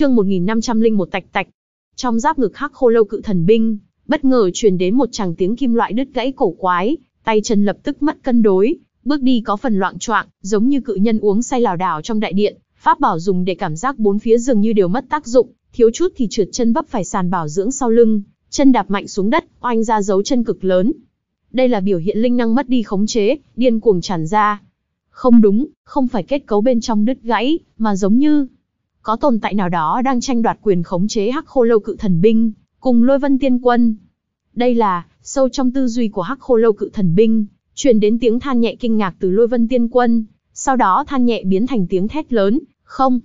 chương 1501 tạch tạch. Trong giáp ngực hắc khô lâu cự thần binh, bất ngờ truyền đến một tràng tiếng kim loại đứt gãy cổ quái, tay chân lập tức mất cân đối, bước đi có phần loạn choạng, giống như cự nhân uống say lảo đảo trong đại điện, pháp bảo dùng để cảm giác bốn phía dường như đều mất tác dụng, thiếu chút thì trượt chân bắp phải sàn bảo dưỡng sau lưng, chân đạp mạnh xuống đất, oanh ra dấu chân cực lớn. Đây là biểu hiện linh năng mất đi khống chế, điên cuồng tràn ra. Không đúng, không phải kết cấu bên trong đứt gãy, mà giống như có tồn tại nào đó đang tranh đoạt quyền khống chế Hắc Khô Lâu Cự Thần binh, cùng Lôi Vân Tiên Quân. Đây là, sâu trong tư duy của Hắc Khô Lâu Cự Thần binh, truyền đến tiếng than nhẹ kinh ngạc từ Lôi Vân Tiên Quân, sau đó than nhẹ biến thành tiếng thét lớn, "Không!"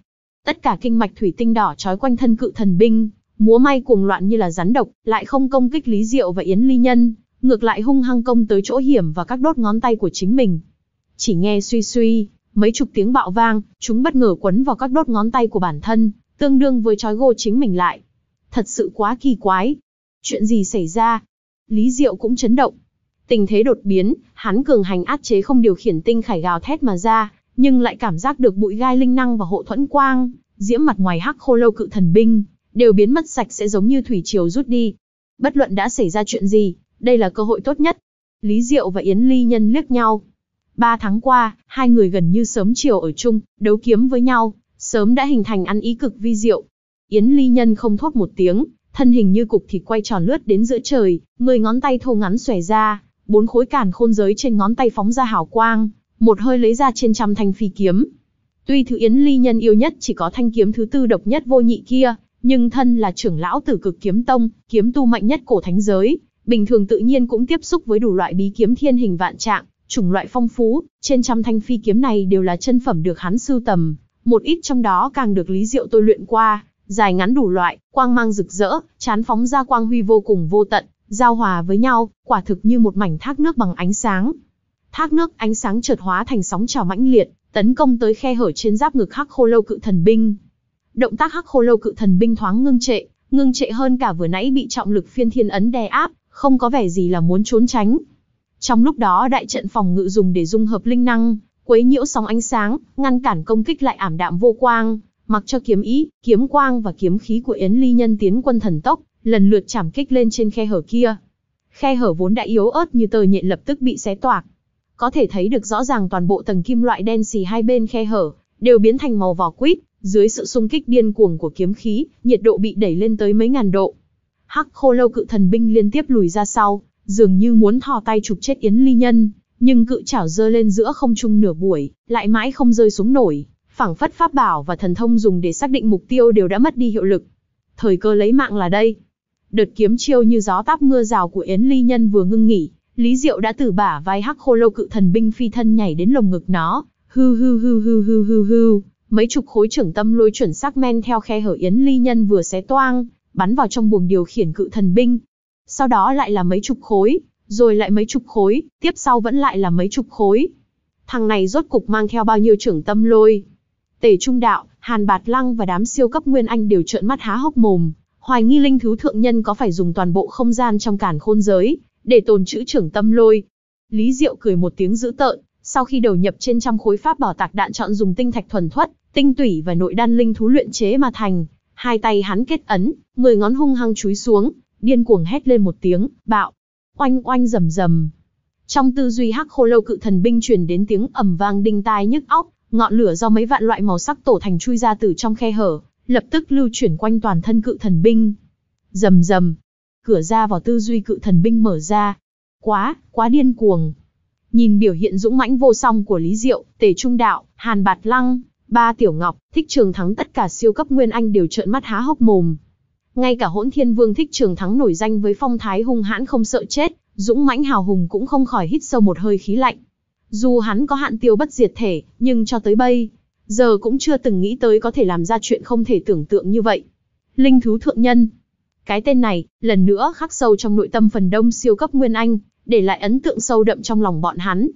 Tất cả kinh mạch thủy tinh đỏ trói quanh thân Cự Thần binh, múa may cuồng loạn như là rắn độc, lại không công kích Lý Diệu và Yến Ly Nhân, ngược lại hung hăng công tới chỗ hiểm và các đốt ngón tay của chính mình. Chỉ nghe suy suy, Mấy chục tiếng bạo vang, chúng bất ngờ quấn vào các đốt ngón tay của bản thân, tương đương với trói gô chính mình lại. Thật sự quá kỳ quái. Chuyện gì xảy ra? Lý Diệu cũng chấn động. Tình thế đột biến, hắn cường hành át chế không điều khiển tinh khải gào thét mà ra, nhưng lại cảm giác được bụi gai linh năng và hộ thuẫn quang, diễm mặt ngoài hắc khô lâu cự thần binh, đều biến mất sạch sẽ giống như thủy triều rút đi. Bất luận đã xảy ra chuyện gì, đây là cơ hội tốt nhất. Lý Diệu và Yến Ly Nhân liếc nhau, Ba tháng qua, hai người gần như sớm chiều ở chung, đấu kiếm với nhau, sớm đã hình thành ăn ý cực vi diệu. Yến Ly Nhân không thốt một tiếng, thân hình như cục thịt quay tròn lướt đến giữa trời, mười ngón tay thô ngắn xòe ra, bốn khối càn khôn giới trên ngón tay phóng ra hào quang, một hơi lấy ra trên trăm thanh phi kiếm. Tuy thứ Yến Ly Nhân yêu nhất chỉ có thanh kiếm thứ tư độc nhất vô nhị kia, nhưng thân là trưởng lão tử cực kiếm tông, kiếm tu mạnh nhất cổ thánh giới, bình thường tự nhiên cũng tiếp xúc với đủ loại bí kiếm thiên hình vạn trạng, Chủng loại phong phú, trên trăm thanh phi kiếm này đều là chân phẩm được hắn sưu tầm, một ít trong đó càng được Lý Diệu tôi luyện qua, dài ngắn đủ loại, quang mang rực rỡ, chán phóng ra quang huy vô cùng vô tận, giao hòa với nhau, quả thực như một mảnh thác nước bằng ánh sáng. Thác nước ánh sáng chợt hóa thành sóng trào mãnh liệt, tấn công tới khe hở trên giáp ngực Hắc Khô Lâu Cự Thần binh. Động tác Hắc Khô Lâu Cự Thần binh thoáng ngưng trệ, ngưng trệ hơn cả vừa nãy bị trọng lực phiên thiên ấn đè áp, không có vẻ gì là muốn trốn tránh. Trong lúc đó đại trận phòng ngự dùng để dung hợp linh năng, quấy nhiễu sóng ánh sáng, ngăn cản công kích lại ảm đạm vô quang, mặc cho kiếm ý, kiếm quang và kiếm khí của Yến Ly nhân tiến quân thần tốc, lần lượt chảm kích lên trên khe hở kia. Khe hở vốn đã yếu ớt như tờ nhện lập tức bị xé toạc. Có thể thấy được rõ ràng toàn bộ tầng kim loại đen xì hai bên khe hở đều biến thành màu vỏ quýt, dưới sự xung kích điên cuồng của kiếm khí, nhiệt độ bị đẩy lên tới mấy ngàn độ. Hắc Khô Lâu cự thần binh liên tiếp lùi ra sau, dường như muốn thò tay chụp chết Yến Ly Nhân, nhưng cự chảo giơ lên giữa không trung nửa buổi, lại mãi không rơi xuống nổi, phảng phất pháp bảo và thần thông dùng để xác định mục tiêu đều đã mất đi hiệu lực. Thời cơ lấy mạng là đây. Đợt kiếm chiêu như gió táp mưa rào của Yến Ly Nhân vừa ngưng nghỉ, Lý Diệu đã từ bả vai hắc khô lâu cự thần binh phi thân nhảy đến lồng ngực nó, hư hư hư hư hư hư hư, mấy chục khối trưởng tâm lôi chuẩn sắc men theo khe hở Yến Ly Nhân vừa xé toang, bắn vào trong buồng điều khiển cự thần binh, sau đó lại là mấy chục khối, rồi lại mấy chục khối, tiếp sau vẫn lại là mấy chục khối. Thằng này rốt cục mang theo bao nhiêu trưởng tâm lôi. Tề Trung Đạo, Hàn Bạt Lăng và đám siêu cấp Nguyên Anh đều trợn mắt há hốc mồm, hoài nghi linh thú thượng nhân có phải dùng toàn bộ không gian trong cản khôn giới, để tồn trữ trưởng tâm lôi. Lý Diệu cười một tiếng dữ tợn, sau khi đầu nhập trên trăm khối pháp bảo tạc đạn chọn dùng tinh thạch thuần thoát, tinh tủy và nội đan linh thú luyện chế mà thành, hai tay hắn kết ấn, mười ngón hung hăng chúi xuống, điên cuồng hét lên một tiếng, bạo, oanh oanh rầm rầm. Trong tư duy hắc khô lâu cự thần binh truyền đến tiếng ầm vang đinh tai nhức óc, ngọn lửa do mấy vạn loại màu sắc tổ thành chui ra từ trong khe hở, lập tức lưu chuyển quanh toàn thân cự thần binh. Rầm rầm, cửa ra vào tư duy cự thần binh mở ra. Quá, quá điên cuồng. Nhìn biểu hiện dũng mãnh vô song của Lý Diệu, Tề Trung Đạo, Hàn Bạt Lăng, Ba Tiểu Ngọc, Thích Trường Thắng tất cả siêu cấp nguyên anh đều trợn mắt há hốc mồm. Ngay cả hỗn thiên vương thích trường thắng nổi danh với phong thái hung hãn không sợ chết, dũng mãnh hào hùng cũng không khỏi hít sâu một hơi khí lạnh. Dù hắn có hạn tiêu bất diệt thể, nhưng cho tới bây, giờ cũng chưa từng nghĩ tới có thể làm ra chuyện không thể tưởng tượng như vậy. Linh thú thượng nhân. Cái tên này, lần nữa khắc sâu trong nội tâm phần đông siêu cấp Nguyên Anh, để lại ấn tượng sâu đậm trong lòng bọn hắn.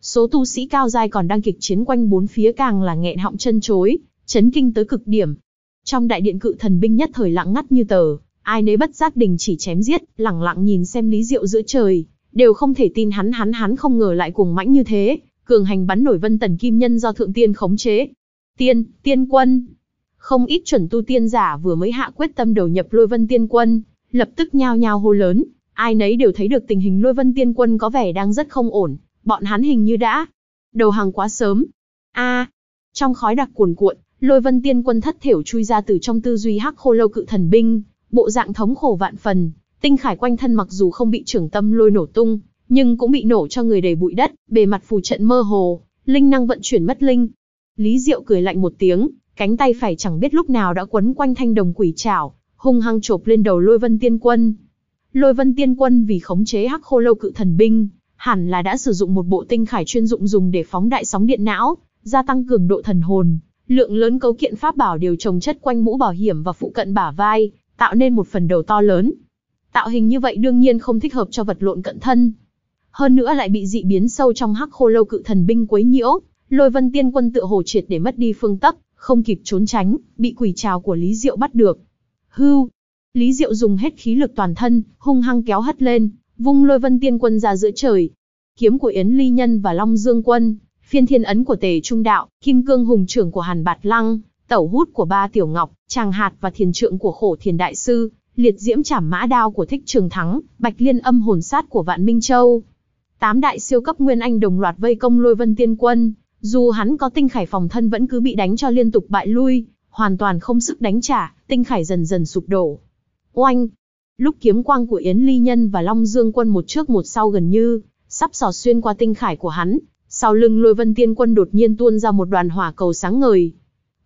Số tu sĩ cao giai còn đang kịch chiến quanh bốn phía càng là nghẹn họng chân chối, chấn kinh tới cực điểm, trong đại điện cự thần binh nhất thời lặng ngắt như tờ, ai nấy bất giác đình chỉ chém giết, lẳng lặng nhìn xem Lý Diệu giữa trời, đều không thể tin hắn hắn hắn không ngờ lại cuồng mãnh như thế, cường hành bắn nổi vân tần kim nhân do thượng tiên khống chế. Tiên, tiên quân. Không ít chuẩn tu tiên giả vừa mới hạ quyết tâm đầu nhập lôi vân tiên quân, lập tức nhao nhao hô lớn, ai nấy đều thấy được tình hình lôi vân tiên quân có vẻ đang rất không ổn, bọn hắn hình như đã đầu hàng quá sớm. a trong khói đặc cuồn cuộn, Lôi vân tiên quân thất thểu chui ra từ trong tư duy hắc khô lâu cự thần binh, bộ dạng thống khổ vạn phần, tinh khải quanh thân mặc dù không bị trưởng tâm lôi nổ tung, nhưng cũng bị nổ cho người đầy bụi đất, bề mặt phù trận mơ hồ, linh năng vận chuyển mất linh. Lý Diệu cười lạnh một tiếng, cánh tay phải chẳng biết lúc nào đã quấn quanh thanh đồng quỷ chảo, hung hăng chộp lên đầu Lôi Vân Tiên Quân. Lôi Vân Tiên Quân vì khống chế Hắc Khô Lâu Cự Thần binh, hẳn là đã sử dụng một bộ tinh khải chuyên dụng dùng để phóng đại sóng điện não, gia tăng cường độ thần hồn, Lượng lớn cấu kiện pháp bảo đều trồng chất quanh mũ bảo hiểm và phụ cận bả vai, tạo nên một phần đầu to lớn. Tạo hình như vậy đương nhiên không thích hợp cho vật lộn cận thân. Hơn nữa lại bị dị biến sâu trong hắc khô lâu cự thần binh quấy nhiễu, lôi vân tiên quân tựa hồ triệt để mất đi phương tắc, không kịp trốn tránh, bị quỷ trào của Lý Diệu bắt được. Hưu! Lý Diệu dùng hết khí lực toàn thân, hung hăng kéo hất lên, vung lôi vân tiên quân ra giữa trời. Kiếm của Yến Ly Nhân và Long Dương Quân phiên thiên ấn của tề trung đạo, kim cương hùng trưởng của hàn bạt lăng, tẩu hút của ba tiểu ngọc, tràng hạt và thiền trượng của khổ thiền đại sư, liệt diễm trảm mã đao của thích trường thắng, bạch liên âm hồn sát của vạn minh châu. Tám đại siêu cấp nguyên anh đồng loạt vây công lôi vân tiên quân, dù hắn có tinh khải phòng thân vẫn cứ bị đánh cho liên tục bại lui, hoàn toàn không sức đánh trả, tinh khải dần dần sụp đổ. Oanh! Lúc kiếm quang của Yến Ly Nhân và Long Dương quân một trước một sau gần như, sắp sò xuyên qua tinh khải của hắn, sau lưng lôi vân tiên quân đột nhiên tuôn ra một đoàn hỏa cầu sáng ngời.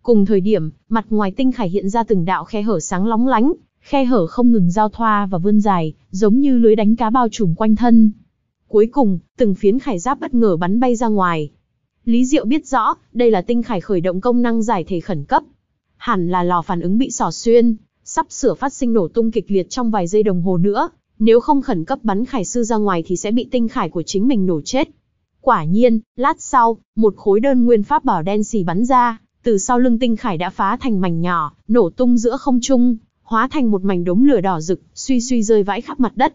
Cùng thời điểm, mặt ngoài tinh khải hiện ra từng đạo khe hở sáng lóng lánh, khe hở không ngừng giao thoa và vươn dài, giống như lưới đánh cá bao trùm quanh thân. Cuối cùng, từng phiến khải giáp bất ngờ bắn bay ra ngoài. Lý Diệu biết rõ, đây là tinh khải khởi động công năng giải thể khẩn cấp. Hẳn là lò phản ứng bị sỏ xuyên, sắp sửa phát sinh nổ tung kịch liệt trong vài giây đồng hồ nữa, nếu không khẩn cấp bắn khải sư ra ngoài thì sẽ bị tinh khải của chính mình nổ chết. Quả nhiên, lát sau, một khối đơn nguyên pháp bảo đen xì bắn ra, từ sau lưng tinh khải đã phá thành mảnh nhỏ, nổ tung giữa không trung, hóa thành một mảnh đống lửa đỏ rực, suy suy rơi vãi khắp mặt đất.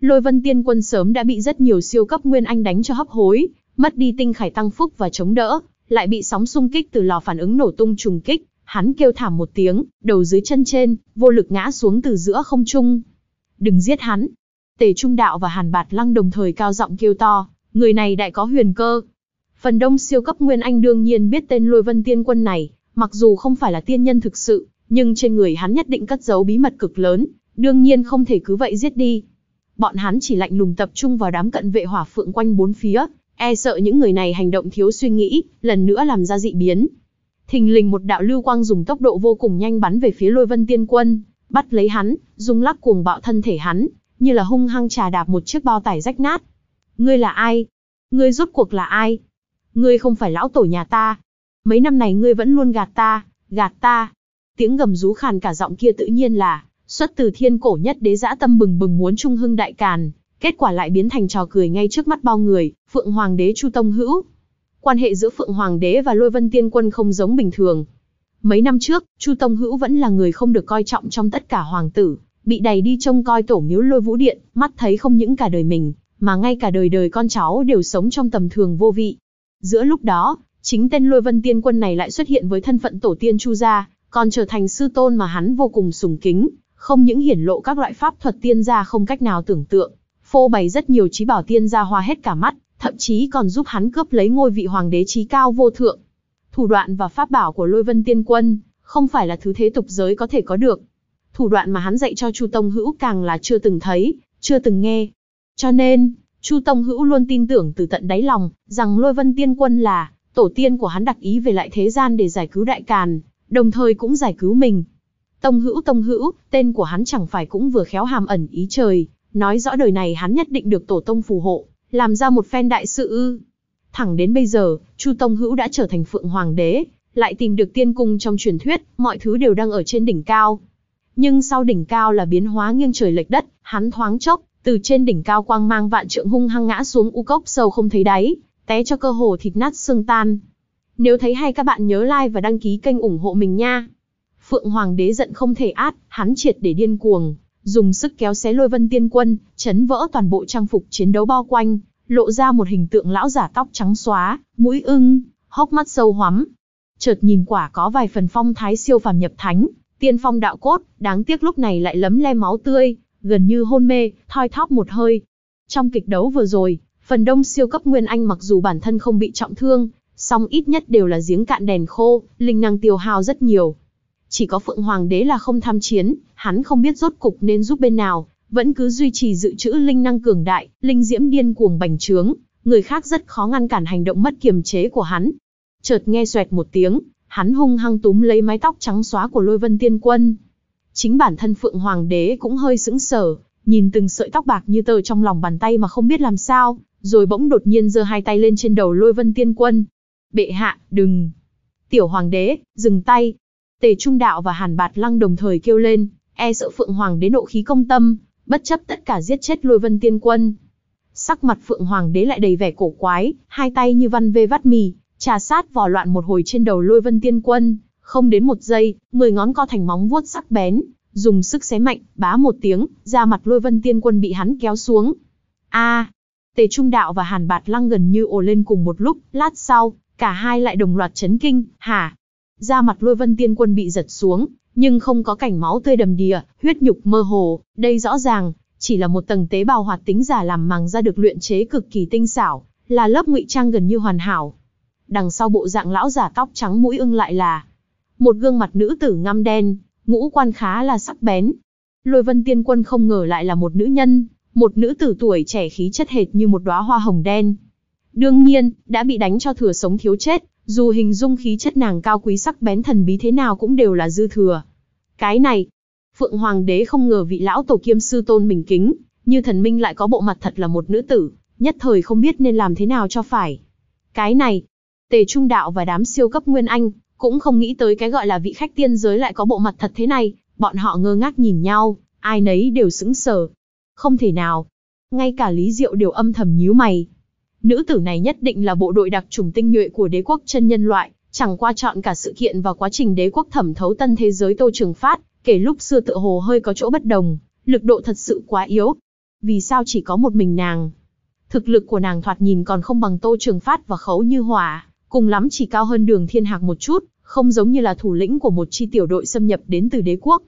Lôi Vân Tiên Quân sớm đã bị rất nhiều siêu cấp nguyên anh đánh cho hấp hối, mất đi tinh khải tăng phúc và chống đỡ, lại bị sóng xung kích từ lò phản ứng nổ tung trùng kích, hắn kêu thảm một tiếng, đầu dưới chân trên, vô lực ngã xuống từ giữa không trung. Đừng giết hắn. Tề Trung Đạo và Hàn Bạt Lăng đồng thời cao giọng kêu to, người này đại có huyền cơ. Phần đông siêu cấp Nguyên Anh đương nhiên biết tên lôi vân tiên quân này, mặc dù không phải là tiên nhân thực sự, nhưng trên người hắn nhất định cất giấu bí mật cực lớn, đương nhiên không thể cứ vậy giết đi. Bọn hắn chỉ lạnh lùng tập trung vào đám cận vệ hỏa phượng quanh bốn phía, e sợ những người này hành động thiếu suy nghĩ, lần nữa làm ra dị biến. Thình lình một đạo lưu quang dùng tốc độ vô cùng nhanh bắn về phía lôi vân tiên quân, bắt lấy hắn, dùng lắc cuồng bạo thân thể hắn, như là hung hăng trà đạp một chiếc bao tải rách nát. Ngươi là ai? Ngươi rốt cuộc là ai? Ngươi không phải lão tổ nhà ta. Mấy năm này ngươi vẫn luôn gạt ta, gạt ta. Tiếng gầm rú khàn cả giọng kia tự nhiên là, xuất từ thiên cổ nhất đế dã tâm bừng bừng muốn trung hưng đại càn. Kết quả lại biến thành trò cười ngay trước mắt bao người, Phượng Hoàng đế Chu Tông Hữu. Quan hệ giữa Phượng Hoàng đế và Lôi Vân Tiên quân không giống bình thường. Mấy năm trước, Chu Tông Hữu vẫn là người không được coi trọng trong tất cả hoàng tử, bị đẩy đi trông coi tổ miếu lôi vũ điện, mắt thấy không những cả đời mình, mà ngay cả đời đời con cháu đều sống trong tầm thường vô vị. Giữa lúc đó, chính tên lôi vân tiên quân này lại xuất hiện với thân phận tổ tiên Chu gia, còn trở thành sư tôn mà hắn vô cùng sùng kính, không những hiển lộ các loại pháp thuật tiên gia không cách nào tưởng tượng, phô bày rất nhiều trí bảo tiên gia hoa hết cả mắt, thậm chí còn giúp hắn cướp lấy ngôi vị hoàng đế trí cao vô thượng. Thủ đoạn và pháp bảo của lôi vân tiên quân, không phải là thứ thế tục giới có thể có được. Thủ đoạn mà hắn dạy cho Chu Tông Hữu càng là chưa từng thấy, chưa từng nghe, cho nên, Chu Tông Hữu luôn tin tưởng từ tận đáy lòng, rằng Lôi Vân Tiên Quân là tổ tiên của hắn đặc ý về lại thế gian để giải cứu Đại Càn, đồng thời cũng giải cứu mình. Tông Hữu Tông Hữu, tên của hắn chẳng phải cũng vừa khéo hàm ẩn ý trời, nói rõ đời này hắn nhất định được tổ tông phù hộ, làm ra một phen đại sự ư. Thẳng đến bây giờ, Chu Tông Hữu đã trở thành Phượng Hoàng đế, lại tìm được tiên cung trong truyền thuyết, mọi thứ đều đang ở trên đỉnh cao. Nhưng sau đỉnh cao là biến hóa nghiêng trời lệch đất, hắn thoáng chốc từ trên đỉnh cao quang mang vạn trượng hung hăng ngã xuống u cốc sâu không thấy đáy, té cho cơ hồ thịt nát xương tan. Nếu thấy hay các bạn nhớ like và đăng ký kênh ủng hộ mình nha. Phượng Hoàng đế giận không thể át, hắn triệt để điên cuồng, dùng sức kéo xé lôi vân tiên quân, chấn vỡ toàn bộ trang phục chiến đấu bao quanh, lộ ra một hình tượng lão giả tóc trắng xóa, mũi ưng, hốc mắt sâu hoắm. Chợt nhìn quả có vài phần phong thái siêu phàm nhập thánh, tiên phong đạo cốt, đáng tiếc lúc này lại lấm le máu tươi, gần như hôn mê, thoi thóp một hơi. Trong kịch đấu vừa rồi, phần đông siêu cấp Nguyên Anh mặc dù bản thân không bị trọng thương, song ít nhất đều là giếng cạn đèn khô, linh năng tiêu hao rất nhiều. Chỉ có Phượng Hoàng đế là không tham chiến, hắn không biết rốt cục nên giúp bên nào, vẫn cứ duy trì dự trữ linh năng cường đại, linh diễm điên cuồng bành trướng, người khác rất khó ngăn cản hành động mất kiềm chế của hắn. Chợt nghe xoẹt một tiếng, hắn hung hăng túm lấy mái tóc trắng xóa của Lôi Vân Tiên Quân, Chính bản thân Phượng Hoàng đế cũng hơi sững sờ, nhìn từng sợi tóc bạc như tờ trong lòng bàn tay mà không biết làm sao, rồi bỗng đột nhiên giơ hai tay lên trên đầu lôi vân tiên quân. Bệ hạ, đừng! Tiểu Hoàng đế, dừng tay! Tề Trung Đạo và Hàn Bạt Lăng đồng thời kêu lên, e sợ Phượng Hoàng đế nộ khí công tâm, bất chấp tất cả giết chết lôi vân tiên quân. Sắc mặt Phượng Hoàng đế lại đầy vẻ cổ quái, hai tay như văn vê vắt mì, trà sát vò loạn một hồi trên đầu lôi vân tiên quân. Không đến một giây, 10 ngón co thành móng vuốt sắc bén, dùng sức xé mạnh, bá một tiếng, ra mặt lôi vân tiên quân bị hắn kéo xuống. a Tề Trung Đạo và Hàn Bạt Lăng gần như ồ lên cùng một lúc, lát sau, cả hai lại đồng loạt chấn kinh, hả? Ra mặt lôi vân tiên quân bị giật xuống, nhưng không có cảnh máu tươi đầm đìa, huyết nhục mơ hồ, đây rõ ràng, chỉ là một tầng tế bào hoạt tính giả làm màng ra được luyện chế cực kỳ tinh xảo, là lớp ngụy trang gần như hoàn hảo. Đằng sau bộ dạng lão giả tóc trắng mũi ưng lại là một gương mặt nữ tử ngăm đen, ngũ quan khá là sắc bén. Lôi vân tiên quân không ngờ lại là một nữ nhân, một nữ tử tuổi trẻ khí chất hệt như một đóa hoa hồng đen. Đương nhiên, đã bị đánh cho thừa sống thiếu chết, dù hình dung khí chất nàng cao quý sắc bén thần bí thế nào cũng đều là dư thừa. Cái này, Phượng Hoàng đế không ngờ vị lão tổ kiêm sư tôn mình kính, như thần minh lại có bộ mặt thật là một nữ tử, nhất thời không biết nên làm thế nào cho phải. Cái này, Tề Trung Đạo và đám siêu cấp Nguyên Anh, cũng không nghĩ tới cái gọi là vị khách tiên giới lại có bộ mặt thật thế này, bọn họ ngơ ngác nhìn nhau, ai nấy đều sững sờ. Không thể nào. Ngay cả Lý Diệu đều âm thầm nhíu mày. Nữ tử này nhất định là bộ đội đặc trùng tinh nhuệ của đế quốc chân nhân loại, chẳng qua chọn cả sự kiện và quá trình đế quốc thẩm thấu tân thế giới Tô Trường Phát, kể lúc xưa tựa hồ hơi có chỗ bất đồng, lực độ thật sự quá yếu. Vì sao chỉ có một mình nàng? Thực lực của nàng thoạt nhìn còn không bằng Tô Trường Phát và Khấu Như Hòa, cùng lắm chỉ cao hơn đường thiên hạc một chút, không giống như là thủ lĩnh của một chi tiểu đội xâm nhập đến từ đế quốc.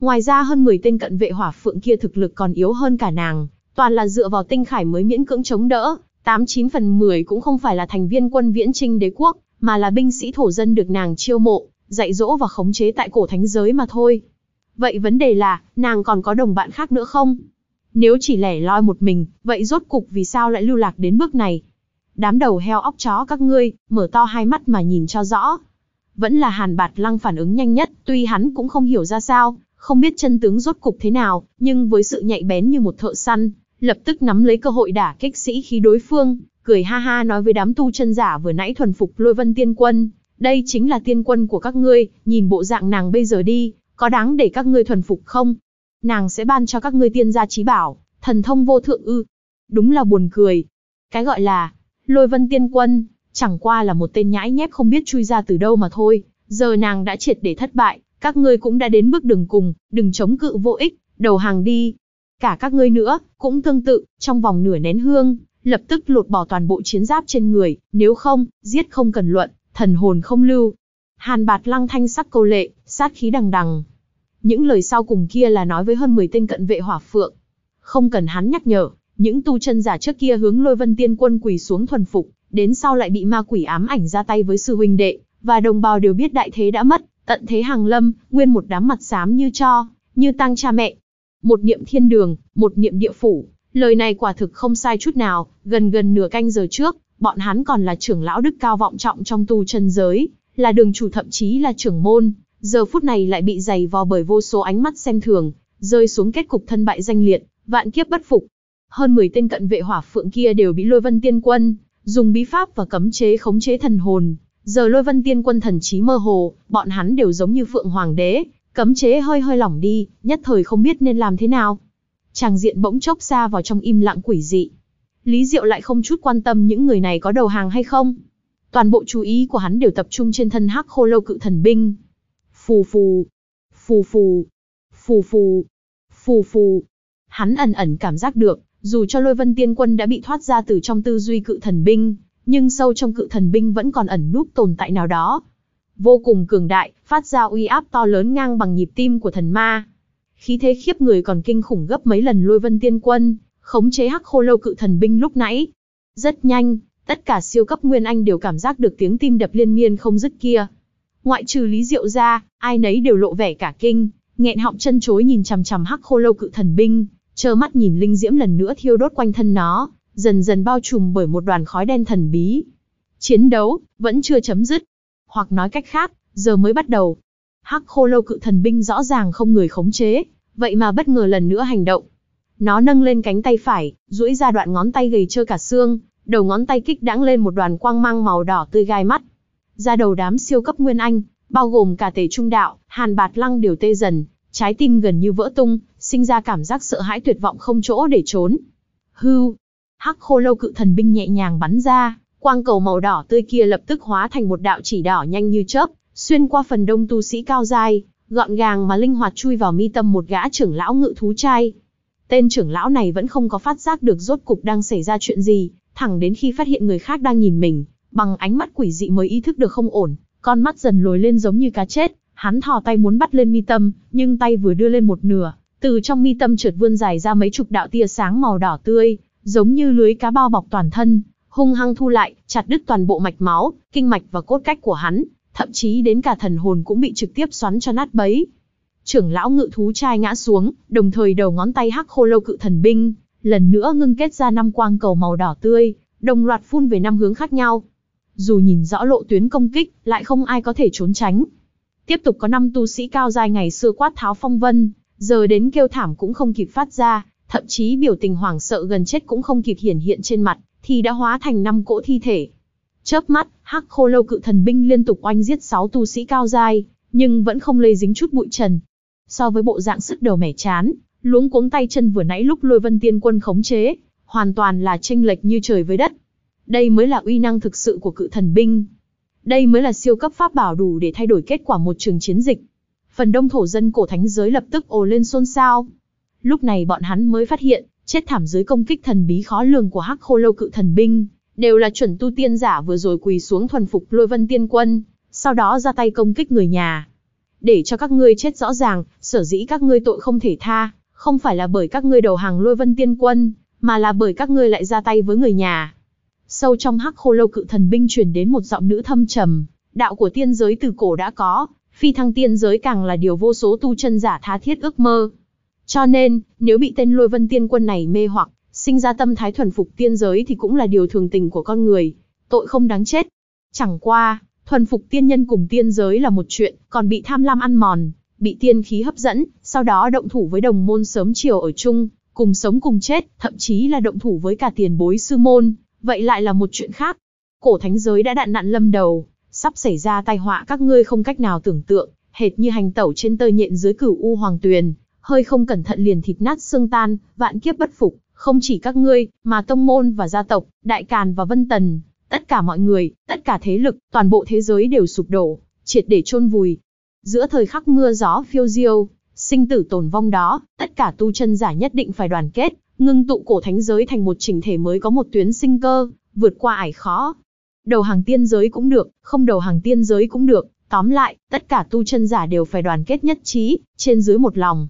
Ngoài ra hơn 10 tên cận vệ hỏa phượng kia thực lực còn yếu hơn cả nàng, toàn là dựa vào tinh khải mới miễn cưỡng chống đỡ, 89 phần 10 cũng không phải là thành viên quân viễn trinh đế quốc, mà là binh sĩ thổ dân được nàng chiêu mộ, dạy dỗ và khống chế tại cổ thánh giới mà thôi. Vậy vấn đề là, nàng còn có đồng bạn khác nữa không? Nếu chỉ lẻ loi một mình, vậy rốt cục vì sao lại lưu lạc đến bước này? Đám đầu heo óc chó các ngươi, mở to hai mắt mà nhìn cho rõ. Vẫn là Hàn Bạt Lăng phản ứng nhanh nhất, tuy hắn cũng không hiểu ra sao, không biết chân tướng rốt cục thế nào, nhưng với sự nhạy bén như một thợ săn, lập tức nắm lấy cơ hội đả kích sĩ khí đối phương, cười ha ha nói với đám tu chân giả vừa nãy thuần phục lôi vân tiên quân. Đây chính là tiên quân của các ngươi, nhìn bộ dạng nàng bây giờ đi, có đáng để các ngươi thuần phục không? Nàng sẽ ban cho các ngươi tiên gia trí bảo, thần thông vô thượng ư. Đúng là buồn cười. Cái gọi là, Lôi vân tiên quân, chẳng qua là một tên nhãi nhép không biết chui ra từ đâu mà thôi, giờ nàng đã triệt để thất bại, các ngươi cũng đã đến bước đường cùng, đừng chống cự vô ích, đầu hàng đi. Cả các ngươi nữa, cũng tương tự, trong vòng nửa nén hương, lập tức lột bỏ toàn bộ chiến giáp trên người, nếu không, giết không cần luận, thần hồn không lưu. Hàn bạt lăng thanh sắc câu lệ, sát khí đằng đằng. Những lời sau cùng kia là nói với hơn 10 tên cận vệ hỏa phượng. Không cần hắn nhắc nhở, những tu chân giả trước kia hướng lôi vân tiên quân quỳ xuống thuần phục, đến sau lại bị ma quỷ ám ảnh ra tay với sư huynh đệ, và đồng bào đều biết đại thế đã mất, tận thế hàng lâm, nguyên một đám mặt xám như cho, như tăng cha mẹ. Một niệm thiên đường, một niệm địa phủ, lời này quả thực không sai chút nào, gần gần nửa canh giờ trước, bọn hắn còn là trưởng lão đức cao vọng trọng trong tu chân giới, là đường chủ thậm chí là trưởng môn, giờ phút này lại bị dày vò bởi vô số ánh mắt xem thường, rơi xuống kết cục thân bại danh liệt, vạn kiếp bất phục, hơn 10 tên cận vệ hỏa phượng kia đều bị lôi vân tiên quân, dùng bí pháp và cấm chế khống chế thần hồn. Giờ lôi vân tiên quân thần trí mơ hồ, bọn hắn đều giống như phượng hoàng đế, cấm chế hơi hơi lỏng đi, nhất thời không biết nên làm thế nào. Tràng diện bỗng chốc xa vào trong im lặng quỷ dị. Lý Diệu lại không chút quan tâm những người này có đầu hàng hay không. Toàn bộ chú ý của hắn đều tập trung trên thân hắc khô lâu cự thần binh. Phù phù, phù phù, phù phù, phù phù. Hắn ẩn ẩn cảm giác được, dù cho lôi vân tiên quân đã bị thoát ra từ trong tư duy cự thần binh, nhưng sâu trong cự thần binh vẫn còn ẩn núp tồn tại nào đó. Vô cùng cường đại, phát ra uy áp to lớn ngang bằng nhịp tim của thần ma. Khí thế khiếp người còn kinh khủng gấp mấy lần lôi vân tiên quân, khống chế hắc khô lâu cự thần binh lúc nãy. Rất nhanh, tất cả siêu cấp nguyên anh đều cảm giác được tiếng tim đập liên miên không dứt kia. Ngoại trừ lý diệu ra, ai nấy đều lộ vẻ cả kinh, nghẹn họng chân chối nhìn chằm chằm hắc khô lâu cự thần binh, trơ mắt nhìn linh diễm lần nữa thiêu đốt quanh thân nó, dần dần bao trùm bởi một đoàn khói đen thần bí. Chiến đấu vẫn chưa chấm dứt, hoặc nói cách khác, giờ mới bắt đầu. Hắc khô lâu cự thần binh rõ ràng không người khống chế, vậy mà bất ngờ lần nữa hành động. Nó nâng lên cánh tay phải, duỗi ra đoạn ngón tay gầy trơ cả xương, đầu ngón tay kích đãng lên một đoàn quang mang màu đỏ tươi gai mắt. Ra đầu đám siêu cấp nguyên anh, bao gồm cả tề trung đạo, hàn bạt lăng đều tê dần, Trái tim gần như vỡ tung, sinh ra cảm giác sợ hãi tuyệt vọng không chỗ để trốn. Hư, hắc khô lâu cự thần binh nhẹ nhàng bắn ra, quang cầu màu đỏ tươi kia lập tức hóa thành một đạo chỉ đỏ nhanh như chớp, xuyên qua phần đông tu sĩ cao dài, gọn gàng mà linh hoạt chui vào mi tâm một gã trưởng lão ngự thú trai. Tên trưởng lão này vẫn không có phát giác được rốt cục đang xảy ra chuyện gì, thẳng đến khi phát hiện người khác đang nhìn mình, bằng ánh mắt quỷ dị mới ý thức được không ổn, con mắt dần lồi lên giống như cá chết, Hắn thò tay muốn bắt lên mi tâm, nhưng tay vừa đưa lên một nửa, từ trong mi tâm trượt vươn dài ra mấy chục đạo tia sáng màu đỏ tươi, giống như lưới cá bao bọc toàn thân, hung hăng thu lại, chặt đứt toàn bộ mạch máu, kinh mạch và cốt cách của hắn, thậm chí đến cả thần hồn cũng bị trực tiếp xoắn cho nát bấy. Trưởng lão ngự thú trai ngã xuống, đồng thời đầu ngón tay hắc khô lâu cự thần binh, lần nữa ngưng kết ra năm quang cầu màu đỏ tươi, đồng loạt phun về năm hướng khác nhau. Dù nhìn rõ lộ tuyến công kích, lại không ai có thể trốn tránh, Tiếp tục có năm tu sĩ cao dài ngày xưa quát tháo phong vân, giờ đến kêu thảm cũng không kịp phát ra, thậm chí biểu tình hoảng sợ gần chết cũng không kịp hiển hiện trên mặt, thì đã hóa thành năm cỗ thi thể. Chớp mắt, Hắc Khô Lâu cự thần binh liên tục oanh giết 6 tu sĩ cao dài, nhưng vẫn không lây dính chút bụi trần. So với bộ dạng sức đầu mẻ chán, luống cuống tay chân vừa nãy lúc Lôi Vân Tiên Quân khống chế, hoàn toàn là chênh lệch như trời với đất. Đây mới là uy năng thực sự của cự thần binh, đây mới là siêu cấp pháp bảo đủ để thay đổi kết quả một trường chiến dịch. Phần đông thổ dân cổ thánh giới lập tức ồ lên xôn xao. Lúc này bọn hắn mới phát hiện, chết thảm dưới công kích thần bí khó lường của hắc khô lâu cự thần binh, đều là chuẩn tu tiên giả vừa rồi quỳ xuống thuần phục lôi vân tiên quân, sau đó ra tay công kích người nhà. Để cho các ngươi chết rõ ràng, sở dĩ các ngươi tội không thể tha, không phải là bởi các ngươi đầu hàng lôi vân tiên quân, mà là bởi các ngươi lại ra tay với người nhà. Sâu trong hắc khô lâu cự thần binh truyền đến một giọng nữ thâm trầm, đạo của tiên giới từ cổ đã có, phi thăng tiên giới càng là điều vô số tu chân giả tha thiết ước mơ. Cho nên, nếu bị tên lôi vân tiên quân này mê hoặc, sinh ra tâm thái thuần phục tiên giới thì cũng là điều thường tình của con người, tội không đáng chết. Chẳng qua, thuần phục tiên nhân cùng tiên giới là một chuyện, còn bị tham lam ăn mòn, bị tiên khí hấp dẫn, sau đó động thủ với đồng môn sớm chiều ở chung, cùng sống cùng chết, thậm chí là động thủ với cả tiền bối sư môn, vậy lại là một chuyện khác. Cổ thánh giới đã đạn nạn lâm đầu, sắp xảy ra tai họa các ngươi không cách nào tưởng tượng, hệt như hành tẩu trên tơ nhện dưới cửu u hoàng tuyền, hơi không cẩn thận liền thịt nát xương tan, vạn kiếp bất phục, không chỉ các ngươi, mà tông môn và gia tộc, đại càn và vân tần, tất cả mọi người, tất cả thế lực, toàn bộ thế giới đều sụp đổ, triệt để chôn vùi. Giữa thời khắc mưa gió phiêu diêu, Sinh tử tồn vong đó, tất cả tu chân giả nhất định phải đoàn kết, ngưng tụ cổ thánh giới thành một chỉnh thể mới có một tuyến sinh cơ, vượt qua ải khó. Đầu hàng tiên giới cũng được, không đầu hàng tiên giới cũng được, tóm lại, tất cả tu chân giả đều phải đoàn kết nhất trí, trên dưới một lòng.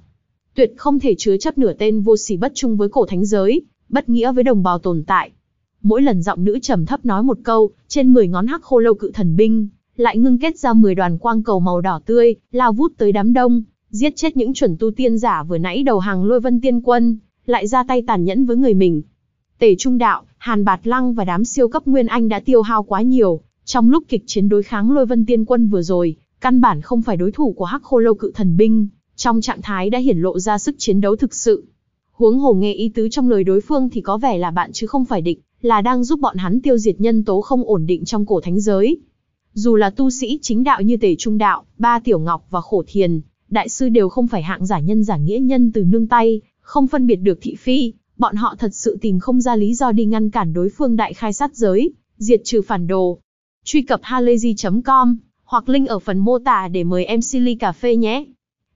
Tuyệt không thể chứa chấp nửa tên vô sỉ bất chung với cổ thánh giới, bất nghĩa với đồng bào tồn tại. Mỗi lần giọng nữ trầm thấp nói một câu, trên 10 ngón hắc khô lâu cự thần binh, lại ngưng kết ra 10 đoàn quang cầu màu đỏ tươi, lao vút tới đám đông, giết chết những chuẩn tu tiên giả vừa nãy đầu hàng lôi vân tiên quân, lại ra tay tàn nhẫn với người mình. Tề Trung Đạo, Hàn Bạt Lăng và đám siêu cấp Nguyên Anh đã tiêu hao quá nhiều, trong lúc kịch chiến đối kháng lôi vân tiên quân vừa rồi, căn bản không phải đối thủ của hắc khô lâu cự thần binh, trong trạng thái đã hiển lộ ra sức chiến đấu thực sự. Huống hồ nghe ý tứ trong lời đối phương thì có vẻ là bạn chứ không phải địch, là đang giúp bọn hắn tiêu diệt nhân tố không ổn định trong cổ thánh giới. Dù là tu sĩ chính đạo như Tề Trung Đạo, Ba Tiểu Ngọc và Khổ Thiền, đại sư đều không phải hạng giả nhân giả nghĩa nhân từ nương tay, không phân biệt được thị phi, bọn họ thật sự tìm không ra lý do đi ngăn cản đối phương đại khai sát giới, diệt trừ phản đồ. Truy cập halayzi.com hoặc link ở phần mô tả để mời em Silly Cà Phê nhé.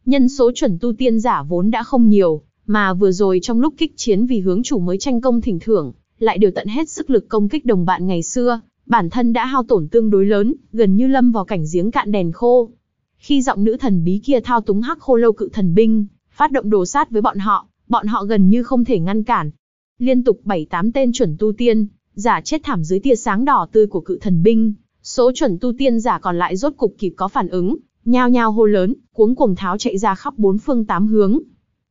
Nhân số chuẩn tu tiên giả vốn đã không nhiều, mà vừa rồi trong lúc kích chiến vì hướng chủ mới tranh công thỉnh thưởng, lại đều tận hết sức lực công kích đồng bạn ngày xưa, bản thân đã hao tổn tương đối lớn, gần như lâm vào cảnh giếng cạn đèn khô, khi giọng nữ thần bí kia thao túng hắc khô lâu cự thần binh, phát động đồ sát với bọn họ, bọn họ gần như không thể ngăn cản. Liên tục 7-8 tên chuẩn tu tiên, giả chết thảm dưới tia sáng đỏ tươi của cự thần binh, số chuẩn tu tiên giả còn lại rốt cục kịp có phản ứng, nhao nhao hô lớn, cuống cuồng tháo chạy ra khắp bốn phương tám hướng.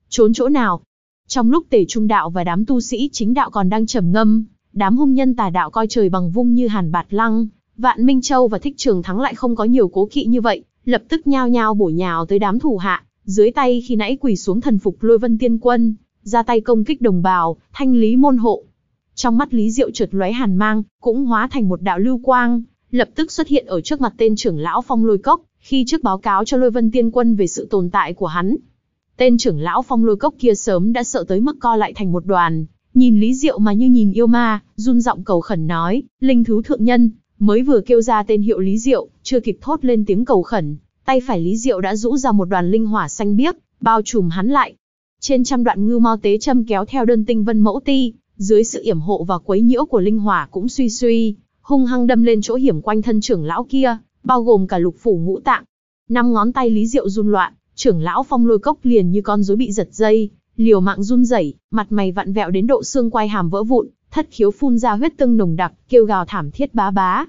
Trốn chỗ nào? Trong lúc Tề Trung đạo và đám tu sĩ chính đạo còn đang trầm ngâm, đám hung nhân tà đạo coi trời bằng vung như Hàn Bạt Lăng, Vạn Minh Châu và Thích Trường Thắng lại không có nhiều cố kỵ như vậy, lập tức nhao nhao bổ nhào tới đám thủ hạ, dưới tay khi nãy quỳ xuống thần phục lôi vân tiên quân, ra tay công kích đồng bào, thanh lý môn hộ. Trong mắt Lý Diệu trượt lóe hàn mang, cũng hóa thành một đạo lưu quang, lập tức xuất hiện ở trước mặt tên trưởng lão phong lôi cốc, khi trước báo cáo cho lôi vân tiên quân về sự tồn tại của hắn. Tên trưởng lão phong lôi cốc kia sớm đã sợ tới mức co lại thành một đoàn, nhìn Lý Diệu mà như nhìn yêu ma, run giọng cầu khẩn nói, linh thú thượng nhân, mới vừa kêu ra tên hiệu Lý Diệu, chưa kịp thốt lên tiếng cầu khẩn, tay phải Lý Diệu đã rũ ra một đoàn linh hỏa xanh biếc, bao trùm hắn lại. Trên trăm đoạn ngư mao tế châm kéo theo đơn tinh vân mẫu ti, dưới sự yểm hộ và quấy nhiễu của linh hỏa cũng suy suy, hung hăng đâm lên chỗ hiểm quanh thân trưởng lão kia, bao gồm cả lục phủ ngũ tạng. Năm ngón tay Lý Diệu run loạn, trưởng lão phong lôi cốc liền như con rối bị giật dây, liều mạng run rẩy, mặt mày vặn vẹo đến độ xương quai hàm vỡ vụn, thất khiếu phun ra huyết tương nồng đặc, kêu gào thảm thiết bá bá.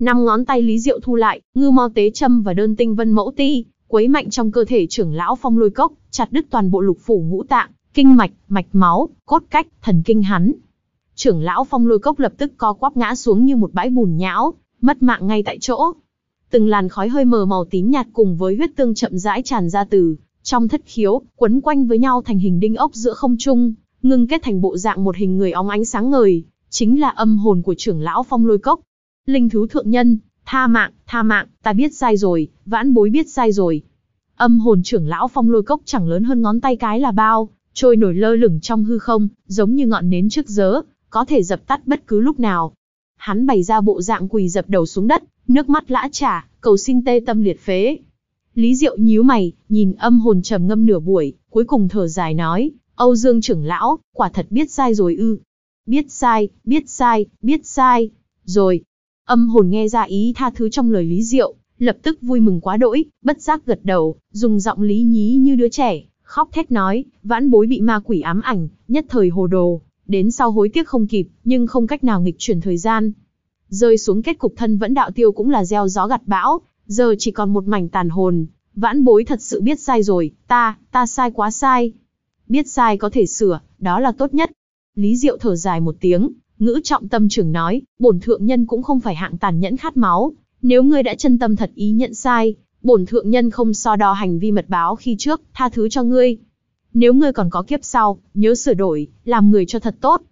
Năm ngón tay Lý Diệu thu lại, ngư mo tế châm và đơn tinh vân mẫu ti, quấy mạnh trong cơ thể trưởng lão phong lôi cốc, chặt đứt toàn bộ lục phủ ngũ tạng, kinh mạch, mạch máu, cốt cách, thần kinh hắn. Trưởng lão phong lôi cốc lập tức co quắp ngã xuống như một bãi bùn nhão, mất mạng ngay tại chỗ. Từng làn khói hơi mờ màu tím nhạt cùng với huyết tương chậm rãi tràn ra từ trong thất khiếu, quấn quanh với nhau thành hình đinh ốc giữa không trung, ngưng kết thành bộ dạng một hình người óng ánh sáng ngời, chính là âm hồn của trưởng lão phong lôi cốc. Linh thú thượng nhân, tha mạng, tha mạng, ta biết sai rồi, vãn bối biết sai rồi. Âm hồn trưởng lão phong lôi cốc chẳng lớn hơn ngón tay cái là bao, trôi nổi lơ lửng trong hư không, giống như ngọn nến trước giớ, có thể dập tắt bất cứ lúc nào. Hắn bày ra bộ dạng quỳ dập đầu xuống đất, nước mắt lã trả, cầu xin tê tâm liệt phế. Lý Diệu nhíu mày, nhìn âm hồn trầm ngâm nửa buổi, cuối cùng thở dài nói, Âu Dương trưởng lão, quả thật biết sai rồi ư. Biết sai, biết sai, biết sai, rồi, Âm hồn nghe ra ý tha thứ trong lời Lý Diệu, lập tức vui mừng quá đỗi, bất giác gật đầu, dùng giọng lý nhí như đứa trẻ, khóc thét nói, vãn bối bị ma quỷ ám ảnh, nhất thời hồ đồ, đến sau hối tiếc không kịp, nhưng không cách nào nghịch chuyển thời gian. Rơi xuống kết cục thân vẫn đạo tiêu cũng là gieo gió gặt bão, giờ chỉ còn một mảnh tàn hồn, vãn bối thật sự biết sai rồi, ta, ta sai quá sai. Biết sai có thể sửa, đó là tốt nhất. Lý Diệu thở dài một tiếng, Ngữ trọng tâm trưởng nói, bổn thượng nhân cũng không phải hạng tàn nhẫn khát máu, nếu ngươi đã chân tâm thật ý nhận sai, bổn thượng nhân không so đo hành vi mật báo khi trước, tha thứ cho ngươi. Nếu ngươi còn có kiếp sau, nhớ sửa đổi, làm người cho thật tốt.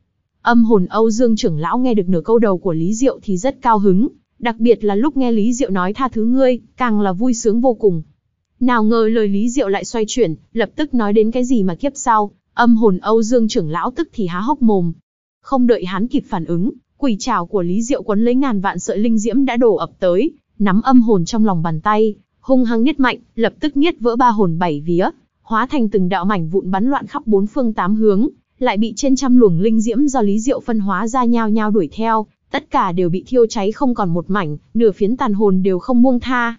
Âm hồn Âu Dương trưởng lão nghe được nửa câu đầu của Lý Diệu thì rất cao hứng, đặc biệt là lúc nghe Lý Diệu nói tha thứ ngươi, càng là vui sướng vô cùng. Nào ngờ lời Lý Diệu lại xoay chuyển, lập tức nói đến cái gì mà kiếp sau, âm hồn Âu Dương trưởng lão tức thì há hốc mồm, không đợi hắn kịp phản ứng, quỷ trảo của Lý Diệu quấn lấy ngàn vạn sợi linh diễm đã đổ ập tới, nắm âm hồn trong lòng bàn tay, hung hăng nhất mạnh, lập tức nghiết vỡ ba hồn bảy vía, hóa thành từng đạo mảnh vụn bắn loạn khắp bốn phương tám hướng, lại bị trên trăm luồng linh diễm do Lý Diệu phân hóa ra nhao nhau đuổi theo, tất cả đều bị thiêu cháy không còn một mảnh, nửa phiến tàn hồn đều không buông tha.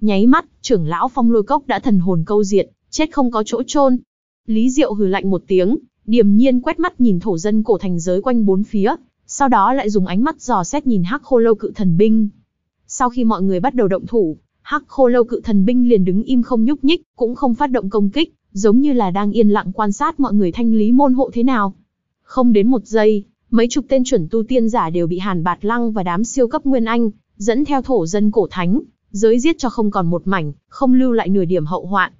Nháy mắt, trưởng lão Phong Lôi Cốc đã thần hồn câu diệt, chết không có chỗ chôn. Lý Diệu hừ lạnh một tiếng, Điềm nhiên quét mắt nhìn thổ dân cổ thành giới quanh bốn phía, sau đó lại dùng ánh mắt dò xét nhìn hắc khô lâu cự thần binh. Sau khi mọi người bắt đầu động thủ, hắc khô lâu cự thần binh liền đứng im không nhúc nhích, cũng không phát động công kích, giống như là đang yên lặng quan sát mọi người thanh lý môn hộ thế nào. Không đến một giây, mấy chục tên chuẩn tu tiên giả đều bị Hàn Bạt Lăng và đám siêu cấp Nguyên Anh, dẫn theo thổ dân cổ thánh, giới giết cho không còn một mảnh, không lưu lại nửa điểm hậu hoạn.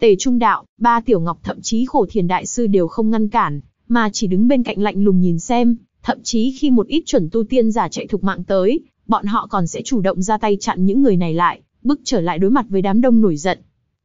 Tề Trung Đạo, ba Tiểu Ngọc thậm chí khổ thiền đại sư đều không ngăn cản, mà chỉ đứng bên cạnh lạnh lùng nhìn xem, thậm chí khi một ít chuẩn tu tiên giả chạy thục mạng tới, bọn họ còn sẽ chủ động ra tay chặn những người này lại, bước trở lại đối mặt với đám đông nổi giận.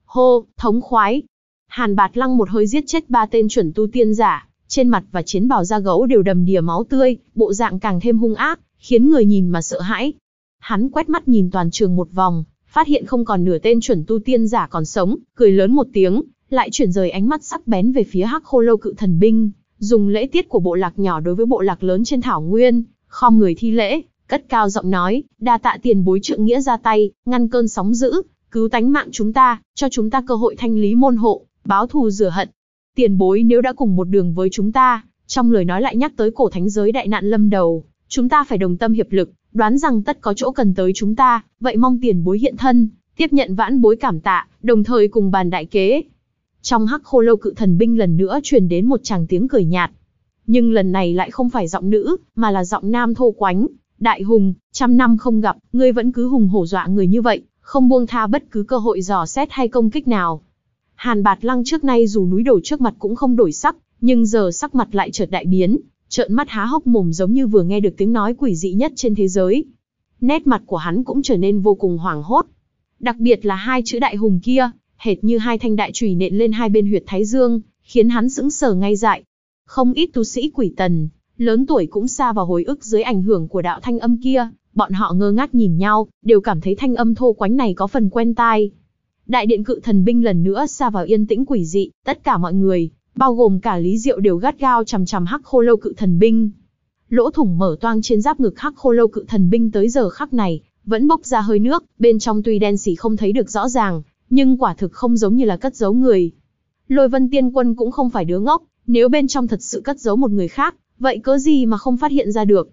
Hô, thống khoái! Hàn Bạt Lăng một hơi giết chết ba tên chuẩn tu tiên giả, trên mặt và chiến bào da gấu đều đầm đìa máu tươi, bộ dạng càng thêm hung ác, khiến người nhìn mà sợ hãi. Hắn quét mắt nhìn toàn trường một vòng, phát hiện không còn nửa tên chuẩn tu tiên giả còn sống, cười lớn một tiếng, lại chuyển rời ánh mắt sắc bén về phía hắc khô lâu cự thần binh, dùng lễ tiết của bộ lạc nhỏ đối với bộ lạc lớn trên thảo nguyên, khom người thi lễ, cất cao giọng nói, đa tạ tiền bối trượng nghĩa ra tay, ngăn cơn sóng dữ, cứu tánh mạng chúng ta, cho chúng ta cơ hội thanh lý môn hộ, báo thù rửa hận. Tiền bối nếu đã cùng một đường với chúng ta, trong lời nói lại nhắc tới cổ thánh giới đại nạn lâm đầu, chúng ta phải đồng tâm hiệp lực, đoán rằng tất có chỗ cần tới chúng ta, vậy mong tiền bối hiện thân, tiếp nhận vãn bối cảm tạ, đồng thời cùng bàn đại kế. Trong hắc khô lâu cự thần binh lần nữa truyền đến một chàng tiếng cười nhạt. Nhưng lần này lại không phải giọng nữ, mà là giọng nam thô quánh. Đại hùng, trăm năm không gặp, ngươi vẫn cứ hùng hổ dọa người như vậy, không buông tha bất cứ cơ hội dò xét hay công kích nào. Hàn bạt lăng trước nay dù núi đổ trước mặt cũng không đổi sắc, nhưng giờ sắc mặt lại chợt đại biến, trợn mắt há hốc mồm giống như vừa nghe được tiếng nói quỷ dị nhất trên thế giới. Nét mặt của hắn cũng trở nên vô cùng hoảng hốt. Đặc biệt là hai chữ đại hùng kia, hệt như hai thanh đại chùy nện lên hai bên huyệt thái dương, khiến hắn sững sờ ngay dại. Không ít tu sĩ quỷ tần, lớn tuổi cũng xa vào hồi ức dưới ảnh hưởng của đạo thanh âm kia, bọn họ ngơ ngác nhìn nhau, đều cảm thấy thanh âm thô quánh này có phần quen tai. Đại điện cự thần binh lần nữa xa vào yên tĩnh quỷ dị, tất cả mọi người bao gồm cả Lý Diệu đều gắt gao chằm chằm Hắc Khô Lâu Cự Thần binh. Lỗ thủng mở toang trên giáp ngực Hắc Khô Lâu Cự Thần binh tới giờ khắc này, vẫn bốc ra hơi nước, bên trong tuy đen xỉ không thấy được rõ ràng, nhưng quả thực không giống như là cất giấu người. Lôi Vân Tiên Quân cũng không phải đứa ngốc, nếu bên trong thật sự cất giấu một người khác, vậy cớ gì mà không phát hiện ra được.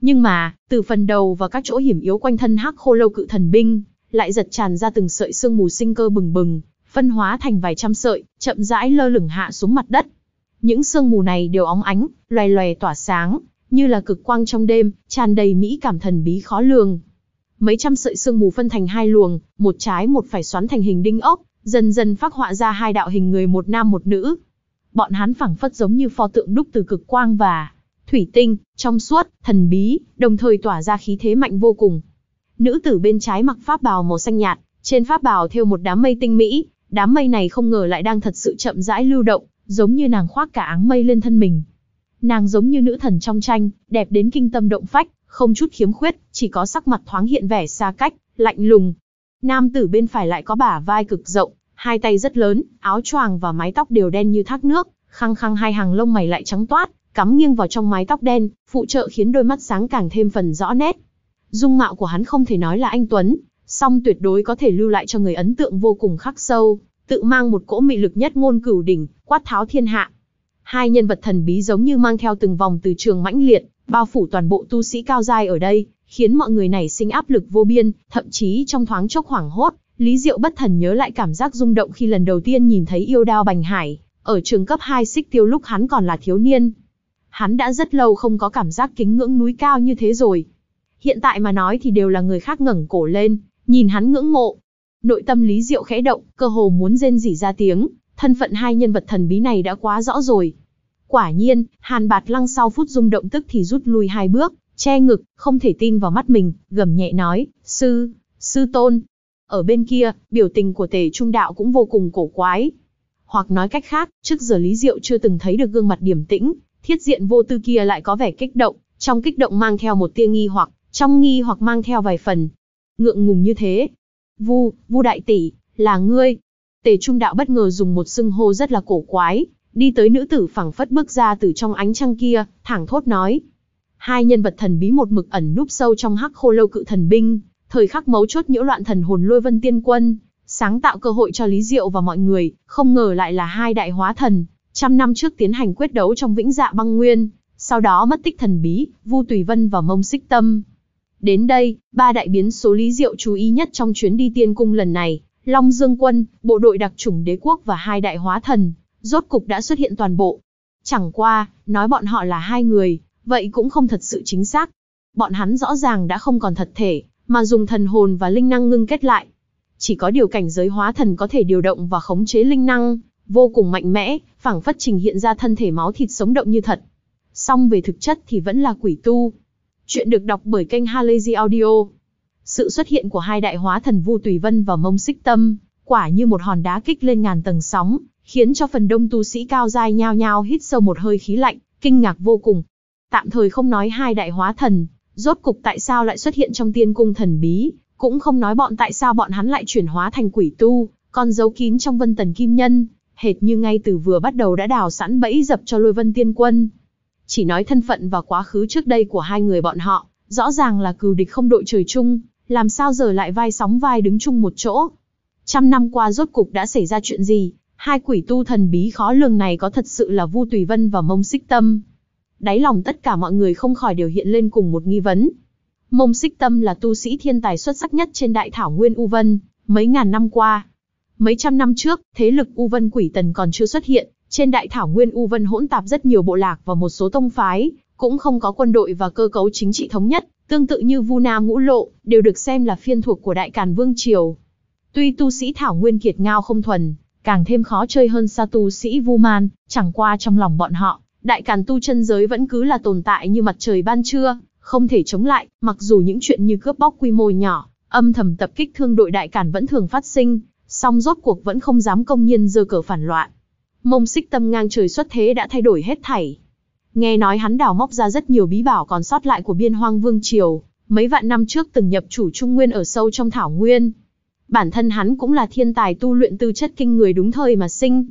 Nhưng mà, từ phần đầu và các chỗ hiểm yếu quanh thân Hắc Khô Lâu Cự Thần binh, lại giật tràn ra từng sợi sương mù sinh cơ bừng bừng, phân hóa thành vài trăm sợi, chậm rãi lơ lửng hạ xuống mặt đất. Những sương mù này đều óng ánh, loè loè tỏa sáng, như là cực quang trong đêm, tràn đầy mỹ cảm thần bí khó lường. Mấy trăm sợi sương mù phân thành hai luồng, một trái một phải xoắn thành hình đinh ốc, dần dần phác họa ra hai đạo hình người một nam một nữ. Bọn hắn phẳng phất giống như pho tượng đúc từ cực quang và thủy tinh, trong suốt, thần bí, đồng thời tỏa ra khí thế mạnh vô cùng. Nữ tử bên trái mặc pháp bào màu xanh nhạt, trên pháp bào thêu một đám mây tinh mỹ, Đám mây này không ngờ lại đang thật sự chậm rãi lưu động, giống như nàng khoác cả áng mây lên thân mình. Nàng giống như nữ thần trong tranh, đẹp đến kinh tâm động phách, không chút khiếm khuyết, chỉ có sắc mặt thoáng hiện vẻ xa cách, lạnh lùng. Nam tử bên phải lại có bả vai cực rộng, hai tay rất lớn, áo choàng và mái tóc đều đen như thác nước, khăng khăng hai hàng lông mày lại trắng toát, cắm nghiêng vào trong mái tóc đen, phụ trợ khiến đôi mắt sáng càng thêm phần rõ nét. Dung mạo của hắn không thể nói là anh Tuấn, song tuyệt đối có thể lưu lại cho người ấn tượng vô cùng khắc sâu, tự mang một cỗ mị lực nhất ngôn cửu đỉnh, quát tháo thiên hạ. Hai nhân vật thần bí giống như mang theo từng vòng từ trường mãnh liệt, bao phủ toàn bộ tu sĩ cao giai ở đây, khiến mọi người này sinh áp lực vô biên, thậm chí trong thoáng chốc hoảng hốt, Lý Diệu bất thần nhớ lại cảm giác rung động khi lần đầu tiên nhìn thấy yêu đao Bành Hải, ở trường cấp 2 xích tiêu lúc hắn còn là thiếu niên. Hắn đã rất lâu không có cảm giác kính ngưỡng núi cao như thế rồi. Hiện tại mà nói thì đều là người khác ngẩng cổ lên, nhìn hắn ngưỡng mộ. Nội tâm Lý Diệu khẽ động, cơ hồ muốn rên rỉ ra tiếng, thân phận hai nhân vật thần bí này đã quá rõ rồi. Quả nhiên, Hàn Bạt Lăng sau phút rung động tức thì rút lui hai bước, che ngực, không thể tin vào mắt mình, gầm nhẹ nói, sư, sư tôn. Ở bên kia, biểu tình của tề trung đạo cũng vô cùng cổ quái. Hoặc nói cách khác, trước giờ Lý Diệu chưa từng thấy được gương mặt điềm tĩnh, thiết diện vô tư kia lại có vẻ kích động, trong kích động mang theo một tia nghi hoặc, trong nghi hoặc mang theo vài phần, ngượng ngùng như thế. Vu, Vu đại tỷ, là ngươi. Tề Trung Đạo bất ngờ dùng một xưng hô rất là cổ quái, đi tới nữ tử phẳng phất bước ra từ trong ánh trăng kia, thẳng thốt nói. Hai nhân vật thần bí một mực ẩn núp sâu trong hắc khô lâu cự thần binh, thời khắc mấu chốt nhiễu loạn thần hồn lôi vân tiên quân, sáng tạo cơ hội cho Lý Diệu và mọi người, không ngờ lại là hai đại hóa thần, trăm năm trước tiến hành quyết đấu trong vĩnh dạ băng nguyên, sau đó mất tích thần bí, Vu Tùy Vân và Mông Xích Tâm, Đến đây, ba đại biến số lý diệu chú ý nhất trong chuyến đi tiên cung lần này, Long Dương Quân, bộ đội đặc chủng đế quốc và hai đại hóa thần, rốt cục đã xuất hiện toàn bộ. Chẳng qua, nói bọn họ là hai người, vậy cũng không thật sự chính xác. Bọn hắn rõ ràng đã không còn thật thể, mà dùng thần hồn và linh năng ngưng kết lại. Chỉ có điều cảnh giới hóa thần có thể điều động và khống chế linh năng, vô cùng mạnh mẽ, phảng phất trình hiện ra thân thể máu thịt sống động như thật. Song về thực chất thì vẫn là quỷ tu, Chuyện được đọc bởi kênh Halazy Audio. Sự xuất hiện của hai đại hóa thần Vu Tùy Vân và Mông Xích Tâm, quả như một hòn đá kích lên ngàn tầng sóng, khiến cho phần đông tu sĩ cao giai nhao nhao hít sâu một hơi khí lạnh, kinh ngạc vô cùng. Tạm thời không nói hai đại hóa thần, rốt cục tại sao lại xuất hiện trong tiên cung thần bí, cũng không nói bọn tại sao bọn hắn lại chuyển hóa thành quỷ tu, còn giấu kín trong vân tần kim nhân, hệt như ngay từ vừa bắt đầu đã đào sẵn bẫy dập cho lôi vân tiên quân, chỉ nói thân phận và quá khứ trước đây của hai người bọn họ, rõ ràng là cừu địch không đội trời chung, làm sao giờ lại vai sóng vai đứng chung một chỗ. Trăm năm qua rốt cục đã xảy ra chuyện gì, hai quỷ tu thần bí khó lường này có thật sự là Vu Tùy Vân và Mông Xích Tâm? Đáy lòng tất cả mọi người không khỏi đều hiện lên cùng một nghi vấn. Mông Xích Tâm là tu sĩ thiên tài xuất sắc nhất trên đại thảo nguyên U Vân, mấy ngàn năm qua. Mấy trăm năm trước, thế lực U Vân Quỷ Tần còn chưa xuất hiện, trên đại thảo nguyên U Vân hỗn tạp rất nhiều bộ lạc và một số tông phái, cũng không có quân đội và cơ cấu chính trị thống nhất, tương tự như Vu Nam Ngũ Lộ, đều được xem là phiên thuộc của Đại Càn Vương Triều. Tuy tu sĩ thảo nguyên kiệt ngao không thuần, càng thêm khó chơi hơn sa tu sĩ Vu Man, chẳng qua trong lòng bọn họ, Đại Càn tu chân giới vẫn cứ là tồn tại như mặt trời ban trưa, không thể chống lại, mặc dù những chuyện như cướp bóc quy mô nhỏ, âm thầm tập kích thương đội Đại Càn vẫn thường phát sinh, song rốt cuộc vẫn không dám công nhiên dơ cờ phản loạn mông xích tâm ngang trời xuất thế đã thay đổi hết thảy. Nghe nói hắn đào móc ra rất nhiều bí bảo còn sót lại của biên hoang vương triều, mấy vạn năm trước từng nhập chủ Trung Nguyên ở sâu trong thảo nguyên. Bản thân hắn cũng là thiên tài tu luyện tư chất kinh người đúng thời mà sinh.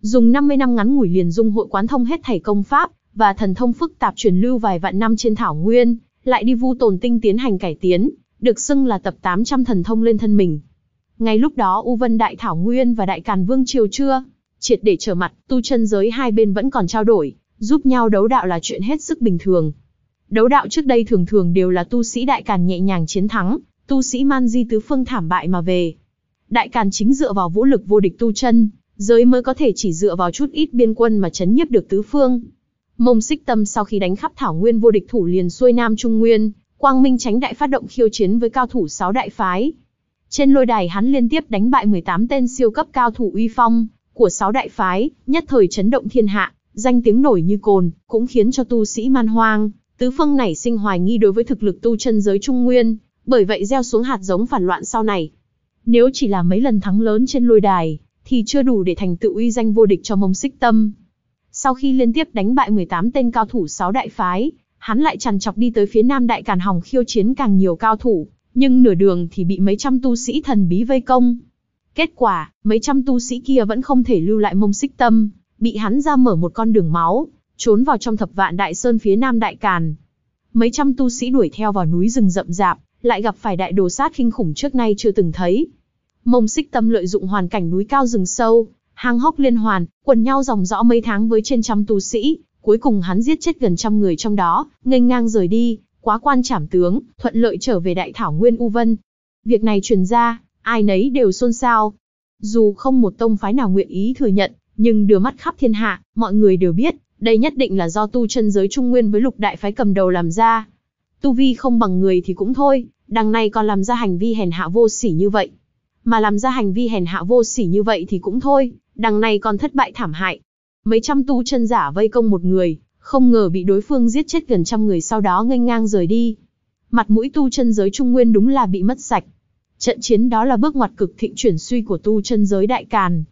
Dùng 50 năm ngắn ngủi liền dung hội quán thông hết thảy công pháp và thần thông phức tạp truyền lưu vài vạn năm trên thảo nguyên, lại đi vu tồn tinh tiến hành cải tiến, được xưng là tập 800 thần thông lên thân mình. Ngay lúc đó U Vân Đại Thảo Nguyên và Đại Càn Vương Triều chưa triệt để trở mặt, tu chân giới hai bên vẫn còn trao đổi, giúp nhau đấu đạo là chuyện hết sức bình thường. Đấu đạo trước đây thường thường đều là tu sĩ đại càn nhẹ nhàng chiến thắng, tu sĩ man di tứ phương thảm bại mà về. Đại càn chính dựa vào vũ lực vô địch tu chân, giới mới có thể chỉ dựa vào chút ít biên quân mà chấn nhiếp được tứ phương. Mông xích tâm sau khi đánh khắp thảo nguyên vô địch thủ liền xuôi nam trung nguyên, quang minh tránh đại phát động khiêu chiến với cao thủ sáu đại phái. Trên lôi đài hắn liên tiếp đánh bại 18 tên siêu cấp cao thủ uy phong, của sáu đại phái, nhất thời chấn động thiên hạ, danh tiếng nổi như cồn, cũng khiến cho tu sĩ man hoang, tứ phương nảy sinh hoài nghi đối với thực lực tu chân giới Trung Nguyên, bởi vậy gieo xuống hạt giống phản loạn sau này. Nếu chỉ là mấy lần thắng lớn trên lôi đài, thì chưa đủ để thành tựu uy danh vô địch cho mông xích tâm. Sau khi liên tiếp đánh bại 18 tên cao thủ sáu đại phái, hắn lại trằn trọc đi tới phía Nam Đại Càn Hồng khiêu chiến càng nhiều cao thủ, nhưng nửa đường thì bị mấy trăm tu sĩ thần bí vây công, Kết quả, mấy trăm tu sĩ kia vẫn không thể lưu lại mông xích tâm, bị hắn ra mở một con đường máu, trốn vào trong thập vạn đại sơn phía nam đại càn. Mấy trăm tu sĩ đuổi theo vào núi rừng rậm rạp, lại gặp phải đại đồ sát kinh khủng trước nay chưa từng thấy. Mông xích tâm lợi dụng hoàn cảnh núi cao rừng sâu, hang hốc liên hoàn, quần nhau dòng rõ mấy tháng với trên trăm tu sĩ, cuối cùng hắn giết chết gần trăm người trong đó, nghênh ngang rời đi, quá quan trảm tướng, thuận lợi trở về đại thảo nguyên U Vân. Việc này truyền ra, ai nấy đều xôn xao. Dù không một tông phái nào nguyện ý thừa nhận, nhưng đưa mắt khắp thiên hạ, mọi người đều biết, đây nhất định là do tu chân giới trung nguyên với lục đại phái cầm đầu làm ra. Tu vi không bằng người thì cũng thôi, đằng này còn làm ra hành vi hèn hạ vô sỉ như vậy. Mà làm ra hành vi hèn hạ vô sỉ như vậy thì cũng thôi, đằng này còn thất bại thảm hại. Mấy trăm tu chân giả vây công một người, không ngờ bị đối phương giết chết gần trăm người sau đó nghênh ngang rời đi. Mặt mũi tu chân giới trung nguyên đúng là bị mất sạch. Trận chiến đó là bước ngoặt cực thịnh chuyển suy của tu chân giới Đại Càn.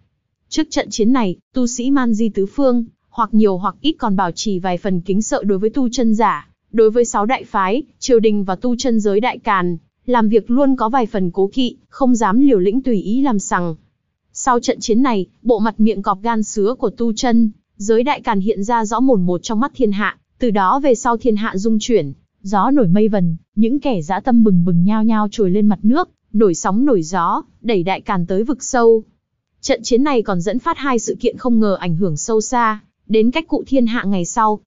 Trước trận chiến này, tu sĩ man di tứ phương, hoặc nhiều hoặc ít còn bảo trì vài phần kính sợ đối với tu chân giả, đối với sáu đại phái, triều đình và tu chân giới Đại Càn, làm việc luôn có vài phần cố kỵ, không dám liều lĩnh tùy ý làm sằng. Sau trận chiến này, bộ mặt miệng cọp gan sứa của tu chân, giới đại càn hiện ra rõ mồn một trong mắt thiên hạ, từ đó về sau thiên hạ dung chuyển, gió nổi mây vần, những kẻ dã tâm bừng bừng nhao nhao trồi lên mặt nước, nổi sóng nổi gió, đẩy đại càn tới vực sâu. Trận chiến này còn dẫn phát hai sự kiện không ngờ ảnh hưởng sâu xa, đến cách cụ thiên hạ ngày sau.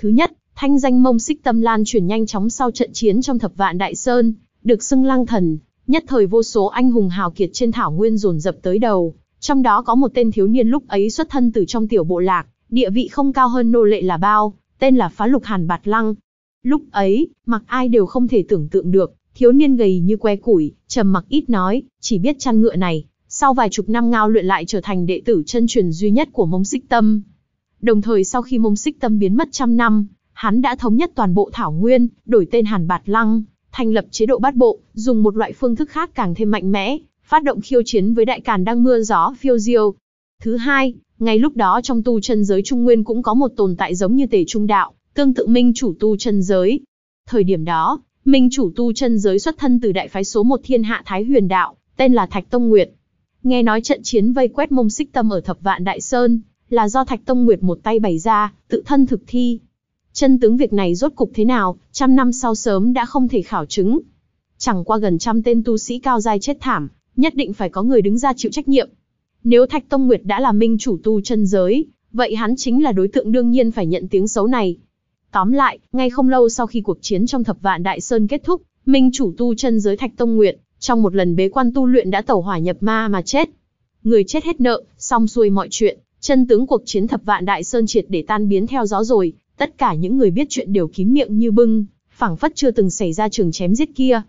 Thứ nhất, thanh danh mông xích tâm lan truyền nhanh chóng sau trận chiến trong thập vạn đại sơn, được xưng lăng thần, nhất thời vô số anh hùng hào kiệt trên thảo nguyên dồn dập tới đầu, trong đó có một tên thiếu niên lúc ấy xuất thân từ trong tiểu bộ lạc, địa vị không cao hơn nô lệ là bao, tên là Phá Lục Hàn Bạt Lăng. Lúc ấy, mặc ai đều không thể tưởng tượng được, Thiếu niên gầy như que củi, trầm mặc ít nói, chỉ biết chăn ngựa này, sau vài chục năm ngao luyện lại trở thành đệ tử chân truyền duy nhất của mông xích tâm. Đồng thời sau khi mông xích tâm biến mất trăm năm, hắn đã thống nhất toàn bộ Thảo Nguyên, đổi tên Hàn Bạt Lăng, thành lập chế độ bát bộ, dùng một loại phương thức khác càng thêm mạnh mẽ, phát động khiêu chiến với đại càn đang mưa gió phiêu diêu. Thứ hai, ngay lúc đó trong tu chân giới Trung Nguyên cũng có một tồn tại giống như tề trung đạo, tương tự minh chủ tu chân giới. Thời điểm đó, Minh chủ tu chân giới xuất thân từ đại phái số một thiên hạ Thái Huyền Đạo, tên là Thạch Tông Nguyệt. Nghe nói trận chiến vây quét mông xích tâm ở thập vạn Đại Sơn, là do Thạch Tông Nguyệt một tay bày ra, tự thân thực thi. Chân tướng việc này rốt cục thế nào, trăm năm sau sớm đã không thể khảo chứng. Chẳng qua gần trăm tên tu sĩ cao giai chết thảm, nhất định phải có người đứng ra chịu trách nhiệm. Nếu Thạch Tông Nguyệt đã là minh chủ tu chân giới, vậy hắn chính là đối tượng đương nhiên phải nhận tiếng xấu này. Tóm lại, ngay không lâu sau khi cuộc chiến trong thập vạn Đại Sơn kết thúc, Minh chủ tu chân giới Thạch Tông Nguyệt, trong một lần bế quan tu luyện đã tẩu hỏa nhập ma mà chết. Người chết hết nợ, xong xuôi mọi chuyện, chân tướng cuộc chiến thập vạn Đại Sơn triệt để tan biến theo gió rồi, tất cả những người biết chuyện đều kín miệng như bưng, phảng phất chưa từng xảy ra trường chém giết kia.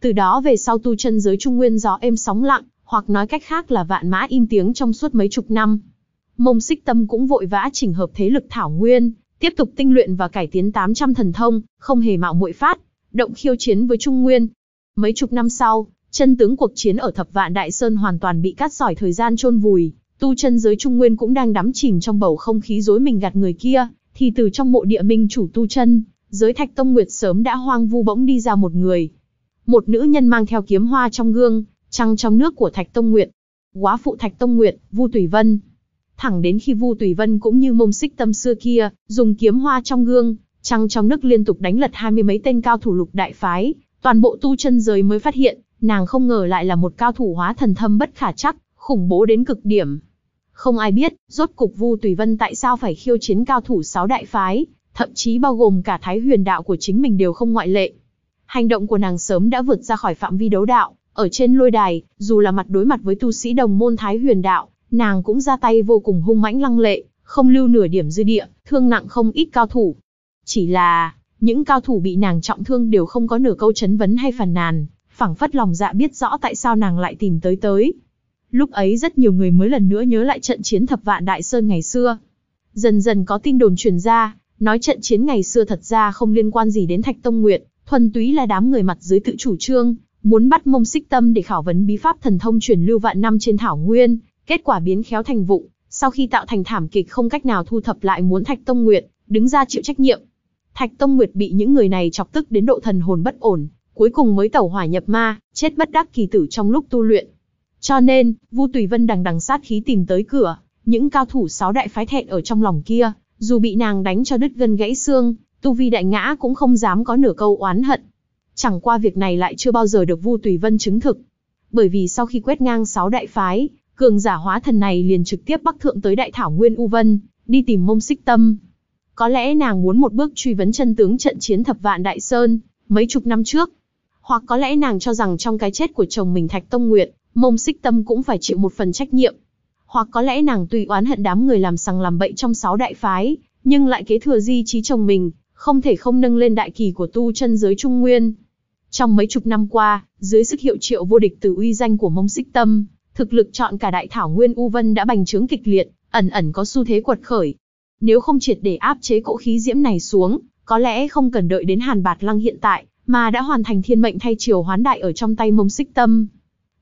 Từ đó về sau tu chân giới Trung Nguyên gió êm sóng lặng, hoặc nói cách khác là vạn mã im tiếng trong suốt mấy chục năm. Mông xích tâm cũng vội vã chỉnh hợp thế lực Thảo Nguyên, tiếp tục tinh luyện và cải tiến 800 thần thông, không hề mạo muội phát, động khiêu chiến với Trung Nguyên. Mấy chục năm sau, chân tướng cuộc chiến ở Thập Vạn Đại Sơn hoàn toàn bị cắt sỏi thời gian chôn vùi, tu chân giới Trung Nguyên cũng đang đắm chìm trong bầu không khí dối mình gạt người kia, thì từ trong mộ địa minh chủ tu chân, giới Thạch Tông Nguyệt sớm đã hoang vu bỗng đi ra một người. Một nữ nhân mang theo kiếm hoa trong gương, trăng trong nước của Thạch Tông Nguyệt. Quá phụ Thạch Tông Nguyệt, Vu Tùy Vân, thẳng đến khi Vu Tùy Vân cũng như mông xích tâm xưa kia, dùng kiếm hoa trong gương, trăng trong nước liên tục đánh lật hai mươi mấy tên cao thủ lục đại phái, toàn bộ tu chân giới mới phát hiện, nàng không ngờ lại là một cao thủ hóa thần thâm bất khả chắc, khủng bố đến cực điểm. Không ai biết, rốt cục Vu Tùy Vân tại sao phải khiêu chiến cao thủ sáu đại phái, thậm chí bao gồm cả thái huyền đạo của chính mình đều không ngoại lệ. Hành động của nàng sớm đã vượt ra khỏi phạm vi đấu đạo, ở trên lôi đài, dù là mặt đối mặt với tu sĩ đồng môn thái huyền đạo, nàng cũng ra tay vô cùng hung mãnh lăng lệ, không lưu nửa điểm dư địa, thương nặng không ít cao thủ. Chỉ là, những cao thủ bị nàng trọng thương đều không có nửa câu chấn vấn hay phàn nàn, phảng phất lòng dạ biết rõ tại sao nàng lại tìm tới tới. Lúc ấy rất nhiều người mới lần nữa nhớ lại trận chiến thập vạn Đại Sơn ngày xưa. Dần dần có tin đồn truyền ra, nói trận chiến ngày xưa thật ra không liên quan gì đến Thạch Tông Nguyệt, thuần túy là đám người mặt dưới tự chủ trương, muốn bắt mông xích tâm để khảo vấn bí pháp thần thông truyền lưu vạn năm trên thảo nguyên, Kết quả biến khéo thành vụng, sau khi tạo thành thảm kịch không cách nào thu thập lại muốn Thạch Tông Nguyệt đứng ra chịu trách nhiệm. Thạch Tông Nguyệt bị những người này chọc tức đến độ thần hồn bất ổn, cuối cùng mới tẩu hỏa nhập ma, chết bất đắc kỳ tử trong lúc tu luyện. Cho nên, Vu Tùy Vân đằng đằng sát khí tìm tới cửa, những cao thủ sáu đại phái thẹn ở trong lòng kia, dù bị nàng đánh cho đứt gân gãy xương, tu vi đại ngã cũng không dám có nửa câu oán hận. Chẳng qua việc này lại chưa bao giờ được Vu Tùy Vân chứng thực. Bởi vì sau khi quét ngang sáu đại phái, cường giả hóa thần này liền trực tiếp bắc thượng tới đại thảo nguyên U Vân, đi tìm mông xích tâm. Có lẽ nàng muốn một bước truy vấn chân tướng trận chiến thập vạn Đại Sơn, mấy chục năm trước. Hoặc có lẽ nàng cho rằng trong cái chết của chồng mình Thạch Tông Nguyệt, mông xích tâm cũng phải chịu một phần trách nhiệm. Hoặc có lẽ nàng tùy oán hận đám người làm sằng làm bậy trong sáu đại phái, nhưng lại kế thừa di trí chồng mình, không thể không nâng lên đại kỳ của tu chân giới Trung Nguyên. Trong mấy chục năm qua, dưới sức hiệu triệu vô địch từ uy danh của mông xích tâm, Thực lực chọn cả đại thảo nguyên U Vân đã bành trướng kịch liệt, ẩn ẩn có xu thế quật khởi. Nếu không triệt để áp chế cỗ khí diễm này xuống, có lẽ không cần đợi đến Hàn Bạt Lăng hiện tại, mà đã hoàn thành thiên mệnh thay triều hoán đại ở trong tay Mông Xích Tâm.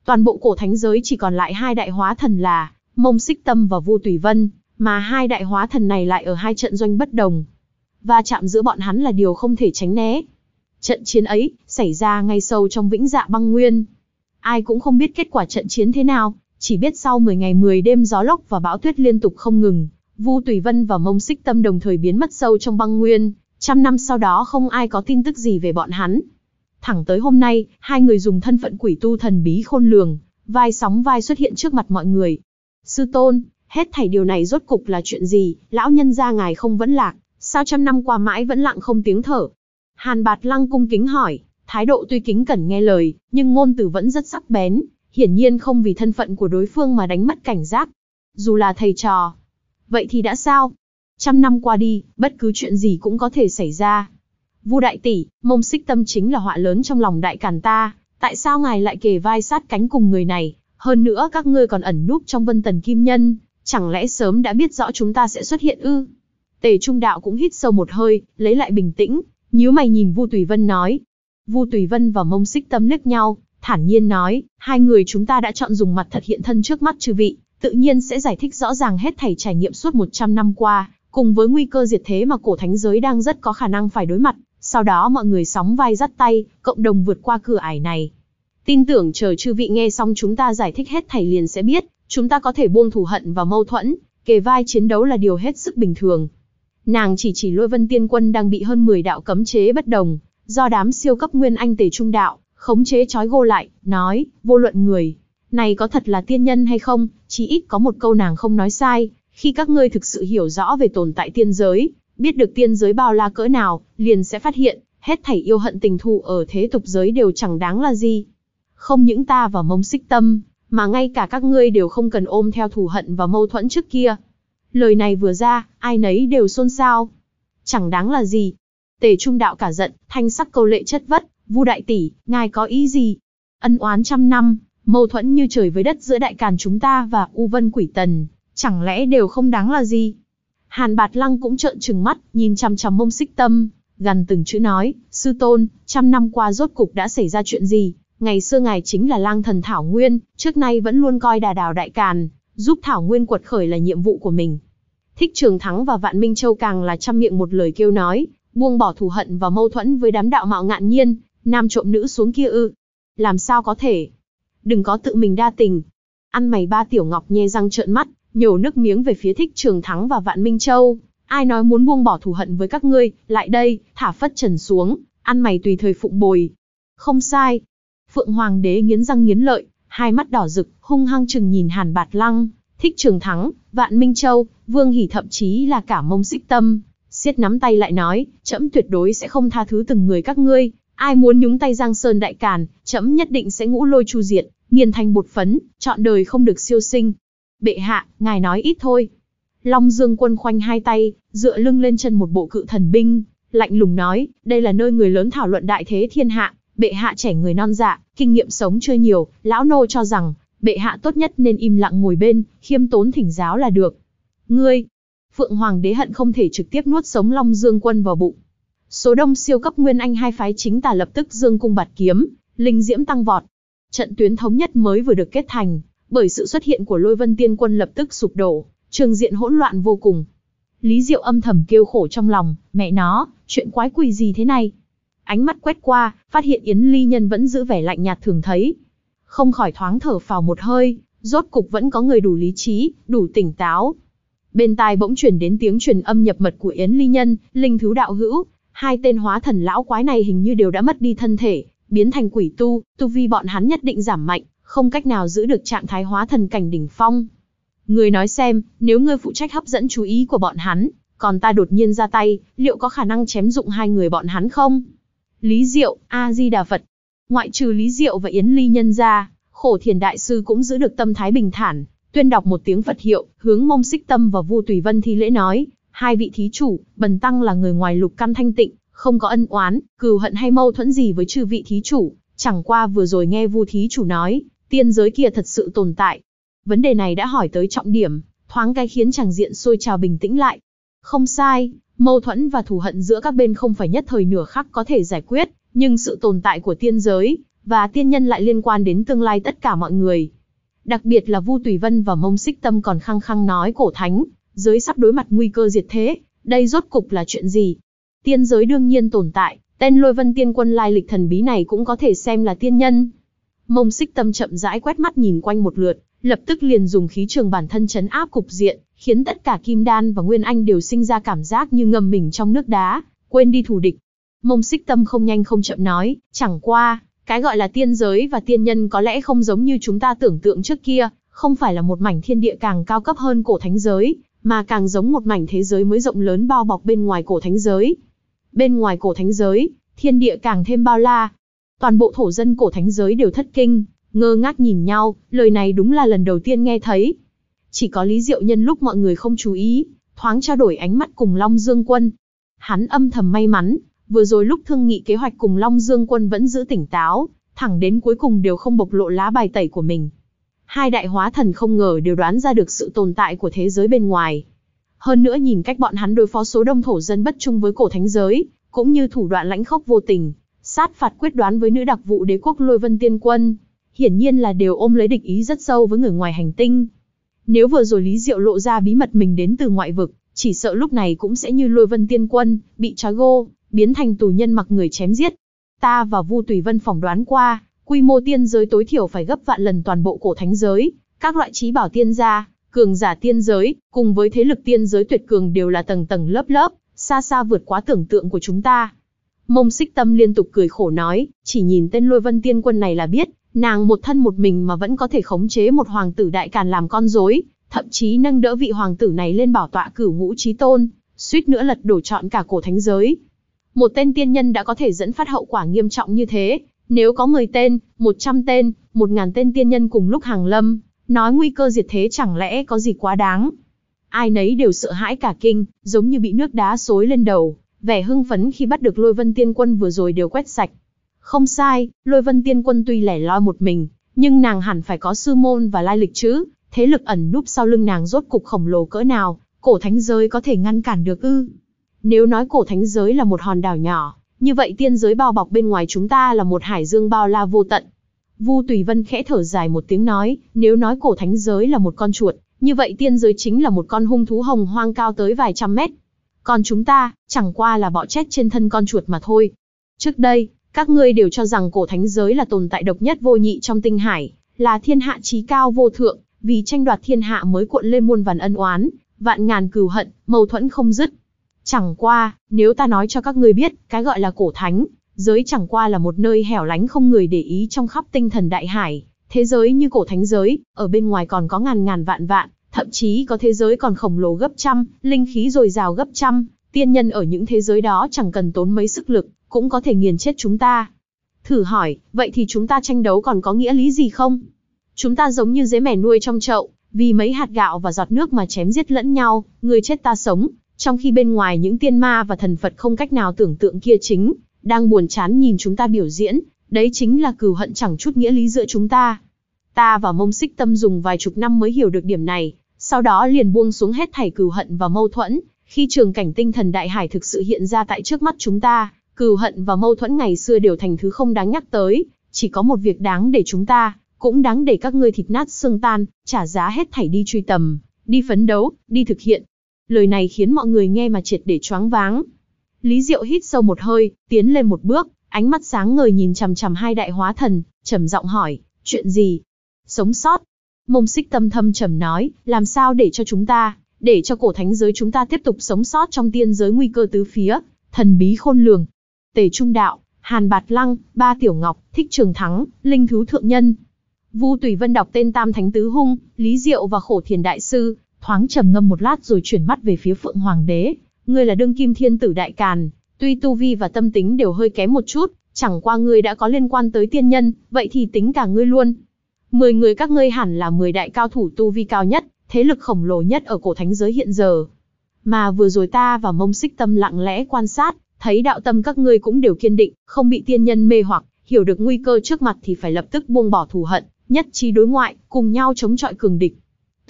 Toàn bộ cổ thánh giới chỉ còn lại hai đại hóa thần là Mông Xích Tâm và Vu Tùy Vân, mà hai đại hóa thần này lại ở hai trận doanh bất đồng. và chạm giữa bọn hắn là điều không thể tránh né. Trận chiến ấy xảy ra ngay sâu trong vĩnh dạ băng nguyên. Ai cũng không biết kết quả trận chiến thế nào, chỉ biết sau 10 ngày 10 đêm gió lốc và bão tuyết liên tục không ngừng, Vu Tùy Vân và Mông Xích Tâm đồng thời biến mất sâu trong băng nguyên, trăm năm sau đó không ai có tin tức gì về bọn hắn. Thẳng tới hôm nay, hai người dùng thân phận quỷ tu thần bí khôn lường, vai sóng vai xuất hiện trước mặt mọi người. Sư tôn, hết thảy điều này rốt cục là chuyện gì, lão nhân gia ngài không vẫn lạc, sao trăm năm qua mãi vẫn lặng không tiếng thở. Hàn Bạt Lăng cung kính hỏi. Thái độ tuy kính cẩn nghe lời, nhưng ngôn từ vẫn rất sắc bén, hiển nhiên không vì thân phận của đối phương mà đánh mất cảnh giác. Dù là thầy trò, vậy thì đã sao? Trăm năm qua đi, bất cứ chuyện gì cũng có thể xảy ra. Vu đại tỷ, mông xích tâm chính là họa lớn trong lòng đại càn ta, tại sao ngài lại kề vai sát cánh cùng người này, hơn nữa các ngươi còn ẩn núp trong vân tần kim nhân, chẳng lẽ sớm đã biết rõ chúng ta sẽ xuất hiện ư? Tề Trung Đạo cũng hít sâu một hơi, lấy lại bình tĩnh, nhíu mày nhìn Vu Tùy Vân nói, Vu Tùy Vân và Mông Xích Tâm liếc nhau, thản nhiên nói, hai người chúng ta đã chọn dùng mặt thật hiện thân trước mắt chư vị, tự nhiên sẽ giải thích rõ ràng hết thảy trải nghiệm suốt 100 năm qua, cùng với nguy cơ diệt thế mà cổ thánh giới đang rất có khả năng phải đối mặt, sau đó mọi người sóng vai dắt tay, cộng đồng vượt qua cửa ải này. Tin tưởng chờ chư vị nghe xong chúng ta giải thích hết thảy liền sẽ biết, chúng ta có thể buông thù hận và mâu thuẫn, kề vai chiến đấu là điều hết sức bình thường. Nàng chỉ chỉ lôi vân tiên quân đang bị hơn 10 đạo cấm chế bất đồng, do đám siêu cấp nguyên anh tể trung đạo, khống chế trói gô lại, nói, vô luận người. Này có thật là tiên nhân hay không, chỉ ít có một câu nàng không nói sai, khi các ngươi thực sự hiểu rõ về tồn tại tiên giới, biết được tiên giới bao la cỡ nào, liền sẽ phát hiện, hết thảy yêu hận tình thù ở thế tục giới đều chẳng đáng là gì. Không những ta và mông xích tâm, mà ngay cả các ngươi đều không cần ôm theo thù hận và mâu thuẫn trước kia. Lời này vừa ra, ai nấy đều xôn xao. Chẳng đáng là gì, Tề Trung Đạo cả giận, thanh sắc câu lệ chất vất, Vu đại tỷ, ngài có ý gì? Ân oán trăm năm, mâu thuẫn như trời với đất giữa đại càn chúng ta và U Vân Quỷ Tần, chẳng lẽ đều không đáng là gì? Hàn Bạt Lăng cũng trợn trừng mắt, nhìn chằm chằm mông xích tâm, gần từng chữ nói, sư tôn, trăm năm qua rốt cục đã xảy ra chuyện gì? Ngày xưa ngài chính là lang thần Thảo Nguyên, trước nay vẫn luôn coi đà đào đại càn, giúp Thảo Nguyên quật khởi là nhiệm vụ của mình. Thích Trường Thắng và Vạn Minh Châu càng là trăm miệng một lời kêu nói, buông bỏ thù hận và mâu thuẫn với đám đạo mạo ngạn nhiên, nam trộm nữ xuống kia ư. Làm sao có thể? Đừng có tự mình đa tình. Ăn mày ba tiểu ngọc nhe răng trợn mắt, nhổ nước miếng về phía thích trường thắng và vạn minh châu. Ai nói muốn buông bỏ thù hận với các ngươi, lại đây, thả phất trần xuống, ăn mày tùy thời phụng bồi. Không sai. Phượng Hoàng đế nghiến răng nghiến lợi, hai mắt đỏ rực, hung hăng chừng nhìn hàn bạt lăng, thích trường thắng, vạn minh châu, vương hỉ thậm chí là cả mông xích tâm, siết nắm tay lại nói, trẫm tuyệt đối sẽ không tha thứ từng người các ngươi, ai muốn nhúng tay Giang Sơn đại càn, trẫm nhất định sẽ ngũ lôi chu diệt, nghiền thành bột phấn, chọn đời không được siêu sinh. Bệ hạ, ngài nói ít thôi. Long Dương quân khoanh hai tay, dựa lưng lên chân một bộ cự thần binh, lạnh lùng nói, đây là nơi người lớn thảo luận đại thế thiên hạ, bệ hạ trẻ người non dạ, kinh nghiệm sống chưa nhiều, lão nô cho rằng, bệ hạ tốt nhất nên im lặng ngồi bên, khiêm tốn thỉnh giáo là được. Ngươi, Phượng Hoàng đế hận không thể trực tiếp nuốt sống Long Dương quân vào bụng. Số đông siêu cấp nguyên anh hai phái chính tà lập tức dương cung bạt kiếm, linh diễm tăng vọt. Trận tuyến thống nhất mới vừa được kết thành, bởi sự xuất hiện của Lôi Vân Tiên quân lập tức sụp đổ, trường diện hỗn loạn vô cùng. Lý Diệu âm thầm kêu khổ trong lòng, mẹ nó, chuyện quái quỷ gì thế này? Ánh mắt quét qua, phát hiện Yến Ly Nhân vẫn giữ vẻ lạnh nhạt thường thấy. Không khỏi thoáng thở phào một hơi, rốt cục vẫn có người đủ lý trí, đủ tỉnh táo, bên tai bỗng chuyển đến tiếng truyền âm nhập mật của Yến Ly Nhân, linh thứ đạo hữu, hai tên hóa thần lão quái này hình như đều đã mất đi thân thể, biến thành quỷ tu, tu vi bọn hắn nhất định giảm mạnh, không cách nào giữ được trạng thái hóa thần cảnh đỉnh phong. Người nói xem, nếu ngươi phụ trách hấp dẫn chú ý của bọn hắn, còn ta đột nhiên ra tay, liệu có khả năng chém dụng hai người bọn hắn không? Lý Diệu, A-di-đà Phật. Ngoại trừ Lý Diệu và Yến Ly Nhân ra, khổ thiền đại sư cũng giữ được tâm thái bình thản, Tuyên đọc một tiếng Phật hiệu, hướng mông xích tâm và Vu Tùy Vân thi lễ nói, hai vị thí chủ, bần tăng là người ngoài lục căn thanh tịnh, không có ân oán, cừu hận hay mâu thuẫn gì với chư vị thí chủ, chẳng qua vừa rồi nghe Vu thí chủ nói, tiên giới kia thật sự tồn tại. Vấn đề này đã hỏi tới trọng điểm, thoáng cái khiến chàng diện sôi trào bình tĩnh lại. Không sai, mâu thuẫn và thù hận giữa các bên không phải nhất thời nửa khắc có thể giải quyết, nhưng sự tồn tại của tiên giới và tiên nhân lại liên quan đến tương lai tất cả mọi người, Đặc biệt là Vu Tùy Vân và Mông Xích Tâm còn khăng khăng nói cổ thánh, giới sắp đối mặt nguy cơ diệt thế, đây rốt cục là chuyện gì? Tiên giới đương nhiên tồn tại, tên lôi vân tiên quân lai lịch thần bí này cũng có thể xem là tiên nhân. Mông Xích Tâm chậm rãi quét mắt nhìn quanh một lượt, lập tức liền dùng khí trường bản thân chấn áp cục diện, khiến tất cả Kim Đan và Nguyên Anh đều sinh ra cảm giác như ngầm mình trong nước đá, quên đi thù địch. Mông Xích Tâm không nhanh không chậm nói, chẳng qua, cái gọi là tiên giới và tiên nhân có lẽ không giống như chúng ta tưởng tượng trước kia, không phải là một mảnh thiên địa càng cao cấp hơn cổ thánh giới, mà càng giống một mảnh thế giới mới rộng lớn bao bọc bên ngoài cổ thánh giới. Bên ngoài cổ thánh giới, thiên địa càng thêm bao la. Toàn bộ thổ dân cổ thánh giới đều thất kinh, ngơ ngác nhìn nhau, lời này đúng là lần đầu tiên nghe thấy. Chỉ có Lý Diệu Nhân lúc mọi người không chú ý, thoáng trao đổi ánh mắt cùng Long Dương Quân. Hắn âm thầm may mắn, Vừa rồi lúc thương nghị kế hoạch cùng Long Dương quân vẫn giữ tỉnh táo, thẳng đến cuối cùng đều không bộc lộ lá bài tẩy của mình. Hai đại hóa thần không ngờ đều đoán ra được sự tồn tại của thế giới bên ngoài. Hơn nữa nhìn cách bọn hắn đối phó số đông thổ dân bất chung với cổ thánh giới, cũng như thủ đoạn lãnh khốc vô tình, sát phạt quyết đoán với nữ đặc vụ đế quốc lôi vân tiên quân, hiển nhiên là đều ôm lấy địch ý rất sâu với người ngoài hành tinh. Nếu vừa rồi Lý Diệu lộ ra bí mật mình đến từ ngoại vực, chỉ sợ lúc này cũng sẽ như lôi vân tiên quân, bị trói gô, biến thành tù nhân mặc người chém giết. Ta và Vu Tùy Vân phỏng đoán qua, quy mô tiên giới tối thiểu phải gấp vạn lần toàn bộ cổ thánh giới, các loại trí bảo tiên gia, cường giả tiên giới, cùng với thế lực tiên giới tuyệt cường đều là tầng tầng lớp lớp, xa xa vượt quá tưởng tượng của chúng ta. Mông xích tâm liên tục cười khổ nói, chỉ nhìn tên lôi vân tiên quân này là biết, nàng một thân một mình mà vẫn có thể khống chế một hoàng tử đại càn làm con rối, thậm chí nâng đỡ vị hoàng tử này lên bảo tọa cửu ngũ trí tôn, suýt nữa lật đổ chọn cả cổ thánh giới. Một tên tiên nhân đã có thể dẫn phát hậu quả nghiêm trọng như thế, nếu có 10 tên, 100 tên, 1000 tên tiên nhân cùng lúc hàng lâm, nói nguy cơ diệt thế chẳng lẽ có gì quá đáng. Ai nấy đều sợ hãi cả kinh, giống như bị nước đá xối lên đầu, vẻ hưng phấn khi bắt được Lôi Vân Tiên Quân vừa rồi đều quét sạch. Không sai, Lôi Vân Tiên Quân tuy lẻ loi một mình, nhưng nàng hẳn phải có sư môn và lai lịch chứ, thế lực ẩn núp sau lưng nàng rốt cục khổng lồ cỡ nào, cổ thánh giới có thể ngăn cản được ư? Nếu nói cổ thánh giới là một hòn đảo nhỏ, như vậy tiên giới bao bọc bên ngoài chúng ta là một hải dương bao la vô tận. Vu Tùy Vân khẽ thở dài một tiếng nói, nếu nói cổ thánh giới là một con chuột, như vậy tiên giới chính là một con hung thú hồng hoang cao tới vài trăm mét. Còn chúng ta, chẳng qua là bọ chết trên thân con chuột mà thôi. Trước đây, các ngươi đều cho rằng cổ thánh giới là tồn tại độc nhất vô nhị trong tinh hải, là thiên hạ trí cao vô thượng, vì tranh đoạt thiên hạ mới cuộn lên muôn vàn ân oán, vạn ngàn cừu hận, mâu thuẫn không dứt. Chẳng qua, nếu ta nói cho các ngươi biết, cái gọi là cổ thánh, giới chẳng qua là một nơi hẻo lánh không người để ý trong khắp tinh thần đại hải, thế giới như cổ thánh giới, ở bên ngoài còn có ngàn ngàn vạn vạn, thậm chí có thế giới còn khổng lồ gấp trăm, linh khí dồi dào gấp trăm, tiên nhân ở những thế giới đó chẳng cần tốn mấy sức lực, cũng có thể nghiền chết chúng ta. Thử hỏi, vậy thì chúng ta tranh đấu còn có nghĩa lý gì không? Chúng ta giống như dế mẻ nuôi trong chậu, vì mấy hạt gạo và giọt nước mà chém giết lẫn nhau, người chết ta sống, trong khi bên ngoài những tiên ma và thần Phật không cách nào tưởng tượng kia chính, đang buồn chán nhìn chúng ta biểu diễn, đấy chính là cừu hận chẳng chút nghĩa lý giữa chúng ta. Ta và mông xích tâm dùng vài chục năm mới hiểu được điểm này, sau đó liền buông xuống hết thảy cừu hận và mâu thuẫn, khi trường cảnh tinh thần đại hải thực sự hiện ra tại trước mắt chúng ta, cừu hận và mâu thuẫn ngày xưa đều thành thứ không đáng nhắc tới, chỉ có một việc đáng để chúng ta, cũng đáng để các ngươi thịt nát xương tan, trả giá hết thảy đi truy tầm, đi phấn đấu, đi thực hiện, Lời này khiến mọi người nghe mà triệt để choáng váng. Lý Diệu hít sâu một hơi, tiến lên một bước, ánh mắt sáng ngời nhìn chằm chằm hai đại hóa thần, trầm giọng hỏi, chuyện gì? Sống sót. Mông xích tâm thâm trầm nói, làm sao để cho chúng ta, để cho cổ thánh giới chúng ta tiếp tục sống sót trong tiên giới nguy cơ tứ phía, thần bí khôn lường. Tề Trung Đạo, Hàn Bạt Lăng, Ba Tiểu Ngọc, Thích Trường Thắng, Linh Thú Thượng Nhân. Vu Tùy Vân đọc tên Tam Thánh Tứ Hung, Lý Diệu và Khổ Thiền Đại Sư, thoáng trầm ngâm một lát rồi chuyển mắt về phía Phượng Hoàng đế, "Ngươi là đương kim thiên tử đại càn, tuy tu vi và tâm tính đều hơi kém một chút, chẳng qua ngươi đã có liên quan tới tiên nhân, vậy thì tính cả ngươi luôn. Mười người các ngươi hẳn là mười đại cao thủ tu vi cao nhất, thế lực khổng lồ nhất ở cổ thánh giới hiện giờ." Mà vừa rồi ta và Mông Xích Tâm lặng lẽ quan sát, thấy đạo tâm các ngươi cũng đều kiên định, không bị tiên nhân mê hoặc, hiểu được nguy cơ trước mặt thì phải lập tức buông bỏ thù hận, nhất trí đối ngoại, cùng nhau chống chọi cường địch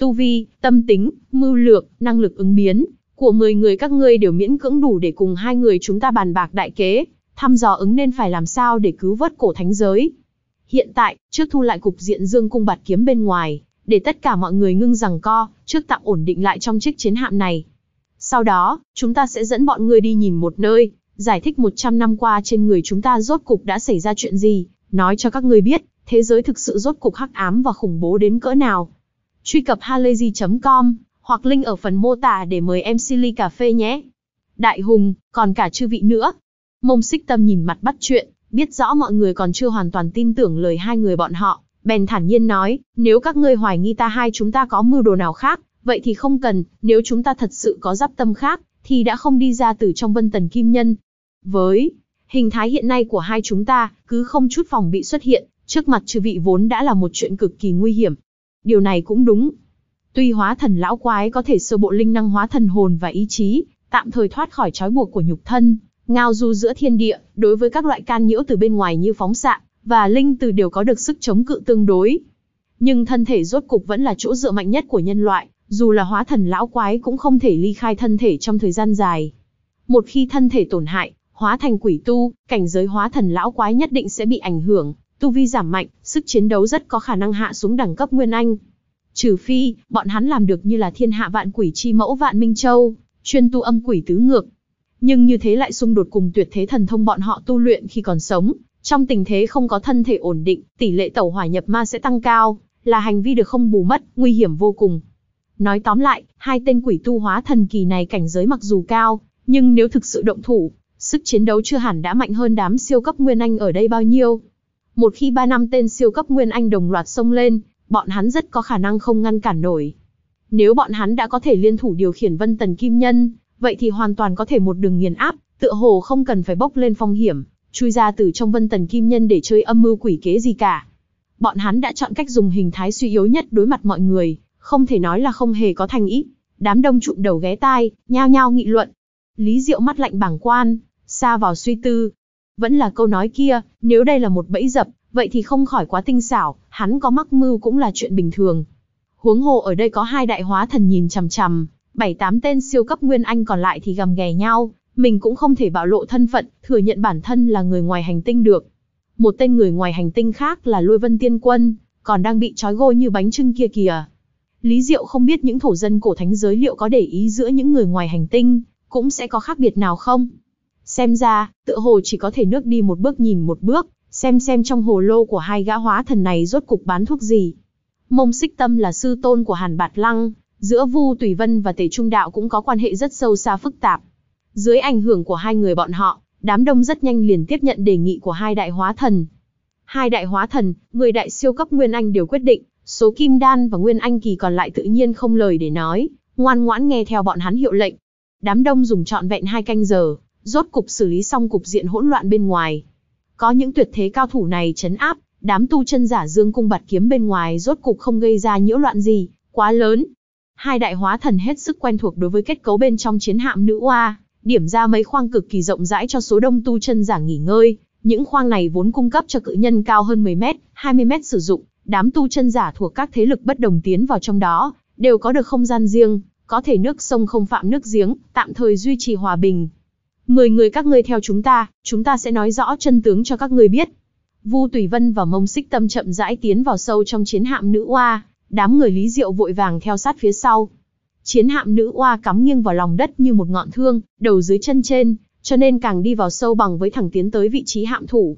tu vi, tâm tính, mưu lược, năng lực ứng biến của 10 người các ngươi đều miễn cưỡng đủ để cùng hai người chúng ta bàn bạc đại kế, thăm dò ứng nên phải làm sao để cứu vớt cổ thánh giới. Hiện tại, trước thu lại cục diện Dương cung bạt kiếm bên ngoài, để tất cả mọi người ngưng rằng co, trước tạm ổn định lại trong chiếc chiến hạm này. Sau đó, chúng ta sẽ dẫn bọn ngươi đi nhìn một nơi, giải thích 100 năm qua trên người chúng ta rốt cục đã xảy ra chuyện gì, nói cho các ngươi biết, thế giới thực sự rốt cục hắc ám và khủng bố đến cỡ nào. Truy cập halayzi.com hoặc link ở phần mô tả để mời em Silly Cà Phê nhé. Đại Hùng, còn cả chư vị nữa. Mông xích tâm nhìn mặt bắt chuyện, biết rõ mọi người còn chưa hoàn toàn tin tưởng lời hai người bọn họ. Bèn thản nhiên nói, nếu các ngươi hoài nghi ta hai chúng ta có mưu đồ nào khác, vậy thì không cần, nếu chúng ta thật sự có giáp tâm khác, thì đã không đi ra từ trong vân tần kim nhân. Với hình thái hiện nay của hai chúng ta, cứ không chút phòng bị xuất hiện, trước mặt chư vị vốn đã là một chuyện cực kỳ nguy hiểm, Điều này cũng đúng. Tuy hóa thần lão quái có thể sơ bộ linh năng hóa thần hồn và ý chí, tạm thời thoát khỏi trói buộc của nhục thân, ngao du giữa thiên địa, đối với các loại can nhiễu từ bên ngoài như phóng xạ và linh từ đều có được sức chống cự tương đối. Nhưng thân thể rốt cục vẫn là chỗ dựa mạnh nhất của nhân loại, dù là hóa thần lão quái cũng không thể ly khai thân thể trong thời gian dài. Một khi thân thể tổn hại, hóa thành quỷ tu, cảnh giới hóa thần lão quái nhất định sẽ bị ảnh hưởng tu vi giảm mạnh, sức chiến đấu rất có khả năng hạ xuống đẳng cấp Nguyên Anh. Trừ phi, bọn hắn làm được như là thiên hạ vạn quỷ chi mẫu vạn Minh Châu, chuyên tu âm quỷ tứ ngược. Nhưng như thế lại xung đột cùng tuyệt thế thần thông bọn họ tu luyện khi còn sống, trong tình thế không có thân thể ổn định, tỷ lệ tẩu hỏa nhập ma sẽ tăng cao, là hành vi được không bù mất, nguy hiểm vô cùng. Nói tóm lại, hai tên quỷ tu hóa thần kỳ này cảnh giới mặc dù cao, nhưng nếu thực sự động thủ, sức chiến đấu chưa hẳn đã mạnh hơn đám siêu cấp nguyên anh ở đây bao nhiêu. Một khi ba năm tên siêu cấp Nguyên Anh đồng loạt xông lên, bọn hắn rất có khả năng không ngăn cản nổi. Nếu bọn hắn đã có thể liên thủ điều khiển Vân Tần Kim Nhân, vậy thì hoàn toàn có thể một đường nghiền áp, tựa hồ không cần phải bốc lên phong hiểm, chui ra từ trong Vân Tần Kim Nhân để chơi âm mưu quỷ kế gì cả. Bọn hắn đã chọn cách dùng hình thái suy yếu nhất đối mặt mọi người, không thể nói là không hề có thành ý. Đám đông trụm đầu ghé tai, nhao nhao nghị luận. Lý Diệu mắt lạnh bảng quan, xa vào suy tư, vẫn là câu nói kia, nếu đây là một bẫy dập, vậy thì không khỏi quá tinh xảo, hắn có mắc mưu cũng là chuyện bình thường. Huống hồ ở đây có hai đại hóa thần nhìn chằm chằm, bảy tám tên siêu cấp nguyên anh còn lại thì gầm ghè nhau, mình cũng không thể bạo lộ thân phận, thừa nhận bản thân là người ngoài hành tinh được. Một tên người ngoài hành tinh khác là Lôi Vân Tiên Quân, còn đang bị trói gô như bánh trưng kia kìa. Lý Diệu không biết những thổ dân cổ thánh giới liệu có để ý giữa những người ngoài hành tinh, cũng sẽ có khác biệt nào không? Xem ra, tựa hồ chỉ có thể nước đi một bước nhìn một bước, xem xem trong hồ lô của hai gã hóa thần này rốt cục bán thuốc gì. Mông xích tâm là sư tôn của Hàn Bạt Lăng, giữa Vu Tùy Vân và Tề Trung Đạo cũng có quan hệ rất sâu xa phức tạp. Dưới ảnh hưởng của hai người bọn họ, đám đông rất nhanh liền tiếp nhận đề nghị của hai đại hóa thần. Hai đại hóa thần, người đại siêu cấp Nguyên Anh đều quyết định, số Kim Đan và Nguyên Anh kỳ còn lại tự nhiên không lời để nói, ngoan ngoãn nghe theo bọn hắn hiệu lệnh. Đám đông dùng trọn vẹn hai canh giờ, rốt cục xử lý xong cục diện hỗn loạn bên ngoài. Có những tuyệt thế cao thủ này chấn áp, đám tu chân giả dương cung bạt kiếm bên ngoài rốt cục không gây ra nhiễu loạn gì, quá lớn. Hai đại hóa thần hết sức quen thuộc đối với kết cấu bên trong chiến hạm nữ oa, điểm ra mấy khoang cực kỳ rộng rãi cho số đông tu chân giả nghỉ ngơi. Những khoang này vốn cung cấp cho cự nhân cao hơn 10 mét, 20 mét sử dụng, đám tu chân giả thuộc các thế lực bất đồng tiến vào trong đó, đều có được không gian riêng, có thể nước sông không phạm nước giếng, tạm thời duy trì hòa bình, Mười người các ngươi theo chúng ta, chúng ta sẽ nói rõ chân tướng cho các ngươi biết. Vu Tùy Vân và Mông Xích Tâm chậm rãi tiến vào sâu trong chiến hạm nữ oa, đám người Lý Diệu vội vàng theo sát phía sau. Chiến hạm nữ oa cắm nghiêng vào lòng đất như một ngọn thương, đầu dưới chân trên, cho nên càng đi vào sâu bằng với thẳng tiến tới vị trí hạm thủ.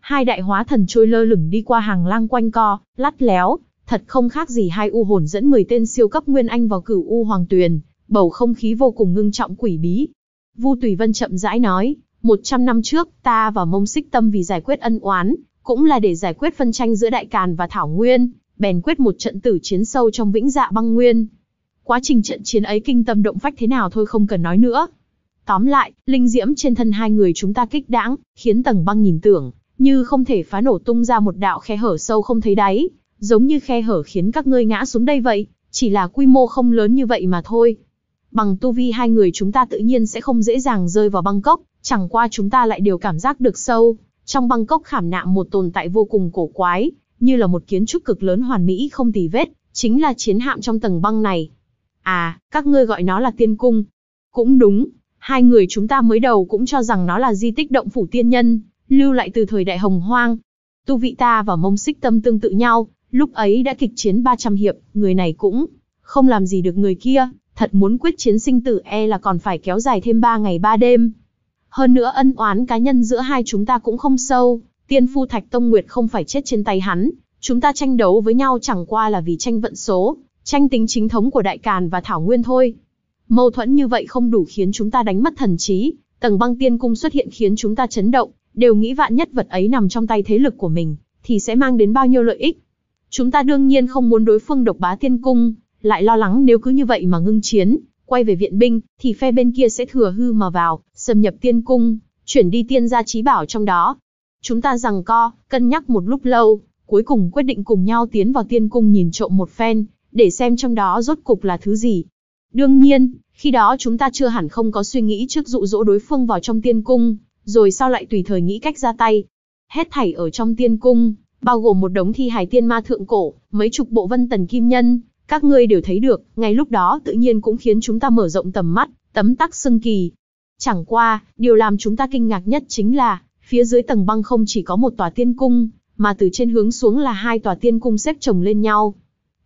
Hai đại hóa thần trôi lơ lửng đi qua hàng lang quanh co, lắt léo, thật không khác gì hai u hồn dẫn 10 tên siêu cấp nguyên anh vào cửu u hoàng tuyền, bầu không khí vô cùng ngưng trọng quỷ bí, Vu Tùy Vân chậm rãi nói, 100 năm trước, ta và mông xích tâm vì giải quyết ân oán, cũng là để giải quyết phân tranh giữa Đại Càn và Thảo Nguyên, bèn quyết một trận tử chiến sâu trong vĩnh dạ băng nguyên. Quá trình trận chiến ấy kinh tâm động phách thế nào thôi không cần nói nữa. Tóm lại, linh diễm trên thân hai người chúng ta kích đãng, khiến tầng băng nhìn tưởng, như không thể phá nổ tung ra một đạo khe hở sâu không thấy đáy, giống như khe hở khiến các ngươi ngã xuống đây vậy, chỉ là quy mô không lớn như vậy mà thôi. Bằng tu vi hai người chúng ta tự nhiên sẽ không dễ dàng rơi vào băng cốc, chẳng qua chúng ta lại đều cảm giác được sâu. Trong băng cốc khảm nạm một tồn tại vô cùng cổ quái, như là một kiến trúc cực lớn hoàn mỹ không tì vết, chính là chiến hạm trong tầng băng này. À, các ngươi gọi nó là tiên cung. Cũng đúng, hai người chúng ta mới đầu cũng cho rằng nó là di tích động phủ tiên nhân, lưu lại từ thời đại hồng hoang. Tu vị ta và mông xích tâm tương tự nhau, lúc ấy đã kịch chiến 300 hiệp, người này cũng không làm gì được người kia, thật muốn quyết chiến sinh tử e là còn phải kéo dài thêm 3 ngày 3 đêm. Hơn nữa ân oán cá nhân giữa hai chúng ta cũng không sâu, tiên phu Thạch Tông Nguyệt không phải chết trên tay hắn, chúng ta tranh đấu với nhau chẳng qua là vì tranh vận số, tranh tính chính thống của Đại Càn và Thảo Nguyên thôi. Mâu thuẫn như vậy không đủ khiến chúng ta đánh mất thần trí, tầng băng tiên cung xuất hiện khiến chúng ta chấn động, đều nghĩ vạn nhất vật ấy nằm trong tay thế lực của mình, thì sẽ mang đến bao nhiêu lợi ích. Chúng ta đương nhiên không muốn đối phương độc bá tiên cung, lại lo lắng nếu cứ như vậy mà ngưng chiến, quay về viện binh, thì phe bên kia sẽ thừa hư mà vào, xâm nhập tiên cung, chuyển đi tiên gia trí bảo trong đó. Chúng ta rằng co, cân nhắc một lúc lâu, cuối cùng quyết định cùng nhau tiến vào tiên cung nhìn trộm một phen, để xem trong đó rốt cục là thứ gì. Đương nhiên, khi đó chúng ta chưa hẳn không có suy nghĩ trước dụ dỗ đối phương vào trong tiên cung, rồi sau lại tùy thời nghĩ cách ra tay. Hết thảy ở trong tiên cung, bao gồm một đống thi hài tiên ma thượng cổ, mấy chục bộ vân tần kim nhân, các ngươi đều thấy được, ngay lúc đó tự nhiên cũng khiến chúng ta mở rộng tầm mắt, tấm tắc xưng kỳ. Chẳng qua, điều làm chúng ta kinh ngạc nhất chính là, phía dưới tầng băng không chỉ có một tòa tiên cung, mà từ trên hướng xuống là hai tòa tiên cung xếp chồng lên nhau.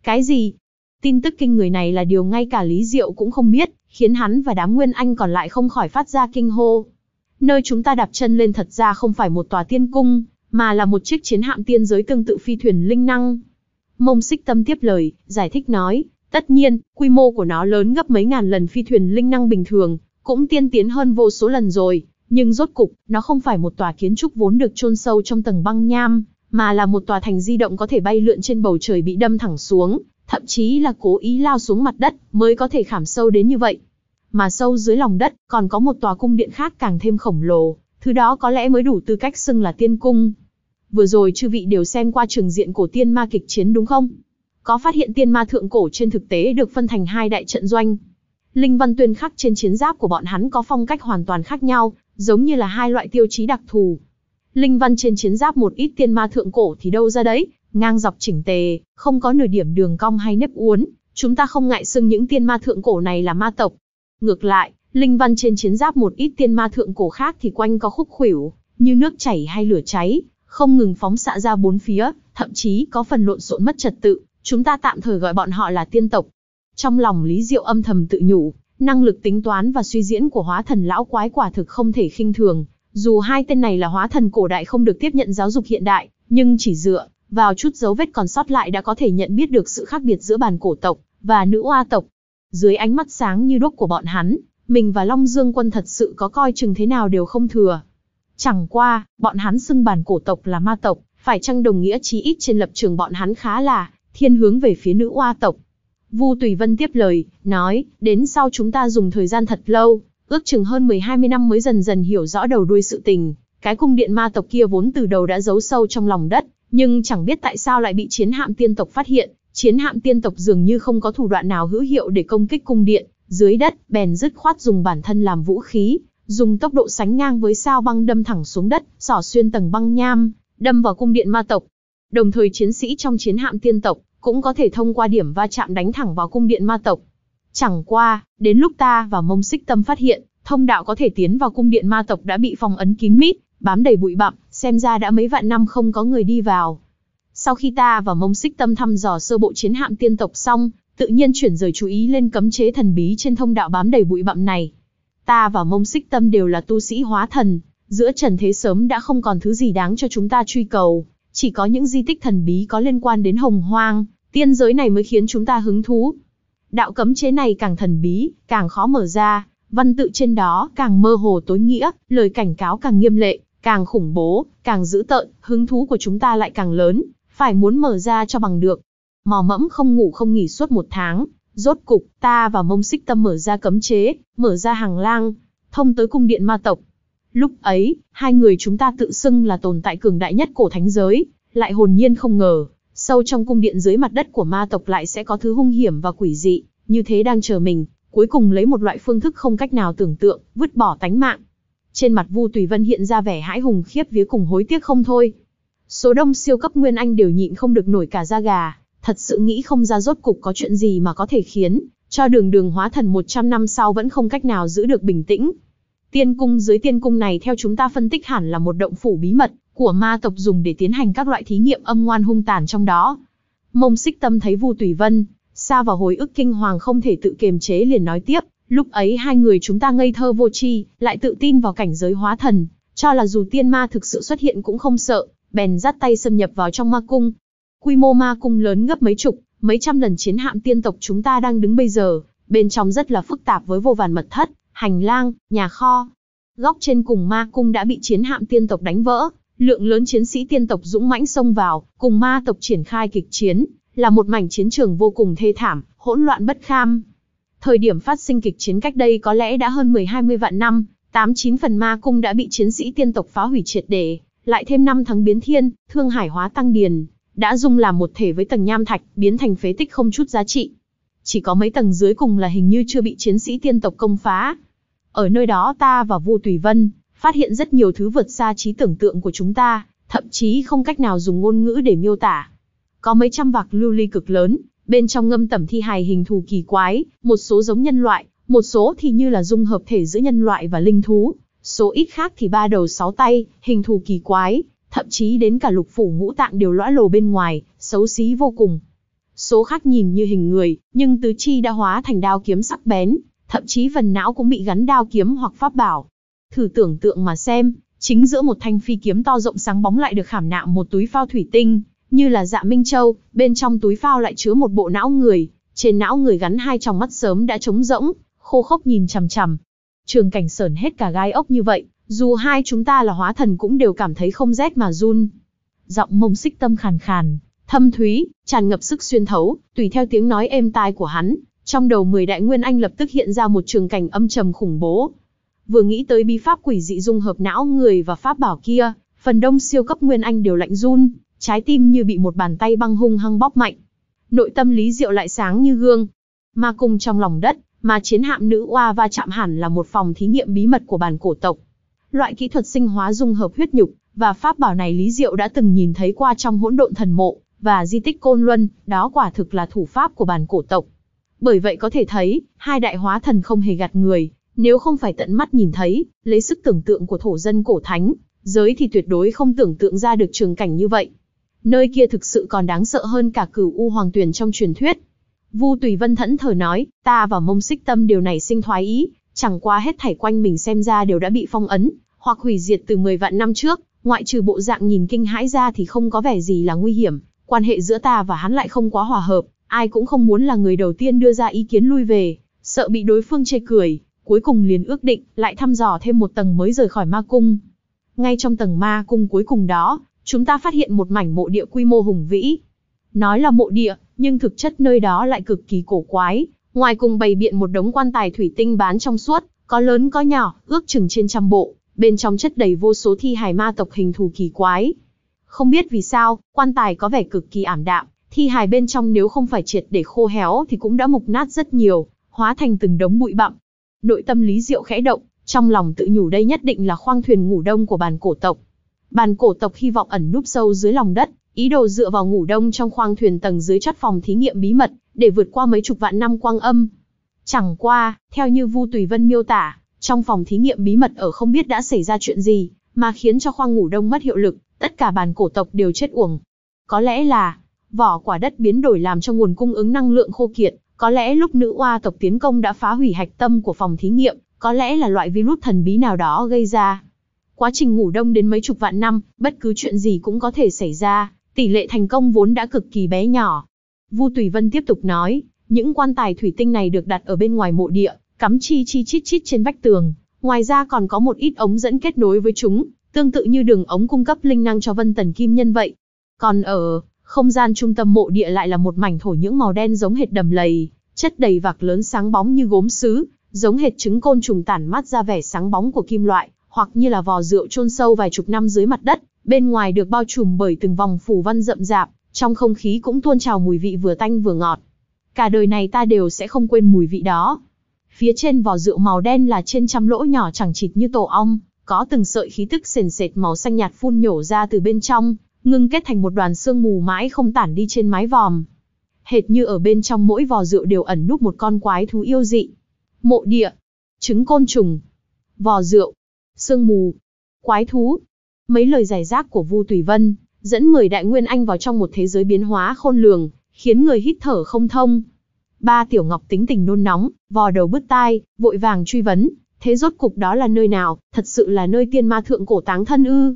Cái gì? Tin tức kinh người này là điều ngay cả Lý Diệu cũng không biết, khiến hắn và đám nguyên anh còn lại không khỏi phát ra kinh hô. Nơi chúng ta đạp chân lên thật ra không phải một tòa tiên cung, mà là một chiếc chiến hạm tiên giới tương tự phi thuyền linh năng. Mông xích tâm tiếp lời, giải thích nói, tất nhiên, quy mô của nó lớn gấp mấy ngàn lần phi thuyền linh năng bình thường, cũng tiên tiến hơn vô số lần rồi, nhưng rốt cục, nó không phải một tòa kiến trúc vốn được chôn sâu trong tầng băng nham, mà là một tòa thành di động có thể bay lượn trên bầu trời bị đâm thẳng xuống, thậm chí là cố ý lao xuống mặt đất mới có thể khảm sâu đến như vậy. Mà sâu dưới lòng đất còn có một tòa cung điện khác càng thêm khổng lồ, thứ đó có lẽ mới đủ tư cách xưng là tiên cung, Vừa rồi chư vị đều xem qua trường diện cổ tiên ma kịch chiến đúng không? Có phát hiện tiên ma thượng cổ trên thực tế được phân thành hai đại trận doanh. Linh văn tuyên khắc trên chiến giáp của bọn hắn có phong cách hoàn toàn khác nhau, giống như là hai loại tiêu chí đặc thù. Linh văn trên chiến giáp một ít tiên ma thượng cổ thì đâu ra đấy, ngang dọc chỉnh tề, không có nửa điểm đường cong hay nếp uốn, chúng ta không ngại xưng những tiên ma thượng cổ này là ma tộc. Ngược lại, linh văn trên chiến giáp một ít tiên ma thượng cổ khác thì quanh có khúc khuỷu, như nước chảy hay lửa cháy, không ngừng phóng xạ ra bốn phía, thậm chí có phần lộn xộn mất trật tự, chúng ta tạm thời gọi bọn họ là tiên tộc. Trong lòng Lý Diệu âm thầm tự nhủ, năng lực tính toán và suy diễn của hóa thần lão quái quả thực không thể khinh thường, dù hai tên này là hóa thần cổ đại không được tiếp nhận giáo dục hiện đại, nhưng chỉ dựa vào chút dấu vết còn sót lại đã có thể nhận biết được sự khác biệt giữa bản cổ tộc và nữ oa tộc. Dưới ánh mắt sáng như đuốc của bọn hắn, mình và Long Dương Quân thật sự có coi chừng thế nào đều không thừa, Chẳng qua, bọn hắn xưng bản cổ tộc là ma tộc, phải chăng đồng nghĩa chí ít trên lập trường bọn hắn khá là thiên hướng về phía nữ oa tộc. Vu Tùy Vân tiếp lời, nói, đến sau chúng ta dùng thời gian thật lâu, ước chừng hơn 10-20 năm mới dần dần hiểu rõ đầu đuôi sự tình. Cái cung điện ma tộc kia vốn từ đầu đã giấu sâu trong lòng đất, nhưng chẳng biết tại sao lại bị chiến hạm tiên tộc phát hiện. Chiến hạm tiên tộc dường như không có thủ đoạn nào hữu hiệu để công kích cung điện, dưới đất, bèn dứt khoát dùng bản thân làm vũ khí, dùng tốc độ sánh ngang với sao băng đâm thẳng xuống đất, xỏ xuyên tầng băng nham, đâm vào cung điện ma tộc. Đồng thời chiến sĩ trong chiến hạm tiên tộc cũng có thể thông qua điểm va chạm đánh thẳng vào cung điện ma tộc. Chẳng qua, đến lúc ta và mông xích tâm phát hiện, thông đạo có thể tiến vào cung điện ma tộc đã bị phòng ấn kín mít, bám đầy bụi bặm, xem ra đã mấy vạn năm không có người đi vào. Sau khi ta và mông xích tâm thăm dò sơ bộ chiến hạm tiên tộc xong, tự nhiên chuyển rời chú ý lên cấm chế thần bí trên thông đạo bám đầy bụi bặm này. Ta và mông xích tâm đều là tu sĩ hóa thần, giữa trần thế sớm đã không còn thứ gì đáng cho chúng ta truy cầu, chỉ có những di tích thần bí có liên quan đến hồng hoang, tiên giới này mới khiến chúng ta hứng thú. Đạo cấm chế này càng thần bí, càng khó mở ra, văn tự trên đó càng mơ hồ tối nghĩa, lời cảnh cáo càng nghiêm lệ, càng khủng bố, càng dữ tợn, hứng thú của chúng ta lại càng lớn, phải muốn mở ra cho bằng được. Mò mẫm không ngủ không nghỉ suốt một tháng, Rốt cục, ta và mông xích tâm mở ra cấm chế, mở ra hàng lang, thông tới cung điện ma tộc. Lúc ấy, hai người chúng ta tự xưng là tồn tại cường đại nhất cổ thánh giới, lại hồn nhiên không ngờ, sâu trong cung điện dưới mặt đất của ma tộc lại sẽ có thứ hung hiểm và quỷ dị, như thế đang chờ mình, cuối cùng lấy một loại phương thức không cách nào tưởng tượng, vứt bỏ tánh mạng. Trên mặt Vu Tùy Vân hiện ra vẻ hãi hùng khiếp vía cùng hối tiếc không thôi. Số đông siêu cấp nguyên anh đều nhịn không được nổi cả da gà, thật sự nghĩ không ra rốt cục có chuyện gì mà có thể khiến cho đường đường hóa thần 100 năm sau vẫn không cách nào giữ được bình tĩnh. Tiên cung dưới tiên cung này theo chúng ta phân tích hẳn là một động phủ bí mật của ma tộc dùng để tiến hành các loại thí nghiệm âm ngoan hung tàn trong đó. Mông xích tâm thấy Vu Tùy Vân, xa vào hồi ức kinh hoàng không thể tự kiềm chế liền nói tiếp, lúc ấy hai người chúng ta ngây thơ vô tri, lại tự tin vào cảnh giới hóa thần, cho là dù tiên ma thực sự xuất hiện cũng không sợ, bèn dắt tay xâm nhập vào trong ma cung, quy mô ma cung lớn gấp mấy chục, mấy trăm lần chiến hạm tiên tộc chúng ta đang đứng bây giờ, bên trong rất là phức tạp với vô vàn mật thất, hành lang, nhà kho. Góc trên cùng ma cung đã bị chiến hạm tiên tộc đánh vỡ, lượng lớn chiến sĩ tiên tộc dũng mãnh xông vào, cùng ma tộc triển khai kịch chiến, là một mảnh chiến trường vô cùng thê thảm, hỗn loạn bất kham. Thời điểm phát sinh kịch chiến cách đây có lẽ đã hơn 10-20 vạn năm, 89 phần ma cung đã bị chiến sĩ tiên tộc phá hủy triệt để, lại thêm 5 tháng biến thiên, thương hải hóa tăng điền, đã dung làm một thể với tầng nham thạch, biến thành phế tích không chút giá trị. Chỉ có mấy tầng dưới cùng là hình như chưa bị chiến sĩ tiên tộc công phá. Ở nơi đó ta và Vu Tùy Vân phát hiện rất nhiều thứ vượt xa trí tưởng tượng của chúng ta, thậm chí không cách nào dùng ngôn ngữ để miêu tả. Có mấy trăm vạc lưu ly cực lớn, bên trong ngâm tẩm thi hài hình thù kỳ quái, một số giống nhân loại, một số thì như là dung hợp thể giữa nhân loại và linh thú, số ít khác thì ba đầu sáu tay, hình thù kỳ quái, thậm chí đến cả lục phủ ngũ tạng đều lõa lồ bên ngoài, xấu xí vô cùng. Số khác nhìn như hình người, nhưng tứ chi đã hóa thành đao kiếm sắc bén, thậm chí phần não cũng bị gắn đao kiếm hoặc pháp bảo. Thử tưởng tượng mà xem, chính giữa một thanh phi kiếm to rộng sáng bóng lại được khảm nạm một túi phao thủy tinh, như là dạ minh châu, bên trong túi phao lại chứa một bộ não người, trên não người gắn hai tròng mắt sớm đã trống rỗng, khô khốc nhìn chằm chằm. Trường cảnh sờn hết cả gai ốc như vậy, dù hai chúng ta là hóa thần cũng đều cảm thấy không rét mà run. Giọng mông xích tâm khàn khàn, thâm thúy, tràn ngập sức xuyên thấu, tùy theo tiếng nói êm tai của hắn, trong đầu mười đại nguyên anh lập tức hiện ra một trường cảnh âm trầm khủng bố. Vừa nghĩ tới bí pháp quỷ dị dung hợp não người và pháp bảo kia, phần đông siêu cấp nguyên anh đều lạnh run, trái tim như bị một bàn tay băng hung hăng bóp mạnh. Nội tâm lý diệu lại sáng như gương. mà cùng trong lòng đất, mà chiến hạm nữ oa va chạm hẳn là một phòng thí nghiệm bí mật của bản cổ tộc. Loại kỹ thuật sinh hóa dung hợp huyết nhục và pháp bảo này Lý Diệu đã từng nhìn thấy qua trong hỗn độn thần mộ và di tích Côn Luân, đó quả thực là thủ pháp của bản cổ tộc. Bởi vậy có thể thấy, hai đại hóa thần không hề gạt người, nếu không phải tận mắt nhìn thấy, lấy sức tưởng tượng của thổ dân cổ thánh, giới thì tuyệt đối không tưởng tượng ra được trường cảnh như vậy. Nơi kia thực sự còn đáng sợ hơn cả cửu U Hoàng Tuyền trong truyền thuyết. Vu Tùy Vân thẫn thờ nói, ta và mông xích tâm điều này sinh thoái ý, chẳng qua hết thảy quanh mình xem ra đều đã bị phong ấn, hoặc hủy diệt từ 10 vạn năm trước, ngoại trừ bộ dạng nhìn kinh hãi ra thì không có vẻ gì là nguy hiểm, quan hệ giữa ta và hắn lại không quá hòa hợp, ai cũng không muốn là người đầu tiên đưa ra ý kiến lui về, sợ bị đối phương chê cười, cuối cùng liền ước định lại thăm dò thêm một tầng mới rời khỏi ma cung. Ngay trong tầng ma cung cuối cùng đó, chúng ta phát hiện một mảnh mộ địa quy mô hùng vĩ. Nói là mộ địa, nhưng thực chất nơi đó lại cực kỳ cổ quái, ngoài cùng bày biện một đống quan tài thủy tinh bán trong suốt, có lớn có nhỏ, ước chừng trên trăm bộ, bên trong chất đầy vô số thi hài ma tộc hình thù kỳ quái. Không biết vì sao, quan tài có vẻ cực kỳ ảm đạm, thi hài bên trong nếu không phải triệt để khô héo thì cũng đã mục nát rất nhiều, hóa thành từng đống bụi bặm. Nội tâm Lý Diệu khẽ động, trong lòng tự nhủ đây nhất định là khoang thuyền ngủ đông của bàn cổ tộc. Bàn cổ tộc hy vọng ẩn núp sâu dưới lòng đất, ý đồ dựa vào ngủ đông trong khoang thuyền tầng dưới chót phòng thí nghiệm bí mật, để vượt qua mấy chục vạn năm quang âm. Chẳng qua, theo như Vu Tùy Vân miêu tả, trong phòng thí nghiệm bí mật ở không biết đã xảy ra chuyện gì, mà khiến cho khoang ngủ đông mất hiệu lực, tất cả bàn cổ tộc đều chết uổng. Có lẽ là vỏ quả đất biến đổi làm cho nguồn cung ứng năng lượng khô kiệt, có lẽ lúc nữ oa tộc tiến công đã phá hủy hạch tâm của phòng thí nghiệm, có lẽ là loại virus thần bí nào đó gây ra. Quá trình ngủ đông đến mấy chục vạn năm, bất cứ chuyện gì cũng có thể xảy ra, tỷ lệ thành công vốn đã cực kỳ bé nhỏ. Vu Tùy Vân tiếp tục nói, những quan tài thủy tinh này được đặt ở bên ngoài mộ địa, cắm chi chi chít chít trên vách tường, ngoài ra còn có một ít ống dẫn kết nối với chúng, tương tự như đường ống cung cấp linh năng cho Vân Tần Kim Nhân vậy. Còn ở không gian trung tâm mộ địa lại là một mảnh thổ những màu đen giống hệt đầm lầy, chất đầy vạc lớn sáng bóng như gốm sứ, giống hệt trứng côn trùng tản mát ra vẻ sáng bóng của kim loại, hoặc như là vò rượu chôn sâu vài chục năm dưới mặt đất, bên ngoài được bao trùm bởi từng vòng phủ văn rậm rạp, trong không khí cũng tuôn trào mùi vị vừa tanh vừa ngọt. Cả đời này ta đều sẽ không quên mùi vị đó. Phía trên vỏ rượu màu đen là trên trăm lỗ nhỏ chẳng chịt như tổ ong, có từng sợi khí tức sền sệt màu xanh nhạt phun nhổ ra từ bên trong, ngưng kết thành một đoàn sương mù mãi không tản đi trên mái vòm. Hệt như ở bên trong mỗi vò rượu đều ẩn núp một con quái thú yêu dị. Mộ địa, trứng côn trùng, vò rượu, sương mù, quái thú. Mấy lời giải rác của Vu Tùy Vân, dẫn 10 đại nguyên anh vào trong một thế giới biến hóa khôn lường, khiến người hít thở không thông, Ba tiểu ngọc tính tình nôn nóng, vò đầu bứt tai, vội vàng truy vấn, thế rốt cục đó là nơi nào, thật sự là nơi tiên ma thượng cổ táng thân ư?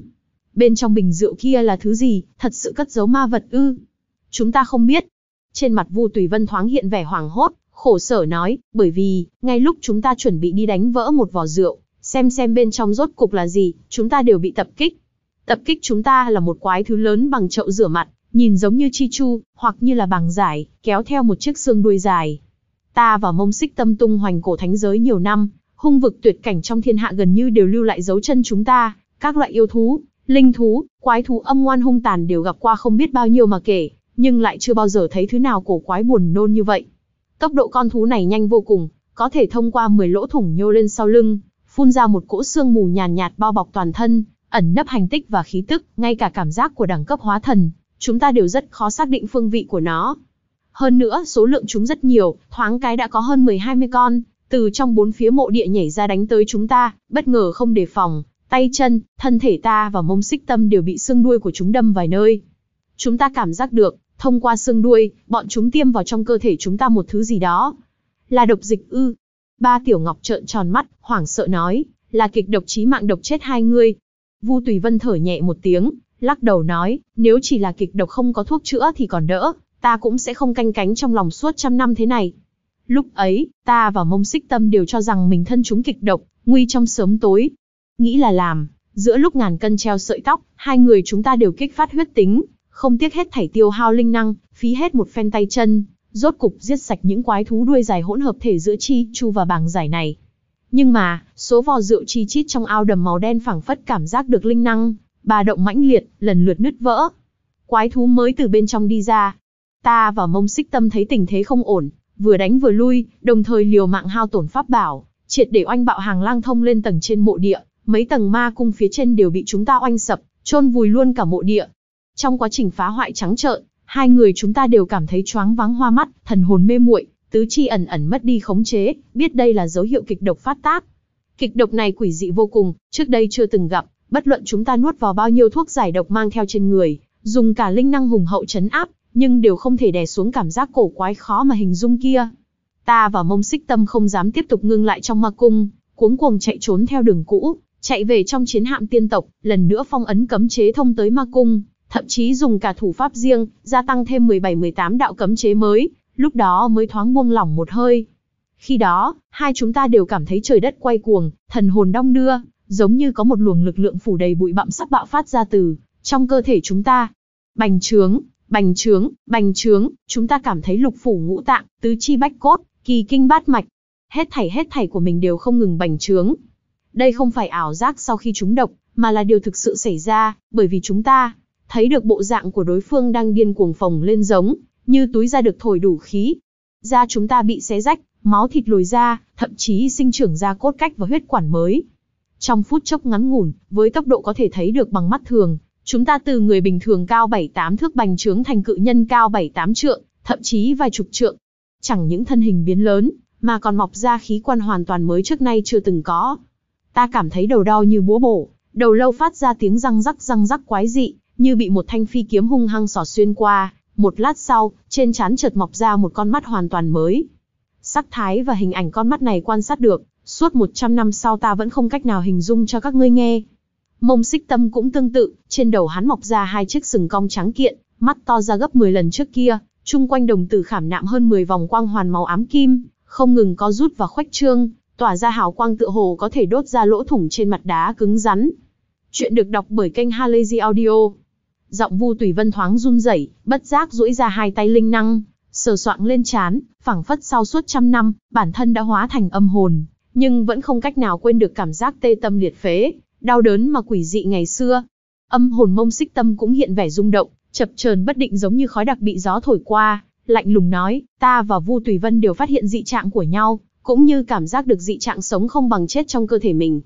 Bên trong bình rượu kia là thứ gì, thật sự cất giấu ma vật ư? Chúng ta không biết. Trên mặt Vu Tùy Vân thoáng hiện vẻ hoảng hốt, khổ sở nói, bởi vì, ngay lúc chúng ta chuẩn bị đi đánh vỡ một vò rượu, xem xem bên trong rốt cục là gì, chúng ta đều bị tập kích. Tập kích chúng ta là một quái thứ lớn bằng chậu rửa mặt, nhìn giống như chi chu, hoặc như là bằng giải, kéo theo một chiếc xương đuôi dài. Ta và mông xích tâm tung hoành cổ thánh giới nhiều năm, hung vực tuyệt cảnh trong thiên hạ gần như đều lưu lại dấu chân chúng ta, các loại yêu thú, linh thú, quái thú âm ngoan hung tàn đều gặp qua không biết bao nhiêu mà kể, nhưng lại chưa bao giờ thấy thứ nào cổ quái buồn nôn như vậy. Tốc độ con thú này nhanh vô cùng, có thể thông qua 10 lỗ thủng nhô lên sau lưng, phun ra một cỗ xương mù nhàn nhạt bao bọc toàn thân, ẩn nấp hành tích và khí tức, ngay cả cảm giác của đẳng cấp hóa thần, chúng ta đều rất khó xác định phương vị của nó. Hơn nữa, số lượng chúng rất nhiều, thoáng cái đã có hơn 10-20 con, từ trong bốn phía mộ địa nhảy ra đánh tới chúng ta, bất ngờ không đề phòng, tay chân, thân thể ta và mông xích tâm đều bị xương đuôi của chúng đâm vài nơi. Chúng ta cảm giác được, thông qua xương đuôi, bọn chúng tiêm vào trong cơ thể chúng ta một thứ gì đó. Là độc dịch ư. Ba tiểu ngọc trợn tròn mắt, hoảng sợ nói, là kịch độc chí mạng độc chết hai người. Vu Tùy Vân thở nhẹ một tiếng, lắc đầu nói, nếu chỉ là kịch độc không có thuốc chữa thì còn đỡ, ta cũng sẽ không canh cánh trong lòng suốt trăm năm thế này. Lúc ấy, ta và mông xích tâm đều cho rằng mình thân chúng kịch độc, nguy trong sớm tối. Nghĩ là làm, giữa lúc ngàn cân treo sợi tóc, hai người chúng ta đều kích phát huyết tính, không tiếc hết thảy tiêu hao linh năng, phí hết một phen tay chân, rốt cục giết sạch những quái thú đuôi dài hỗn hợp thể giữa chi, chu và bàng giải này. Nhưng mà, số vò rượu chi chít trong ao đầm màu đen phảng phất cảm giác được linh năng, ba động mãnh liệt, lần lượt nứt vỡ. Quái thú mới từ bên trong đi ra. Ta và mông xích tâm thấy tình thế không ổn, vừa đánh vừa lui, đồng thời liều mạng hao tổn pháp bảo, triệt để oanh bạo hàng lang thông lên tầng trên mộ địa, mấy tầng ma cung phía trên đều bị chúng ta oanh sập, chôn vùi luôn cả mộ địa. Trong quá trình phá hoại trắng trợn, hai người chúng ta đều cảm thấy choáng váng hoa mắt, thần hồn mê muội, tứ chi ẩn ẩn mất đi khống chế, biết đây là dấu hiệu kịch độc phát tác. Kịch độc này quỷ dị vô cùng, trước đây chưa từng gặp, bất luận chúng ta nuốt vào bao nhiêu thuốc giải độc mang theo trên người, dùng cả linh năng hùng hậu chấn áp, nhưng đều không thể đè xuống cảm giác cổ quái khó mà hình dung kia. Ta và mông xích tâm không dám tiếp tục ngưng lại trong ma cung, cuống cuồng chạy trốn theo đường cũ, chạy về trong chiến hạm tiên tộc, lần nữa phong ấn cấm chế thông tới ma cung, thậm chí dùng cả thủ pháp riêng, gia tăng thêm 17-18 đạo cấm chế mới, lúc đó mới thoáng buông lỏng một hơi. Khi đó, hai chúng ta đều cảm thấy trời đất quay cuồng, thần hồn đong đưa, giống như có một luồng lực lượng phủ đầy bụi bặm sắp bạo phát ra từ trong cơ thể chúng ta. Bành trướng, bành trướng, bành trướng, chúng ta cảm thấy lục phủ ngũ tạng, tứ chi bách cốt, kỳ kinh bát mạch, hết thảy hết thảy của mình đều không ngừng bành trướng. Đây không phải ảo giác sau khi chúng độc, mà là điều thực sự xảy ra, bởi vì chúng ta thấy được bộ dạng của đối phương đang điên cuồng phồng lên giống, như túi da được thổi đủ khí. Da chúng ta bị xé rách, máu thịt lồi ra, thậm chí sinh trưởng ra cốt cách và huyết quản mới. Trong phút chốc ngắn ngủn, với tốc độ có thể thấy được bằng mắt thường, chúng ta từ người bình thường cao 7-8 thước bành trướng thành cự nhân cao 7-8 trượng, thậm chí vài chục trượng. Chẳng những thân hình biến lớn, mà còn mọc ra khí quan hoàn toàn mới trước nay chưa từng có. Ta cảm thấy đầu đau như búa bổ, đầu lâu phát ra tiếng răng rắc răng rắc quái dị, như bị một thanh phi kiếm hung hăng sỏ xuyên qua, một lát sau, trên trán chợt mọc ra một con mắt hoàn toàn mới. Sắc thái và hình ảnh con mắt này quan sát được, suốt 100 năm sau ta vẫn không cách nào hình dung cho các ngươi nghe. Mông xích tâm cũng tương tự, trên đầu hắn mọc ra hai chiếc sừng cong trắng kiện, mắt to ra gấp 10 lần trước kia, chung quanh đồng tử khảm nạm hơn 10 vòng quang hoàn màu ám kim, không ngừng có rút và khoách trương, tỏa ra hào quang tựa hồ có thể đốt ra lỗ thủng trên mặt đá cứng rắn. Chuyện được đọc bởi kênh Halazy Audio. Giọng Vu Tùy Vân thoáng run rẩy, bất giác duỗi ra hai tay linh năng, sờ soạng lên chán, phảng phất sau suốt trăm năm, bản thân đã hóa thành âm hồn, nhưng vẫn không cách nào quên được cảm giác tê tâm liệt phế, đau đớn mà quỷ dị ngày xưa. Âm hồn mông xích tâm cũng hiện vẻ rung động, chập chờn bất định giống như khói đặc bị gió thổi qua, lạnh lùng nói, ta và Vu Tùy Vân đều phát hiện dị trạng của nhau, cũng như cảm giác được dị trạng sống không bằng chết trong cơ thể mình.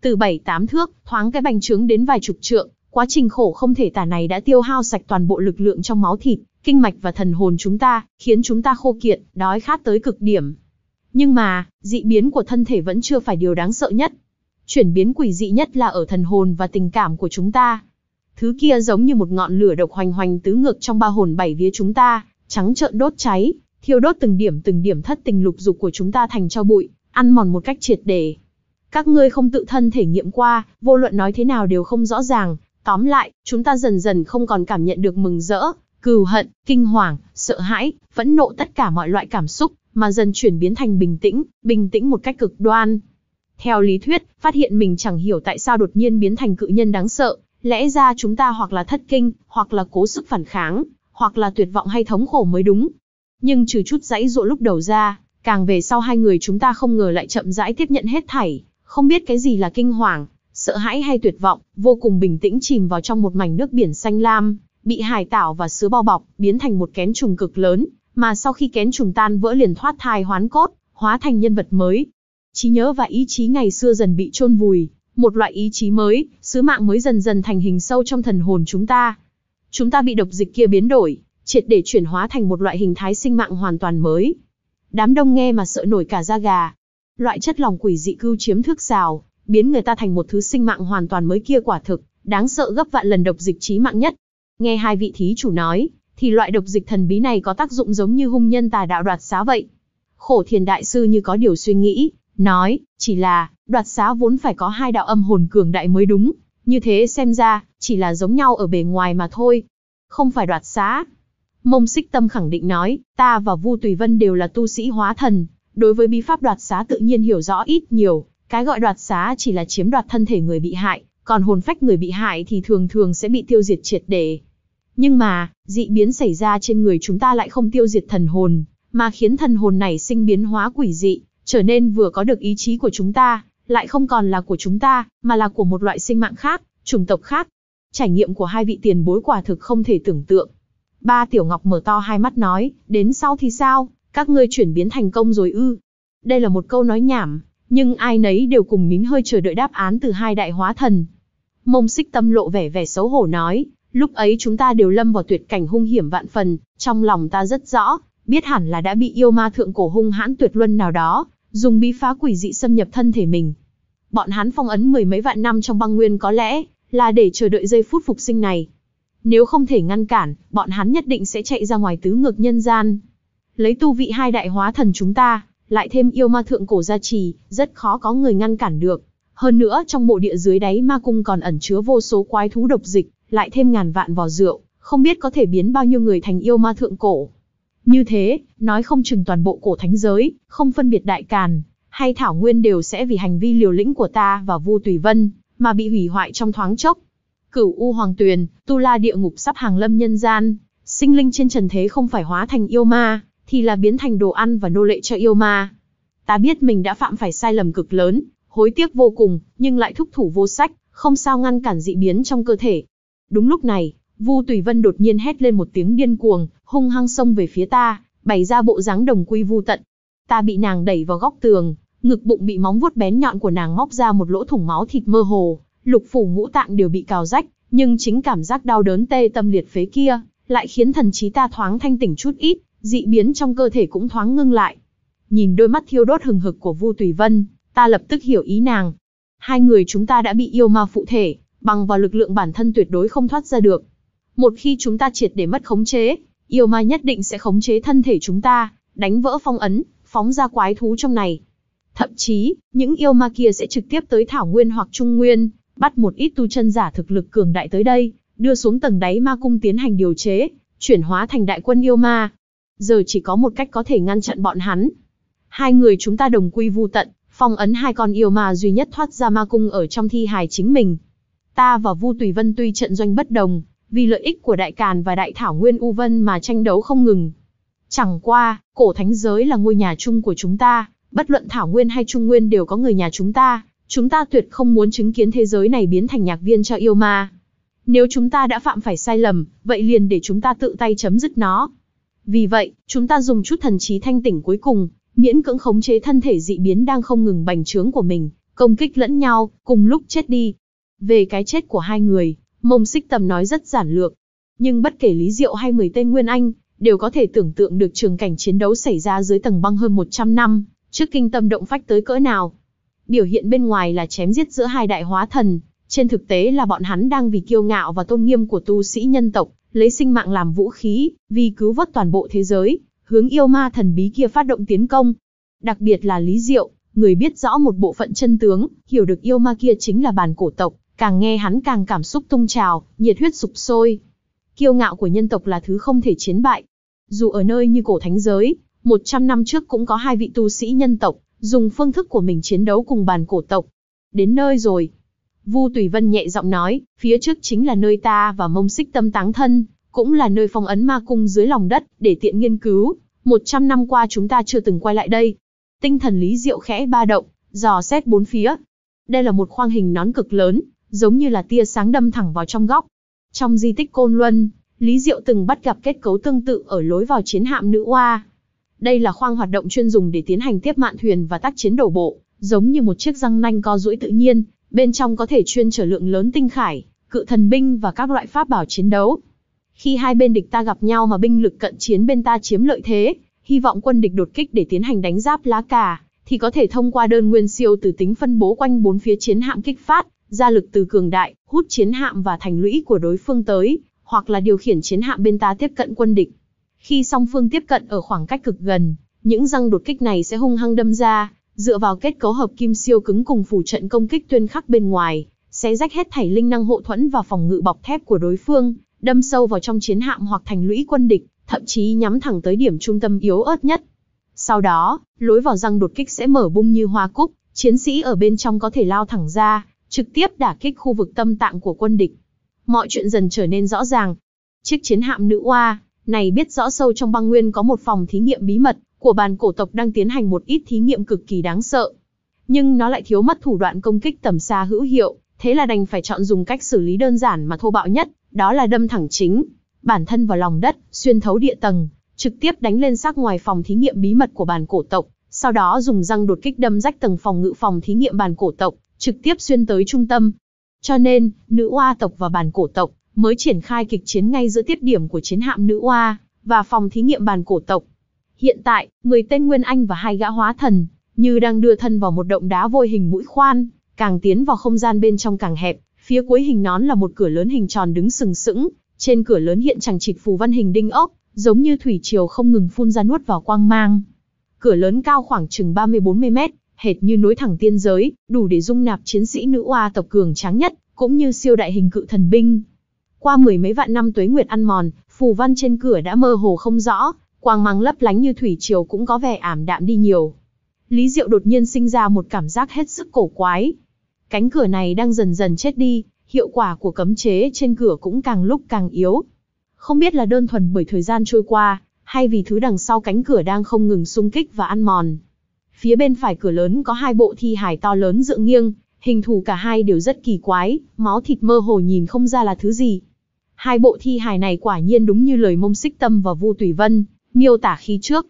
Từ 7 tám thước, thoáng cái bành trướng đến vài chục trượng, quá trình khổ không thể tả này đã tiêu hao sạch toàn bộ lực lượng trong máu thịt, kinh mạch và thần hồn chúng ta, khiến chúng ta khô kiệt, đói khát tới cực điểm. Nhưng mà, dị biến của thân thể vẫn chưa phải điều đáng sợ nhất. Chuyển biến quỷ dị nhất là ở thần hồn và tình cảm của chúng ta. Thứ kia giống như một ngọn lửa độc hoành hoành tứ ngược trong ba hồn bảy vía chúng ta, trắng trợn đốt cháy, thiêu đốt từng điểm từng điểm thất tình lục dục của chúng ta thành cho bụi, ăn mòn một cách triệt để. Các ngươi không tự thân thể nghiệm qua, vô luận nói thế nào đều không rõ ràng, tóm lại, chúng ta dần dần không còn cảm nhận được mừng rỡ, cừu hận, kinh hoàng, sợ hãi, phẫn nộ tất cả mọi loại cảm xúc, mà dần chuyển biến thành bình tĩnh, bình tĩnh một cách cực đoan. Theo lý thuyết, phát hiện mình chẳng hiểu tại sao đột nhiên biến thành cự nhân đáng sợ, lẽ ra chúng ta hoặc là thất kinh, hoặc là cố sức phản kháng, hoặc là tuyệt vọng hay thống khổ mới đúng. Nhưng trừ chút dãy dụa lúc đầu ra, càng về sau hai người chúng ta không ngờ lại chậm rãi tiếp nhận hết thảy, không biết cái gì là kinh hoàng, sợ hãi hay tuyệt vọng, vô cùng bình tĩnh chìm vào trong một mảnh nước biển xanh lam, bị hải tảo và sứa bao bọc, biến thành một kén trùng cực lớn, mà sau khi kén trùng tan vỡ liền thoát thai hoán cốt, hóa thành nhân vật mới. Trí nhớ và ý chí ngày xưa dần bị chôn vùi, một loại ý chí mới, sứ mạng mới dần dần thành hình sâu trong thần hồn chúng ta. Chúng ta bị độc dịch kia biến đổi, triệt để chuyển hóa thành một loại hình thái sinh mạng hoàn toàn mới. Đám đông nghe mà sợ nổi cả da gà. Loại chất lòng quỷ dị cưu chiếm thước xào, biến người ta thành một thứ sinh mạng hoàn toàn mới kia quả thực, đáng sợ gấp vạn lần độc dịch chí mạng nhất. Nghe hai vị thí chủ nói, thì loại độc dịch thần bí này có tác dụng giống như hung nhân tà đạo đoạt xá vậy. Khổ thiền đại sư như có điều suy nghĩ, nói, chỉ là, đoạt xá vốn phải có hai đạo âm hồn cường đại mới đúng, như thế xem ra, chỉ là giống nhau ở bề ngoài mà thôi. Không phải đoạt xá. Mông xích tâm khẳng định nói, ta và Vu Tùy Vân đều là tu sĩ hóa thần, đối với bí pháp đoạt xá tự nhiên hiểu rõ ít nhiều, cái gọi đoạt xá chỉ là chiếm đoạt thân thể người bị hại, còn hồn phách người bị hại thì thường thường sẽ bị tiêu diệt triệt để, nhưng mà, dị biến xảy ra trên người chúng ta lại không tiêu diệt thần hồn, mà khiến thần hồn này sinh biến hóa quỷ dị, trở nên vừa có được ý chí của chúng ta, lại không còn là của chúng ta, mà là của một loại sinh mạng khác, chủng tộc khác. Trải nghiệm của hai vị tiền bối quả thực không thể tưởng tượng. Ba Tiểu Ngọc mở to hai mắt nói, đến sau thì sao, các ngươi chuyển biến thành công rồi ư. Đây là một câu nói nhảm, nhưng ai nấy đều cùng mính hơi chờ đợi đáp án từ hai đại hóa thần. Mông xích tâm lộ vẻ vẻ xấu hổ nói, Lúc ấy chúng ta đều lâm vào tuyệt cảnh hung hiểm vạn phần, trong lòng ta rất rõ, biết hẳn là đã bị yêu ma thượng cổ hung hãn tuyệt luân nào đó, dùng bí phá quỷ dị xâm nhập thân thể mình. Bọn hắn phong ấn mười mấy vạn năm trong băng nguyên có lẽ là để chờ đợi giây phút phục sinh này. Nếu không thể ngăn cản, bọn hắn nhất định sẽ chạy ra ngoài tứ ngược nhân gian. Lấy tu vị hai đại hóa thần chúng ta, lại thêm yêu ma thượng cổ gia trì, rất khó có người ngăn cản được. Hơn nữa trong bộ địa dưới đáy ma cung còn ẩn chứa vô số quái thú độc dịch, lại thêm ngàn vạn vò rượu, không biết có thể biến bao nhiêu người thành yêu ma thượng cổ. Như thế, nói không chừng toàn bộ cổ thánh giới, không phân biệt đại càn, hay thảo nguyên đều sẽ vì hành vi liều lĩnh của ta và Vu Tùy Vân, mà bị hủy hoại trong thoáng chốc. Cửu U Hoàng Tuyền, Tu La địa ngục sắp hàng lâm nhân gian, sinh linh trên trần thế không phải hóa thành yêu ma, thì là biến thành đồ ăn và nô lệ cho yêu ma. Ta biết mình đã phạm phải sai lầm cực lớn, hối tiếc vô cùng, nhưng lại thúc thủ vô sách, không sao ngăn cản dị biến trong cơ thể, Đúng lúc này, Vu Tùy Vân đột nhiên hét lên một tiếng điên cuồng, hung hăng xông về phía ta, bày ra bộ dáng đồng quy vu tận. Ta bị nàng đẩy vào góc tường, ngực bụng bị móng vuốt bén nhọn của nàng móc ra một lỗ thủng máu thịt mơ hồ, lục phủ ngũ tạng đều bị cào rách, nhưng chính cảm giác đau đớn tê tâm liệt phế kia, lại khiến thần trí ta thoáng thanh tỉnh chút ít, dị biến trong cơ thể cũng thoáng ngưng lại. Nhìn đôi mắt thiêu đốt hừng hực của Vu Tùy Vân, ta lập tức hiểu ý nàng. Hai người chúng ta đã bị yêu ma phụ thể, bằng vào lực lượng bản thân tuyệt đối không thoát ra được. Một khi chúng ta triệt để mất khống chế, yêu ma nhất định sẽ khống chế thân thể chúng ta, đánh vỡ phong ấn, phóng ra quái thú trong này. Thậm chí, những yêu ma kia sẽ trực tiếp tới Thảo Nguyên hoặc Trung Nguyên, bắt một ít tu chân giả thực lực cường đại tới đây, đưa xuống tầng đáy ma cung tiến hành điều chế, chuyển hóa thành đại quân yêu ma. Giờ chỉ có một cách có thể ngăn chặn bọn hắn. Hai người chúng ta đồng quy vu tận, phong ấn hai con yêu ma duy nhất thoát ra ma cung ở trong thi hài chính mình. Ta và Vu Tùy Vân tuy trận doanh bất đồng, vì lợi ích của Đại Càn và Đại Thảo Nguyên U Vân mà tranh đấu không ngừng. Chẳng qua, cổ thánh giới là ngôi nhà chung của chúng ta, bất luận Thảo Nguyên hay Trung Nguyên đều có người nhà chúng ta, chúng ta tuyệt không muốn chứng kiến thế giới này biến thành nhạc viên cho yêu ma. Nếu chúng ta đã phạm phải sai lầm, vậy liền để chúng ta tự tay chấm dứt nó. Vì vậy, chúng ta dùng chút thần trí thanh tỉnh cuối cùng, miễn cưỡng khống chế thân thể dị biến đang không ngừng bành trướng của mình, công kích lẫn nhau, cùng lúc chết đi, về cái chết của hai người, mông xích tầm nói rất giản lược. Nhưng bất kể Lý Diệu hay 10 tên Nguyên Anh, đều có thể tưởng tượng được trường cảnh chiến đấu xảy ra dưới tầng băng hơn 100 năm, trước kinh tâm động phách tới cỡ nào. Biểu hiện bên ngoài là chém giết giữa hai đại hóa thần, trên thực tế là bọn hắn đang vì kiêu ngạo và tôn nghiêm của tu sĩ nhân tộc, lấy sinh mạng làm vũ khí, vì cứu vớt toàn bộ thế giới, hướng yêu ma thần bí kia phát động tiến công. Đặc biệt là Lý Diệu, người biết rõ một bộ phận chân tướng, hiểu được yêu ma kia chính là bàn cổ tộc, Càng nghe hắn càng cảm xúc tung trào, nhiệt huyết sụp sôi. Kiêu ngạo của nhân tộc là thứ không thể chiến bại. Dù ở nơi như cổ thánh giới, 100 năm trước cũng có hai vị tu sĩ nhân tộc, dùng phương thức của mình chiến đấu cùng bàn cổ tộc. Đến nơi rồi. Vu Tùy Vân nhẹ giọng nói, phía trước chính là nơi ta và mông xích tâm táng thân, cũng là nơi phong ấn ma cung dưới lòng đất, để tiện nghiên cứu. 100 năm qua chúng ta chưa từng quay lại đây. Tinh thần lý diệu khẽ ba động, dò xét bốn phía. Đây là một khoang hình nón cực lớn, giống như là tia sáng đâm thẳng vào trong góc. Trong di tích Côn Luân, Lý Diệu từng bắt gặp kết cấu tương tự ở lối vào chiến hạm nữ oa. Đây là khoang hoạt động chuyên dùng để tiến hành tiếp mạn thuyền và tác chiến đổ bộ, giống như một chiếc răng nanh co duỗi tự nhiên, bên trong có thể chuyên trở lượng lớn tinh khải, cự thần binh và các loại pháp bảo chiến đấu. Khi hai bên địch ta gặp nhau mà binh lực cận chiến bên ta chiếm lợi thế, hy vọng quân địch đột kích để tiến hành đánh giáp lá cà, thì có thể thông qua đơn nguyên siêu từ tính phân bố quanh bốn phía chiến hạm kích phát, ra lực từ cường đại, hút chiến hạm và thành lũy của đối phương tới, hoặc là điều khiển chiến hạm bên ta tiếp cận quân địch. Khi song phương tiếp cận ở khoảng cách cực gần, những răng đột kích này sẽ hung hăng đâm ra, dựa vào kết cấu hợp kim siêu cứng cùng phủ trận công kích tuyên khắc bên ngoài, sẽ rách hết thảy linh năng hộ thuẫn và phòng ngự bọc thép của đối phương, đâm sâu vào trong chiến hạm hoặc thành lũy quân địch, thậm chí nhắm thẳng tới điểm trung tâm yếu ớt nhất. Sau đó, lối vào răng đột kích sẽ mở bung như hoa cúc, chiến sĩ ở bên trong có thể lao thẳng ra, trực tiếp đả kích khu vực tâm tạng của quân địch. Mọi chuyện dần trở nên rõ ràng. Chiếc chiến hạm nữ oa này biết rõ sâu trong băng nguyên có một phòng thí nghiệm bí mật của bàn cổ tộc đang tiến hành một ít thí nghiệm cực kỳ đáng sợ. Nhưng nó lại thiếu mất thủ đoạn công kích tầm xa hữu hiệu, thế là đành phải chọn dùng cách xử lý đơn giản mà thô bạo nhất, đó là đâm thẳng chính, bản thân vào lòng đất, xuyên thấu địa tầng, trực tiếp đánh lên xác ngoài phòng thí nghiệm bí mật của bàn cổ tộc, sau đó dùng răng đột kích đâm rách tầng phòng ngự phòng thí nghiệm bàn cổ tộc, trực tiếp xuyên tới trung tâm. Cho nên, nữ oa tộc và bàn cổ tộc mới triển khai kịch chiến ngay giữa tiết điểm của chiến hạm nữ oa và phòng thí nghiệm bàn cổ tộc. Hiện tại, người tên Nguyên Anh và hai gã hóa thần, như đang đưa thân vào một động đá vôi hình mũi khoan, càng tiến vào không gian bên trong càng hẹp, phía cuối hình nón là một cửa lớn hình tròn đứng sừng sững, trên cửa lớn hiện chẳng trịch phù văn hình đinh ốc, giống như thủy triều không ngừng phun ra nuốt vào quang mang. Cửa lớn cao khoảng chừng 30-40 mét, hệt như núi thẳng tiên giới, đủ để dung nạp chiến sĩ nữ oa tộc cường tráng nhất, cũng như siêu đại hình cự thần binh. Qua mười mấy vạn năm tuế nguyệt ăn mòn, phù văn trên cửa đã mơ hồ không rõ, quang mang lấp lánh như thủy triều cũng có vẻ ảm đạm đi nhiều. Lý Diệu đột nhiên sinh ra một cảm giác hết sức cổ quái. Cánh cửa này đang dần dần chết đi, hiệu quả của cấm chế trên cửa cũng càng lúc càng yếu. Không biết là đơn thuần bởi thời gian trôi qua, hay vì thứ đằng sau cánh cửa đang không ngừng xung kích và ăn mòn. Phía bên phải cửa lớn có hai bộ thi hài to lớn dựng nghiêng, hình thù cả hai đều rất kỳ quái, máu thịt mơ hồ nhìn không ra là thứ gì. Hai bộ thi hài này quả nhiên đúng như lời mông xích tâm và Vu Tùy Vân, miêu tả khí trước.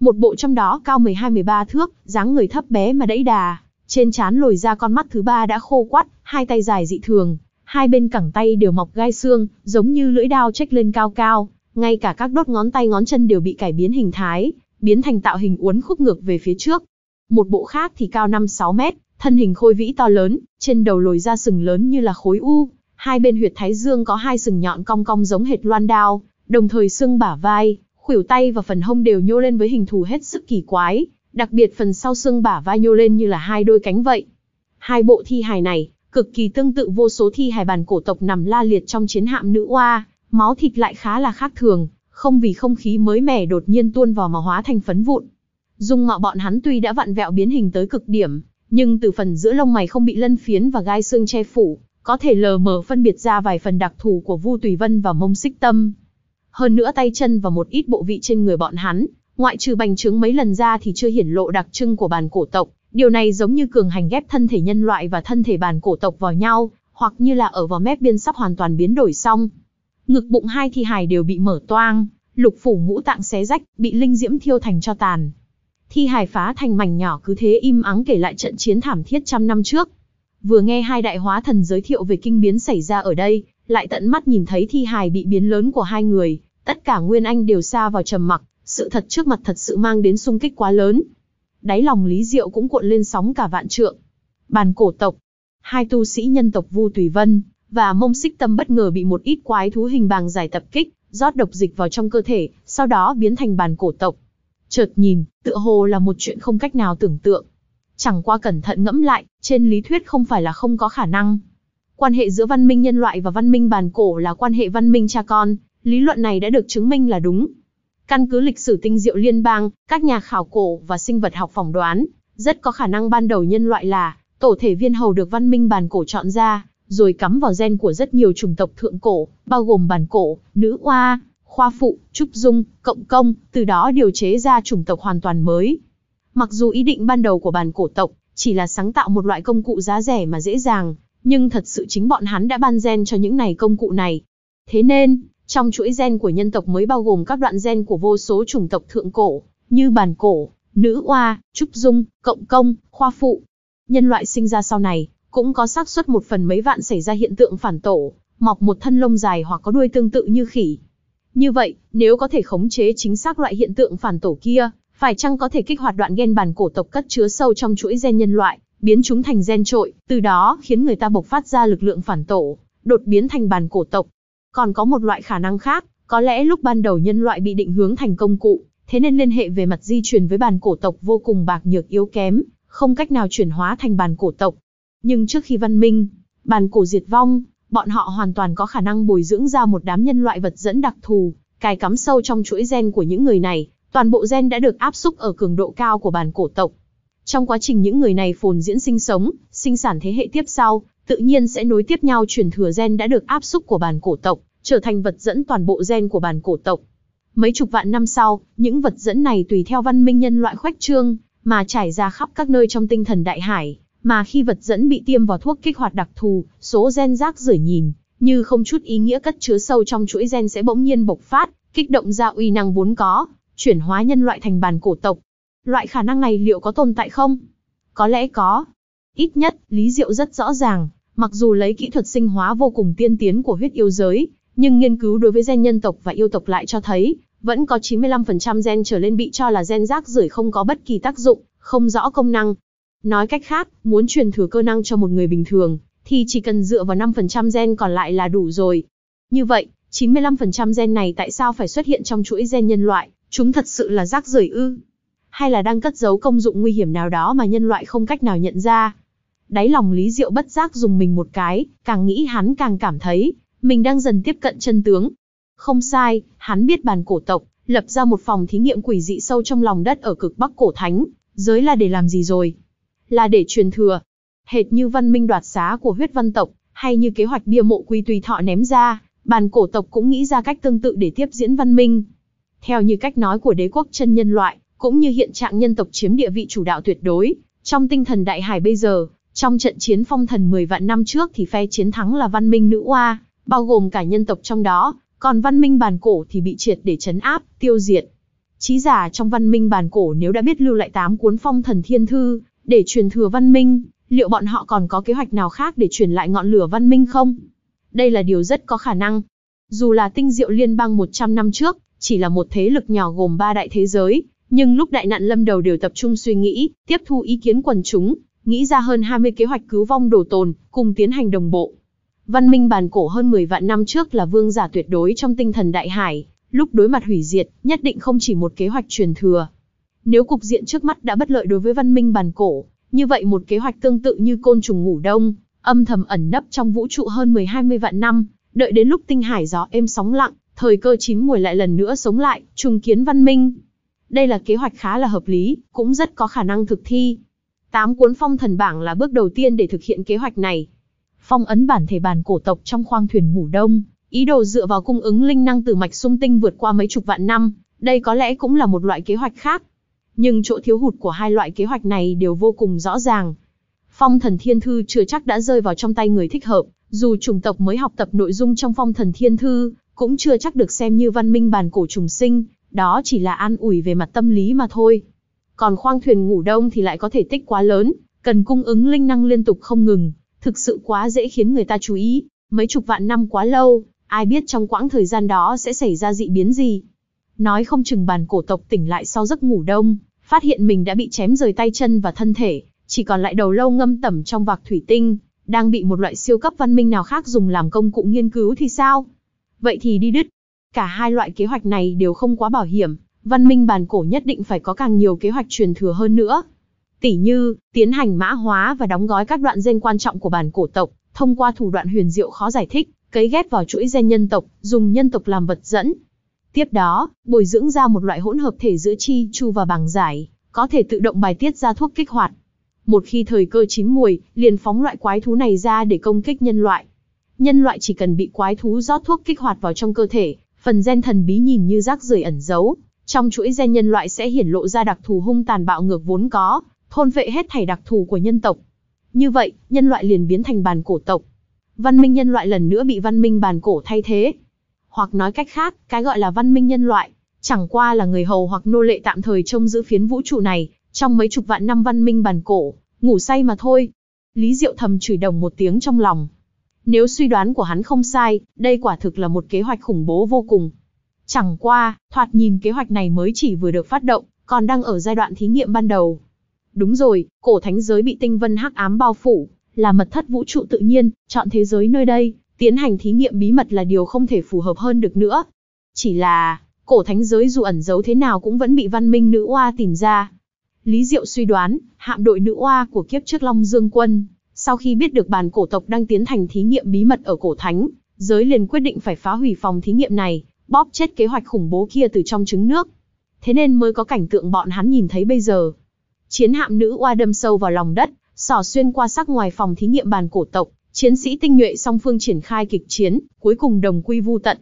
Một bộ trong đó cao 12-13 thước, dáng người thấp bé mà đẫy đà, trên trán lồi ra con mắt thứ ba đã khô quắt, hai tay dài dị thường, hai bên cẳng tay đều mọc gai xương, giống như lưỡi dao chếch lên cao cao, ngay cả các đốt ngón tay ngón chân đều bị cải biến hình thái, biến thành tạo hình uốn khúc ngược về phía trước một bộ khác thì cao 5-6 mét, thân hình khôi vĩ to lớn, trên đầu lồi ra sừng lớn như là khối u, hai bên huyệt thái dương có hai sừng nhọn cong cong giống hệt loan đao, đồng thời xương bả vai, khuỷu tay và phần hông đều nhô lên với hình thù hết sức kỳ quái, đặc biệt phần sau xương bả vai nhô lên như là hai đôi cánh vậy. Hai bộ thi hài này, cực kỳ tương tự vô số thi hài bàn cổ tộc nằm la liệt trong chiến hạm nữ oa, máu thịt lại khá là khác thường, không vì không khí mới mẻ đột nhiên tuôn vào mà hóa thành phấn vụn. Dung mạo bọn hắn tuy đã vặn vẹo biến hình tới cực điểm, nhưng từ phần giữa lông mày không bị lân phiến và gai xương che phủ, có thể lờ mờ phân biệt ra vài phần đặc thù của Vu Tùy Vân và Mông Xích Tâm. Hơn nữa tay chân và một ít bộ vị trên người bọn hắn, ngoại trừ bành trướng mấy lần ra thì chưa hiển lộ đặc trưng của bàn cổ tộc, điều này giống như cường hành ghép thân thể nhân loại và thân thể bàn cổ tộc vào nhau, hoặc như là ở vào mép biên sắp hoàn toàn biến đổi xong. Ngực bụng hai thi hài đều bị mở toang, lục phủ ngũ tạng xé rách, bị linh diễm thiêu thành cho tàn, thi hài phá thành mảnh nhỏ cứ thế im ắng kể lại trận chiến thảm thiết trăm năm trước. Vừa nghe hai đại hóa thần giới thiệu về kinh biến xảy ra ở đây, lại tận mắt nhìn thấy thi hài bị biến lớn của hai người, tất cả Nguyên Anh đều xa vào trầm mặc, sự thật trước mặt thật sự mang đến xung kích quá lớn. Đáy lòng Lý Diệu cũng cuộn lên sóng cả vạn trượng. Bàn cổ tộc, hai tu sĩ nhân tộc Vu Tùy Vân và Mông Xích Tâm bất ngờ bị một ít quái thú hình bàng giải tập kích, rót độc dịch vào trong cơ thể, sau đó biến thành bàn cổ tộc. Chợt nhìn, tựa hồ là một chuyện không cách nào tưởng tượng. Chẳng qua cẩn thận ngẫm lại, trên lý thuyết không phải là không có khả năng. Quan hệ giữa văn minh nhân loại và văn minh bàn cổ là quan hệ văn minh cha con, lý luận này đã được chứng minh là đúng. Căn cứ lịch sử tinh diệu liên bang, các nhà khảo cổ và sinh vật học phỏng đoán, rất có khả năng ban đầu nhân loại là tổ thể viên hầu được văn minh bàn cổ chọn ra, rồi cắm vào gen của rất nhiều chủng tộc thượng cổ, bao gồm bàn cổ, nữ oa, khoa phụ, trúc dung, cộng công, từ đó điều chế ra chủng tộc hoàn toàn mới. Mặc dù ý định ban đầu của bàn cổ tộc chỉ là sáng tạo một loại công cụ giá rẻ mà dễ dàng, nhưng thật sự chính bọn hắn đã ban gen cho những này công cụ này. Thế nên, trong chuỗi gen của nhân tộc mới bao gồm các đoạn gen của vô số chủng tộc thượng cổ, như bàn cổ, nữ oa, trúc dung, cộng công, khoa phụ. Nhân loại sinh ra sau này, cũng có xác suất một phần mấy vạn xảy ra hiện tượng phản tổ, mọc một thân lông dài hoặc có đuôi tương tự như khỉ. Như vậy, nếu có thể khống chế chính xác loại hiện tượng phản tổ kia, phải chăng có thể kích hoạt đoạn gen bản cổ tộc cất chứa sâu trong chuỗi gen nhân loại, biến chúng thành gen trội, từ đó khiến người ta bộc phát ra lực lượng phản tổ, đột biến thành bản cổ tộc. Còn có một loại khả năng khác, có lẽ lúc ban đầu nhân loại bị định hướng thành công cụ, thế nên liên hệ về mặt di truyền với bản cổ tộc vô cùng bạc nhược yếu kém, không cách nào chuyển hóa thành bản cổ tộc. Nhưng trước khi văn minh, bản cổ diệt vong, bọn họ hoàn toàn có khả năng bồi dưỡng ra một đám nhân loại vật dẫn đặc thù, cài cắm sâu trong chuỗi gen của những người này, toàn bộ gen đã được áp xúc ở cường độ cao của bản cổ tộc. Trong quá trình những người này phồn diễn sinh sống, sinh sản thế hệ tiếp sau, tự nhiên sẽ nối tiếp nhau truyền thừa gen đã được áp xúc của bản cổ tộc, trở thành vật dẫn toàn bộ gen của bản cổ tộc. Mấy chục vạn năm sau, những vật dẫn này tùy theo văn minh nhân loại khoách trương, mà trải ra khắp các nơi trong tinh thần đại hải. Mà khi vật dẫn bị tiêm vào thuốc kích hoạt đặc thù, số gen rác rưởi nhìn, như không chút ý nghĩa cất chứa sâu trong chuỗi gen sẽ bỗng nhiên bộc phát, kích động ra uy năng vốn có, chuyển hóa nhân loại thành bản cổ tộc. Loại khả năng này liệu có tồn tại không? Có lẽ có. Ít nhất, Lý Diệu rất rõ ràng, mặc dù lấy kỹ thuật sinh hóa vô cùng tiên tiến của huyết yêu giới, nhưng nghiên cứu đối với gen nhân tộc và yêu tộc lại cho thấy, vẫn có 95% gen trở lên bị cho là gen rác rưởi không có bất kỳ tác dụng, không rõ công năng, Nói cách khác, muốn truyền thừa cơ năng cho một người bình thường, thì chỉ cần dựa vào 5% gen còn lại là đủ rồi. Như vậy, 95% gen này tại sao phải xuất hiện trong chuỗi gen nhân loại, chúng thật sự là rác rưởi ư? Hay là đang cất giấu công dụng nguy hiểm nào đó mà nhân loại không cách nào nhận ra? Đáy lòng Lý Diệu bất giác dùng mình một cái, càng nghĩ hắn càng cảm thấy, mình đang dần tiếp cận chân tướng. Không sai, hắn biết bàn cổ tộc, lập ra một phòng thí nghiệm quỷ dị sâu trong lòng đất ở cực bắc cổ thánh, giới là để làm gì rồi? là để truyền thừa. Hệt như văn minh đoạt xá của huyết văn tộc, hay như kế hoạch bia mộ quy tùy thọ ném ra, bàn cổ tộc cũng nghĩ ra cách tương tự để tiếp diễn văn minh. Theo như cách nói của đế quốc chân nhân loại, cũng như hiện trạng nhân tộc chiếm địa vị chủ đạo tuyệt đối, trong tinh thần đại hải bây giờ, trong trận chiến phong thần 10 vạn năm trước thì phe chiến thắng là văn minh nữ oa, bao gồm cả nhân tộc trong đó, còn văn minh bàn cổ thì bị triệt để chấn áp, tiêu diệt. Chí giả trong văn minh bàn cổ nếu đã biết lưu lại tám cuốn phong thần thiên thư, để truyền thừa văn minh, liệu bọn họ còn có kế hoạch nào khác để truyền lại ngọn lửa văn minh không? Đây là điều rất có khả năng. Dù là tinh diệu liên bang 100 năm trước, chỉ là một thế lực nhỏ gồm ba đại thế giới, nhưng lúc đại nạn lâm đầu đều tập trung suy nghĩ, tiếp thu ý kiến quần chúng, nghĩ ra hơn 20 kế hoạch cứu vong đồ tồn, cùng tiến hành đồng bộ. Văn minh bàn cổ hơn 10 vạn năm trước là vương giả tuyệt đối trong tinh thần đại hải, lúc đối mặt hủy diệt, nhất định không chỉ một kế hoạch truyền thừa, nếu cục diện trước mắt đã bất lợi đối với văn minh bản cổ, như vậy một kế hoạch tương tự như côn trùng ngủ đông, âm thầm ẩn nấp trong vũ trụ hơn 10-20 vạn năm, đợi đến lúc tinh hải gió êm sóng lặng, thời cơ chín muồi lại lần nữa sống lại, trùng kiến văn minh. Đây là kế hoạch khá là hợp lý, cũng rất có khả năng thực thi. Tám cuốn phong thần bảng là bước đầu tiên để thực hiện kế hoạch này. Phong ấn bản thể bản cổ tộc trong khoang thuyền ngủ đông, ý đồ dựa vào cung ứng linh năng từ mạch xung tinh vượt qua mấy chục vạn năm, đây có lẽ cũng là một loại kế hoạch khác, nhưng chỗ thiếu hụt của hai loại kế hoạch này đều vô cùng rõ ràng. Phong thần thiên thư chưa chắc đã rơi vào trong tay người thích hợp, dù chủng tộc mới học tập nội dung trong phong thần thiên thư, cũng chưa chắc được xem như văn minh bản cổ trùng sinh, đó chỉ là an ủi về mặt tâm lý mà thôi. Còn khoang thuyền ngủ đông thì lại có thể tích quá lớn, cần cung ứng linh năng liên tục không ngừng, thực sự quá dễ khiến người ta chú ý, mấy chục vạn năm quá lâu, ai biết trong quãng thời gian đó sẽ xảy ra dị biến gì nói không chừng bàn cổ tộc tỉnh lại sau giấc ngủ đông, phát hiện mình đã bị chém rời tay chân và thân thể, chỉ còn lại đầu lâu ngâm tẩm trong vạc thủy tinh, đang bị một loại siêu cấp văn minh nào khác dùng làm công cụ nghiên cứu thì sao? Vậy thì đi đứt. Cả hai loại kế hoạch này đều không quá bảo hiểm, văn minh bàn cổ nhất định phải có càng nhiều kế hoạch truyền thừa hơn nữa. Tỷ như, tiến hành mã hóa và đóng gói các đoạn gen quan trọng của bàn cổ tộc, thông qua thủ đoạn huyền diệu khó giải thích, cấy ghép vào chuỗi gen nhân tộc, dùng nhân tộc làm vật dẫn, Tiếp đó, bồi dưỡng ra một loại hỗn hợp thể giữa chi chu và bảng giải, có thể tự động bài tiết ra thuốc kích hoạt. Một khi thời cơ chín mùi, liền phóng loại quái thú này ra để công kích nhân loại. Nhân loại chỉ cần bị quái thú rót thuốc kích hoạt vào trong cơ thể, phần gen thần bí nhìn như rác rưởi ẩn giấu, trong chuỗi gen nhân loại sẽ hiển lộ ra đặc thù hung tàn bạo ngược vốn có, thôn vệ hết thảy đặc thù của nhân tộc. Như vậy, nhân loại liền biến thành bàn cổ tộc. Văn minh nhân loại lần nữa bị văn minh bàn cổ thay thế hoặc nói cách khác, cái gọi là văn minh nhân loại, chẳng qua là người hầu hoặc nô lệ tạm thời trông giữ phiến vũ trụ này, trong mấy chục vạn năm văn minh bản cổ, ngủ say mà thôi. Lý Diệu thầm chửi đồng một tiếng trong lòng. Nếu suy đoán của hắn không sai, đây quả thực là một kế hoạch khủng bố vô cùng. Chẳng qua, thoạt nhìn kế hoạch này mới chỉ vừa được phát động, còn đang ở giai đoạn thí nghiệm ban đầu. Đúng rồi, cổ thánh giới bị tinh vân hắc ám bao phủ, là mật thất vũ trụ tự nhiên, chọn thế giới nơi đây, Tiến hành thí nghiệm bí mật là điều không thể phù hợp hơn được nữa. Chỉ là, cổ thánh giới dù ẩn giấu thế nào cũng vẫn bị văn minh nữ oa tìm ra. Lý Diệu suy đoán, hạm đội nữ oa của kiếp trước Long Dương Quân, sau khi biết được bàn cổ tộc đang tiến hành thí nghiệm bí mật ở cổ thánh, giới liền quyết định phải phá hủy phòng thí nghiệm này, bóp chết kế hoạch khủng bố kia từ trong trứng nước. Thế nên mới có cảnh tượng bọn hắn nhìn thấy bây giờ. Chiến hạm nữ oa đâm sâu vào lòng đất, xỏ xuyên qua sắc ngoài phòng thí nghiệm bàn cổ tộc, Chiến sĩ tinh nhuệ song phương triển khai kịch chiến, cuối cùng đồng quy vu tận.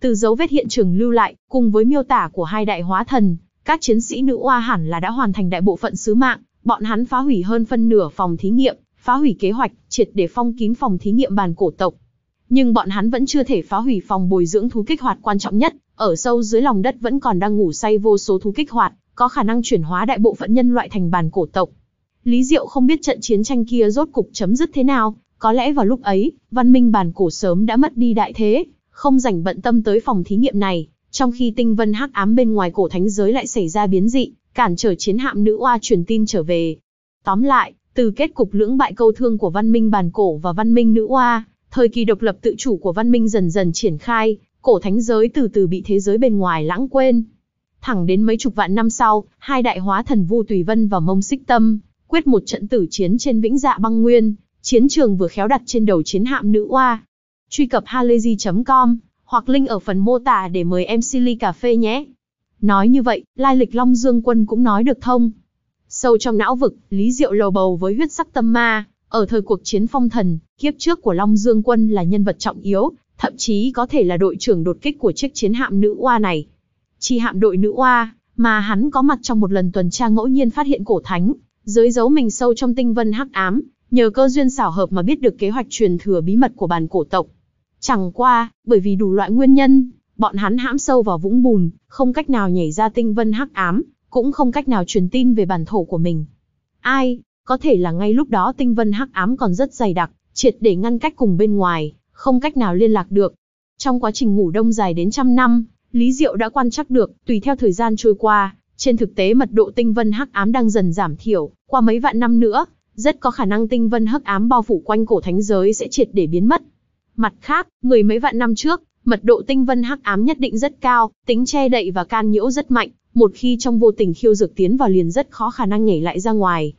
Từ dấu vết hiện trường lưu lại, cùng với miêu tả của hai đại hóa thần, các chiến sĩ nữ oa hẳn là đã hoàn thành đại bộ phận sứ mạng, bọn hắn phá hủy hơn phân nửa phòng thí nghiệm, phá hủy kế hoạch, triệt để phong kín phòng thí nghiệm bàn cổ tộc. Nhưng bọn hắn vẫn chưa thể phá hủy phòng bồi dưỡng thú kích hoạt quan trọng nhất, ở sâu dưới lòng đất vẫn còn đang ngủ say vô số thú kích hoạt, có khả năng chuyển hóa đại bộ phận nhân loại thành bàn cổ tộc. Lý Diệu không biết trận chiến tranh kia rốt cục chấm dứt thế nào, có lẽ vào lúc ấy, văn minh bản cổ sớm đã mất đi đại thế, không rảnh bận tâm tới phòng thí nghiệm này, trong khi tinh vân hắc ám bên ngoài cổ thánh giới lại xảy ra biến dị, cản trở chiến hạm nữ oa truyền tin trở về. Tóm lại, từ kết cục lưỡng bại câu thương của văn minh bản cổ và văn minh nữ oa, thời kỳ độc lập tự chủ của văn minh dần dần triển khai, cổ thánh giới từ từ bị thế giới bên ngoài lãng quên. Thẳng đến mấy chục vạn năm sau, hai đại hóa thần Vu Tùy Vân và Mông Xích Tâm quyết một trận tử chiến trên vĩnh dạ băng nguyên, Chiến trường vừa khéo đặt trên đầu chiến hạm nữ oa. Truy cập halayzi.com hoặc link ở phần mô tả để mời em Silly Cà Phê nhé. Nói như vậy, lai lịch Long Dương Quân cũng nói được thông. Sâu trong não vực, Lý Diệu lầu bầu với huyết sắc tâm ma, ở thời cuộc chiến phong thần, kiếp trước của Long Dương Quân là nhân vật trọng yếu, thậm chí có thể là đội trưởng đột kích của chiếc chiến hạm nữ oa này. Chi hạm đội nữ oa, mà hắn có mặt trong một lần tuần tra ngẫu nhiên phát hiện cổ thánh, dưới giấu mình sâu trong tinh vân hắc ám, nhờ cơ duyên xảo hợp mà biết được kế hoạch truyền thừa bí mật của bàn cổ tộc. Chẳng qua, bởi vì đủ loại nguyên nhân, bọn hắn hãm sâu vào vũng bùn, không cách nào nhảy ra tinh vân hắc ám, cũng không cách nào truyền tin về bản thổ của mình. Ai, có thể là ngay lúc đó tinh vân hắc ám còn rất dày đặc, triệt để ngăn cách cùng bên ngoài, không cách nào liên lạc được. Trong quá trình ngủ đông dài đến trăm năm, Lý Diệu đã quan trắc được, tùy theo thời gian trôi qua, trên thực tế mật độ tinh vân hắc ám đang dần giảm thiểu, qua mấy vạn năm nữa, rất có khả năng tinh vân hắc ám bao phủ quanh cổ thánh giới sẽ triệt để biến mất. Mặt khác, mười mấy vạn năm trước, mật độ tinh vân hắc ám nhất định rất cao, tính che đậy và can nhiễu rất mạnh, một khi trong vô tình khiêu dược tiến vào liền rất khó khả năng nhảy lại ra ngoài.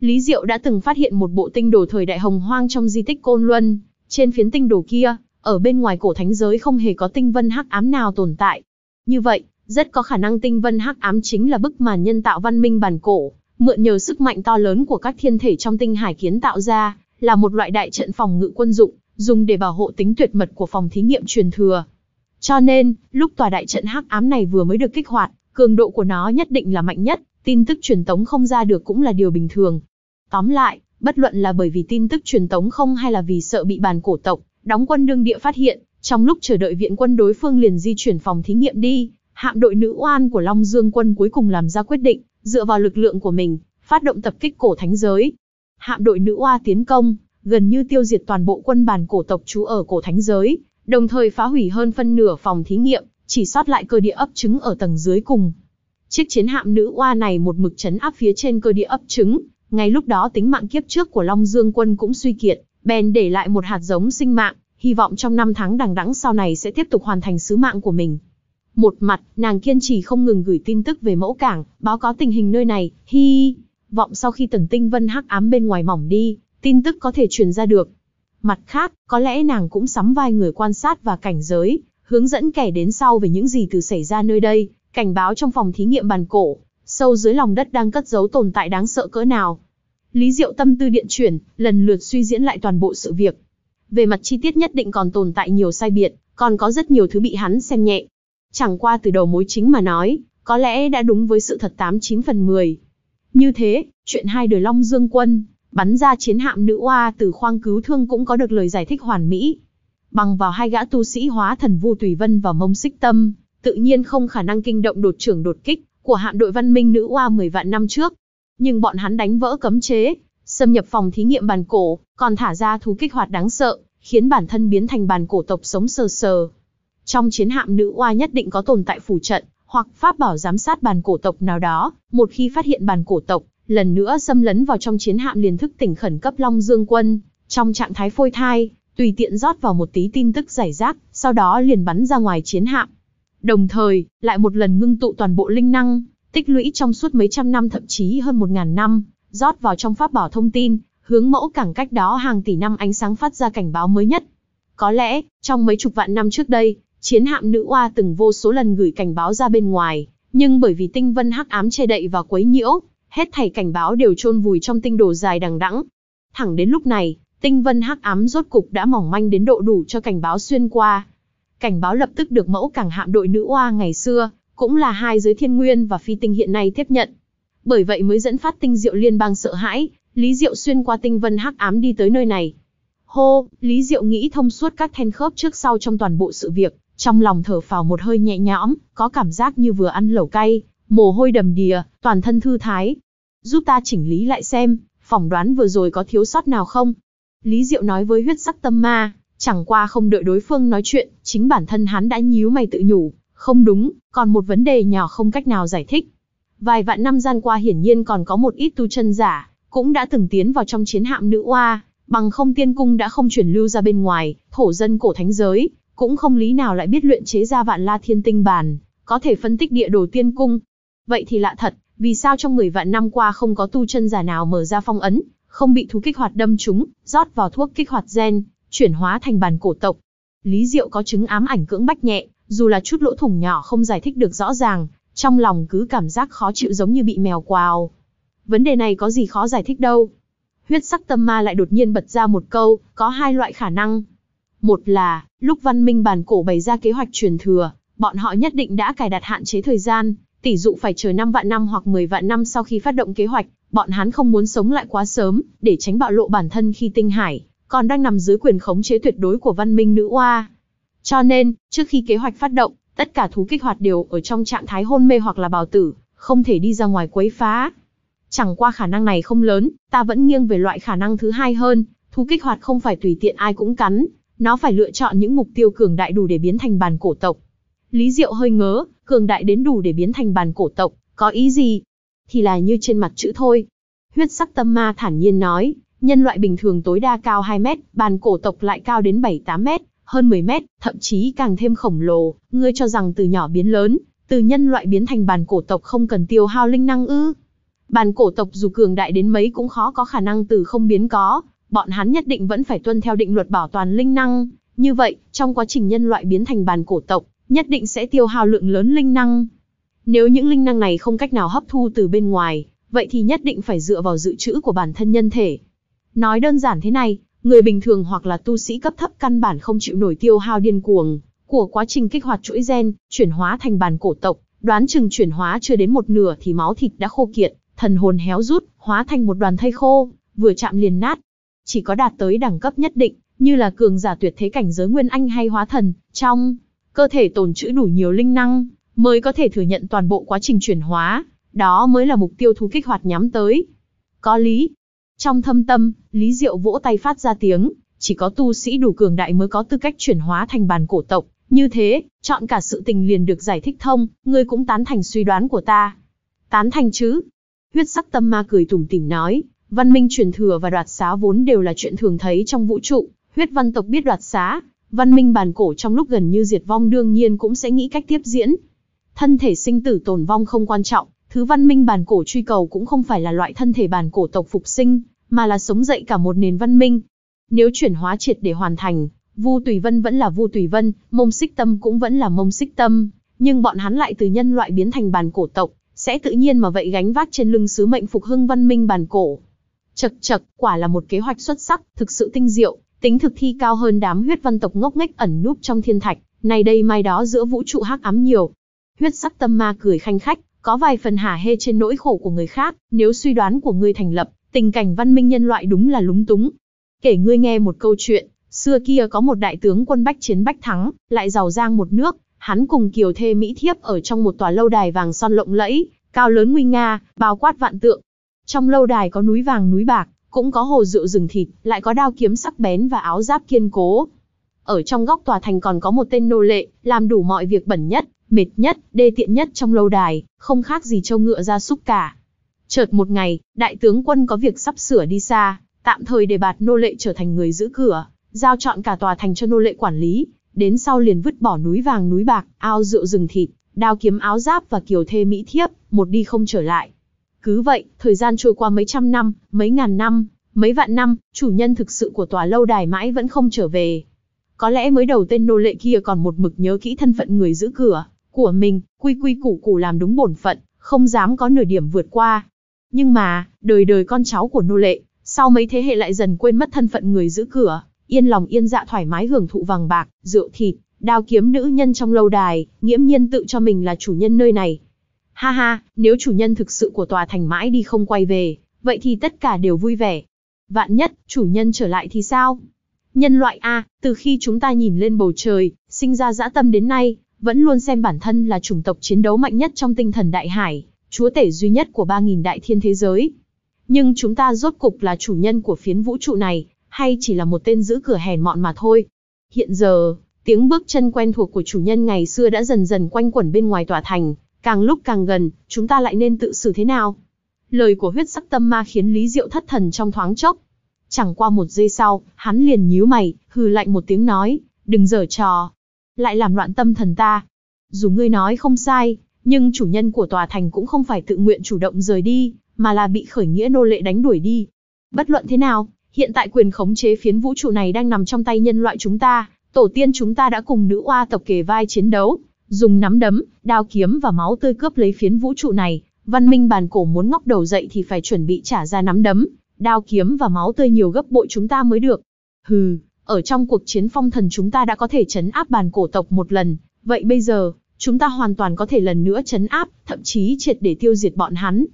Lý Diệu đã từng phát hiện một bộ tinh đồ thời đại hồng hoang trong di tích Côn Luân, trên phiến tinh đồ kia, ở bên ngoài cổ thánh giới không hề có tinh vân hắc ám nào tồn tại. Như vậy, rất có khả năng tinh vân hắc ám chính là bức màn nhân tạo văn minh bản cổ, mượn nhờ sức mạnh to lớn của các thiên thể trong tinh hải kiến tạo ra, là một loại đại trận phòng ngự quân dụng, dùng để bảo hộ tính tuyệt mật của phòng thí nghiệm truyền thừa. Cho nên, lúc tòa đại trận hắc ám này vừa mới được kích hoạt, cường độ của nó nhất định là mạnh nhất, tin tức truyền tống không ra được cũng là điều bình thường. Tóm lại, bất luận là bởi vì tin tức truyền tống không hay là vì sợ bị bàn cổ tộc, đóng quân đương địa phát hiện, trong lúc chờ đợi viện quân đối phương liền di chuyển phòng thí nghiệm đi, hạm đội nữ oan của Long Dương quân cuối cùng làm ra quyết định, dựa vào lực lượng của mình, phát động tập kích cổ thánh giới. Hạm đội nữ oa tiến công, gần như tiêu diệt toàn bộ quân bàn cổ tộc trú ở cổ thánh giới, đồng thời phá hủy hơn phân nửa phòng thí nghiệm, chỉ sót lại cơ địa ấp trứng ở tầng dưới cùng. Chiếc chiến hạm nữ oa này một mực chấn áp phía trên cơ địa ấp trứng, ngay lúc đó tính mạng kiếp trước của Long Dương quân cũng suy kiệt, bèn để lại một hạt giống sinh mạng, hy vọng trong năm tháng đằng đẵng sau này sẽ tiếp tục hoàn thành sứ mạng của mình. Một mặt, nàng kiên trì không ngừng gửi tin tức về mẫu cảng, báo có tình hình nơi này, hi. Vọng sau khi từng tinh vân hắc ám bên ngoài mỏng đi, tin tức có thể truyền ra được. Mặt khác, có lẽ nàng cũng sắm vai người quan sát và cảnh giới, hướng dẫn kẻ đến sau về những gì từ xảy ra nơi đây, cảnh báo trong phòng thí nghiệm bàn cổ, sâu dưới lòng đất đang cất giấu tồn tại đáng sợ cỡ nào. Lý Diệu tâm tư điện chuyển, lần lượt suy diễn lại toàn bộ sự việc. Về mặt chi tiết nhất định còn tồn tại nhiều sai biệt, còn có rất nhiều thứ bị hắn xem nhẹ, Chẳng qua từ đầu mối chính mà nói, có lẽ đã đúng với sự thật 89 phần 10. Như thế, chuyện hai đời Long Dương Quân, bắn ra chiến hạm nữ oa từ khoang cứu thương cũng có được lời giải thích hoàn mỹ. Bằng vào hai gã tu sĩ hóa thần Vu Tùy Vân và Mông Xích Tâm, tự nhiên không khả năng kinh động đột trưởng đột kích của hạm đội văn minh nữ oa 10 vạn năm trước. Nhưng bọn hắn đánh vỡ cấm chế, xâm nhập phòng thí nghiệm bàn cổ, còn thả ra thú kích hoạt đáng sợ, khiến bản thân biến thành bàn cổ tộc sống sờ sờ, trong chiến hạm nữ oa nhất định có tồn tại phủ trận, hoặc pháp bảo giám sát bàn cổ tộc nào đó, một khi phát hiện bàn cổ tộc, lần nữa xâm lấn vào trong chiến hạm liền thức tỉnh khẩn cấp Long Dương quân, trong trạng thái phôi thai, tùy tiện rót vào một tí tin tức giải rác, sau đó liền bắn ra ngoài chiến hạm. Đồng thời, lại một lần ngưng tụ toàn bộ linh năng, tích lũy trong suốt mấy trăm năm thậm chí hơn một ngàn năm, rót vào trong pháp bảo thông tin, hướng mẫu cảng cách đó hàng tỷ năm ánh sáng phát ra cảnh báo mới nhất. Có lẽ, trong mấy chục vạn năm trước đây, chiến hạm nữ oa từng vô số lần gửi cảnh báo ra bên ngoài, nhưng bởi vì tinh vân hắc ám che đậy và quấy nhiễu, hết thảy cảnh báo đều chôn vùi trong tinh đồ dài đằng đẵng. Thẳng đến lúc này, tinh vân hắc ám rốt cục đã mỏng manh đến độ đủ cho cảnh báo xuyên qua. Cảnh báo lập tức được mẫu cảng hạm đội nữ oa ngày xưa, cũng là hai giới thiên nguyên và phi tinh hiện nay tiếp nhận. Bởi vậy mới dẫn phát tinh diệu liên bang sợ hãi, Lý Diệu xuyên qua tinh vân hắc ám đi tới nơi này. Hô, Lý Diệu nghĩ thông suốt các then khớp trước sau trong toàn bộ sự việc, trong lòng thở phào một hơi nhẹ nhõm, có cảm giác như vừa ăn lẩu cay, mồ hôi đầm đìa, toàn thân thư thái. Giúp ta chỉnh lý lại xem, phỏng đoán vừa rồi có thiếu sót nào không? Lý Diệu nói với huyết sắc tâm ma, chẳng qua không đợi đối phương nói chuyện, chính bản thân hắn đã nhíu mày tự nhủ, không đúng, còn một vấn đề nhỏ không cách nào giải thích. Vài vạn năm gian qua hiển nhiên còn có một ít tu chân giả, cũng đã từng tiến vào trong chiến hạm nữ oa, bằng không tiên cung đã không chuyển lưu ra bên ngoài, thổ dân cổ thánh giới, cũng không lý nào lại biết luyện chế ra vạn la thiên tinh bàn, có thể phân tích địa đồ tiên cung. Vậy thì lạ thật, vì sao trong 10 vạn năm qua không có tu chân giả nào mở ra phong ấn, không bị thú kích hoạt đâm chúng, rót vào thuốc kích hoạt gen, chuyển hóa thành bàn cổ tộc. Lý Diệu có chứng ám ảnh cưỡng bách nhẹ, dù là chút lỗ thủng nhỏ không giải thích được rõ ràng, trong lòng cứ cảm giác khó chịu giống như bị mèo quào. Vấn đề này có gì khó giải thích đâu. Huyết sắc tâm ma lại đột nhiên bật ra một câu, có hai loại khả năng. Một là, lúc văn minh bản cổ bày ra kế hoạch truyền thừa, bọn họ nhất định đã cài đặt hạn chế thời gian, tỷ dụ phải chờ 5 vạn năm hoặc 10 vạn năm sau khi phát động kế hoạch, bọn hắn không muốn sống lại quá sớm, để tránh bạo lộ bản thân khi tinh hải, còn đang nằm dưới quyền khống chế tuyệt đối của văn minh nữ oa. Cho nên, trước khi kế hoạch phát động, tất cả thú kích hoạt đều ở trong trạng thái hôn mê hoặc là bào tử, không thể đi ra ngoài quấy phá. Chẳng qua khả năng này không lớn, ta vẫn nghiêng về loại khả năng thứ hai hơn, thú kích hoạt không phải tùy tiện ai cũng cắn, nó phải lựa chọn những mục tiêu cường đại đủ để biến thành bàn cổ tộc. Lý Diệu hơi ngớ, cường đại đến đủ để biến thành bàn cổ tộc, có ý gì? Thì là như trên mặt chữ thôi. Huyết sắc tâm ma thản nhiên nói, nhân loại bình thường tối đa cao 2 mét, bàn cổ tộc lại cao đến 7-8 mét, hơn 10 mét, thậm chí càng thêm khổng lồ. Ngươi cho rằng từ nhỏ biến lớn, từ nhân loại biến thành bàn cổ tộc không cần tiêu hao linh năng ư? Bàn cổ tộc dù cường đại đến mấy cũng khó có khả năng từ không biến có, bọn hắn nhất định vẫn phải tuân theo định luật bảo toàn linh năng. Như vậy, trong quá trình nhân loại biến thành bàn cổ tộc, nhất định sẽ tiêu hao lượng lớn linh năng. Nếu những linh năng này không cách nào hấp thu từ bên ngoài, vậy thì nhất định phải dựa vào dự trữ của bản thân nhân thể. Nói đơn giản thế này, người bình thường hoặc là tu sĩ cấp thấp căn bản không chịu nổi tiêu hao điên cuồng của quá trình kích hoạt chuỗi gen, chuyển hóa thành bàn cổ tộc, đoán chừng chuyển hóa chưa đến một nửa thì máu thịt đã khô kiệt, thần hồn héo rút, hóa thành một đoàn thây khô, vừa chạm liền nát, chỉ có đạt tới đẳng cấp nhất định, như là cường giả tuyệt thế cảnh giới nguyên anh hay hóa thần, trong cơ thể tồn trữ đủ nhiều linh năng, mới có thể thừa nhận toàn bộ quá trình chuyển hóa, đó mới là mục tiêu thú kích hoạt nhắm tới. Có lý. Trong thâm tâm, Lý Diệu vỗ tay phát ra tiếng, chỉ có tu sĩ đủ cường đại mới có tư cách chuyển hóa thành bàn cổ tộc, như thế, chọn cả sự tình liền được giải thích thông, ngươi cũng tán thành suy đoán của ta. Tán thành chứ? Huyết sắc tâm ma cười tủm tỉm nói, Văn minh truyền thừa và đoạt xá vốn đều là chuyện thường thấy trong vũ trụ, huyết văn tộc biết đoạt xá, văn minh bàn cổ trong lúc gần như diệt vong đương nhiên cũng sẽ nghĩ cách tiếp diễn. Thân thể sinh tử tồn vong không quan trọng, thứ văn minh bàn cổ truy cầu cũng không phải là loại thân thể bàn cổ tộc phục sinh, mà là sống dậy cả một nền văn minh. Nếu chuyển hóa triệt để hoàn thành, Vu Tùy Vân vẫn là Vu Tùy Vân, Mông Xích Tâm cũng vẫn là Mông Xích Tâm, nhưng bọn hắn lại từ nhân loại biến thành bàn cổ tộc, sẽ tự nhiên mà vậy gánh vác trên lưng sứ mệnh phục hưng văn minh bàn cổ. Chật chật, quả là một kế hoạch xuất sắc, thực sự tinh diệu, tính thực thi cao hơn đám huyết văn tộc ngốc nghếch ẩn núp trong thiên thạch, này đây mai đó giữa vũ trụ hắc ám nhiều. Huyết sắc tâm ma cười khanh khách, có vài phần hả hê trên nỗi khổ của người khác, nếu suy đoán của ngươi thành lập, tình cảnh văn minh nhân loại đúng là lúng túng. Kể ngươi nghe một câu chuyện, xưa kia có một đại tướng quân bách chiến bách thắng, lại giàu giang một nước, hắn cùng kiều thê Mỹ thiếp ở trong một tòa lâu đài vàng son lộng lẫy, cao lớn nguy nga, bao quát vạn tượng, trong lâu đài có núi vàng núi bạc, cũng có hồ rượu rừng thịt, lại có đao kiếm sắc bén và áo giáp kiên cố. Ở trong góc tòa thành còn có một tên nô lệ, làm đủ mọi việc bẩn nhất, mệt nhất, đê tiện nhất trong lâu đài, không khác gì châu ngựa ra súc cả. Chợt một ngày, đại tướng quân có việc sắp sửa đi xa, tạm thời để bạt nô lệ trở thành người giữ cửa, giao chọn cả tòa thành cho nô lệ quản lý, đến sau liền vứt bỏ núi vàng núi bạc, ao rượu rừng thịt, đao kiếm áo giáp và kiều thê mỹ thiếp, một đi không trở lại. Cứ vậy, thời gian trôi qua mấy trăm năm, mấy ngàn năm, mấy vạn năm, chủ nhân thực sự của tòa lâu đài mãi vẫn không trở về. Có lẽ mới đầu tên nô lệ kia còn một mực nhớ kỹ thân phận người giữ cửa của mình, quy quy củ củ làm đúng bổn phận, không dám có nửa điểm vượt qua. Nhưng mà, đời đời con cháu của nô lệ, sau mấy thế hệ lại dần quên mất thân phận người giữ cửa, yên lòng yên dạ thoải mái hưởng thụ vàng bạc, rượu thịt, đao kiếm nữ nhân trong lâu đài, nghiễm nhiên tự cho mình là chủ nhân nơi này. Ha ha, nếu chủ nhân thực sự của tòa thành mãi đi không quay về, vậy thì tất cả đều vui vẻ. Vạn nhất, chủ nhân trở lại thì sao? Nhân loại A, từ khi chúng ta nhìn lên bầu trời, sinh ra dã tâm đến nay, vẫn luôn xem bản thân là chủng tộc chiến đấu mạnh nhất trong tinh thần đại hải, chúa tể duy nhất của 3.000 đại thiên thế giới. Nhưng chúng ta rốt cục là chủ nhân của phiến vũ trụ này, hay chỉ là một tên giữ cửa hèn mọn mà thôi. Hiện giờ, tiếng bước chân quen thuộc của chủ nhân ngày xưa đã dần dần quanh quẩn bên ngoài tòa thành, Càng lúc càng gần, chúng ta lại nên tự xử thế nào? Lời của huyết sắc tâm ma khiến Lý Diệu thất thần trong thoáng chốc. Chẳng qua một giây sau, hắn liền nhíu mày, hừ lạnh một tiếng nói, đừng dở trò. Lại làm loạn tâm thần ta. Dù ngươi nói không sai, nhưng chủ nhân của tòa thành cũng không phải tự nguyện chủ động rời đi, mà là bị khởi nghĩa nô lệ đánh đuổi đi. Bất luận thế nào, hiện tại quyền khống chế phiến vũ trụ này đang nằm trong tay nhân loại chúng ta, tổ tiên chúng ta đã cùng nữ oa tộc kề vai chiến đấu, dùng nắm đấm, đao kiếm và máu tươi cướp lấy phiến vũ trụ này, văn minh bàn cổ muốn ngóc đầu dậy thì phải chuẩn bị trả ra nắm đấm, đao kiếm và máu tươi nhiều gấp bội chúng ta mới được. Hừ, ở trong cuộc chiến phong thần chúng ta đã có thể chấn áp bàn cổ tộc một lần, vậy bây giờ, chúng ta hoàn toàn có thể lần nữa chấn áp, thậm chí triệt để tiêu diệt bọn hắn.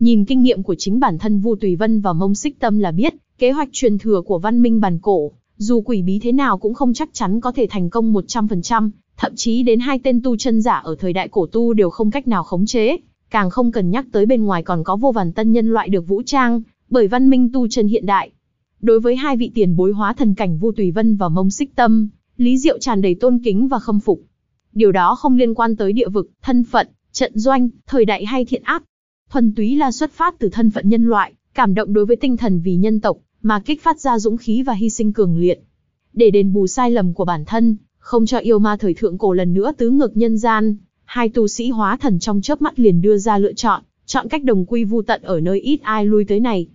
Nhìn kinh nghiệm của chính bản thân Vu Tùy Vân và Mông Xích Tâm là biết, kế hoạch truyền thừa của văn minh bàn cổ, dù quỷ bí thế nào cũng không chắc chắn có thể thành công 100%, thậm chí đến hai tên tu chân giả ở thời đại cổ tu đều không cách nào khống chế, càng không cần nhắc tới bên ngoài còn có vô vàn tân nhân loại được vũ trang, bởi văn minh tu chân hiện đại. Đối với hai vị tiền bối hóa thần cảnh Vu Tùy Vân và Mông Xích Tâm, Lý Diệu tràn đầy tôn kính và khâm phục. Điều đó không liên quan tới địa vực, thân phận, trận doanh, thời đại hay thiện ác. Thuần túy là xuất phát từ thân phận nhân loại, cảm động đối với tinh thần vì nhân tộc, mà kích phát ra dũng khí và hy sinh cường liệt. Để đền bù sai lầm của bản thân, không cho yêu ma thời thượng cổ lần nữa tứ ngược nhân gian, hai tu sĩ hóa thần trong chớp mắt liền đưa ra lựa chọn, chọn cách đồng quy vu tận ở nơi ít ai lui tới này.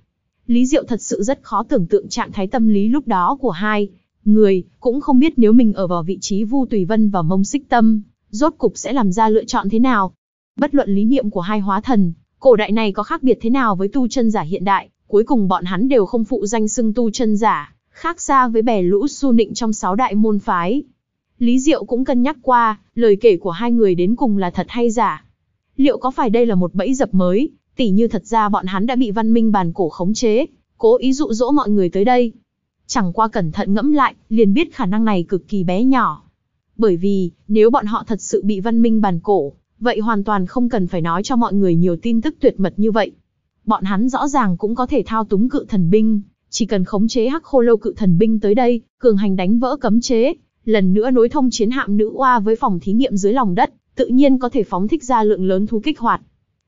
Lý Diệu thật sự rất khó tưởng tượng trạng thái tâm lý lúc đó của hai người, cũng không biết nếu mình ở vào vị trí Vu Tùy Vân và Mông Xích Tâm, rốt cục sẽ làm ra lựa chọn thế nào. Bất luận lý niệm của hai hóa thần, cổ đại này có khác biệt thế nào với tu chân giả hiện đại, cuối cùng bọn hắn đều không phụ danh xưng tu chân giả, khác xa với bè lũ su nịnh trong sáu đại môn phái. Lý Diệu cũng cân nhắc qua, lời kể của hai người đến cùng là thật hay giả. Liệu có phải đây là một bẫy dập mới, tỉ như thật ra bọn hắn đã bị văn minh bàn cổ khống chế, cố ý dụ dỗ mọi người tới đây. Chẳng qua cẩn thận ngẫm lại, liền biết khả năng này cực kỳ bé nhỏ. Bởi vì, nếu bọn họ thật sự bị văn minh bàn cổ, vậy hoàn toàn không cần phải nói cho mọi người nhiều tin tức tuyệt mật như vậy. Bọn hắn rõ ràng cũng có thể thao túng cự thần binh, chỉ cần khống chế hắc khô lâu cự thần binh tới đây, cường hành đánh vỡ cấm chế, lần nữa nối thông chiến hạm nữ oa với phòng thí nghiệm dưới lòng đất, tự nhiên có thể phóng thích ra lượng lớn thú kích hoạt.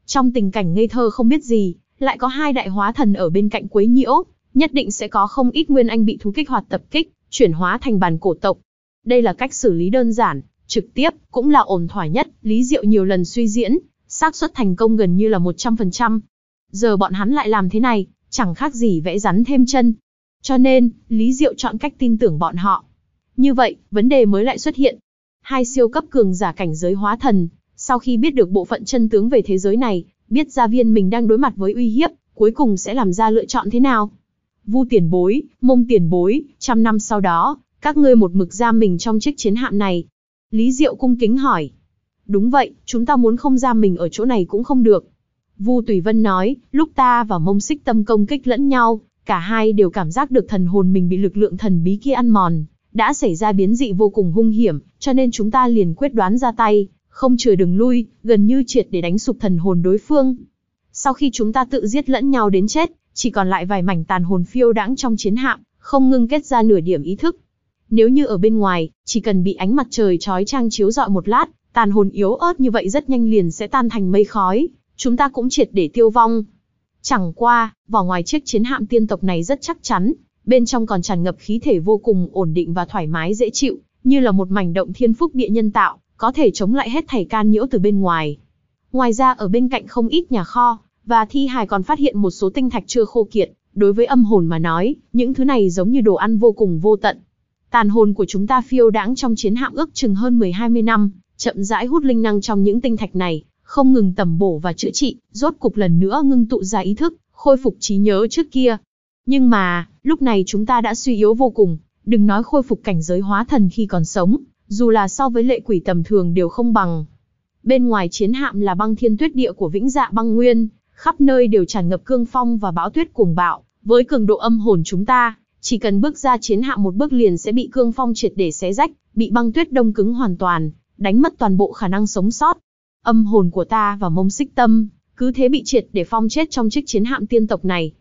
Trong tình cảnh ngây thơ không biết gì, lại có hai đại hóa thần ở bên cạnh quấy nhiễu, nhất định sẽ có không ít nguyên anh bị thú kích hoạt tập kích, chuyển hóa thành bản cổ tộc. Đây là cách xử lý đơn giản, trực tiếp, cũng là ổn thỏa nhất, Lý Diệu nhiều lần suy diễn, xác suất thành công gần như là 100%. Giờ bọn hắn lại làm thế này, chẳng khác gì vẽ rắn thêm chân. Cho nên, Lý Diệu chọn cách tin tưởng bọn họ, như vậy, vấn đề mới lại xuất hiện. Hai siêu cấp cường giả cảnh giới hóa thần, sau khi biết được bộ phận chân tướng về thế giới này, biết gia viên mình đang đối mặt với uy hiếp, cuối cùng sẽ làm ra lựa chọn thế nào? Vu tiền bối, mông tiền bối, trăm năm sau đó, các ngươi một mực giam mình trong chiếc chiến hạm này. Lý Diệu cung kính hỏi. Đúng vậy, chúng ta muốn không giam mình ở chỗ này cũng không được. Vu Tùy Vân nói, lúc ta và mông xích tâm công kích lẫn nhau, cả hai đều cảm giác được thần hồn mình bị lực lượng thần bí kia ăn mòn, đã xảy ra biến dị vô cùng hung hiểm, cho nên chúng ta liền quyết đoán ra tay, không chờ đường lui, gần như triệt để đánh sụp thần hồn đối phương. Sau khi chúng ta tự giết lẫn nhau đến chết, chỉ còn lại vài mảnh tàn hồn phiêu đãng trong chiến hạm, không ngưng kết ra nửa điểm ý thức. Nếu như ở bên ngoài, chỉ cần bị ánh mặt trời chói chang chiếu dọi một lát, tàn hồn yếu ớt như vậy rất nhanh liền sẽ tan thành mây khói, chúng ta cũng triệt để tiêu vong. Chẳng qua, vỏ ngoài chiếc chiến hạm tiên tộc này rất chắc chắn, bên trong còn tràn ngập khí thể vô cùng ổn định và thoải mái dễ chịu, như là một mảnh động thiên phúc địa nhân tạo, có thể chống lại hết thảy can nhiễu từ bên ngoài. Ngoài ra ở bên cạnh không ít nhà kho, và thi hài còn phát hiện một số tinh thạch chưa khô kiệt, đối với âm hồn mà nói, những thứ này giống như đồ ăn vô cùng vô tận. Tàn hồn của chúng ta phiêu đãng trong chiến hạm ước chừng hơn 10-20 năm, chậm rãi hút linh năng trong những tinh thạch này, không ngừng tẩm bổ và chữa trị, rốt cục lần nữa ngưng tụ ra ý thức, khôi phục trí nhớ trước kia, nhưng mà, lúc này chúng ta đã suy yếu vô cùng, đừng nói khôi phục cảnh giới hóa thần khi còn sống, dù là so với lệ quỷ tầm thường đều không bằng. Bên ngoài chiến hạm là băng thiên tuyết địa của vĩnh dạ băng nguyên, khắp nơi đều tràn ngập cương phong và bão tuyết cuồng bạo, với cường độ âm hồn chúng ta, chỉ cần bước ra chiến hạm một bước liền sẽ bị cương phong triệt để xé rách, bị băng tuyết đông cứng hoàn toàn, đánh mất toàn bộ khả năng sống sót. Âm hồn của ta và mông xích tâm, cứ thế bị triệt để phong chết trong chiếc chiến hạm tiên tộc này,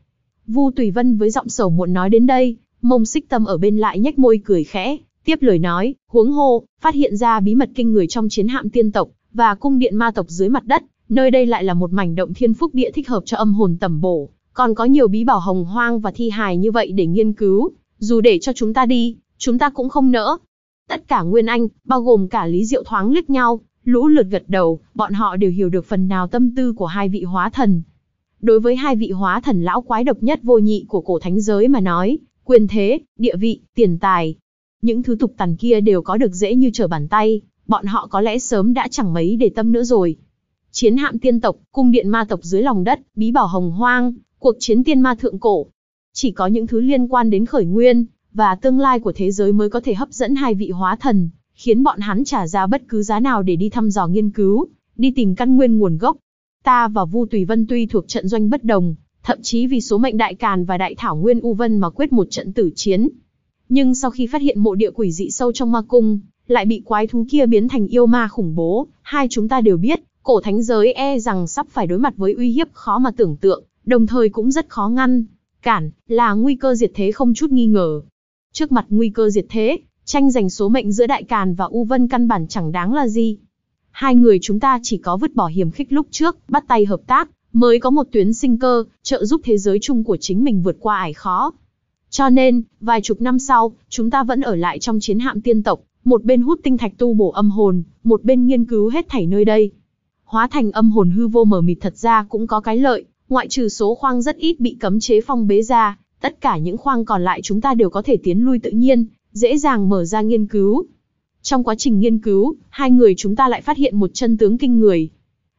Vu Tùy Vân với giọng sầu muộn nói đến đây, mông xích tâm ở bên lại nhếch môi cười khẽ, tiếp lời nói, huống hồ, phát hiện ra bí mật kinh người trong chiến hạm tiên tộc và cung điện ma tộc dưới mặt đất, nơi đây lại là một mảnh động thiên phúc địa thích hợp cho âm hồn tầm bổ, còn có nhiều bí bảo hồng hoang và thi hài như vậy để nghiên cứu, dù để cho chúng ta đi, chúng ta cũng không nỡ. Tất cả Nguyên Anh, bao gồm cả Lý Diệu thoáng liếc nhau, lũ lượt gật đầu, bọn họ đều hiểu được phần nào tâm tư của hai vị hóa thần, Đối với hai vị hóa thần lão quái độc nhất vô nhị của cổ thánh giới mà nói, quyền thế, địa vị, tiền tài, những thứ tục tằn kia đều có được dễ như trở bàn tay, bọn họ có lẽ sớm đã chẳng mấy để tâm nữa rồi. Chiến hạm tiên tộc, cung điện ma tộc dưới lòng đất, bí bảo hồng hoang, cuộc chiến tiên ma thượng cổ. Chỉ có những thứ liên quan đến khởi nguyên và tương lai của thế giới mới có thể hấp dẫn hai vị hóa thần, khiến bọn hắn trả ra bất cứ giá nào để đi thăm dò nghiên cứu, đi tìm căn nguyên nguồn gốc Ta và Vu Tùy Vân tuy thuộc trận doanh bất đồng, thậm chí vì số mệnh đại càn và đại thảo nguyên u vân mà quyết một trận tử chiến. Nhưng sau khi phát hiện mộ địa quỷ dị sâu trong ma cung, lại bị quái thú kia biến thành yêu ma khủng bố, hai chúng ta đều biết, cổ thánh giới e rằng sắp phải đối mặt với uy hiếp khó mà tưởng tượng, đồng thời cũng rất khó ngăn, cản, là nguy cơ diệt thế không chút nghi ngờ. Trước mặt nguy cơ diệt thế, tranh giành số mệnh giữa đại càn và u vân căn bản chẳng đáng là gì hai người chúng ta chỉ có vứt bỏ hiểm khích lúc trước, bắt tay hợp tác, mới có một tuyến sinh cơ, trợ giúp thế giới chung của chính mình vượt qua ải khó. Cho nên, vài chục năm sau, chúng ta vẫn ở lại trong chiến hạm tiên tộc, một bên hút tinh thạch tu bổ âm hồn, một bên nghiên cứu hết thảy nơi đây. Hóa thành âm hồn hư vô mờ mịt thật ra cũng có cái lợi, ngoại trừ số khoang rất ít bị cấm chế phong bế ra, tất cả những khoang còn lại chúng ta đều có thể tiến lui tự nhiên, dễ dàng mở ra nghiên cứu. Trong quá trình nghiên cứu, hai người chúng ta lại phát hiện một chân tướng kinh người.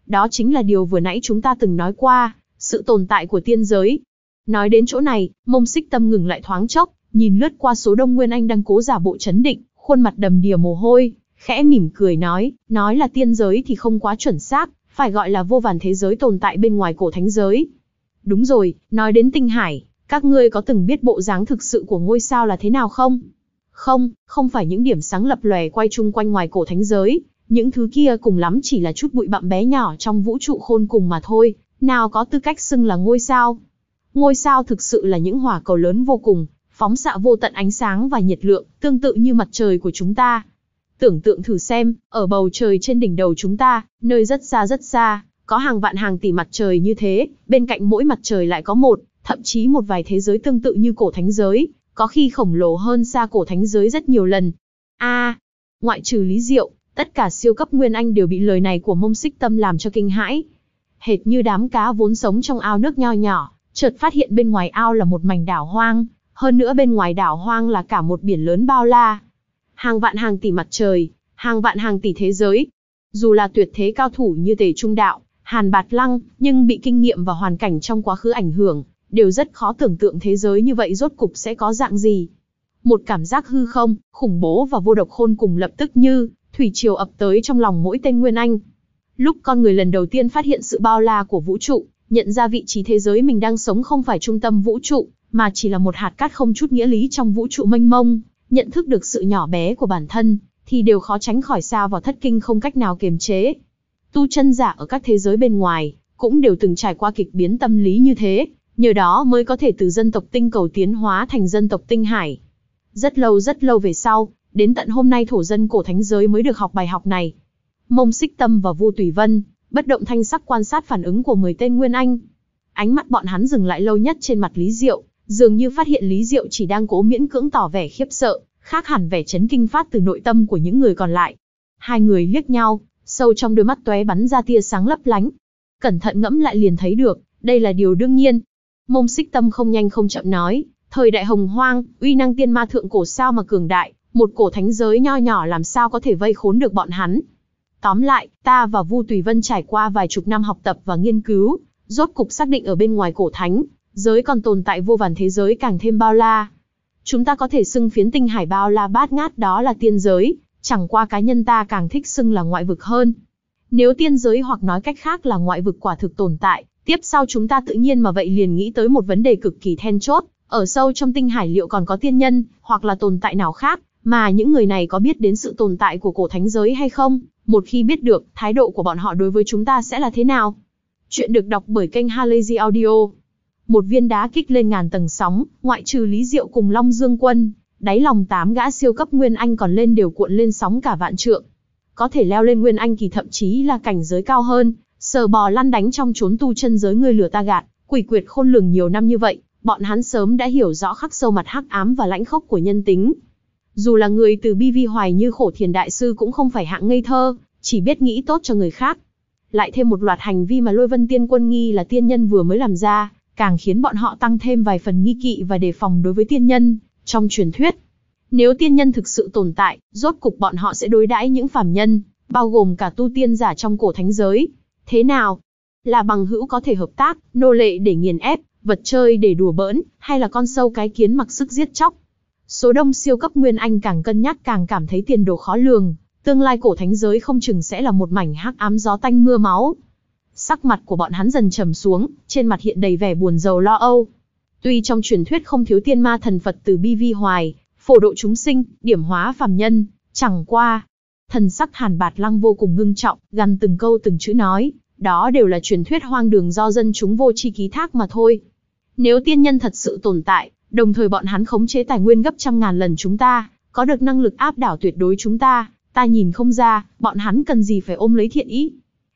Đó chính là điều vừa nãy chúng ta từng nói qua, sự tồn tại của tiên giới. Nói đến chỗ này, mông xích tâm ngừng lại thoáng chốc, nhìn lướt qua số đông Nguyên Anh đang cố giả bộ chấn định, khuôn mặt đầm đìa mồ hôi, khẽ mỉm cười nói, nói là tiên giới thì không quá chuẩn xác, phải gọi là vô vàn thế giới tồn tại bên ngoài cổ thánh giới. Đúng rồi, nói đến tinh hải, các ngươi có từng biết bộ dáng thực sự của ngôi sao là thế nào không? Không, không phải những điểm sáng lập lòe quay chung quanh ngoài cổ thánh giới, những thứ kia cùng lắm chỉ là chút bụi bặm bé nhỏ trong vũ trụ khôn cùng mà thôi, nào có tư cách xưng là ngôi sao. Ngôi sao thực sự là những hỏa cầu lớn vô cùng, phóng xạ vô tận ánh sáng và nhiệt lượng, tương tự như mặt trời của chúng ta. Tưởng tượng thử xem, ở bầu trời trên đỉnh đầu chúng ta, nơi rất xa rất xa, có hàng vạn hàng tỷ mặt trời như thế, bên cạnh mỗi mặt trời lại có một, thậm chí một vài thế giới tương tự như cổ thánh giới, có khi khổng lồ hơn xa cổ thánh giới rất nhiều lần. A, ngoại trừ Lý Diệu, tất cả siêu cấp nguyên anh đều bị lời này của Mông Xích Tâm làm cho kinh hãi. Hệt như đám cá vốn sống trong ao nước nho nhỏ, chợt phát hiện bên ngoài ao là một mảnh đảo hoang, hơn nữa bên ngoài đảo hoang là cả một biển lớn bao la. Hàng vạn hàng tỷ mặt trời, hàng vạn hàng tỷ thế giới. Dù là tuyệt thế cao thủ như Tề Trung Đạo, Hàn Bạt Lăng, nhưng bị kinh nghiệm và hoàn cảnh trong quá khứ ảnh hưởng, đều rất khó tưởng tượng thế giới như vậy rốt cục sẽ có dạng gì. Một cảm giác hư không, khủng bố và vô độc khôn cùng lập tức như thủy triều ập tới trong lòng mỗi tên Nguyên Anh. Lúc con người lần đầu tiên phát hiện sự bao la của vũ trụ, nhận ra vị trí thế giới mình đang sống không phải trung tâm vũ trụ, mà chỉ là một hạt cát không chút nghĩa lý trong vũ trụ mênh mông, nhận thức được sự nhỏ bé của bản thân, thì đều khó tránh khỏi xa vào thất kinh không cách nào kiềm chế. Tu chân giả ở các thế giới bên ngoài, cũng đều từng trải qua kịch biến tâm lý như thế, Nhờ đó mới có thể từ dân tộc tinh cầu tiến hóa thành dân tộc tinh hải. Rất lâu rất lâu về sau, đến tận hôm nay thổ dân cổ thánh giới mới được học bài học này. Mông Xích Tâm và Vu Tùy Vân, bất động thanh sắc quan sát phản ứng của 10 tên Nguyên Anh. Ánh mắt bọn hắn dừng lại lâu nhất trên mặt Lý Diệu, dường như phát hiện Lý Diệu chỉ đang cố miễn cưỡng tỏ vẻ khiếp sợ, khác hẳn vẻ chấn kinh phát từ nội tâm của những người còn lại. Hai người liếc nhau, sâu trong đôi mắt tóe bắn ra tia sáng lấp lánh. Cẩn thận ngẫm lại liền thấy được, đây là điều đương nhiên, Mông xích tâm không nhanh không chậm nói, thời đại hồng hoang, uy năng tiên ma thượng cổ sao mà cường đại, một cổ thánh giới nho nhỏ làm sao có thể vây khốn được bọn hắn. Tóm lại, ta và Vu Tùy Vân trải qua vài chục năm học tập và nghiên cứu, rốt cục xác định ở bên ngoài cổ thánh, giới còn tồn tại vô vàn thế giới càng thêm bao la. Chúng ta có thể xưng phiến tinh hải bao la bát ngát đó là tiên giới, chẳng qua cá nhân ta càng thích xưng là ngoại vực hơn. Nếu tiên giới hoặc nói cách khác là ngoại vực quả thực tồn tại, Tiếp sau chúng ta tự nhiên mà vậy liền nghĩ tới một vấn đề cực kỳ then chốt, ở sâu trong tinh hải liệu còn có tiên nhân, hoặc là tồn tại nào khác, mà những người này có biết đến sự tồn tại của cổ thánh giới hay không? Một khi biết được, thái độ của bọn họ đối với chúng ta sẽ là thế nào? Chuyện được đọc bởi kênh Halazy Audio. Một viên đá kích lên ngàn tầng sóng, ngoại trừ Lý Diệu cùng Long Dương Quân, đáy lòng tám gã siêu cấp Nguyên Anh còn lên đều cuộn lên sóng cả vạn trượng. Có thể leo lên Nguyên Anh kỳ thậm chí là cảnh giới cao hơn, sờ bò lăn đánh trong chốn tu chân giới ngươi lừa ta gạt, quỷ quyệt khôn lường nhiều năm như vậy, bọn hắn sớm đã hiểu rõ khắc sâu mặt hắc ám và lãnh khốc của nhân tính. Dù là người từ bi vi hoài như khổ thiền đại sư cũng không phải hạng ngây thơ, chỉ biết nghĩ tốt cho người khác. Lại thêm một loạt hành vi mà lôi vân tiên quân nghi là tiên nhân vừa mới làm ra, càng khiến bọn họ tăng thêm vài phần nghi kỵ và đề phòng đối với tiên nhân, trong truyền thuyết. Nếu tiên nhân thực sự tồn tại, rốt cục bọn họ sẽ đối đãi những phàm nhân, bao gồm cả tu tiên giả trong cổ thánh giới, Thế nào? Là bằng hữu có thể hợp tác, nô lệ để nghiền ép, vật chơi để đùa bỡn, hay là con sâu cái kiến mặc sức giết chóc? Số đông siêu cấp Nguyên Anh càng cân nhắc càng cảm thấy tiền đồ khó lường, tương lai cổ thánh giới không chừng sẽ là một mảnh hắc ám gió tanh mưa máu. Sắc mặt của bọn hắn dần trầm xuống, trên mặt hiện đầy vẻ buồn rầu lo âu. Tuy trong truyền thuyết không thiếu tiên ma thần Phật từ bi vi hoài, phổ độ chúng sinh, điểm hóa phàm nhân, chẳng qua, Thần sắc Hàn Bạt Lăng vô cùng ngưng trọng, gằn từng câu từng chữ nói, đó đều là truyền thuyết hoang đường do dân chúng vô tri ký thác mà thôi. Nếu tiên nhân thật sự tồn tại, đồng thời bọn hắn khống chế tài nguyên gấp trăm ngàn lần chúng ta, có được năng lực áp đảo tuyệt đối chúng ta, ta nhìn không ra, bọn hắn cần gì phải ôm lấy thiện ý.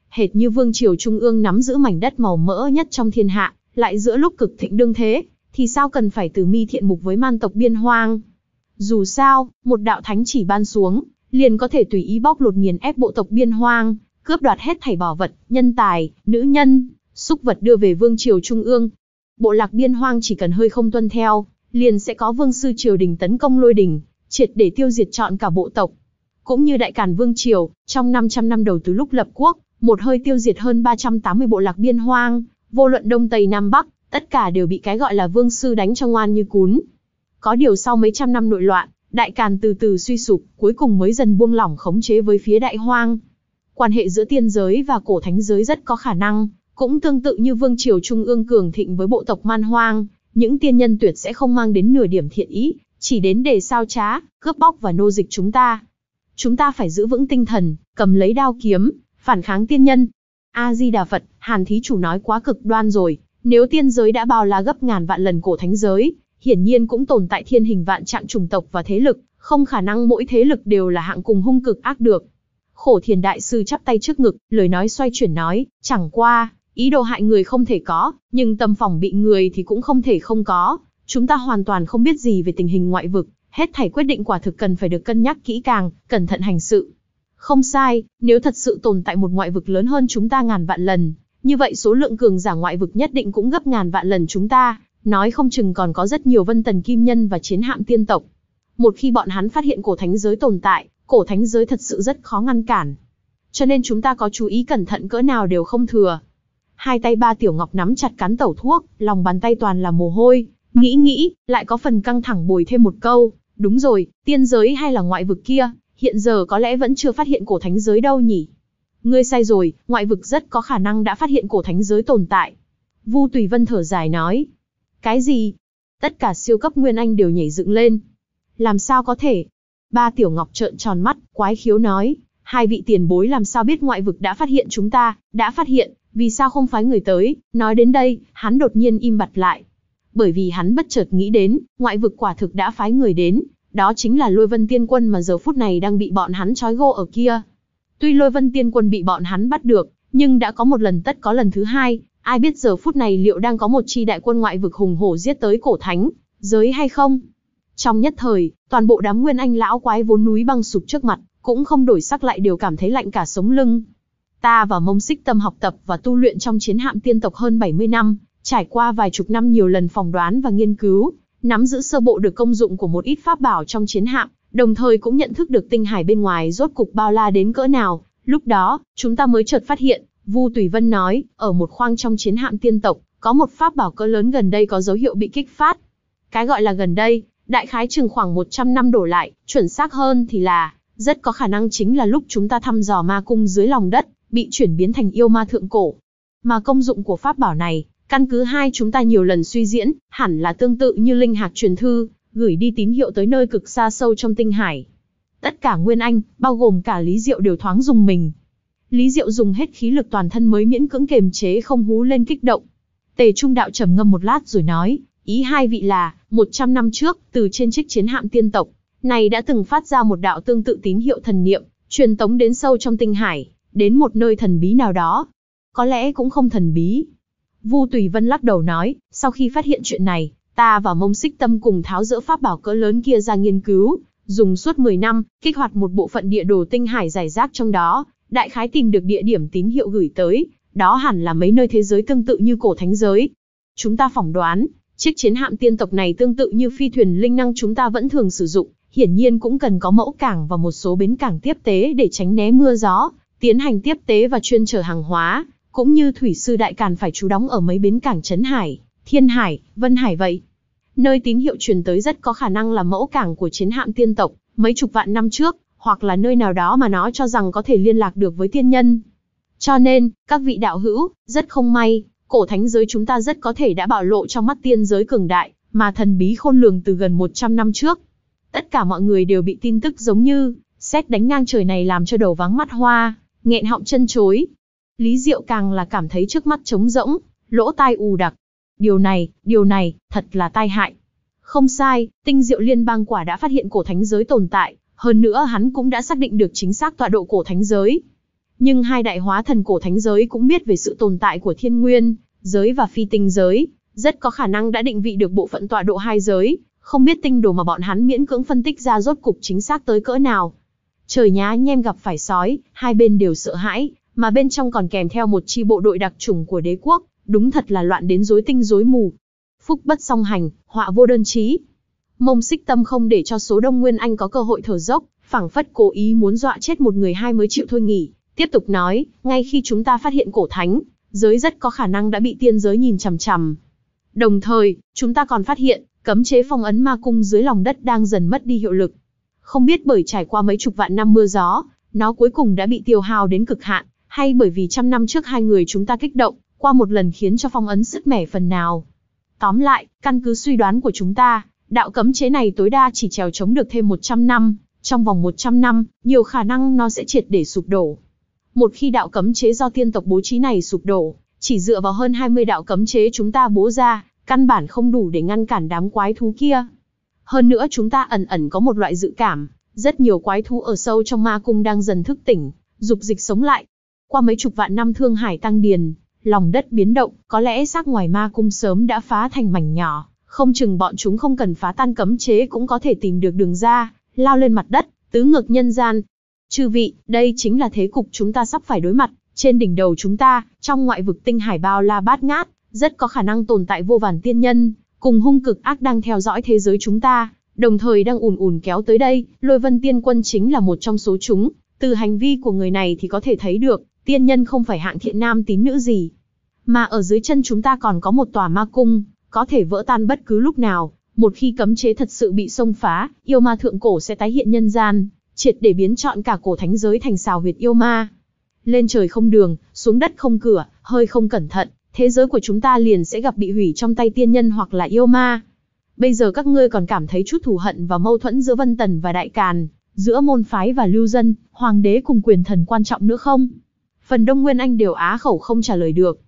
Hệt như vương triều trung ương nắm giữ mảnh đất màu mỡ nhất trong thiên hạ, lại giữa lúc cực thịnh đương thế, thì sao cần phải từ mi thiện mục với man tộc biên hoang. Dù sao, một đạo thánh chỉ ban xuống, liền có thể tùy ý bóc lột nghiền ép bộ tộc biên hoang, cướp đoạt hết thảy bảo vật, nhân tài, nữ nhân, xúc vật đưa về vương triều trung ương. Bộ lạc biên hoang chỉ cần hơi không tuân theo, liền sẽ có vương sư triều đình tấn công lôi đình, triệt để tiêu diệt chọn cả bộ tộc. Cũng như đại cản vương triều, trong 500 năm đầu từ lúc lập quốc, một hơi tiêu diệt hơn 380 bộ lạc biên hoang, vô luận đông tây nam bắc, tất cả đều bị cái gọi là vương sư đánh cho ngoan như cún. Có điều sau mấy trăm năm nội loạn, Đại Càn từ từ suy sụp, cuối cùng mới dần buông lỏng khống chế với phía Đại Hoang. Quan hệ giữa tiên giới và cổ thánh giới rất có khả năng, cũng tương tự như vương triều trung ương cường thịnh với bộ tộc Man Hoang, những tiên nhân tuyệt sẽ không mang đến nửa điểm thiện ý, chỉ đến để sao trá, cướp bóc và nô dịch chúng ta. Chúng ta phải giữ vững tinh thần, cầm lấy đao kiếm, phản kháng tiên nhân. A-di-đà Phật, Hàn Thí Chủ nói quá cực đoan rồi, nếu tiên giới đã bao la gấp ngàn vạn lần cổ thánh giới, hiển nhiên cũng tồn tại thiên hình vạn trạng chủng tộc và thế lực, không khả năng mỗi thế lực đều là hạng cùng hung cực ác được. Khổ thiền đại sư chắp tay trước ngực, lời nói xoay chuyển nói, chẳng qua, ý đồ hại người không thể có, nhưng tâm phòng bị người thì cũng không thể không có. Chúng ta hoàn toàn không biết gì về tình hình ngoại vực, hết thảy quyết định quả thực cần phải được cân nhắc kỹ càng, cẩn thận hành sự. Không sai, nếu thật sự tồn tại một ngoại vực lớn hơn chúng ta ngàn vạn lần, như vậy số lượng cường giả ngoại vực nhất định cũng gấp ngàn vạn lần chúng ta, Nói không chừng còn có rất nhiều vân tần kim nhân và chiến hạm tiên tộc. Một khi bọn hắn phát hiện cổ thánh giới tồn tại, cổ thánh giới thật sự rất khó ngăn cản. Cho nên chúng ta có chú ý cẩn thận cỡ nào đều không thừa. Hai tay ba tiểu ngọc nắm chặt cán tẩu thuốc, lòng bàn tay toàn là mồ hôi, nghĩ nghĩ, lại có phần căng thẳng bồi thêm một câu, đúng rồi, tiên giới hay là ngoại vực kia, hiện giờ có lẽ vẫn chưa phát hiện cổ thánh giới đâu nhỉ. Ngươi sai rồi, ngoại vực rất có khả năng đã phát hiện cổ thánh giới tồn tại. Vu Tùy Vân thở dài nói, cái gì? Tất cả siêu cấp Nguyên Anh đều nhảy dựng lên. Làm sao có thể? Ba Tiểu Ngọc trợn tròn mắt, quái khiếu nói. Hai vị tiền bối làm sao biết ngoại vực đã phát hiện chúng ta, đã phát hiện, vì sao không phái người tới? Nói đến đây, hắn đột nhiên im bặt lại. Bởi vì hắn bất chợt nghĩ đến, ngoại vực quả thực đã phái người đến, đó chính là lôi vân tiên quân mà giờ phút này đang bị bọn hắn trói gô ở kia. Tuy lôi vân tiên quân bị bọn hắn bắt được, nhưng đã có một lần tất có lần thứ hai, ai biết giờ phút này liệu đang có một chi đại quân ngoại vực hùng hổ giết tới cổ thánh, giới hay không? Trong nhất thời, toàn bộ đám nguyên anh lão quái vốn núi băng sụp trước mặt, cũng không đổi sắc lại đều cảm thấy lạnh cả sống lưng. Ta và mông xích tâm học tập và tu luyện trong chiến hạm tiên tộc hơn 70 năm, trải qua vài chục năm nhiều lần phỏng đoán và nghiên cứu, nắm giữ sơ bộ được công dụng của một ít pháp bảo trong chiến hạm, đồng thời cũng nhận thức được tinh hải bên ngoài rốt cục bao la đến cỡ nào. Lúc đó, chúng ta mới chợt phát hiện, Vu Tùy Vân nói, ở một khoang trong chiến hạm tiên tộc, có một pháp bảo cỡ lớn gần đây có dấu hiệu bị kích phát. Cái gọi là gần đây, đại khái chừng khoảng 100 năm đổ lại, chuẩn xác hơn thì là, rất có khả năng chính là lúc chúng ta thăm dò ma cung dưới lòng đất, bị chuyển biến thành yêu ma thượng cổ. Mà công dụng của pháp bảo này, căn cứ hai chúng ta nhiều lần suy diễn, hẳn là tương tự như linh hạc truyền thư, gửi đi tín hiệu tới nơi cực xa sâu trong tinh hải. Tất cả Nguyên Anh, bao gồm cả Lý Diệu đều thoáng dùng mình, Lý Diệu dùng hết khí lực toàn thân mới miễn cưỡng kềm chế không hú lên kích động. Tề Trung Đạo trầm ngâm một lát rồi nói, ý hai vị là, 100 năm trước, từ trên chiếc chiến hạm tiên tộc, này đã từng phát ra một đạo tương tự tín hiệu thần niệm, truyền tống đến sâu trong tinh hải, đến một nơi thần bí nào đó. Có lẽ cũng không thần bí. Vu Tùy Vân lắc đầu nói, sau khi phát hiện chuyện này, ta và mông xích tâm cùng tháo dỡ pháp bảo cỡ lớn kia ra nghiên cứu, dùng suốt 10 năm, kích hoạt một bộ phận địa đồ tinh hải giải rác trong đó, đại khái tìm được địa điểm tín hiệu gửi tới, đó hẳn là mấy nơi thế giới tương tự như cổ thánh giới. Chúng ta phỏng đoán, chiếc chiến hạm tiên tộc này tương tự như phi thuyền linh năng chúng ta vẫn thường sử dụng, hiển nhiên cũng cần có mẫu cảng và một số bến cảng tiếp tế để tránh né mưa gió, tiến hành tiếp tế và chuyên chở hàng hóa, cũng như thủy sư đại càn phải trú đóng ở mấy bến cảng Trấn Hải, Thiên Hải, Vân Hải vậy. Nơi tín hiệu truyền tới rất có khả năng là mẫu cảng của chiến hạm tiên tộc, mấy chục vạn năm trước, hoặc là nơi nào đó mà nó cho rằng có thể liên lạc được với tiên nhân. Cho nên, các vị đạo hữu, rất không may, cổ thánh giới chúng ta rất có thể đã bảo lộ trong mắt tiên giới cường đại, mà thần bí khôn lường từ gần 100 năm trước. Tất cả mọi người đều bị tin tức giống như, xét đánh ngang trời này làm cho đầu vắng mắt hoa, nghẹn họng chân chối. Lý Diệu càng là cảm thấy trước mắt trống rỗng, lỗ tai ù đặc. Điều này, điều này, thật là tai hại. Không sai, tinh diệu liên bang quả đã phát hiện cổ thánh giới tồn tại, hơn nữa hắn cũng đã xác định được chính xác tọa độ cổ thánh giới. Nhưng hai đại hóa thần cổ thánh giới cũng biết về sự tồn tại của thiên nguyên, giới và phi tinh giới, rất có khả năng đã định vị được bộ phận tọa độ hai giới, không biết tinh đồ mà bọn hắn miễn cưỡng phân tích ra rốt cục chính xác tới cỡ nào. Trời nhá nhem gặp phải sói, hai bên đều sợ hãi, mà bên trong còn kèm theo một chi bộ đội đặc trùng của đế quốc, đúng thật là loạn đến rối tinh rối mù. Phúc bất song hành, họa vô đơn chí. Mông xích tâm không để cho số đông Nguyên Anh có cơ hội thở dốc, phảng phất cố ý muốn dọa chết một người hai mới chịu thôi nghỉ. Tiếp tục nói, ngay khi chúng ta phát hiện cổ thánh, giới rất có khả năng đã bị tiên giới nhìn chằm chằm. Đồng thời, chúng ta còn phát hiện, cấm chế phong ấn ma cung dưới lòng đất đang dần mất đi hiệu lực. Không biết bởi trải qua mấy chục vạn năm mưa gió, nó cuối cùng đã bị tiêu hao đến cực hạn, hay bởi vì trăm năm trước hai người chúng ta kích động, qua một lần khiến cho phong ấn sức mẻ phần nào. Tóm lại, căn cứ suy đoán của chúng ta, Đạo cấm chế này tối đa chỉ trèo chống được thêm 100 năm, trong vòng 100 năm, nhiều khả năng nó sẽ triệt để sụp đổ. Một khi đạo cấm chế do tiên tộc bố trí này sụp đổ, chỉ dựa vào hơn 20 đạo cấm chế chúng ta bố ra, căn bản không đủ để ngăn cản đám quái thú kia. Hơn nữa chúng ta ẩn ẩn có một loại dự cảm, rất nhiều quái thú ở sâu trong ma cung đang dần thức tỉnh, dục dịch sống lại. Qua mấy chục vạn năm thương hải tăng điền, lòng đất biến động, có lẽ xác ngoài ma cung sớm đã phá thành mảnh nhỏ, không chừng bọn chúng không cần phá tan cấm chế cũng có thể tìm được đường ra, lao lên mặt đất, tứ ngược nhân gian. Chư vị, đây chính là thế cục chúng ta sắp phải đối mặt, trên đỉnh đầu chúng ta, trong ngoại vực tinh hải bao la bát ngát, rất có khả năng tồn tại vô vàn tiên nhân, cùng hung cực ác đang theo dõi thế giới chúng ta, đồng thời đang ùn ùn kéo tới đây, lôi vân tiên quân chính là một trong số chúng, từ hành vi của người này thì có thể thấy được, tiên nhân không phải hạng thiện nam tín nữ gì. Mà ở dưới chân chúng ta còn có một tòa ma cung, có thể vỡ tan bất cứ lúc nào. Một khi cấm chế thật sự bị xông phá, yêu ma thượng cổ sẽ tái hiện nhân gian, triệt để biến chọn cả cổ thánh giới thành xào huyệt yêu ma. Lên trời không đường, xuống đất không cửa, hơi không cẩn thận, thế giới của chúng ta liền sẽ gặp bị hủy trong tay tiên nhân hoặc là yêu ma. Bây giờ các ngươi còn cảm thấy chút thù hận và mâu thuẫn giữa Vân Tần và Đại Càn, giữa môn phái và lưu dân, hoàng đế cùng quyền thần quan trọng nữa không? Phần Đông Nguyên Anh đều á khẩu không trả lời được.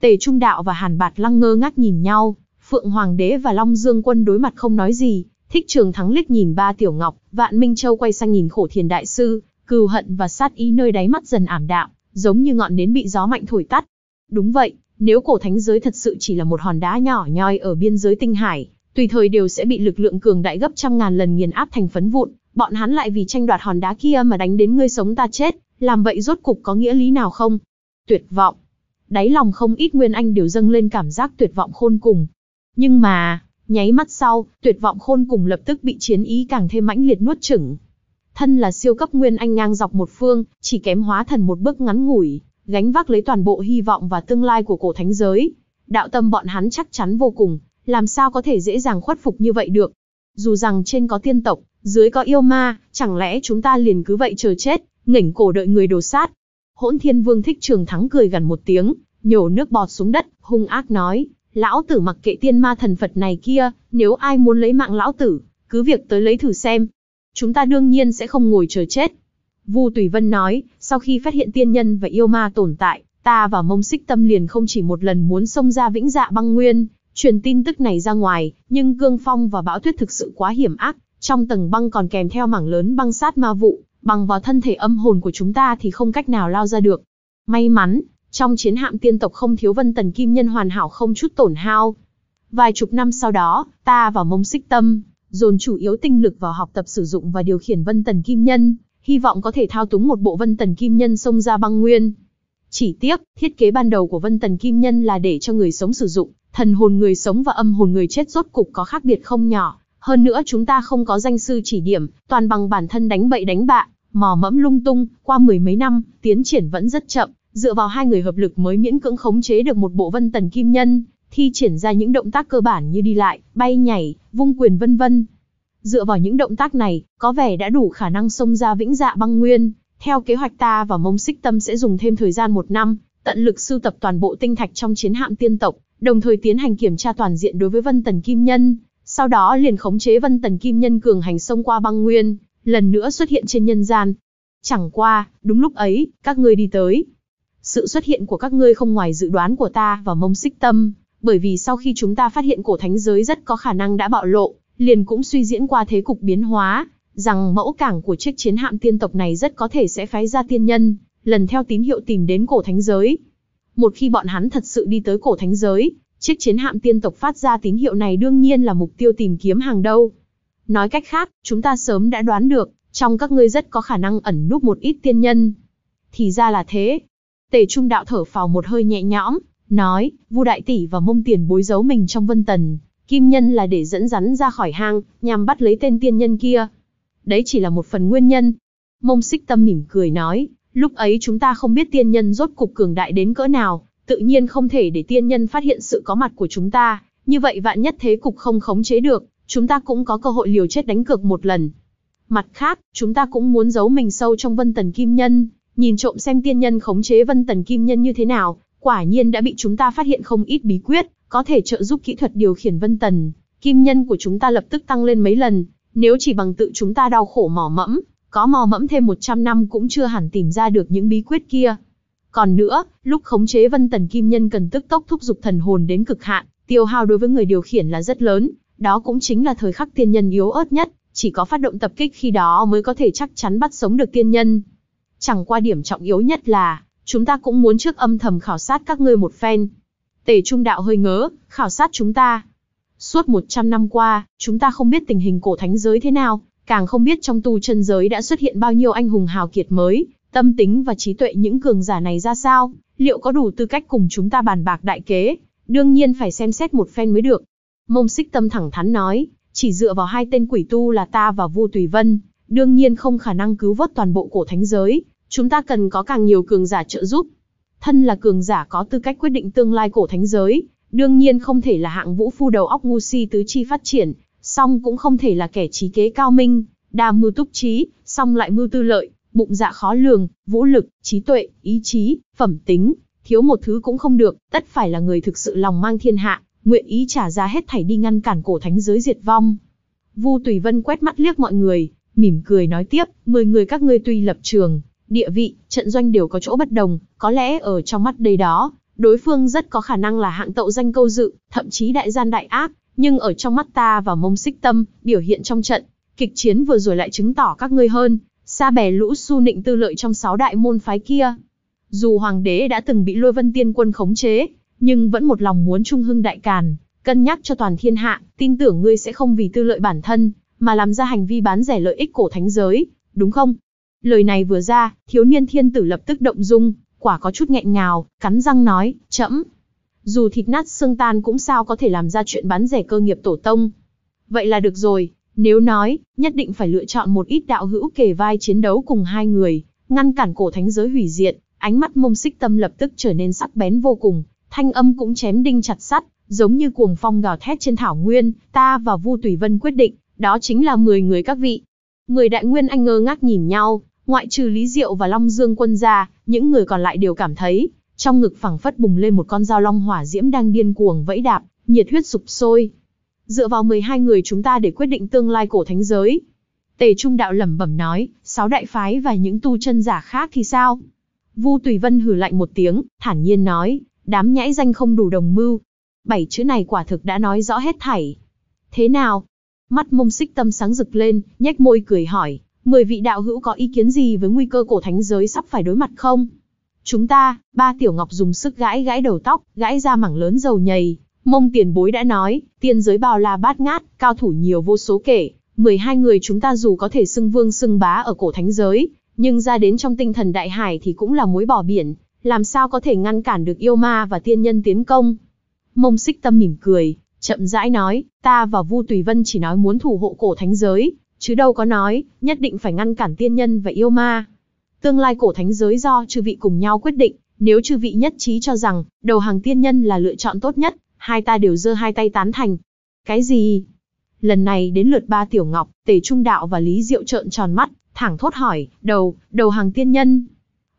Tề Trung Đạo và Hàn Bạt Lăng ngơ ngác nhìn nhau, Phượng Hoàng đế và Long Dương quân đối mặt không nói gì, thích trường thắng liếc nhìn ba tiểu ngọc, vạn Minh Châu quay sang nhìn khổ thiền đại sư, cừu hận và sát ý nơi đáy mắt dần ảm đạm, giống như ngọn nến bị gió mạnh thổi tắt. Đúng vậy, nếu cổ thánh giới thật sự chỉ là một hòn đá nhỏ nhoi ở biên giới tinh hải, tùy thời đều sẽ bị lực lượng cường đại gấp trăm ngàn lần nghiền áp thành phấn vụn, bọn hắn lại vì tranh đoạt hòn đá kia mà đánh đến ngươi sống ta chết, làm vậy rốt cục có nghĩa lý nào không? Tuyệt vọng. Đáy lòng không ít Nguyên Anh đều dâng lên cảm giác tuyệt vọng khôn cùng, nhưng mà, nháy mắt sau, tuyệt vọng khôn cùng lập tức bị chiến ý càng thêm mãnh liệt nuốt chửng. Thân là siêu cấp nguyên anh ngang dọc một phương, chỉ kém hóa thần một bước ngắn ngủi, gánh vác lấy toàn bộ hy vọng và tương lai của cổ thánh giới. Đạo tâm bọn hắn chắc chắn vô cùng, làm sao có thể dễ dàng khuất phục như vậy được. Dù rằng trên có tiên tộc, dưới có yêu ma, chẳng lẽ chúng ta liền cứ vậy chờ chết, nghỉnh cổ đợi người đồ sát. Hỗn thiên vương thích trường thắng cười gần một tiếng, nhổ nước bọt xuống đất, hung ác nói, Lão tử mặc kệ tiên ma thần Phật này kia, nếu ai muốn lấy mạng lão tử, cứ việc tới lấy thử xem. Chúng ta đương nhiên sẽ không ngồi chờ chết. Vu Tùy Vân nói, sau khi phát hiện tiên nhân và yêu ma tồn tại, ta và mông xích tâm liền không chỉ một lần muốn xông ra vĩnh dạ băng nguyên, truyền tin tức này ra ngoài, nhưng cương phong và bão tuyết thực sự quá hiểm ác, trong tầng băng còn kèm theo mảng lớn băng sát ma vụ, bằng vào thân thể âm hồn của chúng ta thì không cách nào lao ra được. May mắn, trong chiến hạm tiên tộc không thiếu vân tần kim nhân hoàn hảo không chút tổn hao. Vài chục năm sau đó, ta và mông xích tâm, dồn chủ yếu tinh lực vào học tập sử dụng và điều khiển vân tần kim nhân, hy vọng có thể thao túng một bộ vân tần kim nhân xông ra băng nguyên. Chỉ tiếc, thiết kế ban đầu của vân tần kim nhân là để cho người sống sử dụng, thần hồn người sống và âm hồn người chết rốt cục có khác biệt không nhỏ. Hơn nữa chúng ta không có danh sư chỉ điểm, toàn bằng bản thân đánh bậy đánh bạ, mò mẫm lung tung, qua mười mấy năm, tiến triển vẫn rất chậm, Dựa vào hai người hợp lực mới miễn cưỡng khống chế được một bộ vân tần kim nhân, thi triển ra những động tác cơ bản như đi lại, bay nhảy, vung quyền vân vân. Dựa vào những động tác này, có vẻ đã đủ khả năng xông ra vĩnh dạ băng nguyên. Theo kế hoạch ta và mông xích tâm sẽ dùng thêm thời gian một năm, tận lực sưu tập toàn bộ tinh thạch trong chiến hạm tiên tộc, đồng thời tiến hành kiểm tra toàn diện đối với vân tần kim nhân. Sau đó liền khống chế vân tần kim nhân cường hành xông qua băng nguyên, lần nữa xuất hiện trên nhân gian. Chẳng qua, đúng lúc ấy, các ngươi đi tới, sự xuất hiện của các ngươi không ngoài dự đoán của ta và mông xích tâm, bởi vì sau khi chúng ta phát hiện cổ thánh giới rất có khả năng đã bạo lộ, liền cũng suy diễn qua thế cục biến hóa, rằng mẫu cảng của chiếc chiến hạm tiên tộc này rất có thể sẽ phái ra tiên nhân, lần theo tín hiệu tìm đến cổ thánh giới. Một khi bọn hắn thật sự đi tới cổ thánh giới, chiếc chiến hạm tiên tộc phát ra tín hiệu này đương nhiên là mục tiêu tìm kiếm hàng đầu. Nói cách khác, chúng ta sớm đã đoán được, trong các ngươi rất có khả năng ẩn núp một ít tiên nhân. Thì ra là thế, Tề Trung Đạo thở phào một hơi nhẹ nhõm, nói, Vu đại tỷ và mông tiền bối giấu mình trong vân tần, kim nhân là để dẫn rắn ra khỏi hang, nhằm bắt lấy tên tiên nhân kia. Đấy chỉ là một phần nguyên nhân. Mông xích tâm mỉm cười nói, lúc ấy chúng ta không biết tiên nhân rốt cục cường đại đến cỡ nào, tự nhiên không thể để tiên nhân phát hiện sự có mặt của chúng ta, như vậy vạn nhất thế cục không khống chế được, chúng ta cũng có cơ hội liều chết đánh cược một lần. Mặt khác, chúng ta cũng muốn giấu mình sâu trong vân tần kim nhân, nhìn trộm xem tiên nhân khống chế vân tần kim nhân như thế nào, quả nhiên đã bị chúng ta phát hiện không ít bí quyết, có thể trợ giúp kỹ thuật điều khiển vân tần. Kim nhân của chúng ta lập tức tăng lên mấy lần, nếu chỉ bằng tự chúng ta đau khổ mỏ mẫm, có mò mẫm thêm 100 năm cũng chưa hẳn tìm ra được những bí quyết kia. Còn nữa, lúc khống chế vân tần kim nhân cần tức tốc thúc giục thần hồn đến cực hạn, tiêu hao đối với người điều khiển là rất lớn, đó cũng chính là thời khắc tiên nhân yếu ớt nhất, chỉ có phát động tập kích khi đó mới có thể chắc chắn bắt sống được tiên nhân chẳng qua điểm trọng yếu nhất là, chúng ta cũng muốn trước âm thầm khảo sát các ngươi một phen. Tề Trung Đạo hơi ngớ, khảo sát chúng ta. Suốt 100 năm qua, chúng ta không biết tình hình cổ thánh giới thế nào, càng không biết trong tu chân giới đã xuất hiện bao nhiêu anh hùng hào kiệt mới, tâm tính và trí tuệ những cường giả này ra sao, liệu có đủ tư cách cùng chúng ta bàn bạc đại kế, đương nhiên phải xem xét một phen mới được. Mông xích tâm thẳng thắn nói, chỉ dựa vào hai tên quỷ tu là ta và Vu Tùy Vân, đương nhiên không khả năng cứu vớt toàn bộ cổ thánh giới, Chúng ta cần có càng nhiều cường giả trợ giúp. Thân là cường giả có tư cách quyết định tương lai cổ thánh giới, đương nhiên không thể là hạng vũ phu đầu óc ngu si tứ chi phát triển, song cũng không thể là kẻ trí kế cao minh, đa mưu túc trí, song lại mưu tư lợi, bụng dạ khó lường, vũ lực, trí tuệ, ý chí, phẩm tính, thiếu một thứ cũng không được, tất phải là người thực sự lòng mang thiên hạ, nguyện ý trả ra hết thảy đi ngăn cản cổ thánh giới diệt vong. Vu Tùy Vân quét mắt liếc mọi người, mỉm cười nói tiếp, mười người các ngươi tuy lập trường, địa vị, trận doanh đều có chỗ bất đồng, có lẽ ở trong mắt đây đó, đối phương rất có khả năng là hạng tậu danh câu dự, thậm chí đại gian đại ác, nhưng ở trong mắt ta và mông xích tâm, biểu hiện trong trận, kịch chiến vừa rồi lại chứng tỏ các ngươi hơn, xa bè lũ su nịnh tư lợi trong sáu đại môn phái kia. Dù hoàng đế đã từng bị lôi vân tiên quân khống chế, nhưng vẫn một lòng muốn trung hưng đại càn, cân nhắc cho toàn thiên hạ, tin tưởng ngươi sẽ không vì tư lợi bản thân, mà làm ra hành vi bán rẻ lợi ích cổ thánh giới, đúng không? Lời này vừa ra, thiếu niên thiên tử lập tức động dung, quả có chút nghẹn ngào, cắn răng nói, chậm. Dù thịt nát xương tan cũng sao có thể làm ra chuyện bán rẻ cơ nghiệp tổ tông. Vậy là được rồi, nếu nói, nhất định phải lựa chọn một ít đạo hữu kề vai chiến đấu cùng hai người, ngăn cản cổ thánh giới hủy diệt, ánh mắt mông xích tâm lập tức trở nên sắc bén vô cùng, thanh âm cũng chém đinh chặt sắt, giống như cuồng phong gào thét trên thảo nguyên, ta và Vu Tùy Vân quyết định, đó chính là 10 người các vị. Mười đại nguyên anh ngơ ngác nhìn nhau, Ngoại trừ Lý Diệu và Long Dương quân ra, những người còn lại đều cảm thấy, trong ngực phẳng phất bùng lên một con dao long hỏa diễm đang điên cuồng vẫy đạp, nhiệt huyết sụp sôi. Dựa vào 12 người chúng ta để quyết định tương lai cổ thánh giới. Tề Trung Đạo lẩm bẩm nói, sáu đại phái và những tu chân giả khác thì sao? Vu Tùy Vân hử lạnh một tiếng, thản nhiên nói, đám nhãi danh không đủ đồng mưu. Bảy chữ này quả thực đã nói rõ hết thảy. Thế nào? Mắt mông xích tâm sáng rực lên, nhếch môi cười hỏi. Mười vị đạo hữu có ý kiến gì với nguy cơ cổ thánh giới sắp phải đối mặt không? Chúng ta, ba tiểu ngọc dùng sức gãi gãi đầu tóc, gãi ra mảng lớn dầu nhầy. Mông tiền bối đã nói, tiên giới bao la bát ngát, cao thủ nhiều vô số kể. 12 người chúng ta dù có thể xưng vương xưng bá ở cổ thánh giới, nhưng ra đến trong tinh thần đại hải thì cũng là mối bỏ biển, làm sao có thể ngăn cản được yêu ma và tiên nhân tiến công. Mông xích tâm mỉm cười, chậm rãi nói, ta và Vu Tùy Vân chỉ nói muốn thủ hộ cổ thánh giới, Chứ đâu có nói, nhất định phải ngăn cản tiên nhân và yêu ma. Tương lai cổ thánh giới do chư vị cùng nhau quyết định, nếu chư vị nhất trí cho rằng, đầu hàng tiên nhân là lựa chọn tốt nhất, hai ta đều giơ hai tay tán thành. Cái gì? Lần này đến lượt ba tiểu ngọc, tề trung đạo và lý diệu trợn tròn mắt, thẳng thốt hỏi, đầu, đầu hàng tiên nhân.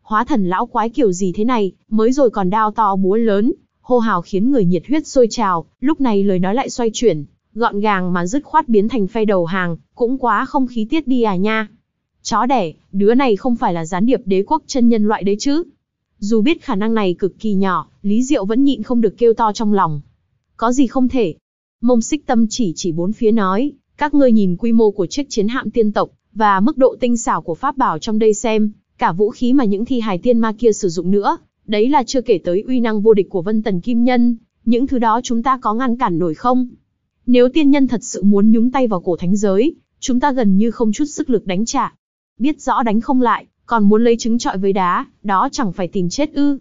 Hóa thần lão quái kiểu gì thế này, mới rồi còn đao to búa lớn, hô hào khiến người nhiệt huyết sôi trào, lúc này lời nói lại xoay chuyển, gọn gàng mà dứt khoát biến thành phe đầu hàng, cũng quá không khí tiết đi à nha. Chó đẻ, đứa này không phải là gián điệp đế quốc chân nhân loại đấy chứ. Dù biết khả năng này cực kỳ nhỏ, Lý Diệu vẫn nhịn không được kêu to trong lòng. Có gì không thể. Mông xích tâm chỉ chỉ bốn phía nói, các ngươi nhìn quy mô của chiếc chiến hạm tiên tộc, và mức độ tinh xảo của pháp bảo trong đây xem, cả vũ khí mà những thi hài tiên ma kia sử dụng nữa, đấy là chưa kể tới uy năng vô địch của Vân Tần Kim Nhân, những thứ đó chúng ta có ngăn cản nổi không? Nếu tiên nhân thật sự muốn nhúng tay vào cổ thánh giới, Chúng ta gần như không chút sức lực đánh trả. Biết rõ đánh không lại, còn muốn lấy trứng trọi với đá, đó chẳng phải tìm chết ư.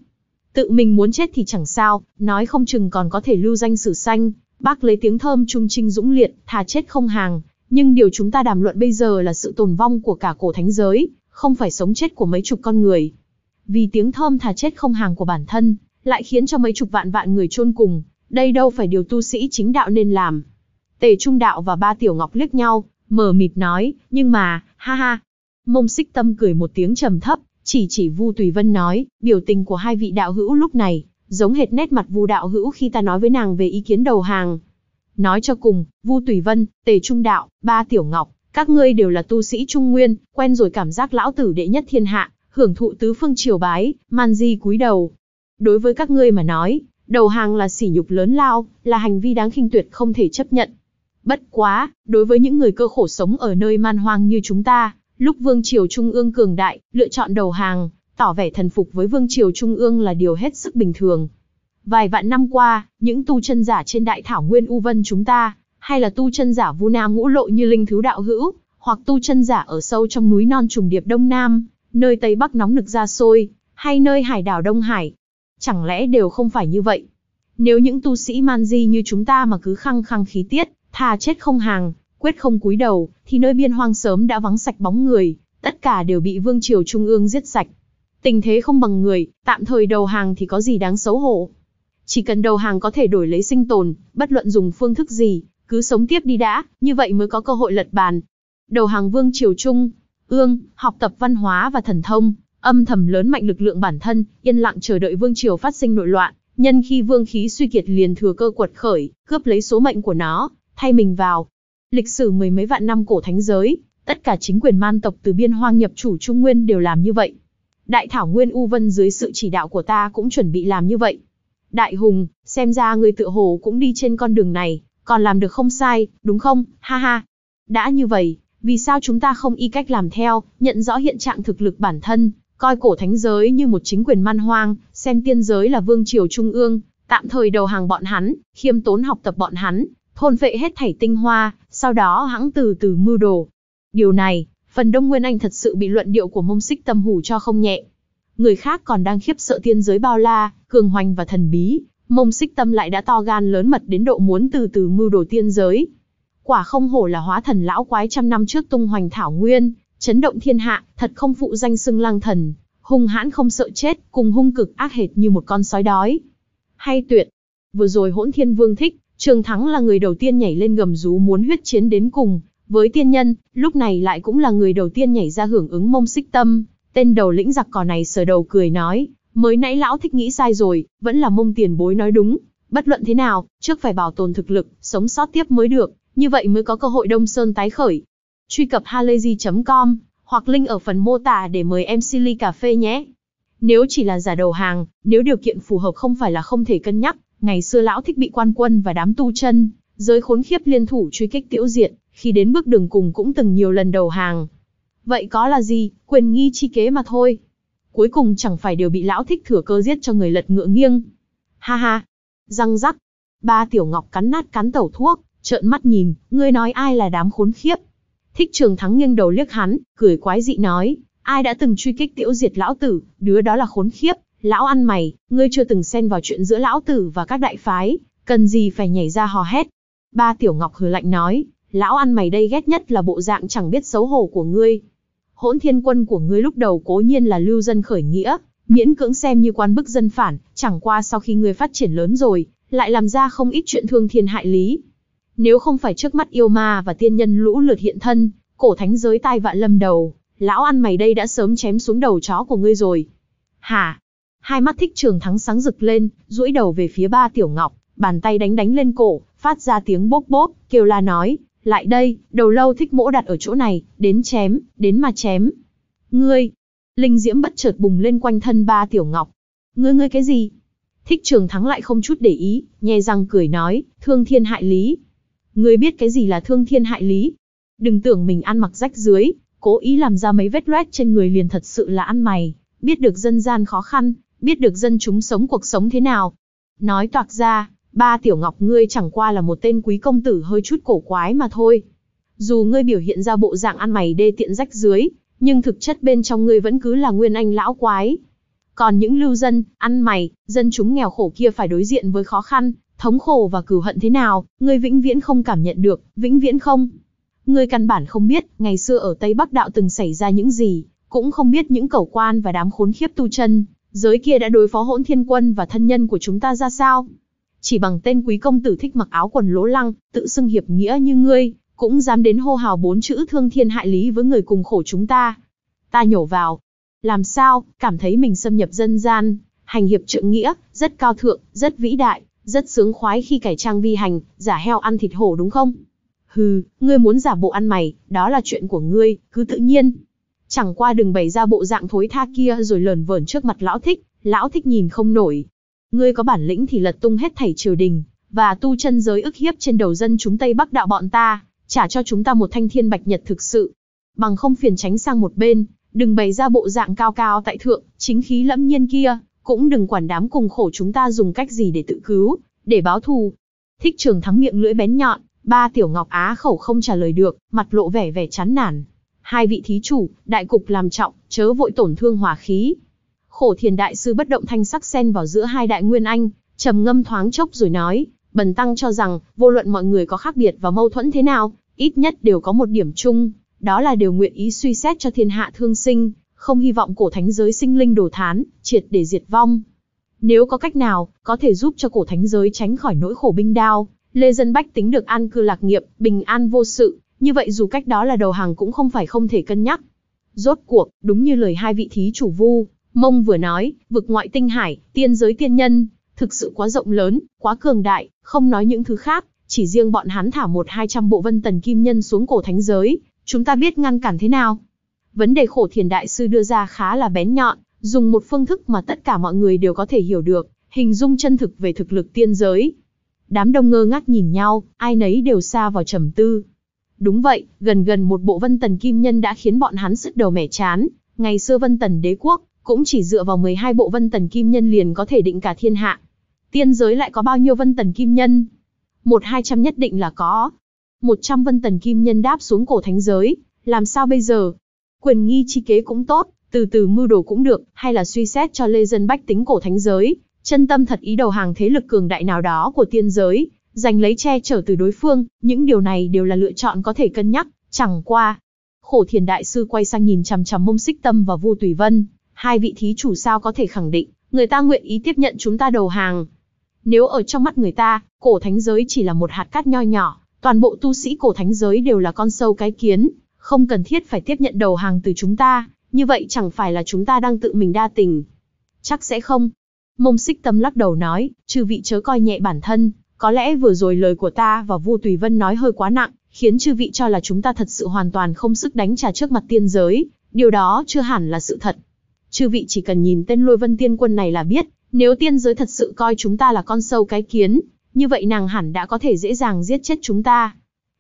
Tự mình muốn chết thì chẳng sao, nói không chừng còn có thể lưu danh sử xanh. Bác lấy tiếng thơm trung trinh dũng liệt, thà chết không hàng. Nhưng điều chúng ta đàm luận bây giờ là sự tồn vong của cả cổ thánh giới, không phải sống chết của mấy chục con người. Vì tiếng thơm thà chết không hàng của bản thân, lại khiến cho mấy chục vạn vạn người chôn cùng, đây đâu phải điều tu sĩ chính đạo nên làm. Tề Trung Đạo và ba Tiểu Ngọc liếc nhau, mờ mịt nói, nhưng mà, ha ha. Mông xích tâm cười một tiếng trầm thấp, chỉ chỉ Vu Tùy Vân nói, biểu tình của hai vị đạo hữu lúc này, giống hệt nét mặt Vu đạo hữu khi ta nói với nàng về ý kiến đầu hàng. Nói cho cùng, Vu Tùy Vân, Tề Trung Đạo, Ba Tiểu Ngọc, các ngươi đều là tu sĩ Trung Nguyên, quen rồi cảm giác lão tử đệ nhất thiên hạ, hưởng thụ tứ phương triều bái, man di cúi đầu. Đối với các ngươi mà nói, đầu hàng là sỉ nhục lớn lao, là hành vi đáng khinh tuyệt không thể chấp nhận. Bất quá, đối với những người cơ khổ sống ở nơi man hoang như chúng ta, lúc vương triều trung ương cường đại, lựa chọn đầu hàng, tỏ vẻ thần phục với vương triều trung ương là điều hết sức bình thường. Vài vạn năm qua, những tu chân giả trên đại thảo nguyên U Vân chúng ta, hay là tu chân giả Vu Nam ngũ lộ như linh thứ đạo hữu, hoặc tu chân giả ở sâu trong núi non trùng điệp Đông Nam, nơi Tây Bắc nóng nực ra sôi, hay nơi hải đảo Đông Hải. Chẳng lẽ đều không phải như vậy? Nếu những tu sĩ man di như chúng ta mà cứ khăng khăng khí tiết, thà chết không hàng, quyết không cúi đầu, thì nơi biên hoang sớm đã vắng sạch bóng người, tất cả đều bị vương triều trung ương giết sạch. Tình thế không bằng người, tạm thời đầu hàng thì có gì đáng xấu hổ. Chỉ cần đầu hàng có thể đổi lấy sinh tồn, bất luận dùng phương thức gì, cứ sống tiếp đi đã, như vậy mới có cơ hội lật bàn. Đầu hàng vương triều trung, ương, học tập văn hóa và thần thông, âm thầm lớn mạnh lực lượng bản thân, yên lặng chờ đợi vương triều phát sinh nội loạn, nhân khi vương khí suy kiệt liền thừa cơ quật khởi, cướp lấy số mệnh của nó, thay mình vào. Lịch sử mười mấy vạn năm cổ thánh giới, tất cả chính quyền man tộc từ biên hoang nhập chủ Trung Nguyên đều làm như vậy. Đại thảo Nguyên U Vân dưới sự chỉ đạo của ta cũng chuẩn bị làm như vậy. Đại Hùng, xem ra người tựa hồ cũng đi trên con đường này, còn làm được không sai, đúng không, ha ha. Đã như vậy, vì sao chúng ta không y cách làm theo, nhận rõ hiện trạng thực lực bản thân, coi cổ thánh giới như một chính quyền man hoang, xem tiên giới là vương triều trung ương, tạm thời đầu hàng bọn hắn, khiêm tốn học tập bọn hắn, thôn vệ hết thảy tinh hoa, sau đó hãng từ từ mưu đồ. Điều này, phần Đông Nguyên Anh thật sự bị luận điệu của mông xích tâm hủ cho không nhẹ. Người khác còn đang khiếp sợ tiên giới bao la, cường hoành và thần bí, mông xích tâm lại đã to gan lớn mật đến độ muốn từ từ mưu đồ tiên giới. Quả không hổ là hóa thần lão quái trăm năm trước tung hoành thảo nguyên, chấn động thiên hạ, thật không phụ danh xưng lang thần, hung hãn không sợ chết, cùng hung cực ác hệt như một con sói đói. Hay tuyệt! Vừa rồi hỗn thiên vương thích, Trường Thắng là người đầu tiên nhảy lên gầm rú muốn huyết chiến đến cùng, với tiên nhân, lúc này lại cũng là người đầu tiên nhảy ra hưởng ứng mông xích tâm, tên đầu lĩnh giặc cỏ này sờ đầu cười nói, mới nãy lão thích nghĩ sai rồi, vẫn là mông tiền bối nói đúng, bất luận thế nào, trước phải bảo tồn thực lực, sống sót tiếp mới được, như vậy mới có cơ hội Đông Sơn tái khởi. Truy cập halayzi.com, hoặc link ở phần mô tả để mời em Silly Cà Phê nhé. Nếu chỉ là giả đầu hàng, nếu điều kiện phù hợp không phải là không thể cân nhắc, Ngày xưa lão thích bị quan quân và đám tu chân, giới khốn khiếp liên thủ truy kích tiễu diệt, khi đến bước đường cùng cũng từng nhiều lần đầu hàng. Vậy có là gì, quyền nghi chi kế mà thôi. Cuối cùng chẳng phải đều bị lão thích thừa cơ giết cho người lật ngựa nghiêng. Ha ha, răng rắc. Ba tiểu ngọc cắn nát cắn tẩu thuốc, trợn mắt nhìn, ngươi nói ai là đám khốn khiếp. Thích trường thắng nghiêng đầu liếc hắn, cười quái dị nói, ai đã từng truy kích tiễu diệt lão tử, đứa đó là khốn khiếp, Lão ăn mày, ngươi chưa từng xen vào chuyện giữa lão tử và các đại phái, cần gì phải nhảy ra hò hét. Ba Tiểu Ngọc hừ lạnh nói, lão ăn mày đây ghét nhất là bộ dạng chẳng biết xấu hổ của ngươi. Hỗn thiên quân của ngươi lúc đầu cố nhiên là lưu dân khởi nghĩa, miễn cưỡng xem như quan bức dân phản, chẳng qua sau khi ngươi phát triển lớn rồi, lại làm ra không ít chuyện thương thiên hại lý. Nếu không phải trước mắt yêu ma và tiên nhân lũ lượt hiện thân, cổ thánh giới tai vạ lâm đầu, lão ăn mày đây đã sớm chém xuống đầu chó của ngươi rồi. Hả, hai mắt thích trường thắng sáng rực lên, duỗi đầu về phía ba tiểu ngọc, bàn tay đánh đánh lên cổ, phát ra tiếng bốp bốp, kêu la nói, lại đây, đầu lâu thích mỗ đặt ở chỗ này, đến chém, đến mà chém. Ngươi, linh diễm bất chợt bùng lên quanh thân ba tiểu ngọc. Ngươi ngươi cái gì? Thích trường thắng lại không chút để ý, nhe răng cười nói, thương thiên hại lý. Ngươi biết cái gì là thương thiên hại lý? Đừng tưởng mình ăn mặc rách dưới, cố ý làm ra mấy vết loét trên người liền thật sự là ăn mày, biết được dân gian khó khăn, biết được dân chúng sống cuộc sống thế nào. Nói toạc ra, ba tiểu ngọc ngươi chẳng qua là một tên quý công tử hơi chút cổ quái mà thôi. Dù ngươi biểu hiện ra bộ dạng ăn mày đê tiện rách dưới, nhưng thực chất bên trong ngươi vẫn cứ là nguyên anh lão quái. Còn những lưu dân, ăn mày, dân chúng nghèo khổ kia phải đối diện với khó khăn, thống khổ và cừu hận thế nào, ngươi vĩnh viễn không cảm nhận được, vĩnh viễn không. Ngươi căn bản không biết, ngày xưa ở Tây Bắc Đạo từng xảy ra những gì, cũng không biết những cẩu quan và đám khốn khiếp tu chân, giới kia đã đối phó hỗn thiên quân và thân nhân của chúng ta ra sao? Chỉ bằng tên quý công tử thích mặc áo quần lỗ lăng, tự xưng hiệp nghĩa như ngươi, cũng dám đến hô hào bốn chữ thương thiên hại lý với người cùng khổ chúng ta. Ta nhổ vào. Làm sao, cảm thấy mình xâm nhập dân gian, hành hiệp trượng nghĩa, rất cao thượng, rất vĩ đại, rất sướng khoái khi cải trang vi hành, giả heo ăn thịt hổ đúng không? Hừ, ngươi muốn giả bộ ăn mày, đó là chuyện của ngươi, cứ tự nhiên. Chẳng qua đừng bày ra bộ dạng thối tha kia rồi lờn vờn trước mặt lão thích, lão thích nhìn không nổi. Ngươi có bản lĩnh thì lật tung hết thảy triều đình, và tu chân giới ức hiếp trên đầu dân chúng Tây Bắc đạo bọn ta, trả cho chúng ta một thanh thiên bạch nhật thực sự. Bằng không phiền tránh sang một bên, đừng bày ra bộ dạng cao cao tại thượng, chính khí lẫm nhiên kia, cũng đừng quản đám cùng khổ chúng ta dùng cách gì để tự cứu, để báo thù. Thích trường thắng miệng lưỡi bén nhọn, ba tiểu ngọc á khẩu không trả lời được, mặt lộ vẻ vẻ chán nản, Hai vị thí chủ, đại cục làm trọng, chớ vội tổn thương hỏa khí. Khổ thiền đại sư bất động thanh sắc sen vào giữa hai đại nguyên anh, trầm ngâm thoáng chốc rồi nói, bần tăng cho rằng, vô luận mọi người có khác biệt và mâu thuẫn thế nào, ít nhất đều có một điểm chung, đó là đều nguyện ý suy xét cho thiên hạ thương sinh, không hy vọng cổ thánh giới sinh linh đổ thán, triệt để diệt vong. Nếu có cách nào, có thể giúp cho cổ thánh giới tránh khỏi nỗi khổ binh đao, lê dân bách tính được an cư lạc nghiệp, bình an vô sự, như vậy dù cách đó là đầu hàng cũng không phải không thể cân nhắc. Rốt cuộc, đúng như lời hai vị thí chủ vu, mông vừa nói, vực ngoại tinh hải, tiên giới tiên nhân, thực sự quá rộng lớn, quá cường đại, không nói những thứ khác, chỉ riêng bọn hắn thả một hai trăm bộ vân tần kim nhân xuống cổ thánh giới, chúng ta biết ngăn cản thế nào. Vấn đề khổ thiền đại sư đưa ra khá là bén nhọn, dùng một phương thức mà tất cả mọi người đều có thể hiểu được, hình dung chân thực về thực lực tiên giới. Đám đông ngơ ngác nhìn nhau, ai nấy đều xa vào trầm tư. Đúng vậy, gần gần một bộ Vân Tần Kim Nhân đã khiến bọn hắn sứt đầu mẻ chán. Ngày xưa Vân Tần đế quốc, cũng chỉ dựa vào 12 bộ Vân Tần Kim Nhân liền có thể định cả thiên hạ. Tiên giới lại có bao nhiêu Vân Tần Kim Nhân? Một hai trăm nhất định là có. Một trăm Vân Tần Kim Nhân đáp xuống cổ thánh giới, làm sao bây giờ? Quyền nghi chi kế cũng tốt, từ từ mưu đồ cũng được, hay là suy xét cho lê dân bách tính cổ thánh giới, chân tâm thật ý đầu hàng thế lực cường đại nào đó của tiên giới, giành lấy che chở từ đối phương, những điều này đều là lựa chọn có thể cân nhắc, chẳng qua. Khổ thiền đại sư quay sang nhìn chằm chằm mông xích tâm và Vu Tùy Vân, hai vị thí chủ sao có thể khẳng định, người ta nguyện ý tiếp nhận chúng ta đầu hàng. Nếu ở trong mắt người ta, cổ thánh giới chỉ là một hạt cát nho nhỏ, toàn bộ tu sĩ cổ thánh giới đều là con sâu cái kiến, không cần thiết phải tiếp nhận đầu hàng từ chúng ta, như vậy chẳng phải là chúng ta đang tự mình đa tình. Chắc sẽ không. Mông xích tâm lắc đầu nói, trừ vị chớ coi nhẹ bản thân, có lẽ vừa rồi lời của ta và Vu Tùy Vân nói hơi quá nặng, khiến chư vị cho là chúng ta thật sự hoàn toàn không sức đánh trả trước mặt tiên giới, điều đó chưa hẳn là sự thật. Chư vị chỉ cần nhìn tên lôi vân tiên quân này là biết, nếu tiên giới thật sự coi chúng ta là con sâu cái kiến, như vậy nàng hẳn đã có thể dễ dàng giết chết chúng ta.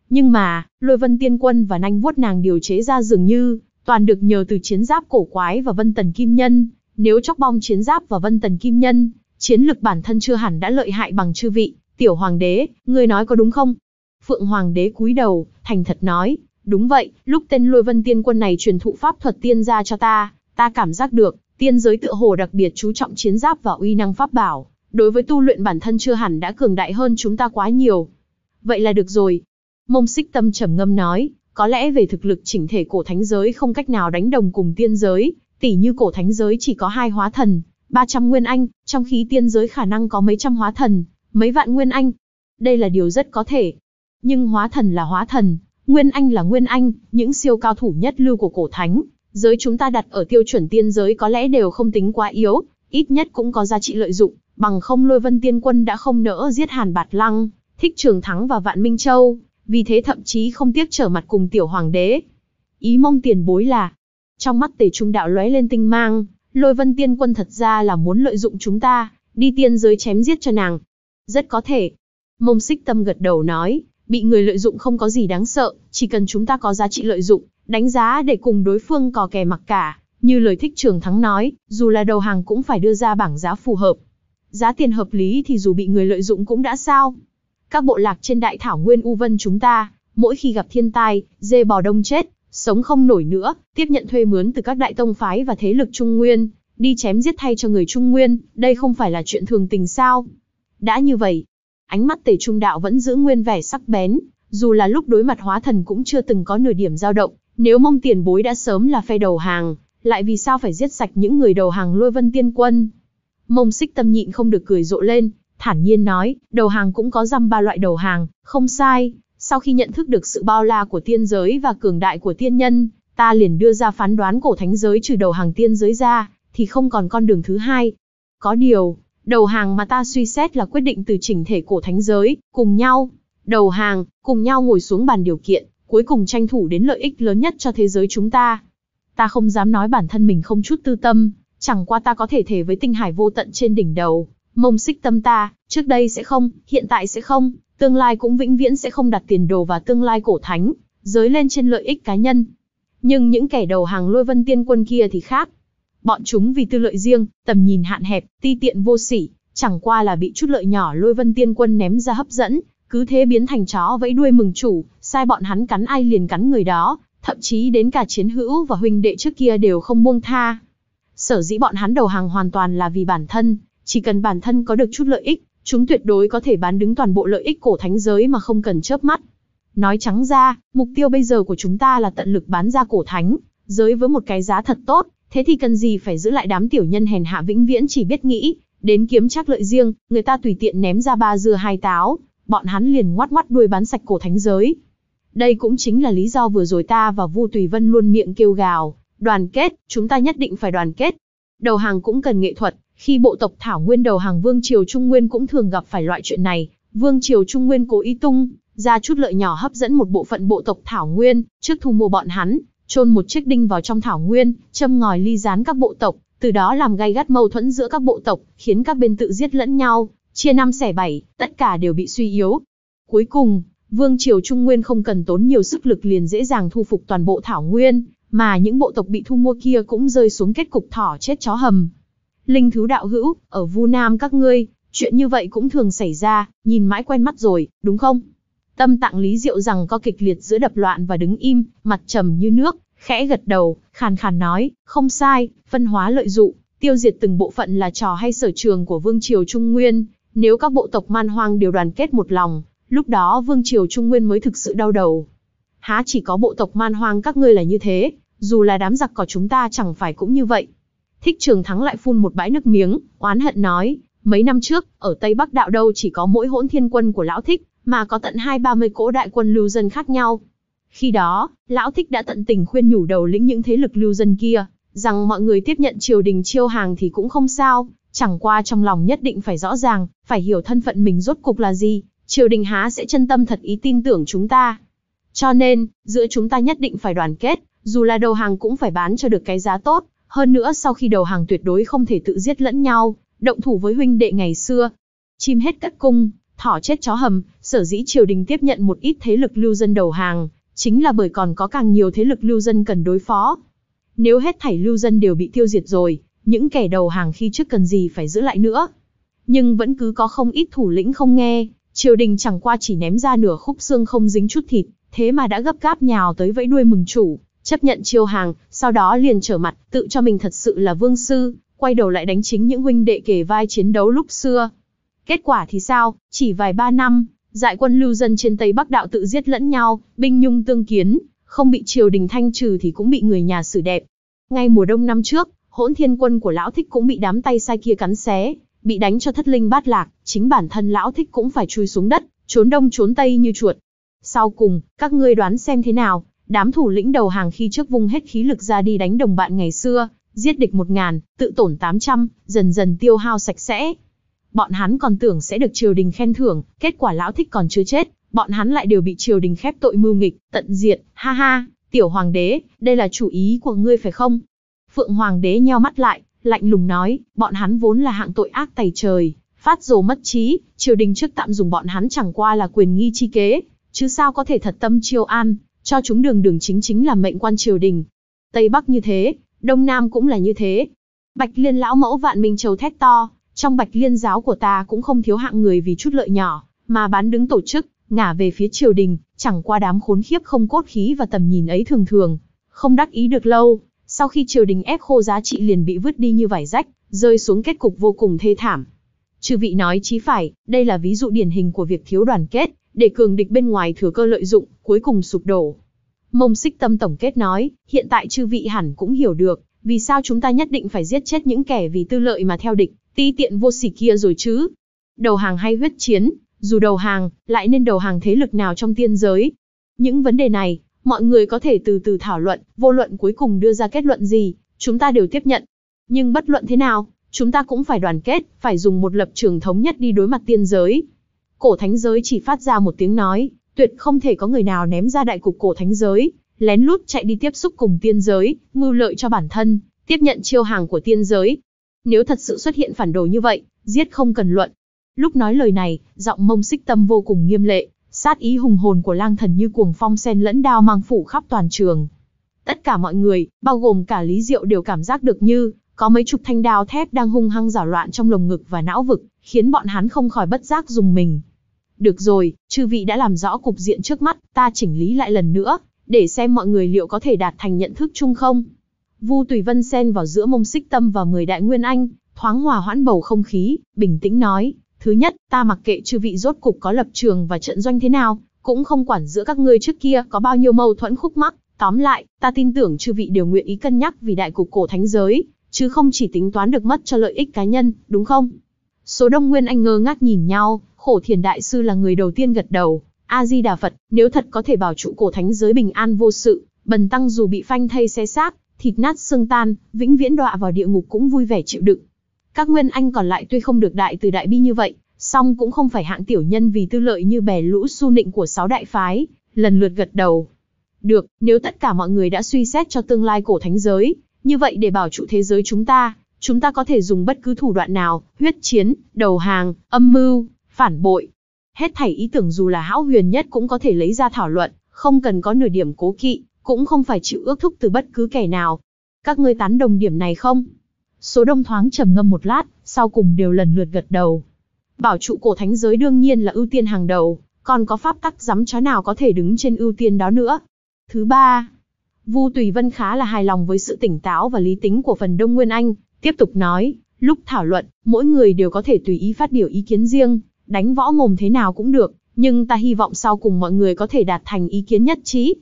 Nhưng mà, lôi vân tiên quân và nanh vuốt nàng điều chế ra dường như, toàn được nhờ từ chiến giáp cổ quái và vân tần kim nhân, nếu chóc bong chiến giáp và vân tần kim nhân, chiến lực bản thân chưa hẳn đã lợi hại bằng chư vị, Tiểu hoàng đế, ngươi nói có đúng không? Phượng hoàng đế cúi đầu, thành thật nói, đúng vậy, lúc tên lôi vân tiên quân này truyền thụ pháp thuật tiên ra cho ta, ta cảm giác được, tiên giới tựa hồ đặc biệt chú trọng chiến giáp và uy năng pháp bảo, đối với tu luyện bản thân chưa hẳn đã cường đại hơn chúng ta quá nhiều. Vậy là được rồi. Mông xích tâm trầm ngâm nói, có lẽ về thực lực chỉnh thể cổ thánh giới không cách nào đánh đồng cùng tiên giới, tỉ như cổ thánh giới chỉ có hai hóa thần, 300 nguyên anh, trong khi tiên giới khả năng có mấy trăm hóa thần, mấy vạn nguyên anh. Đây là điều rất có thể. Nhưng hóa thần là hóa thần, nguyên anh là nguyên anh, những siêu cao thủ nhất lưu của cổ thánh, giới chúng ta đặt ở tiêu chuẩn tiên giới có lẽ đều không tính quá yếu, ít nhất cũng có giá trị lợi dụng, bằng không lôi vân tiên quân đã không nỡ giết hàn bạt lăng, thích trường thắng và vạn minh châu, vì thế thậm chí không tiếc trở mặt cùng tiểu hoàng đế. Ý mong tiền bối là, trong mắt tề trung đạo lóe lên tinh mang, lôi vân tiên quân thật ra là muốn lợi dụng chúng ta, đi tiên giới chém giết cho nàng, rất có thể. Mông xích tâm gật đầu nói, bị người lợi dụng không có gì đáng sợ, chỉ cần chúng ta có giá trị lợi dụng, đánh giá để cùng đối phương cò kè mặc cả. Như lời thích trường thắng nói, dù là đầu hàng cũng phải đưa ra bảng giá phù hợp. Giá tiền hợp lý thì dù bị người lợi dụng cũng đã sao. Các bộ lạc trên đại thảo nguyên U Vân chúng ta, mỗi khi gặp thiên tai, dê bò đông chết, sống không nổi nữa, tiếp nhận thuê mướn từ các đại tông phái và thế lực Trung Nguyên, đi chém giết thay cho người Trung Nguyên, đây không phải là chuyện thường tình sao. Đã như vậy, ánh mắt tề trung đạo vẫn giữ nguyên vẻ sắc bén, dù là lúc đối mặt hóa thần cũng chưa từng có nửa điểm dao động, nếu mông tiền bối đã sớm là phe đầu hàng, lại vì sao phải giết sạch những người đầu hàng lôi vân tiên quân? Mông xích tâm nhịn không được cười rộ lên, thản nhiên nói, đầu hàng cũng có dăm ba loại đầu hàng, không sai, sau khi nhận thức được sự bao la của tiên giới và cường đại của tiên nhân, ta liền đưa ra phán đoán cổ thánh giới trừ đầu hàng tiên giới ra, thì không còn con đường thứ hai. Có điều, Đầu hàng mà ta suy xét là quyết định từ chỉnh thể cổ thánh giới, cùng nhau. Đầu hàng, cùng nhau ngồi xuống bàn điều kiện, cuối cùng tranh thủ đến lợi ích lớn nhất cho thế giới chúng ta. Ta không dám nói bản thân mình không chút tư tâm, chẳng qua ta có thể thể với tinh hải vô tận trên đỉnh đầu. Mông xích tâm ta, trước đây sẽ không, hiện tại sẽ không, tương lai cũng vĩnh viễn sẽ không đặt tiền đồ và tương lai cổ thánh, giới lên trên lợi ích cá nhân. Nhưng những kẻ đầu hàng lôi vân tiên quân kia thì khác, Bọn chúng vì tư lợi riêng, tầm nhìn hạn hẹp, ti tiện vô sỉ, chẳng qua là bị chút lợi nhỏ lôi vân tiên quân ném ra hấp dẫn, cứ thế biến thành chó vẫy đuôi mừng chủ, sai bọn hắn cắn ai liền cắn người đó, thậm chí đến cả chiến hữu và huynh đệ trước kia đều không buông tha. Sở dĩ bọn hắn đầu hàng hoàn toàn là vì bản thân, chỉ cần bản thân có được chút lợi ích, chúng tuyệt đối có thể bán đứng toàn bộ lợi ích cổ thánh giới mà không cần chớp mắt. Nói trắng ra, mục tiêu bây giờ của chúng ta là tận lực bán ra cổ thánh, giới với một cái giá thật tốt, Thế thì cần gì phải giữ lại đám tiểu nhân hèn hạ vĩnh viễn chỉ biết nghĩ, đến kiếm chắc lợi riêng, người ta tùy tiện ném ra ba dưa hai táo, bọn hắn liền ngoắt ngoắt đuôi bán sạch cổ thánh giới. Đây cũng chính là lý do vừa rồi ta và Vu Tùy Vân luôn miệng kêu gào, đoàn kết, chúng ta nhất định phải đoàn kết. Đầu hàng cũng cần nghệ thuật, khi bộ tộc Thảo Nguyên đầu hàng Vương Triều Trung Nguyên cũng thường gặp phải loại chuyện này, Vương Triều Trung Nguyên cố ý tung, ra chút lợi nhỏ hấp dẫn một bộ phận bộ tộc Thảo Nguyên, trước thu mua bọn hắn, chôn một chiếc đinh vào trong thảo nguyên, châm ngòi ly gián các bộ tộc, từ đó làm gay gắt mâu thuẫn giữa các bộ tộc, khiến các bên tự giết lẫn nhau, chia năm xẻ bảy, tất cả đều bị suy yếu. Cuối cùng, vương triều Trung Nguyên không cần tốn nhiều sức lực liền dễ dàng thu phục toàn bộ thảo nguyên, mà những bộ tộc bị thu mua kia cũng rơi xuống kết cục thỏ chết chó hầm. Linh thứ đạo hữu, ở Vu Nam các ngươi, chuyện như vậy cũng thường xảy ra, nhìn mãi quen mắt rồi, đúng không? Tâm tạng Lý Diệu rằng co kịch liệt giữa đập loạn và đứng im, mặt trầm như nước, khẽ gật đầu, khàn khàn nói, không sai, phân hóa lợi dụng, tiêu diệt từng bộ phận là trò hay sở trường của Vương Triều Trung Nguyên, nếu các bộ tộc man hoang đều đoàn kết một lòng, lúc đó Vương Triều Trung Nguyên mới thực sự đau đầu. Há chỉ có bộ tộc man hoang các ngươi là như thế, dù là đám giặc cỏ chúng ta chẳng phải cũng như vậy. Thích trường thắng lại phun một bãi nước miếng, oán hận nói, mấy năm trước, ở Tây Bắc Đạo đâu chỉ có mỗi hỗn thiên quân của Lão Thích, mà có tận hai ba mươi cỗ đại quân lưu dân khác nhau. Khi đó, Lão Thích đã tận tình khuyên nhủ đầu lĩnh những thế lực lưu dân kia, rằng mọi người tiếp nhận triều đình chiêu hàng thì cũng không sao, chẳng qua trong lòng nhất định phải rõ ràng, phải hiểu thân phận mình rốt cục là gì, triều đình há sẽ chân tâm thật ý tin tưởng chúng ta. Cho nên, giữa chúng ta nhất định phải đoàn kết, dù là đầu hàng cũng phải bán cho được cái giá tốt, hơn nữa sau khi đầu hàng tuyệt đối không thể tự giết lẫn nhau, động thủ với huynh đệ ngày xưa. Chim hết cất cung, thỏ chết chó hầm, Sở dĩ triều đình tiếp nhận một ít thế lực lưu dân đầu hàng, chính là bởi còn có càng nhiều thế lực lưu dân cần đối phó. Nếu hết thảy lưu dân đều bị tiêu diệt rồi, những kẻ đầu hàng khi trước cần gì phải giữ lại nữa. Nhưng vẫn cứ có không ít thủ lĩnh không nghe, triều đình chẳng qua chỉ ném ra nửa khúc xương không dính chút thịt, thế mà đã gấp gáp nhào tới vẫy đuôi mừng chủ, chấp nhận chiêu hàng, sau đó liền trở mặt, tự cho mình thật sự là vương sư, quay đầu lại đánh chính những huynh đệ kề vai chiến đấu lúc xưa. Kết quả thì sao, chỉ vài ba năm, Dại quân lưu dân trên Tây Bắc đạo tự giết lẫn nhau, binh nhung tương kiến, không bị triều đình thanh trừ thì cũng bị người nhà xử đẹp. Ngay mùa đông năm trước, hỗn thiên quân của lão thích cũng bị đám tay sai kia cắn xé, bị đánh cho thất linh bát lạc, chính bản thân lão thích cũng phải chui xuống đất, trốn đông trốn tây như chuột. Sau cùng, các ngươi đoán xem thế nào, đám thủ lĩnh đầu hàng khi trước vung hết khí lực ra đi đánh đồng bạn ngày xưa, giết địch một ngàn, tự tổn tám trăm, dần dần tiêu hao sạch sẽ, bọn hắn còn tưởng sẽ được triều đình khen thưởng, kết quả lão thích còn chưa chết, bọn hắn lại đều bị triều đình khép tội mưu nghịch, tận diệt, ha ha, tiểu hoàng đế, đây là chủ ý của ngươi phải không? Phượng hoàng đế nheo mắt lại, lạnh lùng nói, bọn hắn vốn là hạng tội ác tày trời, phát dồ mất trí, triều đình trước tạm dùng bọn hắn chẳng qua là quyền nghi chi kế, chứ sao có thể thật tâm chiêu an, cho chúng đường đường chính chính là mệnh quan triều đình. Tây Bắc như thế, Đông Nam cũng là như thế. Bạch Liên lão mẫu vạn Minh Châu thét to, trong bạch liên giáo của ta cũng không thiếu hạng người vì chút lợi nhỏ, mà bán đứng tổ chức, ngả về phía triều đình, chẳng qua đám khốn khiếp không cốt khí và tầm nhìn ấy thường thường. Không đắc ý được lâu, sau khi triều đình ép khô giá trị liền bị vứt đi như vải rách, rơi xuống kết cục vô cùng thê thảm. Chư vị nói chí phải, đây là ví dụ điển hình của việc thiếu đoàn kết, để cường địch bên ngoài thừa cơ lợi dụng, cuối cùng sụp đổ. Mông xích tâm tổng kết nói, hiện tại chư vị hẳn cũng hiểu được, vì sao chúng ta nhất định phải giết chết những kẻ vì tư lợi mà theo địch, ti tiện vô sỉ kia rồi chứ. Đầu hàng hay huyết chiến, dù đầu hàng, lại nên đầu hàng thế lực nào trong tiên giới. Những vấn đề này, mọi người có thể từ từ thảo luận, vô luận cuối cùng đưa ra kết luận gì, chúng ta đều tiếp nhận. Nhưng bất luận thế nào, chúng ta cũng phải đoàn kết, phải dùng một lập trường thống nhất đi đối mặt tiên giới. Cổ thánh giới chỉ phát ra một tiếng nói, tuyệt không thể có người nào ném ra đại cục cổ thánh giới, lén lút chạy đi tiếp xúc cùng tiên giới, mưu lợi cho bản thân, tiếp nhận chiêu hàng của tiên giới, nếu thật sự xuất hiện phản đồ như vậy, giết không cần luận. Lúc nói lời này, giọng mông xích tâm vô cùng nghiêm lệ, sát ý hùng hồn của lang thần như cuồng phong sen lẫn đao mang phủ khắp toàn trường. Tất cả mọi người, bao gồm cả Lý Diệu đều cảm giác được như, có mấy chục thanh đao thép đang hung hăng rảo loạn trong lồng ngực và não vực, khiến bọn hắn không khỏi bất giác dùng mình. Được rồi, chư vị đã làm rõ cục diện trước mắt, ta chỉnh lý lại lần nữa, để xem mọi người liệu có thể đạt thành nhận thức chung không. Vu Tùy Vân xen vào giữa mông xích tâm và 10 đại nguyên anh, thoáng hòa hoãn bầu không khí, bình tĩnh nói, thứ nhất, ta mặc kệ chư vị rốt cục có lập trường và trận doanh thế nào, cũng không quản giữa các ngươi trước kia có bao nhiêu mâu thuẫn khúc mắc, tóm lại, ta tin tưởng chư vị đều nguyện ý cân nhắc vì đại cục cổ thánh giới, chứ không chỉ tính toán được mất cho lợi ích cá nhân, đúng không? Số đông nguyên anh ngơ ngác nhìn nhau, khổ thiền đại sư là người đầu tiên gật đầu, A-di-đà Phật, nếu thật có thể bảo trụ cổ thánh giới bình an vô sự, bần tăng dù bị phanh thây xé xác, thịt nát xương tan, vĩnh viễn đọa vào địa ngục cũng vui vẻ chịu đựng. Các nguyên anh còn lại tuy không được đại từ đại bi như vậy, song cũng không phải hạng tiểu nhân vì tư lợi như bè lũ su nịnh của sáu đại phái, lần lượt gật đầu. Được, nếu tất cả mọi người đã suy xét cho tương lai cổ thánh giới, như vậy để bảo trụ thế giới chúng ta, chúng ta có thể dùng bất cứ thủ đoạn nào, huyết chiến, đầu hàng, âm mưu, phản bội. Hết thảy ý tưởng dù là hão huyền nhất cũng có thể lấy ra thảo luận, không cần có nửa điểm cố kỵ, cũng không phải chịu ước thúc từ bất cứ kẻ nào. Các ngươi tán đồng điểm này không? Số đông thoáng trầm ngâm một lát, sau cùng đều lần lượt gật đầu. Bảo trụ cổ thánh giới đương nhiên là ưu tiên hàng đầu, còn có pháp tắc giám chó nào có thể đứng trên ưu tiên đó nữa. Thứ ba, Vu Tùy Vân khá là hài lòng với sự tỉnh táo và lý tính của phần Đông Nguyên Anh, tiếp tục nói, lúc thảo luận, mỗi người đều có thể tùy ý phát biểu ý kiến riêng, đánh võ mồm thế nào cũng được, nhưng ta hy vọng sau cùng mọi người có thể đạt thành ý kiến nhất trí,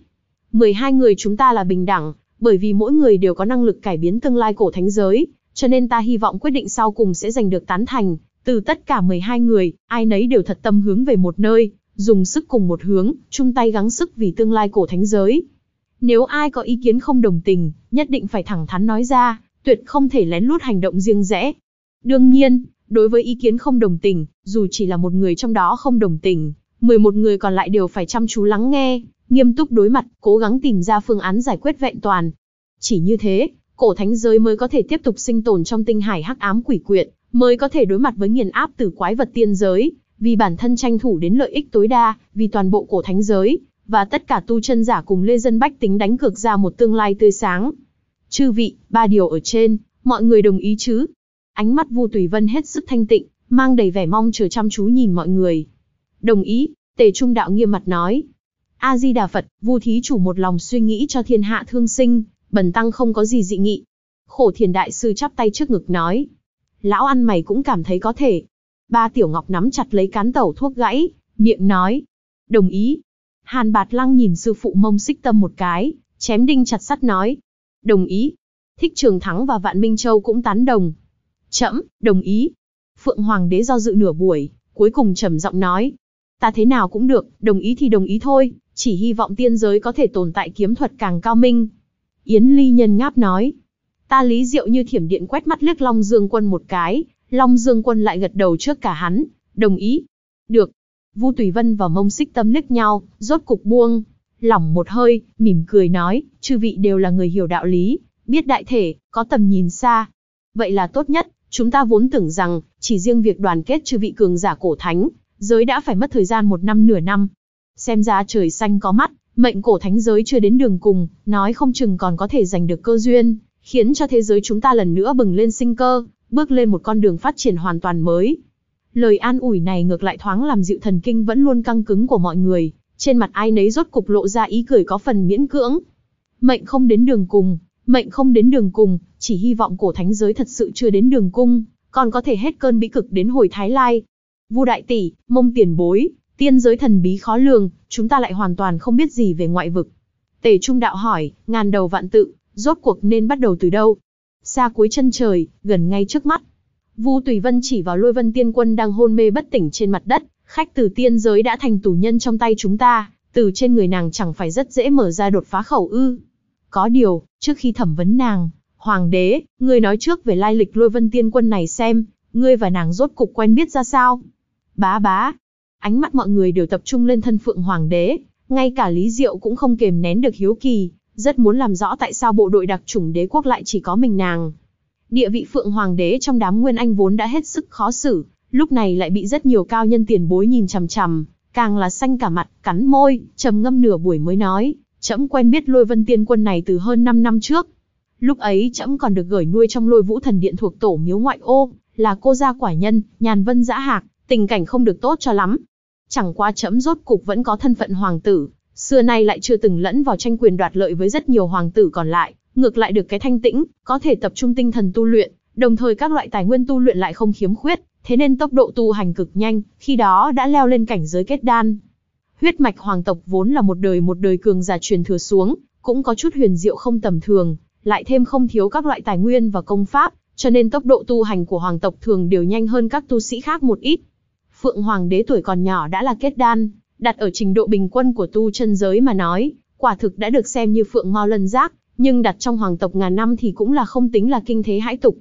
12 người chúng ta là bình đẳng, bởi vì mỗi người đều có năng lực cải biến tương lai cổ thánh giới, cho nên ta hy vọng quyết định sau cùng sẽ giành được tán thành. Từ tất cả 12 người, ai nấy đều thật tâm hướng về một nơi, dùng sức cùng một hướng, chung tay gắng sức vì tương lai cổ thánh giới. Nếu ai có ý kiến không đồng tình, nhất định phải thẳng thắn nói ra, tuyệt không thể lén lút hành động riêng rẽ. Đương nhiên, đối với ý kiến không đồng tình, dù chỉ là một người trong đó không đồng tình, 11 người còn lại đều phải chăm chú lắng nghe, nghiêm túc đối mặt, cố gắng tìm ra phương án giải quyết vẹn toàn. Chỉ như thế, cổ thánh giới mới có thể tiếp tục sinh tồn trong tinh hải hắc ám quỷ quyệt, mới có thể đối mặt với nghiền áp từ quái vật tiên giới, vì bản thân tranh thủ đến lợi ích tối đa, vì toàn bộ cổ thánh giới, và tất cả tu chân giả cùng lê dân bách tính đánh cược ra một tương lai tươi sáng. Chư vị, ba điều ở trên, mọi người đồng ý chứ? Ánh mắt Vu Tùy Vân hết sức thanh tịnh, mang đầy vẻ mong chờ chăm chú nhìn mọi người. Đồng ý, Tề Trung Đạo nghiêm mặt nói, A Di Đà Phật, Vu thí chủ một lòng suy nghĩ cho thiên hạ thương sinh, bần tăng không có gì dị nghị. Khổ Thiền đại sư chắp tay trước ngực nói, lão ăn mày cũng cảm thấy có thể. Ba Tiểu Ngọc nắm chặt lấy cán tẩu thuốc gãy, miệng nói, đồng ý. Hàn Bạt Lăng nhìn sư phụ mông xích tâm một cái, chém đinh chặt sắt nói, đồng ý. Thích Trường Thắng và Vạn Minh Châu cũng tán đồng. Chậm, đồng ý. Phượng Hoàng đế do dự nửa buổi, cuối cùng trầm giọng nói, ta thế nào cũng được, đồng ý thì đồng ý thôi, chỉ hy vọng tiên giới có thể tồn tại kiếm thuật càng cao minh. Yến Ly nhân ngáp nói, ta lý diệu như thiểm điện quét mắt liếc Long Dương Quân một cái, Long Dương Quân lại gật đầu trước cả hắn, đồng ý. Được. Vu Tùy Vân và Mông Xích Tâm liếc nhau, rốt cục buông, lỏng một hơi, mỉm cười nói, chư vị đều là người hiểu đạo lý, biết đại thể, có tầm nhìn xa. Vậy là tốt nhất, chúng ta vốn tưởng rằng, chỉ riêng việc đoàn kết chư vị cường giả cổ thánh, giới đã phải mất thời gian một năm nửa năm, Xem ra trời xanh có mắt, mệnh cổ thánh giới chưa đến đường cùng, nói không chừng còn có thể giành được cơ duyên, khiến cho thế giới chúng ta lần nữa bừng lên sinh cơ, bước lên một con đường phát triển hoàn toàn mới. Lời an ủi này ngược lại thoáng làm dịu thần kinh vẫn luôn căng cứng của mọi người, trên mặt ai nấy rốt cục lộ ra ý cười có phần miễn cưỡng. Mệnh không đến đường cùng, mệnh không đến đường cùng, chỉ hy vọng cổ thánh giới thật sự chưa đến đường cung, còn có thể hết cơn bĩ cực đến hồi Thái Lai. Vu đại tỷ, mông tiền bối, Tiên giới thần bí khó lường, chúng ta lại hoàn toàn không biết gì về ngoại vực. Tề Trung Đạo hỏi, ngàn đầu vạn tự, rốt cuộc nên bắt đầu từ đâu? Xa cuối chân trời, gần ngay trước mắt. Vu Tùy Vân chỉ vào lôi vân tiên quân đang hôn mê bất tỉnh trên mặt đất, khách từ tiên giới đã thành tù nhân trong tay chúng ta, từ trên người nàng chẳng phải rất dễ mở ra đột phá khẩu ư. Có điều, trước khi thẩm vấn nàng, Hoàng đế, ngươi nói trước về lai lịch lôi vân tiên quân này xem, ngươi và nàng rốt cục quen biết ra sao? Bá bá, ánh mắt mọi người đều tập trung lên thân phượng hoàng đế, ngay cả Lý Diệu cũng không kềm nén được hiếu kỳ, rất muốn làm rõ tại sao bộ đội đặc chủng đế quốc lại chỉ có mình nàng. Địa vị phượng hoàng đế trong đám nguyên anh vốn đã hết sức khó xử, lúc này lại bị rất nhiều cao nhân tiền bối nhìn chằm chằm, càng là xanh cả mặt, cắn môi, trầm ngâm nửa buổi mới nói, trẫm quen biết lôi vân tiên quân này từ hơn 5 năm trước. Lúc ấy trẫm còn được gửi nuôi trong lôi vũ thần điện thuộc tổ miếu ngoại ô, là cô gia quả nhân, nhàn vân dã hạc, tình cảnh không được tốt cho lắm, chẳng qua trẫm rốt cục vẫn có thân phận hoàng tử, xưa nay lại chưa từng lẫn vào tranh quyền đoạt lợi với rất nhiều hoàng tử còn lại, ngược lại được cái thanh tĩnh, có thể tập trung tinh thần tu luyện, đồng thời các loại tài nguyên tu luyện lại không khiếm khuyết, thế nên tốc độ tu hành cực nhanh, khi đó đã leo lên cảnh giới kết đan. Huyết mạch hoàng tộc vốn là một đời một đời cường giả truyền thừa xuống, cũng có chút huyền diệu không tầm thường, lại thêm không thiếu các loại tài nguyên và công pháp, cho nên tốc độ tu hành của hoàng tộc thường đều nhanh hơn các tu sĩ khác một ít. Phượng Hoàng đế tuổi còn nhỏ đã là kết đan, đặt ở trình độ bình quân của tu chân giới mà nói, quả thực đã được xem như Phượng Mao lân giác, nhưng đặt trong hoàng tộc ngàn năm thì cũng là không tính là kinh thế hãi tục.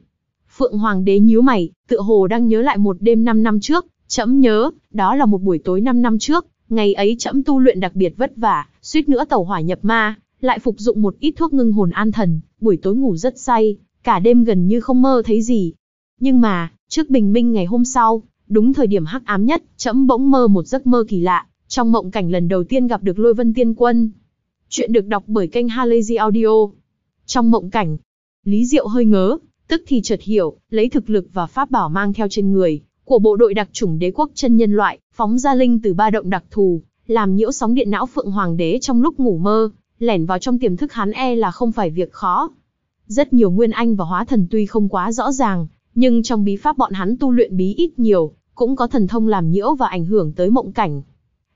Phượng Hoàng đế nhíu mày, tựa hồ đang nhớ lại một đêm 5 năm trước, chậm nhớ, đó là một buổi tối 5 năm trước, ngày ấy chậm tu luyện đặc biệt vất vả, suýt nữa tàu hỏa nhập ma, lại phục dụng một ít thuốc ngưng hồn an thần, buổi tối ngủ rất say, cả đêm gần như không mơ thấy gì. Nhưng mà, trước bình minh ngày hôm sau, Đúng thời điểm hắc ám nhất, trẫm bỗng mơ một giấc mơ kỳ lạ, trong mộng cảnh lần đầu tiên gặp được Lôi Vân Tiên Quân. Chuyện được đọc bởi kênh Halazy Audio. Trong mộng cảnh, Lý Diệu hơi ngớ, tức thì chợt hiểu, lấy thực lực và pháp bảo mang theo trên người của bộ đội đặc chủng đế quốc chân nhân loại, phóng ra linh từ ba động đặc thù, làm nhiễu sóng điện não Phượng Hoàng đế trong lúc ngủ mơ, lẻn vào trong tiềm thức hắn e là không phải việc khó. Rất nhiều nguyên anh và hóa thần tuy không quá rõ ràng, nhưng trong bí pháp bọn hắn tu luyện bí ít nhiều, cũng có thần thông làm nhiễu và ảnh hưởng tới mộng cảnh.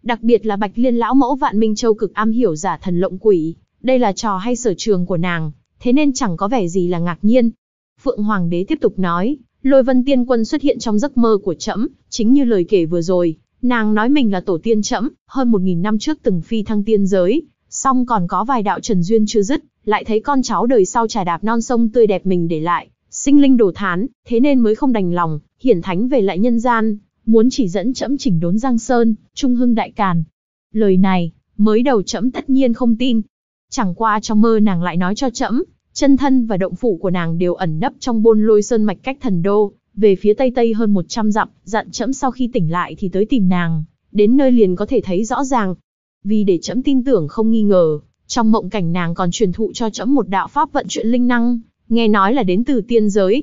Đặc biệt là Bạch Liên lão mẫu Vạn Minh Châu cực am hiểu giả thần lộng quỷ, đây là trò hay sở trường của nàng, thế nên chẳng có vẻ gì là ngạc nhiên. Phượng Hoàng đế tiếp tục nói, Lôi Vân Tiên Quân xuất hiện trong giấc mơ của trẫm, chính như lời kể vừa rồi, nàng nói mình là tổ tiên trẫm, hơn 1000 năm trước từng phi thăng tiên giới, song còn có vài đạo trần duyên chưa dứt, lại thấy con cháu đời sau trải đạp non sông tươi đẹp mình để lại, sinh linh đồ thán, thế nên mới không đành lòng, hiển thánh về lại nhân gian, muốn chỉ dẫn trẫm chỉnh đốn Giang Sơn, trung hưng đại càn. Lời này, mới đầu trẫm tất nhiên không tin. Chẳng qua trong mơ nàng lại nói cho trẫm, chân thân và động phủ của nàng đều ẩn nấp trong bôn lôi sơn mạch cách thần đô, về phía tây tây hơn 100 dặm, dặn trẫm sau khi tỉnh lại thì tới tìm nàng, đến nơi liền có thể thấy rõ ràng. Vì để trẫm tin tưởng không nghi ngờ, trong mộng cảnh nàng còn truyền thụ cho trẫm một đạo pháp vận chuyện linh năng, nghe nói là đến từ tiên giới.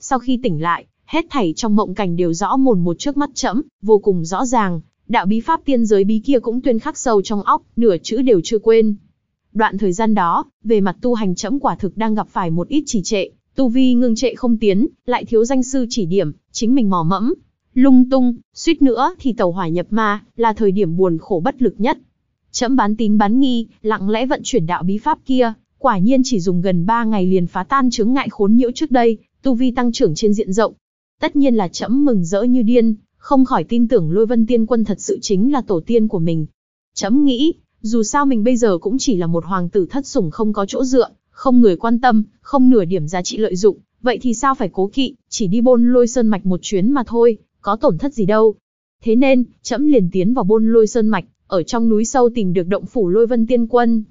Sau khi tỉnh lại, hết thảy trong mộng cảnh đều rõ mồn một trước mắt chẫm, vô cùng rõ ràng, đạo bí pháp tiên giới bí kia cũng tuyên khắc sâu trong óc, nửa chữ đều chưa quên. Đoạn thời gian đó, về mặt tu hành chẫm quả thực đang gặp phải một ít trì trệ, tu vi ngưng trệ không tiến, lại thiếu danh sư chỉ điểm, chính mình mò mẫm, lung tung, suýt nữa thì tàu hỏa nhập ma, là thời điểm buồn khổ bất lực nhất. Chấm bán tín bán nghi, lặng lẽ vận chuyển đạo bí pháp kia, Quả nhiên chỉ dùng gần 3 ngày liền phá tan chướng ngại khốn nhiễu trước đây, tu vi tăng trưởng trên diện rộng. Tất nhiên là chấm mừng rỡ như điên, không khỏi tin tưởng Lôi Vân Tiên Quân thật sự chính là tổ tiên của mình. Chấm nghĩ, dù sao mình bây giờ cũng chỉ là một hoàng tử thất sủng không có chỗ dựa, không người quan tâm, không nửa điểm giá trị lợi dụng, vậy thì sao phải cố kỵ, chỉ đi bôn lôi sơn mạch một chuyến mà thôi, có tổn thất gì đâu. Thế nên, chấm liền tiến vào bôn lôi sơn mạch, ở trong núi sâu tìm được động phủ lôi vân tiên quân,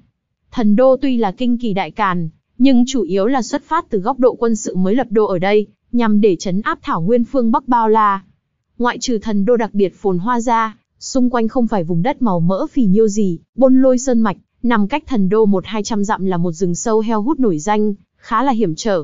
Thần đô tuy là kinh kỳ đại càn, nhưng chủ yếu là xuất phát từ góc độ quân sự mới lập đô ở đây, nhằm để chấn áp thảo nguyên phương Bắc bao la. Ngoại trừ thần đô đặc biệt phồn hoa ra, xung quanh không phải vùng đất màu mỡ phì nhiêu gì, bôn lôi sơn mạch, nằm cách thần đô một hai trăm dặm là một rừng sâu heo hút nổi danh, khá là hiểm trở.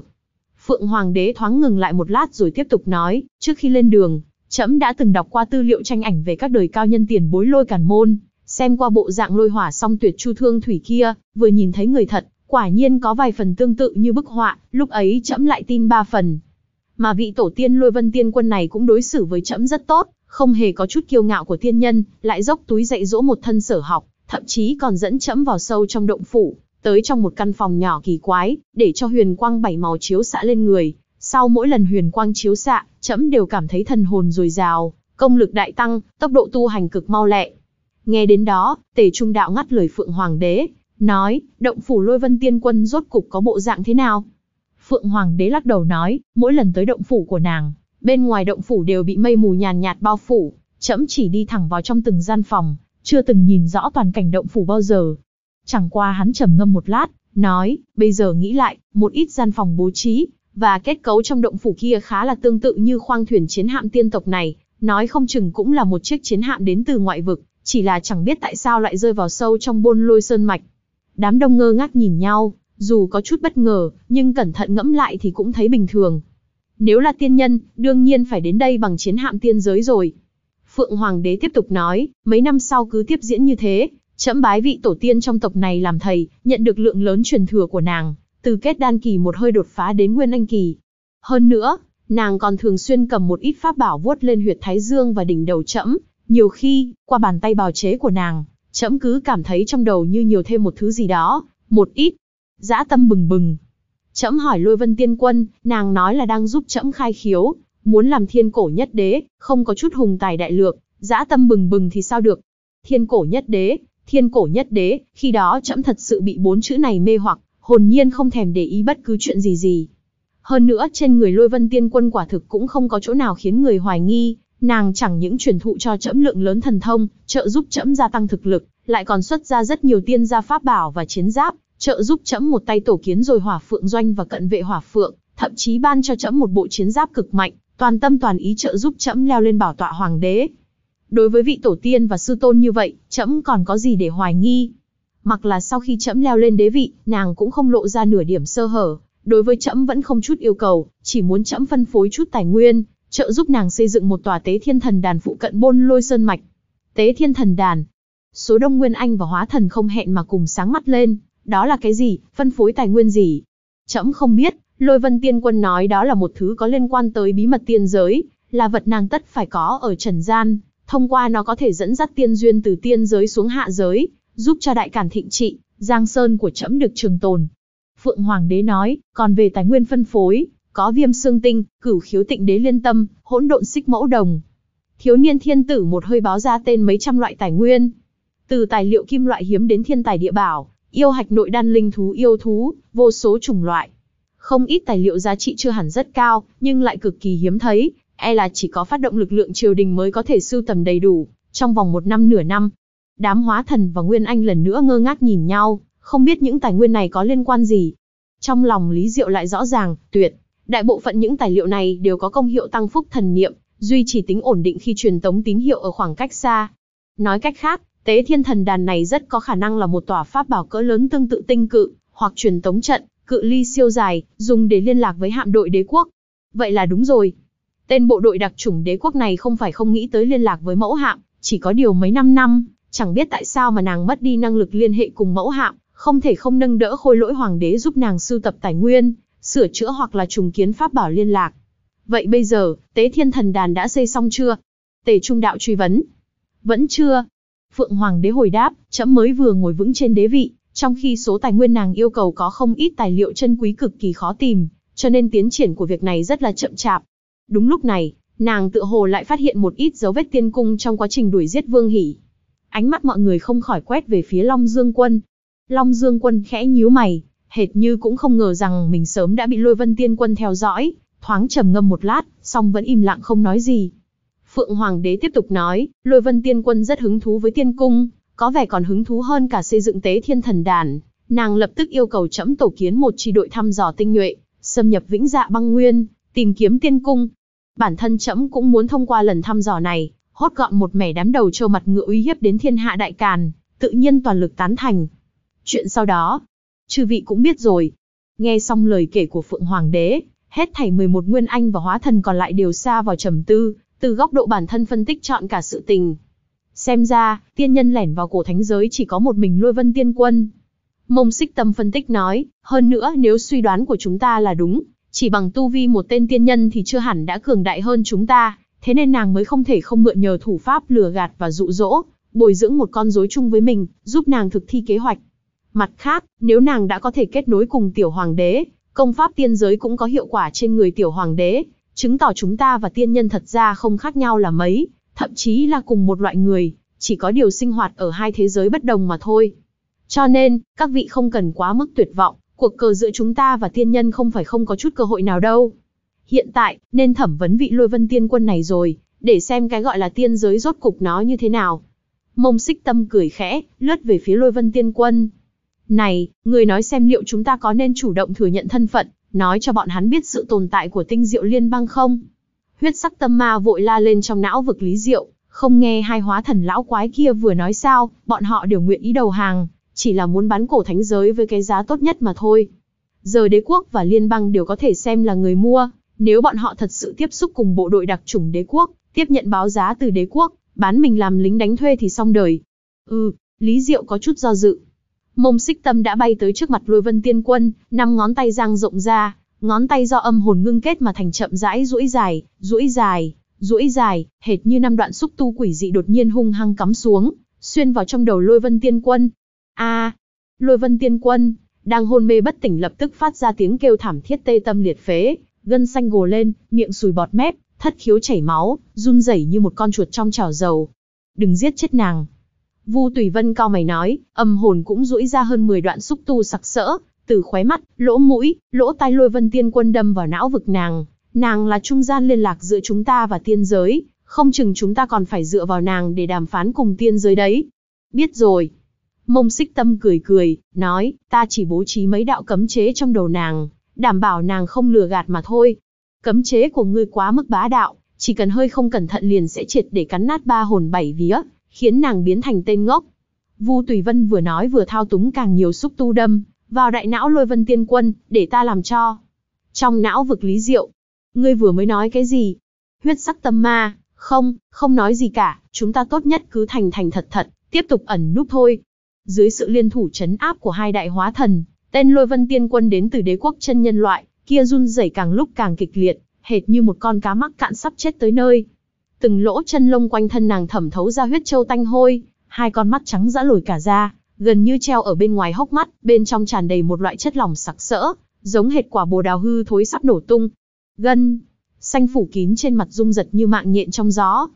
Phượng Hoàng đế thoáng ngừng lại một lát rồi tiếp tục nói, trước khi lên đường, trẫm đã từng đọc qua tư liệu tranh ảnh về các đời cao nhân tiền bối lôi càn môn, xem qua bộ dạng lôi hỏa song tuyệt chu thương thủy kia, vừa nhìn thấy người thật, quả nhiên có vài phần tương tự như bức họa, lúc ấy trẫm lại tin ba phần. Mà vị tổ tiên lôi vân tiên quân này cũng đối xử với trẫm rất tốt, không hề có chút kiêu ngạo của tiên nhân, lại dốc túi dạy dỗ một thân sở học, thậm chí còn dẫn trẫm vào sâu trong động phủ, tới trong một căn phòng nhỏ kỳ quái, để cho huyền quang bảy màu chiếu xạ lên người. Sau mỗi lần huyền quang chiếu xạ, trẫm đều cảm thấy thần hồn dồi dào, công lực đại tăng, tốc độ tu hành cực mau lẹ, Nghe đến đó, tề trung đạo ngắt lời Phượng Hoàng đế, nói, động phủ lôi vân tiên quân rốt cục có bộ dạng thế nào? Phượng Hoàng đế lắc đầu nói, mỗi lần tới động phủ của nàng, bên ngoài động phủ đều bị mây mù nhàn nhạt bao phủ, chấm chỉ đi thẳng vào trong từng gian phòng, chưa từng nhìn rõ toàn cảnh động phủ bao giờ. Chẳng qua hắn trầm ngâm một lát, nói, bây giờ nghĩ lại, một ít gian phòng bố trí, và kết cấu trong động phủ kia khá là tương tự như khoang thuyền chiến hạm tiên tộc này, nói không chừng cũng là một chiếc chiến hạm đến từ ngoại vực, chỉ là chẳng biết tại sao lại rơi vào sâu trong bôn lôi sơn mạch. Đám đông ngơ ngác nhìn nhau, dù có chút bất ngờ, nhưng cẩn thận ngẫm lại thì cũng thấy bình thường. Nếu là tiên nhân, đương nhiên phải đến đây bằng chiến hạm tiên giới rồi. Phượng Hoàng đế tiếp tục nói, mấy năm sau cứ tiếp diễn như thế, chẫm bái vị tổ tiên trong tộc này làm thầy, nhận được lượng lớn truyền thừa của nàng, từ kết đan kỳ một hơi đột phá đến nguyên anh kỳ. Hơn nữa, nàng còn thường xuyên cầm một ít pháp bảo vuốt lên huyệt thái dương và đỉnh đầu chẫm, nhiều khi, qua bàn tay bào chế của nàng, trẫm cứ cảm thấy trong đầu như nhiều thêm một thứ gì đó, một ít. Dã tâm bừng bừng. Trẫm hỏi Lôi Vân Tiên Quân, nàng nói là đang giúp trẫm khai khiếu, muốn làm thiên cổ nhất đế, không có chút hùng tài đại lược, dã tâm bừng bừng thì sao được? Thiên cổ nhất đế, thiên cổ nhất đế, khi đó trẫm thật sự bị bốn chữ này mê hoặc, hồn nhiên không thèm để ý bất cứ chuyện gì gì. Hơn nữa trên người lôi vân tiên quân quả thực cũng không có chỗ nào khiến người hoài nghi, Nàng chẳng những truyền thụ cho trẫm lượng lớn thần thông, trợ giúp trẫm gia tăng thực lực, lại còn xuất ra rất nhiều tiên gia pháp bảo và chiến giáp, trợ giúp trẫm một tay tổ kiến rồi hỏa phượng doanh và cận vệ hỏa phượng, thậm chí ban cho trẫm một bộ chiến giáp cực mạnh, toàn tâm toàn ý trợ giúp trẫm leo lên bảo tọa hoàng đế. Đối với vị tổ tiên và sư tôn như vậy, trẫm còn có gì để hoài nghi? Mặc là sau khi trẫm leo lên đế vị, nàng cũng không lộ ra nửa điểm sơ hở, đối với trẫm vẫn không chút yêu cầu, chỉ muốn trẫm phân phối chút tài nguyên, trợ giúp nàng xây dựng một tòa tế thiên thần đàn phụ cận bôn lôi sơn mạch. Tế thiên thần đàn. Số đông Nguyên Anh và hóa thần không hẹn mà cùng sáng mắt lên, đó là cái gì, phân phối tài nguyên gì? Trẫm không biết, lôi vân tiên quân nói đó là một thứ có liên quan tới bí mật tiên giới, là vật nàng tất phải có ở trần gian, thông qua nó có thể dẫn dắt tiên duyên từ tiên giới xuống hạ giới, giúp cho đại cản thịnh trị, giang sơn của trẫm được trường tồn. Phượng Hoàng đế nói, còn về tài nguyên phân phối, có viêm xương tinh, cửu khiếu tịnh đế liên tâm, hỗn độn xích mẫu đồng. Thiếu niên thiên tử một hơi báo ra tên mấy trăm loại tài nguyên. Từ tài liệu kim loại hiếm đến thiên tài địa bảo, yêu hạch nội đan linh thú yêu thú, vô số chủng loại. Không ít tài liệu giá trị chưa hẳn rất cao, nhưng lại cực kỳ hiếm thấy, e là chỉ có phát động lực lượng triều đình mới có thể sưu tầm đầy đủ, trong vòng một năm nửa năm. Đám hóa thần và Nguyên Anh lần nữa ngơ ngác nhìn nhau, không biết những tài nguyên này có liên quan gì. Trong lòng Lý Diệu lại rõ ràng, tuyệt Đại bộ phận những tài liệu này đều có công hiệu tăng phúc thần niệm, duy trì tính ổn định khi truyền tống tín hiệu ở khoảng cách xa. Nói cách khác, tế thiên thần đàn này rất có khả năng là một tòa pháp bảo cỡ lớn tương tự tinh cự, hoặc truyền tống trận, cự ly siêu dài, dùng để liên lạc với hạm đội đế quốc. Vậy là đúng rồi. Tên bộ đội đặc chủng đế quốc này không phải không nghĩ tới liên lạc với mẫu hạm, chỉ có điều mấy năm năm, chẳng biết tại sao mà nàng mất đi năng lực liên hệ cùng mẫu hạm, không thể không nâng đỡ khôi lỗi hoàng đế giúp nàng sưu tập tài nguyên, sửa chữa hoặc là trùng kiến pháp bảo liên lạc. Vậy bây giờ, tế thiên thần đàn đã xây xong chưa? Tề Trung Đạo truy vấn. Vẫn chưa. Phượng Hoàng đế hồi đáp, chấm mới vừa ngồi vững trên đế vị, trong khi số tài nguyên nàng yêu cầu có không ít tài liệu chân quý cực kỳ khó tìm, cho nên tiến triển của việc này rất là chậm chạp. Đúng lúc này, nàng tự hồ lại phát hiện một ít dấu vết tiên cung trong quá trình đuổi giết Vương Hỷ. Ánh mắt mọi người không khỏi quét về phía Long Dương Quân. Long Dương Quân khẽ nhíu mày, hệt như cũng không ngờ rằng mình sớm đã bị lôi vân tiên quân theo dõi, thoáng trầm ngâm một lát, song vẫn im lặng không nói gì. Phượng Hoàng đế tiếp tục nói, lôi vân tiên quân rất hứng thú với tiên cung, có vẻ còn hứng thú hơn cả xây dựng tế thiên thần đàn. Nàng lập tức yêu cầu trẫm tổ kiến một chi đội thăm dò tinh nhuệ, xâm nhập vĩnh dạ băng nguyên, tìm kiếm tiên cung. Bản thân trẫm cũng muốn thông qua lần thăm dò này, hốt gọn một mẻ đám đầu trâu mặt ngựa uy hiếp đến thiên hạ đại càn, tự nhiên toàn lực tán thành. Chuyện sau đó, chư vị cũng biết rồi. Nghe xong lời kể của Phượng Hoàng đế, hết thảy 11 nguyên anh và hóa thần còn lại đều xa vào trầm tư, từ góc độ bản thân phân tích chọn cả sự tình. Xem ra, tiên nhân lẻn vào cổ thánh giới chỉ có một mình lôi vân tiên quân. Mông xích tâm phân tích nói, hơn nữa nếu suy đoán của chúng ta là đúng, chỉ bằng tu vi một tên tiên nhân thì chưa hẳn đã cường đại hơn chúng ta, thế nên nàng mới không thể không mượn nhờ thủ pháp lừa gạt và dụ dỗ, bồi dưỡng một con rối chung với mình, giúp nàng thực thi kế hoạch. Mặt khác, nếu nàng đã có thể kết nối cùng tiểu hoàng đế, công pháp tiên giới cũng có hiệu quả trên người tiểu hoàng đế, chứng tỏ chúng ta và tiên nhân thật ra không khác nhau là mấy, thậm chí là cùng một loại người, chỉ có điều sinh hoạt ở hai thế giới bất đồng mà thôi. Cho nên, các vị không cần quá mức tuyệt vọng, cuộc cờ giữa chúng ta và tiên nhân không phải không có chút cơ hội nào đâu. Hiện tại, nên thẩm vấn vị lôi vân tiên quân này rồi, để xem cái gọi là tiên giới rốt cục nó như thế nào. Mông xích tâm cười khẽ, lướt về phía lôi vân tiên quân, này, người nói xem liệu chúng ta có nên chủ động thừa nhận thân phận, nói cho bọn hắn biết sự tồn tại của tinh diệu liên bang không? Huyết sắc tâm ma vội la lên trong não vực lý diệu, không nghe hai hóa thần lão quái kia vừa nói sao, bọn họ đều nguyện ý đầu hàng, chỉ là muốn bán cổ thánh giới với cái giá tốt nhất mà thôi. Giờ đế quốc và liên bang đều có thể xem là người mua, nếu bọn họ thật sự tiếp xúc cùng bộ đội đặc chủng đế quốc, tiếp nhận báo giá từ đế quốc, bán mình làm lính đánh thuê thì xong đời. Ừ, Lý Diệu có chút do dự, Mông xích tâm đã bay tới trước mặt lôi vân tiên quân, năm ngón tay giang rộng ra, ngón tay do âm hồn ngưng kết mà thành chậm rãi duỗi dài, duỗi dài, duỗi dài, hệt như năm đoạn xúc tu quỷ dị đột nhiên hung hăng cắm xuống, xuyên vào trong đầu lôi vân tiên quân. a lôi vân tiên quân, đang hôn mê bất tỉnh lập tức phát ra tiếng kêu thảm thiết tê tâm liệt phế, gân xanh gồ lên, miệng sùi bọt mép, thất khiếu chảy máu, run rẩy như một con chuột trong chảo dầu. Đừng giết chết nàng, Vu Tùy Vân cao mày nói, âm hồn cũng duỗi ra hơn 10 đoạn xúc tu sặc sỡ, từ khóe mắt, lỗ mũi, lỗ tai lôi vân tiên quân đâm vào não vực nàng. Nàng là trung gian liên lạc giữa chúng ta và tiên giới, không chừng chúng ta còn phải dựa vào nàng để đàm phán cùng tiên giới đấy. Biết rồi. Mông xích tâm cười cười, nói, ta chỉ bố trí mấy đạo cấm chế trong đầu nàng, đảm bảo nàng không lừa gạt mà thôi. Cấm chế của ngươi quá mức bá đạo, chỉ cần hơi không cẩn thận liền sẽ triệt để cắn nát ba hồn bảy vía, khiến nàng biến thành tên ngốc. Vu Tùy Vân vừa nói vừa thao túng càng nhiều xúc tu đâm vào đại não Lôi Vân Tiên Quân, để ta làm cho. Trong não vực Lý Diệu, ngươi vừa mới nói cái gì? Huyết sắc tâm ma, không, không nói gì cả, chúng ta tốt nhất cứ thành thành thật thật, tiếp tục ẩn núp thôi. Dưới sự liên thủ chấn áp của hai đại hóa thần, tên Lôi Vân Tiên Quân đến từ đế quốc chân nhân loại, kia run rẩy càng lúc càng kịch liệt, hệt như một con cá mắc cạn sắp chết tới nơi từng lỗ chân lông quanh thân nàng thẩm thấu ra huyết châu tanh hôi, hai con mắt trắng dã lồi cả ra, gần như treo ở bên ngoài hốc mắt, bên trong tràn đầy một loại chất lỏng sặc sỡ, giống hệt quả bồ đào hư thối sắp nổ tung. Gân, xanh phủ kín trên mặt rung giật như mạng nhện trong gió.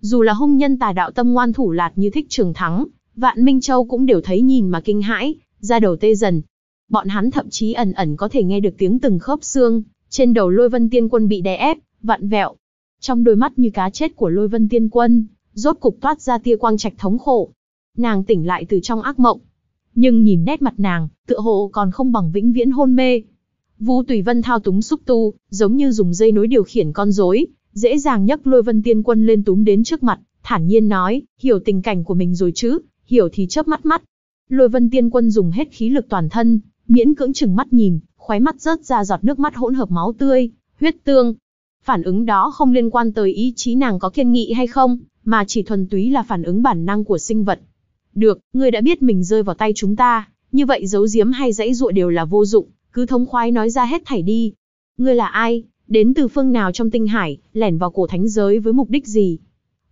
Dù là hung nhân tà đạo tâm ngoan thủ lạt như thích trường thắng, vạn Minh Châu cũng đều thấy nhìn mà kinh hãi, ra đầu tê dần. Bọn hắn thậm chí ẩn ẩn có thể nghe được tiếng từng khớp xương, trên đầu lôi vân tiên quân bị đè ép, vặn vẹo, trong đôi mắt như cá chết của lôi vân tiên quân, rốt cục toát ra tia quang trạch thống khổ. Nàng tỉnh lại từ trong ác mộng. Nhưng nhìn nét mặt nàng, tựa hồ còn không bằng vĩnh viễn hôn mê. Vu Tùy Vân thao túng xúc tu, giống như dùng dây nối điều khiển con rối, dễ dàng nhấc lôi vân tiên quân lên túm đến trước mặt, thản nhiên nói, hiểu tình cảnh của mình rồi chứ, hiểu thì chớp mắt mắt. Lôi vân tiên quân dùng hết khí lực toàn thân, miễn cưỡng chừng mắt nhìn, khóe mắt rớt ra giọt nước mắt hỗn hợp máu tươi, huyết tương, Phản ứng đó không liên quan tới ý chí nàng có kiên nghị hay không, mà chỉ thuần túy là phản ứng bản năng của sinh vật. Được, ngươi đã biết mình rơi vào tay chúng ta, như vậy giấu giếm hay dãy ruộng đều là vô dụng, cứ thống khoái nói ra hết thảy đi. Ngươi là ai, đến từ phương nào trong tinh hải, lẻn vào cổ thánh giới với mục đích gì?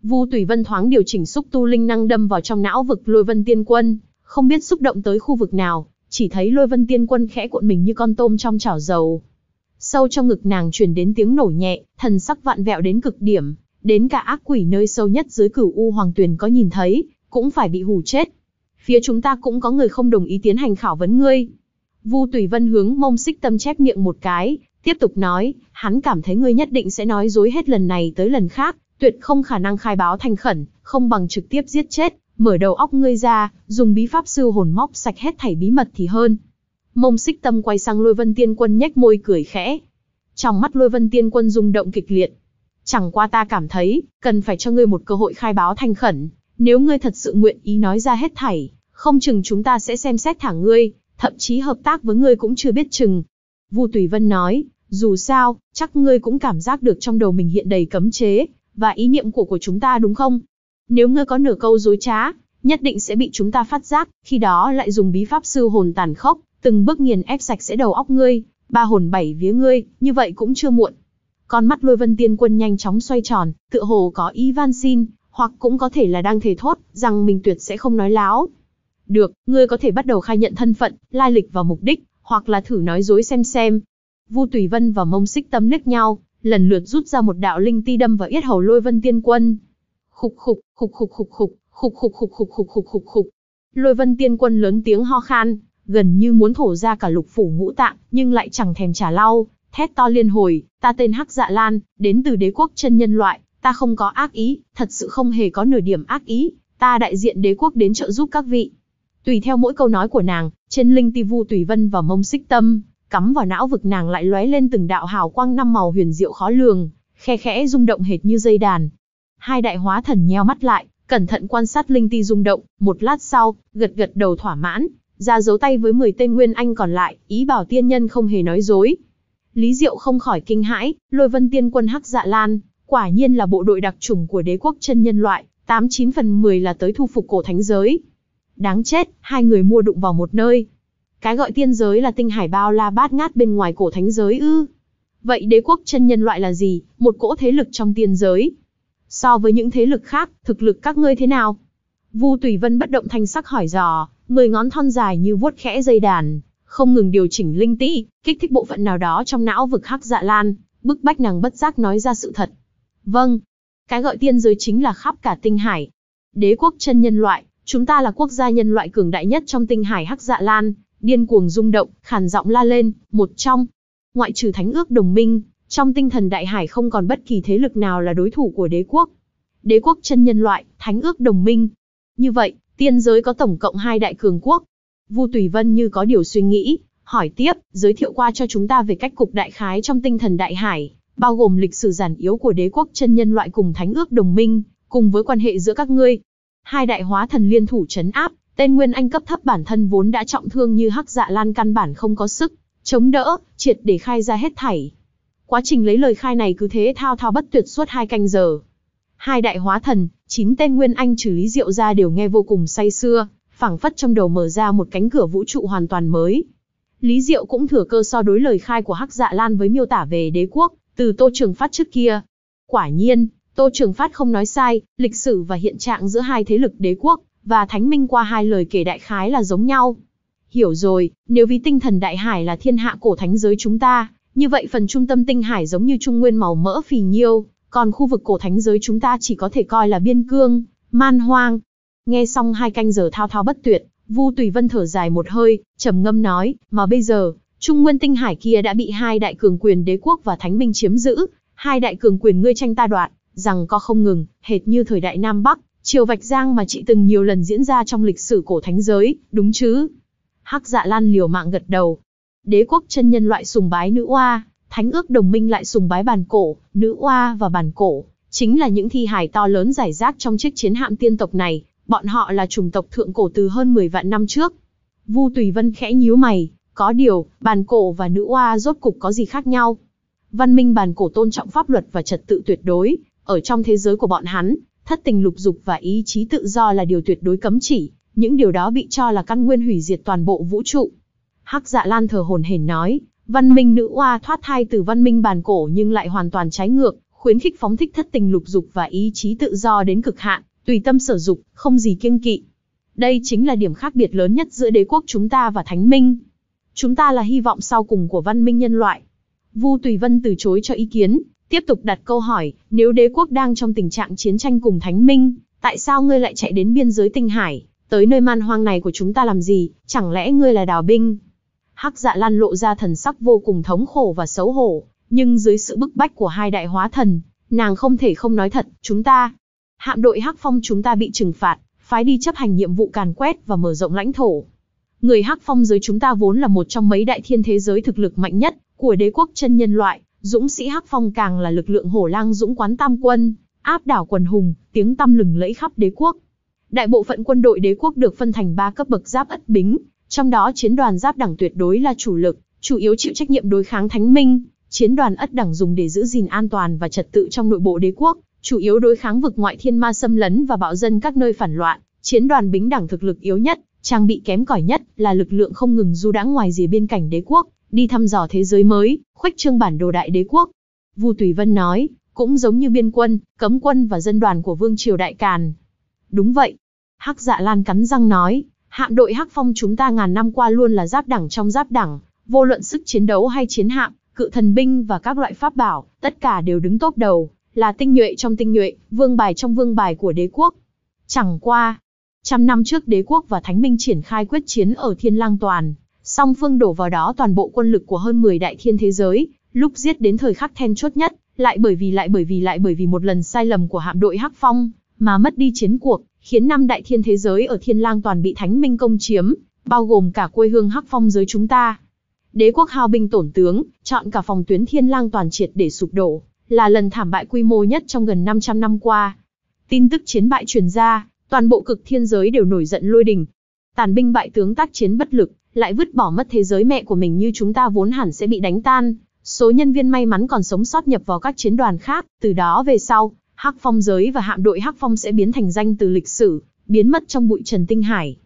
Vu Tùy Vân thoáng điều chỉnh xúc tu linh năng đâm vào trong não vực Lôi Vân Tiên Quân, không biết xúc động tới khu vực nào, chỉ thấy Lôi Vân Tiên Quân khẽ cuộn mình như con tôm trong chảo dầu, sâu trong ngực nàng truyền đến tiếng nổ nhẹ, thần sắc vạn vẹo đến cực điểm, đến cả ác quỷ nơi sâu nhất dưới cửu u hoàng tuyền có nhìn thấy, cũng phải bị hù chết. Phía chúng ta cũng có người không đồng ý tiến hành khảo vấn ngươi. Vu Tùy Vân hướng mông xích tâm chép miệng một cái, tiếp tục nói, hắn cảm thấy ngươi nhất định sẽ nói dối hết lần này tới lần khác, tuyệt không khả năng khai báo thành khẩn, không bằng trực tiếp giết chết, mở đầu óc ngươi ra, dùng bí pháp sư hồn móc sạch hết thảy bí mật thì hơn. Mông xích tâm quay sang lôi vân tiên quân nhếch môi cười khẽ. Trong mắt lôi vân tiên quân rung động kịch liệt. Chẳng qua ta cảm thấy, cần phải cho ngươi một cơ hội khai báo thanh khẩn. Nếu ngươi thật sự nguyện ý nói ra hết thảy, không chừng chúng ta sẽ xem xét thả ngươi, thậm chí hợp tác với ngươi cũng chưa biết chừng. Vu Tùy Vân nói, dù sao, chắc ngươi cũng cảm giác được trong đầu mình hiện đầy cấm chế, và ý niệm của của chúng ta đúng không? Nếu ngươi có nửa câu dối trá, nhất định sẽ bị chúng ta phát giác, khi đó lại dùng bí pháp sư hồn tàn khốc, từng bước nghiền ép sạch sẽ đầu óc ngươi, ba hồn bảy vía ngươi, như vậy cũng chưa muộn. Con mắt lôi vân tiên quân nhanh chóng xoay tròn, tựa hồ có ý van xin, hoặc cũng có thể là đang thề thốt, rằng mình tuyệt sẽ không nói láo. Được, ngươi có thể bắt đầu khai nhận thân phận, lai lịch và mục đích, hoặc là thử nói dối xem xem. Vu Tùy Vân và Mông Xích Tâm nứt nhau, lần lượt rút ra một đạo linh ti đâm vào yết hầu lôi vân tiên quân. khục, khục khục khục khục, khục khục khục khục khục khục khục khục. Lôi vân tiên quân lớn tiếng ho khan, gần như muốn thổ ra cả lục phủ ngũ tạng, nhưng lại chẳng thèm trả lau, thét to liên hồi, ta tên Hắc Dạ Lan, đến từ đế quốc chân nhân loại, ta không có ác ý, thật sự không hề có nửa điểm ác ý, ta đại diện đế quốc đến trợ giúp các vị. Tùy theo mỗi câu nói của nàng, trên linh ti vu tùy vân và mông xích tâm, cắm vào não vực nàng lại lóe lên từng đạo hào quang năm màu huyền diệu khó lường, khe khẽ rung động hệt như dây đàn. Hai đại hóa thần nheo mắt lại, cẩn thận quan sát linh ti rung động, một lát sau, gật gật đầu thỏa mãn, ra giấu tay với 10 tên nguyên anh còn lại, ý bảo tiên nhân không hề nói dối. Lý Diệu không khỏi kinh hãi, lôi vân tiên quân Hắc Dạ Lan, quả nhiên là bộ đội đặc trùng của đế quốc chân nhân loại, 89 phần 10 là tới thu phục cổ thánh giới. Đáng chết, hai người mua đụng vào một nơi. Cái gọi tiên giới là tinh hải bao la bát ngát bên ngoài cổ thánh giới ư. Vậy đế quốc chân nhân loại là gì, một cỗ thế lực trong tiên giới? So với những thế lực khác, thực lực các ngươi thế nào? Vu Tùy Vân bất động thanh sắc hỏi dò, mười ngón thon dài như vuốt khẽ dây đàn, không ngừng điều chỉnh linh tĩ, kích thích bộ phận nào đó trong não vực hắc dạ lan, bức bách nàng bất giác nói ra sự thật. Vâng, cái gọi tiên giới chính là khắp cả tinh hải. Đế quốc chân nhân loại, chúng ta là quốc gia nhân loại cường đại nhất trong tinh hải hắc dạ lan, điên cuồng rung động, khàn giọng la lên, một trong. Ngoại trừ thánh ước đồng minh, trong tinh thần đại hải không còn bất kỳ thế lực nào là đối thủ của đế quốc. Đế quốc chân nhân loại, thánh ước đồng minh. Như vậy, Tiên giới có tổng cộng hai đại cường quốc. Vu Tùy Vân như có điều suy nghĩ, hỏi tiếp, giới thiệu qua cho chúng ta về cách cục đại khái trong tinh thần đại hải, bao gồm lịch sử giản yếu của đế quốc chân nhân loại cùng thánh ước đồng minh, cùng với quan hệ giữa các ngươi. Hai đại hóa thần liên thủ chấn áp, tên Nguyên Anh cấp thấp bản thân vốn đã trọng thương như hắc dạ lan căn bản không có sức, chống đỡ, triệt để khai ra hết thảy. Quá trình lấy lời khai này cứ thế thao thao bất tuyệt suốt hai canh giờ. Hai đại hóa thần, chín tên nguyên anh trừ lý diệu ra đều nghe vô cùng say xưa, phảng phất trong đầu mở ra một cánh cửa vũ trụ hoàn toàn mới. Lý Diệu cũng thừa cơ so đối lời khai của Hắc Dạ Lan với miêu tả về đế quốc, từ Tô Trường Phát trước kia. Quả nhiên, Tô Trường Phát không nói sai, lịch sử và hiện trạng giữa hai thế lực đế quốc, và thánh minh qua hai lời kể đại khái là giống nhau. Hiểu rồi, nếu ví tinh thần đại hải là thiên hạ cổ thánh giới chúng ta, như vậy phần trung tâm tinh hải giống như trung nguyên màu mỡ phì nhiêu, còn khu vực cổ thánh giới chúng ta chỉ có thể coi là biên cương, man hoang. Nghe xong hai canh giờ thao thao bất tuyệt, Vu Tùy Vân thở dài một hơi, trầm ngâm nói, mà bây giờ, Trung Nguyên Tinh Hải kia đã bị hai đại cường quyền đế quốc và thánh minh chiếm giữ, hai đại cường quyền ngươi tranh ta đoạt, rằng co không ngừng, hệt như thời đại Nam Bắc, triều vạch giang mà chị từng nhiều lần diễn ra trong lịch sử cổ thánh giới, đúng chứ? Hắc Dạ Lan liều mạng gật đầu. Đế quốc chân nhân loại sùng bái nữ oa, Thánh ước đồng minh lại sùng bái bàn cổ, nữ oa và bàn cổ, chính là những thi hài to lớn giải rác trong chiếc chiến hạm tiên tộc này, bọn họ là chủng tộc thượng cổ từ hơn 10 vạn năm trước. Vu Tùy Vân khẽ nhíu mày, có điều, bàn cổ và nữ oa rốt cục có gì khác nhau? Văn minh bàn cổ tôn trọng pháp luật và trật tự tuyệt đối, ở trong thế giới của bọn hắn, thất tình lục dục và ý chí tự do là điều tuyệt đối cấm chỉ, những điều đó bị cho là căn nguyên hủy diệt toàn bộ vũ trụ. Hắc Dạ Lan thờ hồn hển nói, Văn minh nữ oa thoát thai từ văn minh bản cổ nhưng lại hoàn toàn trái ngược, khuyến khích phóng thích thất tình lục dục và ý chí tự do đến cực hạn, tùy tâm sở dục, không gì kiêng kỵ. Đây chính là điểm khác biệt lớn nhất giữa đế quốc chúng ta và thánh minh. Chúng ta là hy vọng sau cùng của văn minh nhân loại. Vu Tùy Vân từ chối cho ý kiến, tiếp tục đặt câu hỏi, nếu đế quốc đang trong tình trạng chiến tranh cùng thánh minh, tại sao ngươi lại chạy đến biên giới tinh hải, tới nơi man hoang này của chúng ta làm gì, chẳng lẽ ngươi là đào binh, Hắc Dạ Lan lộ ra thần sắc vô cùng thống khổ và xấu hổ, nhưng dưới sự bức bách của hai đại hóa thần, nàng không thể không nói thật, chúng ta, hạm đội Hắc Phong chúng ta bị trừng phạt, phái đi chấp hành nhiệm vụ càn quét và mở rộng lãnh thổ. Người Hắc Phong giới chúng ta vốn là một trong mấy đại thiên thế giới thực lực mạnh nhất của đế quốc chân nhân loại, dũng sĩ Hắc Phong càng là lực lượng hổ lang dũng quán tam quân, áp đảo quần hùng, tiếng tăm lừng lẫy khắp đế quốc. Đại bộ phận quân đội đế quốc được phân thành ba cấp bậc giáp ất bính, trong đó chiến đoàn giáp đẳng tuyệt đối là chủ lực, chủ yếu chịu trách nhiệm đối kháng Thánh Minh, chiến đoàn ất đẳng dùng để giữ gìn an toàn và trật tự trong nội bộ đế quốc, chủ yếu đối kháng vực ngoại thiên ma xâm lấn và bạo dân các nơi phản loạn, chiến đoàn bính đẳng thực lực yếu nhất, trang bị kém cỏi nhất, là lực lượng không ngừng du đãng ngoài rìa biên cảnh đế quốc, đi thăm dò thế giới mới, khuếch trương bản đồ đại đế quốc. Vu Tùy Vân nói, cũng giống như biên quân, cấm quân và dân đoàn của vương triều đại Càn. Đúng vậy. Hắc Dạ Lan cắn răng nói, Hạm đội Hắc Phong chúng ta ngàn năm qua luôn là giáp đẳng trong giáp đẳng, vô luận sức chiến đấu hay chiến hạm, cự thần binh và các loại pháp bảo, tất cả đều đứng tốt đầu, là tinh nhuệ trong tinh nhuệ, vương bài trong vương bài của đế quốc. Chẳng qua, trăm năm trước đế quốc và thánh minh triển khai quyết chiến ở Thiên Lang Toàn, song phương đổ vào đó toàn bộ quân lực của hơn 10 đại thiên thế giới, lúc giết đến thời khắc then chốt nhất, lại bởi vì lại bởi vì lại bởi vì một lần sai lầm của hạm đội Hắc Phong, mà mất đi chiến cuộc, khiến năm đại thiên thế giới ở thiên lang toàn bị thánh minh công chiếm, bao gồm cả quê hương hắc phong giới chúng ta. Đế quốc hao binh tổn tướng, chọn cả phòng tuyến thiên lang toàn triệt để sụp đổ, là lần thảm bại quy mô nhất trong gần 500 năm qua. Tin tức chiến bại truyền ra, toàn bộ cực thiên giới đều nổi giận lôi đình. Tàn binh bại tướng tác chiến bất lực, lại vứt bỏ mất thế giới mẹ của mình như chúng ta vốn hẳn sẽ bị đánh tan. Số nhân viên may mắn còn sống sót nhập vào các chiến đoàn khác, từ đó về sau, Hắc Phong giới và hạm đội Hắc Phong sẽ biến thành danh từ lịch sử, biến mất trong bụi trần tinh hải.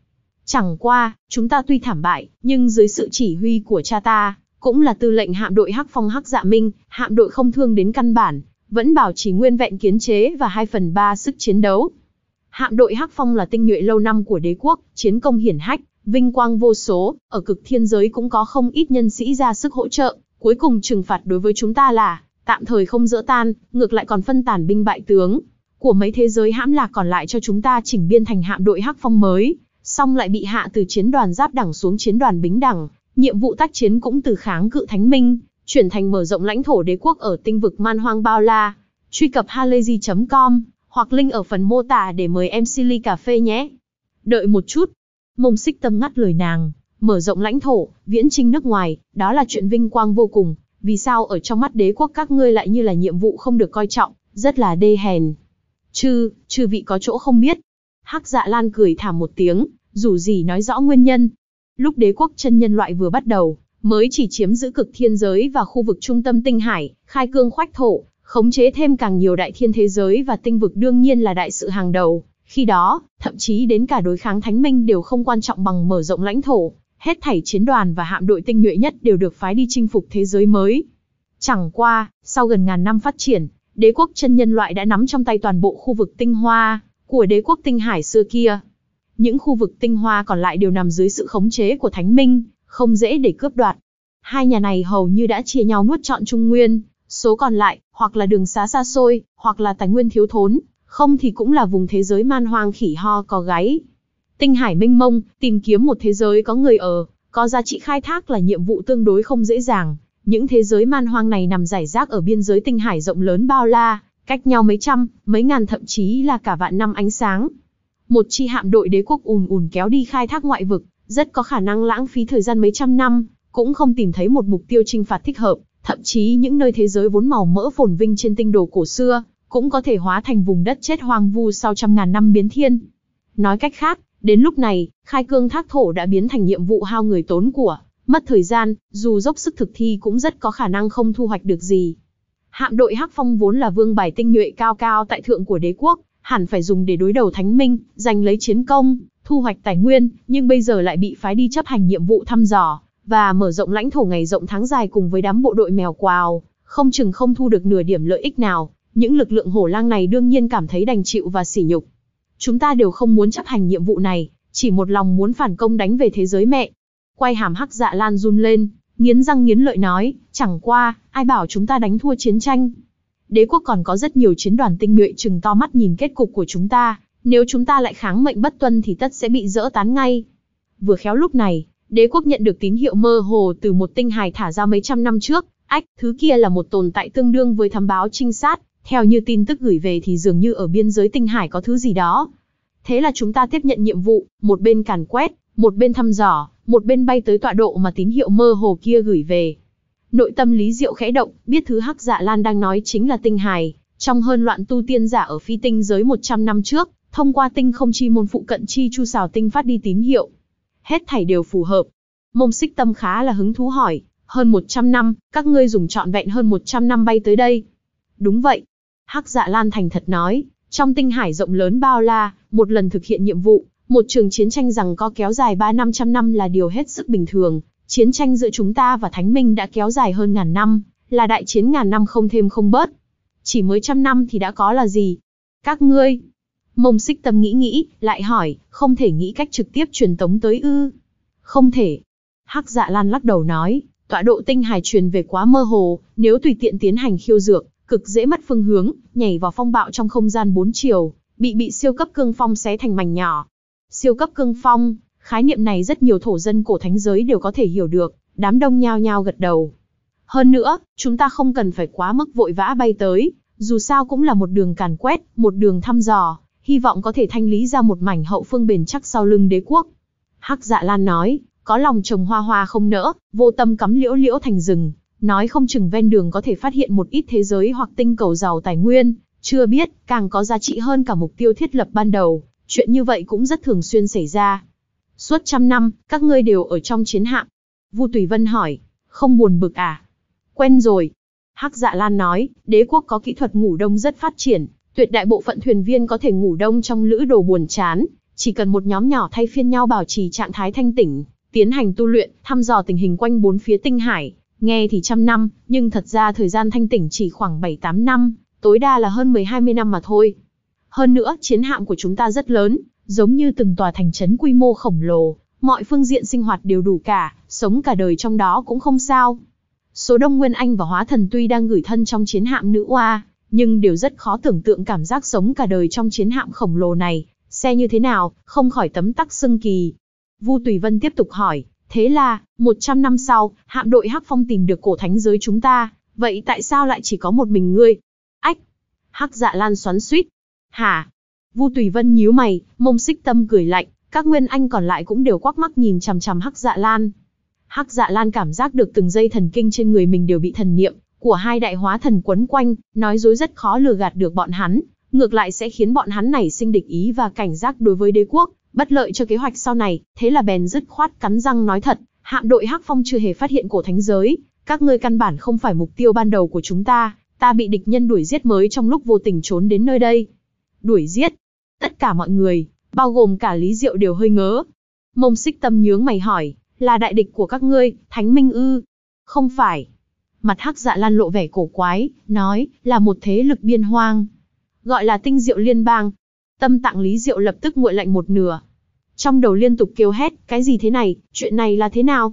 Chẳng qua, chúng ta tuy thảm bại, nhưng dưới sự chỉ huy của cha ta, cũng là tư lệnh hạm đội Hắc Phong Hắc Dạ Minh, hạm đội không thương đến căn bản, vẫn bảo trì nguyên vẹn kiến chế và 2 phần 3 sức chiến đấu. Hạm đội Hắc Phong là tinh nhuệ lâu năm của đế quốc, chiến công hiển hách, vinh quang vô số, ở cực thiên giới cũng có không ít nhân sĩ ra sức hỗ trợ, cuối cùng trừng phạt đối với chúng ta là tạm thời không dỡ tan, ngược lại còn phân tản binh bại tướng của mấy thế giới hãm lạc còn lại cho chúng ta chỉnh biên thành hạm đội hắc phong mới, xong lại bị hạ từ chiến đoàn giáp đẳng xuống chiến đoàn bính đẳng, nhiệm vụ tác chiến cũng từ kháng cự thánh minh, chuyển thành mở rộng lãnh thổ đế quốc ở tinh vực man hoang bao la. Truy cập halayzi.com hoặc link ở phần mô tả để mời em Silly cà phê nhé. Đợi một chút. Mông xích tâm ngắt lời nàng, mở rộng lãnh thổ, viễn trinh nước ngoài, đó là chuyện vinh quang vô cùng, vì sao ở trong mắt đế quốc các ngươi lại như là nhiệm vụ không được coi trọng, rất là đê hèn. Chư, chư vị có chỗ không biết. Hắc dạ lan cười thảm một tiếng, dù gì nói rõ nguyên nhân. Lúc đế quốc chân nhân loại vừa bắt đầu, mới chỉ chiếm giữ cực thiên giới và khu vực trung tâm tinh hải, khai cương khoách thổ, khống chế thêm càng nhiều đại thiên thế giới và tinh vực đương nhiên là đại sự hàng đầu. Khi đó, thậm chí đến cả đối kháng thánh minh đều không quan trọng bằng mở rộng lãnh thổ, hết thảy chiến đoàn và hạm đội tinh nhuệ nhất đều được phái đi chinh phục thế giới mới. Chẳng qua, sau gần ngàn năm phát triển, đế quốc chân nhân loại đã nắm trong tay toàn bộ khu vực tinh hoa của đế quốc tinh hải xưa kia. Những khu vực tinh hoa còn lại đều nằm dưới sự khống chế của Thánh Minh, không dễ để cướp đoạt. Hai nhà này hầu như đã chia nhau nuốt trọn Trung Nguyên, số còn lại, hoặc là đường xá xa xôi, hoặc là tài nguyên thiếu thốn, không thì cũng là vùng thế giới man hoang khỉ ho có gáy. Tinh hải mênh mông, tìm kiếm một thế giới có người ở, có giá trị khai thác là nhiệm vụ tương đối không dễ dàng. Những thế giới man hoang này nằm rải rác ở biên giới tinh hải rộng lớn bao la, cách nhau mấy trăm, mấy ngàn thậm chí là cả vạn năm ánh sáng. Một chi hạm đội đế quốc ùn ùn kéo đi khai thác ngoại vực, rất có khả năng lãng phí thời gian mấy trăm năm, cũng không tìm thấy một mục tiêu trinh phạt thích hợp, thậm chí những nơi thế giới vốn màu mỡ phồn vinh trên tinh đồ cổ xưa, cũng có thể hóa thành vùng đất chết hoang vu sau trăm ngàn năm biến thiên. Nói cách khác, Đến lúc này, khai cương thác thổ đã biến thành nhiệm vụ hao người tốn của, mất thời gian, dù dốc sức thực thi cũng rất có khả năng không thu hoạch được gì. Hạm đội Hắc Phong vốn là vương bài tinh nhuệ cao cao tại thượng của đế quốc, hẳn phải dùng để đối đầu Thánh Minh, giành lấy chiến công, thu hoạch tài nguyên, nhưng bây giờ lại bị phái đi chấp hành nhiệm vụ thăm dò và mở rộng lãnh thổ ngày rộng tháng dài cùng với đám bộ đội mèo quào, không chừng không thu được nửa điểm lợi ích nào, những lực lượng hổ lang này đương nhiên cảm thấy đành chịu và sỉ nhục. Chúng ta đều không muốn chấp hành nhiệm vụ này, chỉ một lòng muốn phản công đánh về thế giới mẹ. Quay hàm hắc dạ lan run lên, nghiến răng nghiến lợi nói, chẳng qua, ai bảo chúng ta đánh thua chiến tranh. Đế quốc còn có rất nhiều chiến đoàn tinh nhuệ chừng to mắt nhìn kết cục của chúng ta, nếu chúng ta lại kháng mệnh bất tuân thì tất sẽ bị dỡ tán ngay. Vừa khéo lúc này, đế quốc nhận được tín hiệu mơ hồ từ một tinh hài thả ra mấy trăm năm trước, ách, thứ kia là một tồn tại tương đương với thám báo trinh sát, theo như tin tức gửi về thì dường như ở biên giới tinh hải có thứ gì đó. Thế là chúng ta tiếp nhận nhiệm vụ, một bên càn quét, một bên thăm dò, một bên bay tới tọa độ mà tín hiệu mơ hồ kia gửi về. Nội tâm Lý Diệu khẽ động, biết thứ Hắc Dạ Lan đang nói chính là tinh hài, trong hơn loạn tu tiên giả ở phi tinh giới 100 năm trước, thông qua tinh không chi môn phụ cận chi chu xào tinh phát đi tín hiệu. Hết thảy đều phù hợp. Mông xích tâm khá là hứng thú hỏi, hơn 100 năm, các ngươi dùng trọn vẹn hơn 100 năm bay tới đây. Đúng vậy, Hắc Dạ Lan thành thật nói, trong tinh hải rộng lớn bao la, một lần thực hiện nhiệm vụ, một trường chiến tranh rằng có kéo dài 3 trăm năm là điều hết sức bình thường, chiến tranh giữa chúng ta và Thánh Minh đã kéo dài hơn ngàn năm, là đại chiến ngàn năm không thêm không bớt. Chỉ mới trăm năm thì đã có là gì? Các ngươi, Mông xích tâm nghĩ nghĩ, lại hỏi, không thể nghĩ cách trực tiếp truyền tống tới ư. Không thể. Hắc dạ lan lắc đầu nói, tọa độ tinh hải truyền về quá mơ hồ, nếu tùy tiện tiến hành khiêu dược, cực dễ mất phương hướng, nhảy vào phong bạo trong không gian bốn chiều, bị bị siêu cấp cương phong xé thành mảnh nhỏ. Siêu cấp cương phong, khái niệm này rất nhiều thổ dân cổ thánh giới đều có thể hiểu được, đám đông nhao nhao gật đầu. Hơn nữa, chúng ta không cần phải quá mức vội vã bay tới, dù sao cũng là một đường càn quét, một đường thăm dò, hy vọng có thể thanh lý ra một mảnh hậu phương bền chắc sau lưng đế quốc. Hắc dạ lan nói, có lòng trồng hoa hoa không nỡ, vô tâm cắm liễu liễu thành rừng, nói không chừng ven đường có thể phát hiện một ít thế giới hoặc tinh cầu giàu tài nguyên, chưa biết, càng có giá trị hơn cả mục tiêu thiết lập ban đầu, chuyện như vậy cũng rất thường xuyên xảy ra. Suốt trăm năm, các ngươi đều ở trong chiến hạm. Vu Tùy Vân hỏi, không buồn bực à? Quen rồi. Hắc Dạ Lan nói, đế quốc có kỹ thuật ngủ đông rất phát triển, tuyệt đại bộ phận thuyền viên có thể ngủ đông trong lữ đồ buồn chán, chỉ cần một nhóm nhỏ thay phiên nhau bảo trì trạng thái thanh tỉnh, tiến hành tu luyện, thăm dò tình hình quanh bốn phía tinh hải, Nghe thì trăm năm, nhưng thật ra thời gian thanh tỉnh chỉ khoảng 7-8 năm, tối đa là hơn 10-20 năm mà thôi. Hơn nữa, chiến hạm của chúng ta rất lớn, giống như từng tòa thành trấn quy mô khổng lồ, mọi phương diện sinh hoạt đều đủ cả, sống cả đời trong đó cũng không sao. Số đông Nguyên Anh và Hóa Thần tuy đang gửi thân trong chiến hạm nữ oa, nhưng đều rất khó tưởng tượng cảm giác sống cả đời trong chiến hạm khổng lồ này, xe như thế nào, không khỏi tấm tắc xưng kỳ. Vu Tùy Vân tiếp tục hỏi, Thế là, 100 năm sau, hạm đội Hắc Phong tìm được cổ thánh giới chúng ta, vậy tại sao lại chỉ có một mình ngươi? Ách! Hắc dạ lan xoắn suýt. Hả? Vu Tùy Vân nhíu mày, mông xích tâm cười lạnh, các nguyên anh còn lại cũng đều quắc mắt nhìn chằm chằm Hắc dạ lan. Hắc dạ lan cảm giác được từng dây thần kinh trên người mình đều bị thần niệm của hai đại hóa thần quấn quanh, nói dối rất khó lừa gạt được bọn hắn, ngược lại sẽ khiến bọn hắn này sinh địch ý và cảnh giác đối với đế quốc, bất lợi cho kế hoạch sau này, thế là bèn dứt khoát cắn răng nói thật, hạm đội Hắc Phong chưa hề phát hiện cổ thánh giới, các ngươi căn bản không phải mục tiêu ban đầu của chúng ta, ta bị địch nhân đuổi giết mới trong lúc vô tình trốn đến nơi đây. Đuổi giết? Tất cả mọi người, bao gồm cả Lý Diệu đều hơi ngớ. Mông Xích Tâm nhướng mày hỏi, là đại địch của các ngươi, Thánh Minh ư? Không phải. Mặt Hắc Dạ Lan lộ vẻ cổ quái, nói, là một thế lực biên hoang, gọi là tinh diệu liên bang. Tâm tạng Lý Diệu lập tức nguội lạnh một nửa. Trong đầu liên tục kêu hét, cái gì thế này, chuyện này là thế nào?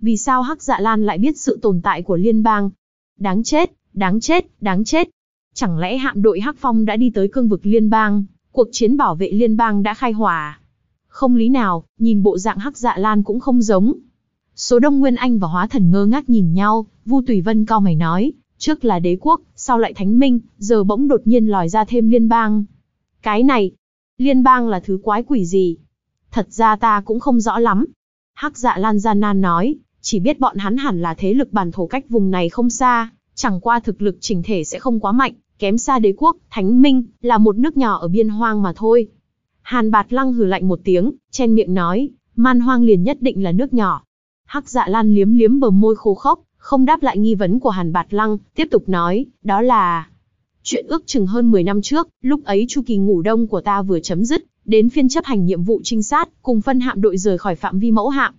Vì sao Hắc Dạ Lan lại biết sự tồn tại của liên bang? Đáng chết, đáng chết, đáng chết. Chẳng lẽ hạm đội Hắc Phong đã đi tới cương vực liên bang, cuộc chiến bảo vệ liên bang đã khai hỏa? Không lý nào, nhìn bộ dạng Hắc Dạ Lan cũng không giống. Số đông Nguyên Anh và Hóa Thần ngơ ngác nhìn nhau, Vu Tùy Vân cao mày nói, trước là đế quốc, sau lại thánh minh, giờ bỗng đột nhiên lòi ra thêm liên bang. Cái này, liên bang là thứ quái quỷ gì? Thật ra ta cũng không rõ lắm. Hắc dạ lan gian nan nói, chỉ biết bọn hắn hẳn là thế lực bản thổ cách vùng này không xa, chẳng qua thực lực chỉnh thể sẽ không quá mạnh, kém xa đế quốc, thánh minh, là một nước nhỏ ở biên hoang mà thôi. Hàn bạt lăng hừ lạnh một tiếng, chen miệng nói, man hoang liền nhất định là nước nhỏ. Hắc dạ lan liếm liếm bờ môi khô khốc, không đáp lại nghi vấn của Hàn Bạt Lăng, tiếp tục nói, đó là... Chuyện ước chừng hơn 10 năm trước, lúc ấy chu kỳ ngủ đông của ta vừa chấm dứt, đến phiên chấp hành nhiệm vụ trinh sát, cùng phân hạm đội rời khỏi phạm vi mẫu hạm.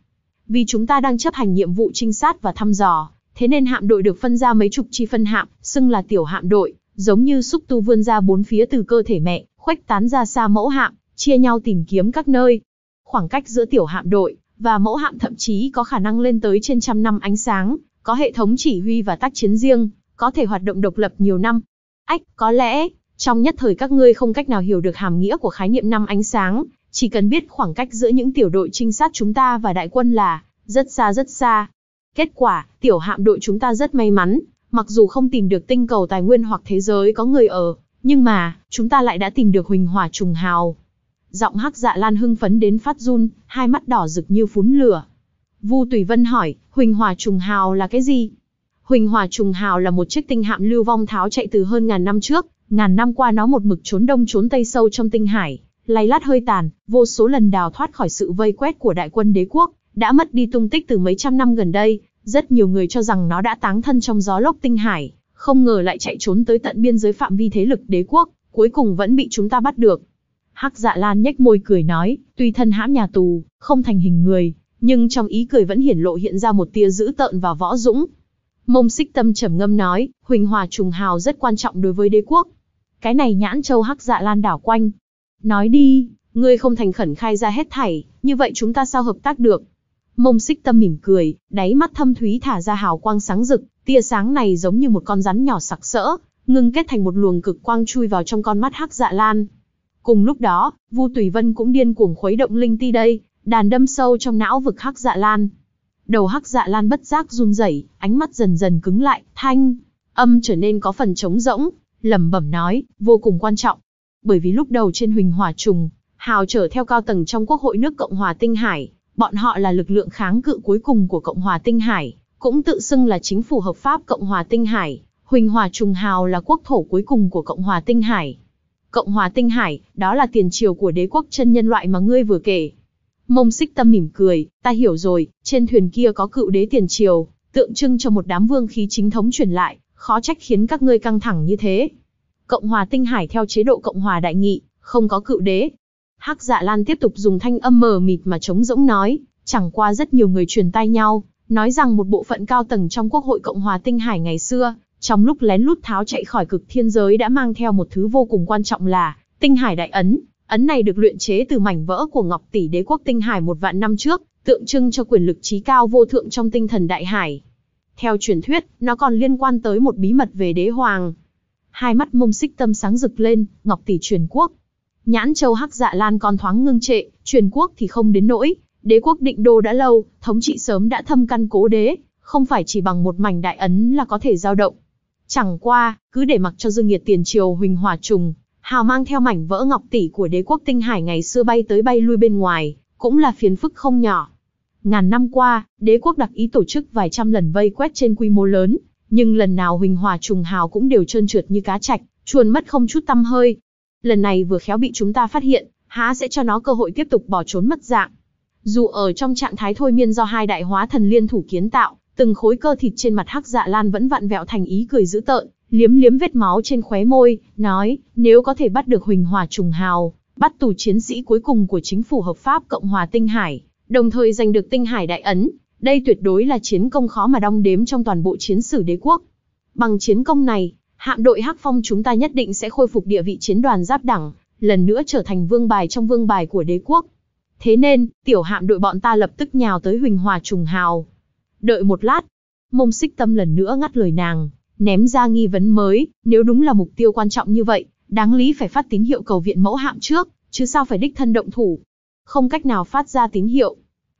Vì chúng ta đang chấp hành nhiệm vụ trinh sát và thăm dò, thế nên hạm đội được phân ra mấy chục chi phân hạm, xưng là tiểu hạm đội, giống như xúc tu vươn ra bốn phía từ cơ thể mẹ, khuếch tán ra xa mẫu hạm, chia nhau tìm kiếm các nơi. Khoảng cách giữa tiểu hạm đội và mẫu hạm thậm chí có khả năng lên tới trên trăm năm ánh sáng, có hệ thống chỉ huy và tác chiến riêng, có thể hoạt động độc lập nhiều năm. Ách, có lẽ, trong nhất thời các ngươi không cách nào hiểu được hàm nghĩa của khái niệm năm ánh sáng, chỉ cần biết khoảng cách giữa những tiểu đội trinh sát chúng ta và đại quân là rất xa rất xa. Kết quả, tiểu hạm đội chúng ta rất may mắn, mặc dù không tìm được tinh cầu tài nguyên hoặc thế giới có người ở, nhưng mà, chúng ta lại đã tìm được huỳnh hỏa trùng hào. Giọng hắc dạ lan hưng phấn đến phát run, hai mắt đỏ rực như phún lửa. Vu Tùy Vân hỏi, Huỳnh Hòa Trùng Hào là cái gì? Huỳnh Hòa Trùng Hào là một chiếc tinh hạm lưu vong tháo chạy từ hơn ngàn năm trước, ngàn năm qua nó một mực trốn đông trốn tây sâu trong tinh hải, lay lát hơi tàn, vô số lần đào thoát khỏi sự vây quét của đại quân đế quốc, đã mất đi tung tích từ mấy trăm năm gần đây, rất nhiều người cho rằng nó đã táng thân trong gió lốc tinh hải, không ngờ lại chạy trốn tới tận biên giới phạm vi thế lực đế quốc, cuối cùng vẫn bị chúng ta bắt được. Hắc Dạ Lan nhếch môi cười nói, tuy thân hãm nhà tù, không thành hình người, nhưng trong ý cười vẫn hiển lộ hiện ra một tia dữ tợn và võ dũng. Mông xích tâm trầm ngâm nói, huỳnh hòa trùng hào rất quan trọng đối với đế quốc. Cái này nhãn châu hắc dạ lan đảo quanh. Nói đi, ngươi không thành khẩn khai ra hết thảy, như vậy chúng ta sao hợp tác được? Mông xích tâm mỉm cười, đáy mắt thâm thúy thả ra hào quang sáng rực, tia sáng này giống như một con rắn nhỏ sặc sỡ, ngưng kết thành một luồng cực quang chui vào trong con mắt hắc dạ lan. Cùng lúc đó, Vu Tùy Vân cũng điên cuồng khuấy động linh ti đây, đàn đâm sâu trong não vực hắc dạ lan. Đầu hắc dạ lan bất giác run rẩy, ánh mắt dần dần cứng lại, thanh, âm trở nên có phần trống rỗng, lẩm bẩm nói, vô cùng quan trọng. Bởi vì lúc đầu trên huỳnh Hòa trùng, hào trở theo cao tầng trong quốc hội nước Cộng hòa Tinh Hải, bọn họ là lực lượng kháng cự cuối cùng của Cộng hòa Tinh Hải, cũng tự xưng là chính phủ hợp pháp Cộng hòa Tinh Hải, huỳnh Hòa trùng hào là quốc thổ cuối cùng của Cộng hòa Tinh Hải. Cộng hòa Tinh Hải, đó là tiền triều của đế quốc chân nhân loại mà ngươi vừa kể, Mông xích tâm mỉm cười, ta hiểu rồi, trên thuyền kia có cựu đế tiền triều, tượng trưng cho một đám vương khí chính thống truyền lại, khó trách khiến các ngươi căng thẳng như thế. Cộng hòa Tinh Hải theo chế độ Cộng hòa Đại Nghị, không có cựu đế. Hắc Dạ Lan tiếp tục dùng thanh âm mờ mịt mà chống rỗng nói, chẳng qua rất nhiều người truyền tai nhau, nói rằng một bộ phận cao tầng trong Quốc hội Cộng hòa Tinh Hải ngày xưa, trong lúc lén lút tháo chạy khỏi cực thiên giới đã mang theo một thứ vô cùng quan trọng là Tinh Hải Đại Ấn, Ấn này được luyện chế từ mảnh vỡ của Ngọc Tỷ Đế quốc tinh hải một vạn năm trước, tượng trưng cho quyền lực trí cao vô thượng trong tinh thần đại hải. Theo truyền thuyết, nó còn liên quan tới một bí mật về đế hoàng. Hai mắt mông xích tâm sáng rực lên, Ngọc Tỷ truyền quốc. Nhãn châu hắc dạ lan còn thoáng ngưng trệ, truyền quốc thì không đến nỗi. Đế quốc định đô đã lâu, thống trị sớm đã thâm căn cố đế, không phải chỉ bằng một mảnh đại ấn là có thể giao động. Chẳng qua, cứ để mặc cho Dương Nhiệt tiền triều huỳnh hòa trùng, Hào mang theo mảnh vỡ ngọc tỷ của đế quốc tinh hải ngày xưa bay tới bay lui bên ngoài, cũng là phiền phức không nhỏ. Ngàn năm qua, đế quốc đặc ý tổ chức vài trăm lần vây quét trên quy mô lớn, nhưng lần nào huỳnh hòa trùng hào cũng đều trơn trượt như cá trạch, chuồn mất không chút tâm hơi. Lần này vừa khéo bị chúng ta phát hiện, há sẽ cho nó cơ hội tiếp tục bỏ trốn mất dạng. Dù ở trong trạng thái thôi miên do hai đại hóa thần liên thủ kiến tạo, từng khối cơ thịt trên mặt hắc dạ lan vẫn vặn vẹo thành ý cười dữ tợn, liếm liếm vết máu trên khóe môi, nói, nếu có thể bắt được Huỳnh Hòa Trùng Hào, bắt tù chiến sĩ cuối cùng của chính phủ hợp pháp Cộng hòa Tinh Hải, đồng thời giành được Tinh Hải Đại Ấn, đây tuyệt đối là chiến công khó mà đong đếm trong toàn bộ chiến sử đế quốc. Bằng chiến công này, hạm đội Hắc Phong chúng ta nhất định sẽ khôi phục địa vị chiến đoàn giáp đẳng, lần nữa trở thành vương bài trong vương bài của đế quốc. Thế nên, tiểu hạm đội bọn ta lập tức nhào tới Huỳnh Hòa Trùng Hào. Đợi một lát, mông xích tâm lần nữa ngắt lời nàng, ném ra nghi vấn mới, nếu đúng là mục tiêu quan trọng như vậy, đáng lý phải phát tín hiệu cầu viện mẫu hạm trước, chứ sao phải đích thân động thủ. Không cách nào phát ra tín hiệu.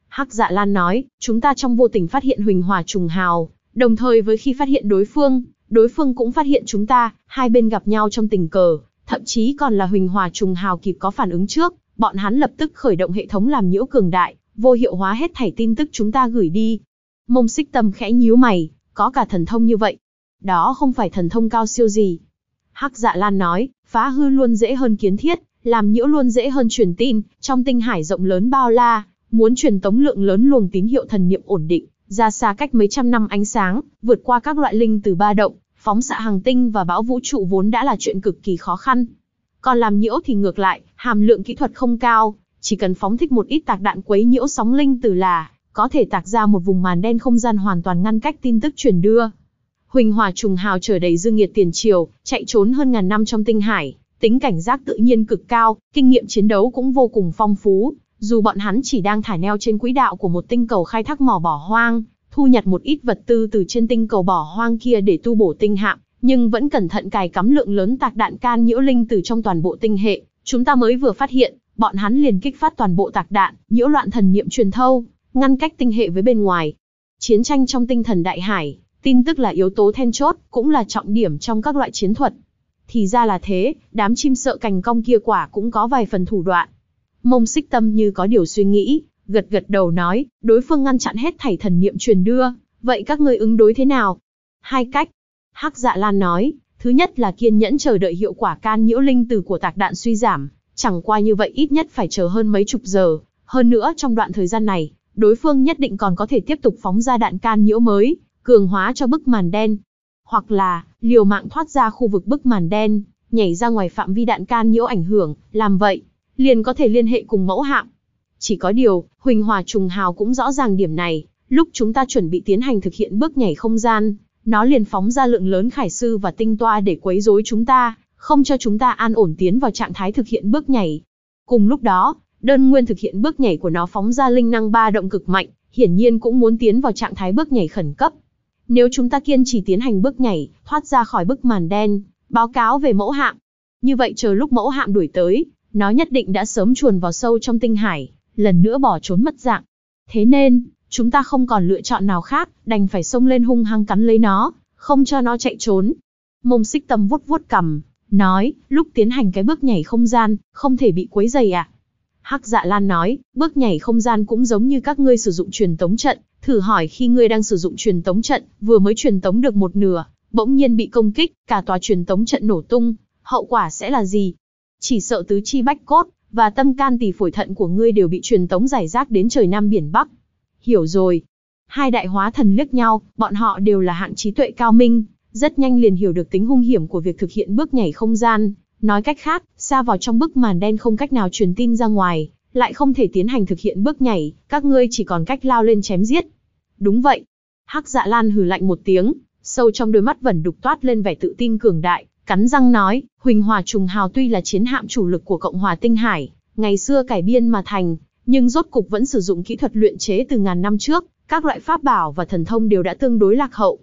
Hắc dạ lan nói, chúng ta trong vô tình phát hiện huỳnh hòa trùng hào, đồng thời với khi phát hiện đối phương, đối phương cũng phát hiện chúng ta, hai bên gặp nhau trong tình cờ, thậm chí còn là huỳnh hòa trùng hào kịp có phản ứng trước, bọn hắn lập tức khởi động hệ thống làm nhiễu cường đại, vô hiệu hóa hết thảy tin tức chúng ta gửi đi. Mông xích tâm khẽ nhíu mày, có cả thần thông như vậy, đó không phải thần thông cao siêu gì. Hắc dạ lan nói, phá hư luôn dễ hơn kiến thiết, làm nhiễu luôn dễ hơn truyền tin, trong tinh hải rộng lớn bao la, muốn truyền tống lượng lớn luồng tín hiệu thần niệm ổn định, ra xa cách mấy trăm năm ánh sáng, vượt qua các loại linh từ ba động, phóng xạ hàng tinh và bão vũ trụ vốn đã là chuyện cực kỳ khó khăn. Còn làm nhiễu thì ngược lại, hàm lượng kỹ thuật không cao, chỉ cần phóng thích một ít tạc đạn quấy nhiễu sóng linh từ là, có thể tạc ra một vùng màn đen không gian hoàn toàn ngăn cách tin tức truyền đưa. Huỳnh hòa trùng hào trở đầy dương nhiệt tiền triều, chạy trốn hơn ngàn năm trong tinh hải, tính cảnh giác tự nhiên cực cao, kinh nghiệm chiến đấu cũng vô cùng phong phú. Dù bọn hắn chỉ đang thả neo trên quỹ đạo của một tinh cầu khai thác mỏ bỏ hoang, thu nhặt một ít vật tư từ trên tinh cầu bỏ hoang kia để tu bổ tinh hạm, nhưng vẫn cẩn thận cài cắm lượng lớn tạc đạn can nhiễu linh từ trong toàn bộ tinh hệ. Chúng ta mới vừa phát hiện, bọn hắn liền kích phát toàn bộ tạc đạn, nhiễu loạn thần niệm truyền thâu, ngăn cách tinh hệ với bên ngoài. Chiến tranh trong tinh thần đại hải, Tin tức là yếu tố then chốt, cũng là trọng điểm trong các loại chiến thuật. Thì ra là thế, đám chim sợ cành cong kia quả cũng có vài phần thủ đoạn. Mông xích tâm như có điều suy nghĩ, gật gật đầu nói, đối phương ngăn chặn hết thảy thần niệm truyền đưa, vậy các ngươi ứng đối thế nào? Hai cách. Hắc dạ lan nói, thứ nhất là kiên nhẫn chờ đợi hiệu quả can nhiễu linh từ của tạc đạn suy giảm, chẳng qua như vậy ít nhất phải chờ hơn mấy chục giờ, hơn nữa trong đoạn thời gian này, đối phương nhất định còn có thể tiếp tục phóng ra đạn can nhiễu mới, cường hóa cho bức màn đen, hoặc là liều mạng thoát ra khu vực bức màn đen, nhảy ra ngoài phạm vi đạn can nhiễu ảnh hưởng, làm vậy, liền có thể liên hệ cùng mẫu hạm. Chỉ có điều, Huỳnh Hòa Trùng Hào cũng rõ ràng điểm này, lúc chúng ta chuẩn bị tiến hành thực hiện bước nhảy không gian, nó liền phóng ra lượng lớn khải sư và tinh toa để quấy rối chúng ta, không cho chúng ta an ổn tiến vào trạng thái thực hiện bước nhảy. Cùng lúc đó, đơn nguyên thực hiện bước nhảy của nó phóng ra linh năng ba động cực mạnh, hiển nhiên cũng muốn tiến vào trạng thái bước nhảy khẩn cấp. Nếu chúng ta kiên trì tiến hành bước nhảy, thoát ra khỏi bức màn đen, báo cáo về mẫu hạm. Như vậy chờ lúc mẫu hạm đuổi tới, nó nhất định đã sớm chuồn vào sâu trong tinh hải, lần nữa bỏ trốn mất dạng. Thế nên, chúng ta không còn lựa chọn nào khác, đành phải xông lên hung hăng cắn lấy nó, không cho nó chạy trốn. Mông xích tâm vuốt vuốt cầm, nói, lúc tiến hành cái bước nhảy không gian, không thể bị quấy dày ạ. À? Hắc dạ lan nói, bước nhảy không gian cũng giống như các ngươi sử dụng truyền tống trận, Thử hỏi khi ngươi đang sử dụng truyền tống trận, vừa mới truyền tống được một nửa, bỗng nhiên bị công kích, cả tòa truyền tống trận nổ tung, hậu quả sẽ là gì? Chỉ sợ tứ chi bách cốt, và tâm can tỳ phổi thận của ngươi đều bị truyền tống giải rác đến trời Nam biển Bắc. Hiểu rồi. Hai đại hóa thần liếc nhau, bọn họ đều là hạng trí tuệ cao minh, rất nhanh liền hiểu được tính hung hiểm của việc thực hiện bước nhảy không gian. Nói cách khác, xa vào trong bức màn đen không cách nào truyền tin ra ngoài, lại không thể tiến hành thực hiện bước nhảy, các ngươi chỉ còn cách lao lên chém giết. Đúng vậy. Hắc dạ lan hừ lạnh một tiếng, sâu trong đôi mắt vẫn đục toát lên vẻ tự tin cường đại, cắn răng nói, Huỳnh Hòa Trùng Hào tuy là chiến hạm chủ lực của Cộng hòa Tinh Hải, ngày xưa cải biên mà thành, nhưng rốt cục vẫn sử dụng kỹ thuật luyện chế từ ngàn năm trước, các loại pháp bảo và thần thông đều đã tương đối lạc hậu.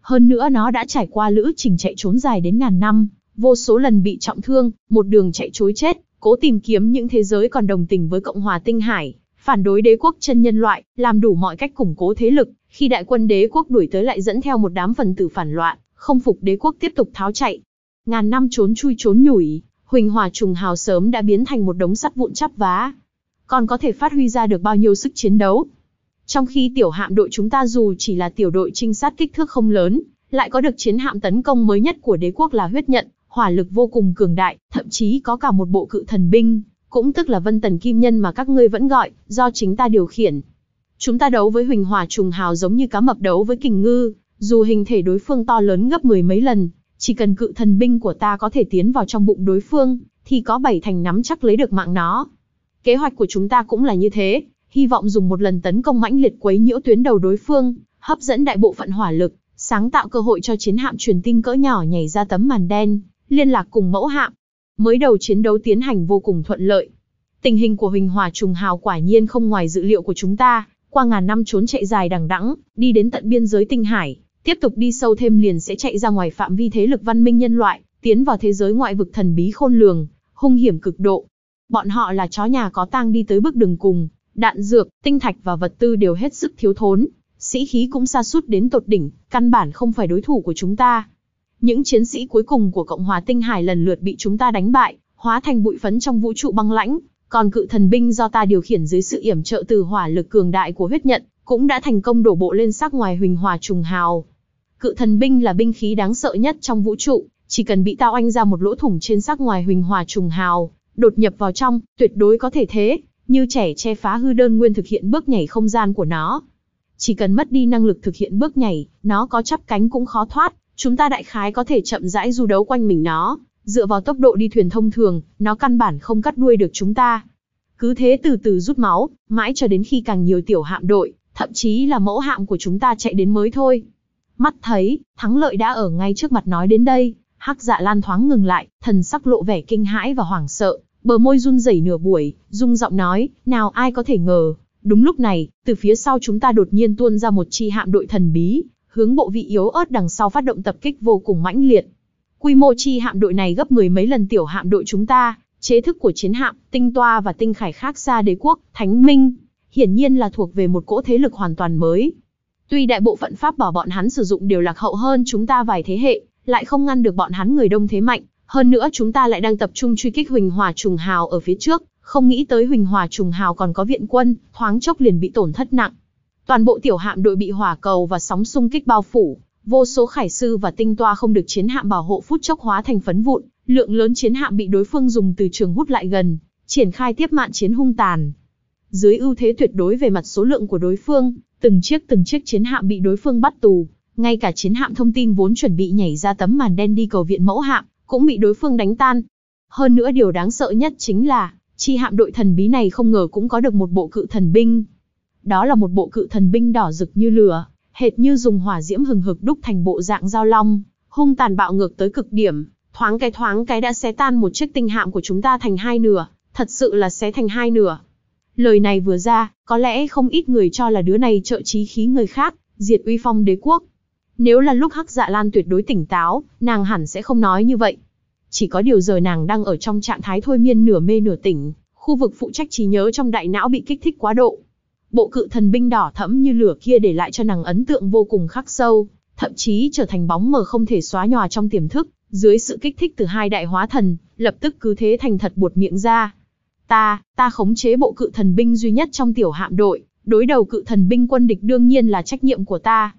Hơn nữa nó đã trải qua lữ trình chạy trốn dài đến ngàn năm, vô số lần bị trọng thương, một đường chạy chối chết, cố tìm kiếm những thế giới còn đồng tình với Cộng hòa Tinh Hải, phản đối đế quốc chân nhân loại, làm đủ mọi cách củng cố thế lực, khi đại quân đế quốc đuổi tới lại dẫn theo một đám phần tử phản loạn, không phục đế quốc tiếp tục tháo chạy. Ngàn năm trốn chui trốn nhủi, Huỳnh Hòa Trùng Hào sớm đã biến thành một đống sắt vụn chắp vá. Còn có thể phát huy ra được bao nhiêu sức chiến đấu. Trong khi tiểu hạm đội chúng ta dù chỉ là tiểu đội trinh sát kích thước không lớn, lại có được chiến hạm tấn công mới nhất của đế quốc là huyết nhận, hỏa lực vô cùng cường đại, thậm chí có cả một bộ cự thần binh, cũng tức là vân tần kim nhân mà các ngươi vẫn gọi, do chính ta điều khiển. Chúng ta đấu với huỳnh hỏa trùng hào giống như cá mập đấu với kình ngư, dù hình thể đối phương to lớn gấp mười mấy lần, chỉ cần cự thần binh của ta có thể tiến vào trong bụng đối phương, thì có bảy thành nắm chắc lấy được mạng nó. Kế hoạch của chúng ta cũng là như thế, hy vọng dùng một lần tấn công mãnh liệt quấy nhiễu tuyến đầu đối phương, hấp dẫn đại bộ phận hỏa lực, sáng tạo cơ hội cho chiến hạm truyền tinh cỡ nhỏ nhảy ra tấm màn đen, liên lạc cùng mẫu hạm. Mới đầu chiến đấu tiến hành vô cùng thuận lợi. Tình hình của Huỳnh Hòa Trùng Hào quả nhiên không ngoài dự liệu của chúng ta, qua ngàn năm trốn chạy dài đằng đẵng, đi đến tận biên giới tinh hải, tiếp tục đi sâu thêm liền sẽ chạy ra ngoài phạm vi thế lực văn minh nhân loại, tiến vào thế giới ngoại vực thần bí khôn lường, hung hiểm cực độ. Bọn họ là chó nhà có tang đi tới bước đường cùng, đạn dược, tinh thạch và vật tư đều hết sức thiếu thốn, sĩ khí cũng sa sút đến tột đỉnh, căn bản không phải đối thủ của chúng ta những chiến sĩ cuối cùng của Cộng hòa Tinh Hải lần lượt bị chúng ta đánh bại, hóa thành bụi phấn trong vũ trụ băng lãnh, còn cự thần binh do ta điều khiển dưới sự yểm trợ từ hỏa lực cường đại của huyết nhận, cũng đã thành công đổ bộ lên sắc ngoài huỳnh hòa trùng hào. Cự thần binh là binh khí đáng sợ nhất trong vũ trụ, chỉ cần bị tao anh ra một lỗ thủng trên sắc ngoài huỳnh hòa trùng hào, đột nhập vào trong, tuyệt đối có thể thế, như trẻ che phá hư đơn nguyên thực hiện bước nhảy không gian của nó. Chỉ cần mất đi năng lực thực hiện bước nhảy, nó có chắp cánh cũng khó thoát, chúng ta đại khái có thể chậm rãi du đấu quanh mình nó, dựa vào tốc độ đi thuyền thông thường, nó căn bản không cắt đuôi được chúng ta. Cứ thế từ từ rút máu, mãi cho đến khi càng nhiều tiểu hạm đội, thậm chí là mẫu hạm của chúng ta chạy đến mới thôi. Mắt thấy, thắng lợi đã ở ngay trước mặt nói đến đây, hắc dạ lan thoáng ngừng lại, thần sắc lộ vẻ kinh hãi và hoảng sợ, bờ môi run rẩy nửa buổi, rung giọng nói, nào ai có thể ngờ. Đúng lúc này, từ phía sau chúng ta đột nhiên tuôn ra một chi hạm đội thần bí, hướng bộ vị yếu ớt đằng sau phát động tập kích vô cùng mãnh liệt. Quy mô chi hạm đội này gấp mười mấy lần tiểu hạm đội chúng ta, chế thức của chiến hạm, tinh toa và tinh khải khác xa đế quốc, thánh minh, hiển nhiên là thuộc về một cỗ thế lực hoàn toàn mới. Tuy đại bộ phận pháp bảo bọn hắn sử dụng đều lạc hậu hơn chúng ta vài thế hệ, lại không ngăn được bọn hắn người đông thế mạnh, hơn nữa chúng ta lại đang tập trung truy kích Huỳnh Hòa Trùng Hào ở phía trước, không nghĩ tới Huỳnh Hòa Trùng Hào còn có viện quân, thoáng chốc liền bị tổn thất nặng. Toàn bộ tiểu hạm đội bị hỏa cầu và sóng xung kích bao phủ, vô số khải sư và tinh toa không được chiến hạm bảo hộ phút chốc hóa thành phấn vụn, lượng lớn chiến hạm bị đối phương dùng từ trường hút lại gần, triển khai tiếp mạng chiến hung tàn. Dưới ưu thế tuyệt đối về mặt số lượng của đối phương, từng chiếc từng chiếc chiến hạm bị đối phương bắt tù, ngay cả chiến hạm thông tin vốn chuẩn bị nhảy ra tấm màn đen đi cầu viện mẫu hạm, cũng bị đối phương đánh tan. Hơn nữa điều đáng sợ nhất chính là, chi hạm đội thần bí này không ngờ cũng có được một bộ cự thần binh, đó là một bộ cự thần binh đỏ rực như lửa, hệt như dùng hỏa diễm hừng hực đúc thành bộ dạng giao long, hung tàn bạo ngược tới cực điểm, thoáng cái thoáng cái đã xé tan một chiếc tinh hạm của chúng ta thành hai nửa, thật sự là xé thành hai nửa. Lời này vừa ra, có lẽ không ít người cho là đứa này trợ trí khí người khác, diệt uy phong đế quốc. Nếu là lúc Hắc Dạ Lan tuyệt đối tỉnh táo, nàng hẳn sẽ không nói như vậy. Chỉ có điều giờ nàng đang ở trong trạng thái thôi miên nửa mê nửa tỉnh, khu vực phụ trách trí nhớ trong đại não bị kích thích quá độ, bộ cự thần binh đỏ thẫm như lửa kia để lại cho nàng ấn tượng vô cùng khắc sâu, thậm chí trở thành bóng mờ không thể xóa nhòa trong tiềm thức, dưới sự kích thích từ hai đại hóa thần, lập tức cứ thế thành thật buột miệng ra. Ta, ta khống chế bộ cự thần binh duy nhất trong tiểu hạm đội, đối đầu cự thần binh quân địch đương nhiên là trách nhiệm của ta.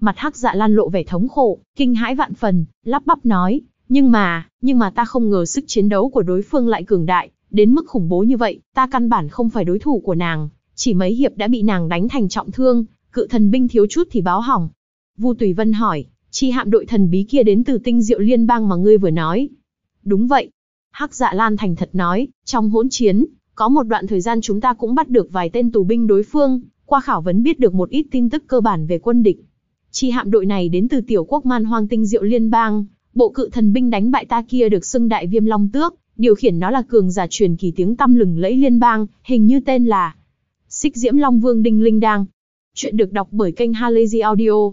Mặt hắc dạ lan lộ vẻ thống khổ, kinh hãi vạn phần, lắp bắp nói, nhưng mà, nhưng mà ta không ngờ sức chiến đấu của đối phương lại cường đại, đến mức khủng bố như vậy, ta căn bản không phải đối thủ của nàng, chỉ mấy hiệp đã bị nàng đánh thành trọng thương, cự thần binh thiếu chút thì báo hỏng. Vu Tùy Vân hỏi, chi hạm đội thần bí kia đến từ tinh diệu liên bang mà ngươi vừa nói. Đúng vậy. Hắc dạ Lan thành thật nói, trong hỗn chiến, có một đoạn thời gian chúng ta cũng bắt được vài tên tù binh đối phương, qua khảo vấn biết được một ít tin tức cơ bản về quân địch. Chi hạm đội này đến từ tiểu quốc man hoang tinh diệu liên bang, bộ cự thần binh đánh bại ta kia được xưng đại viêm long tước, điều khiển nó là cường giả truyền kỳ tiếng tăm lừng lẫy liên bang, hình như tên là Xích Diễm Long Vương Đinh Linh Đang. Chuyện được đọc bởi kênh Halazy Audio.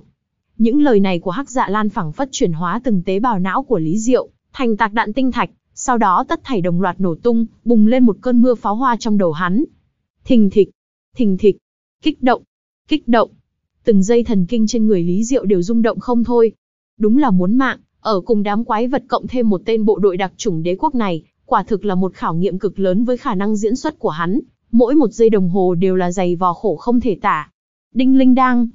Những lời này của Hắc Dạ Lan phẳng phất chuyển hóa từng tế bào não của Lý Diệu, thành tạc đạn tinh thạch, sau đó tất thảy đồng loạt nổ tung, bùng lên một cơn mưa pháo hoa trong đầu hắn. Thình thịch, thình thịch, kích động, kích động. Từng dây thần kinh trên người Lý Diệu đều rung động không thôi. Đúng là muốn mạng, ở cùng đám quái vật cộng thêm một tên bộ đội đặc chủng đế quốc này, quả thực là một khảo nghiệm cực lớn với khả năng diễn xuất của hắn, Mỗi một giây đồng hồ đều là giày vò khổ không thể tả. Đinh Linh đang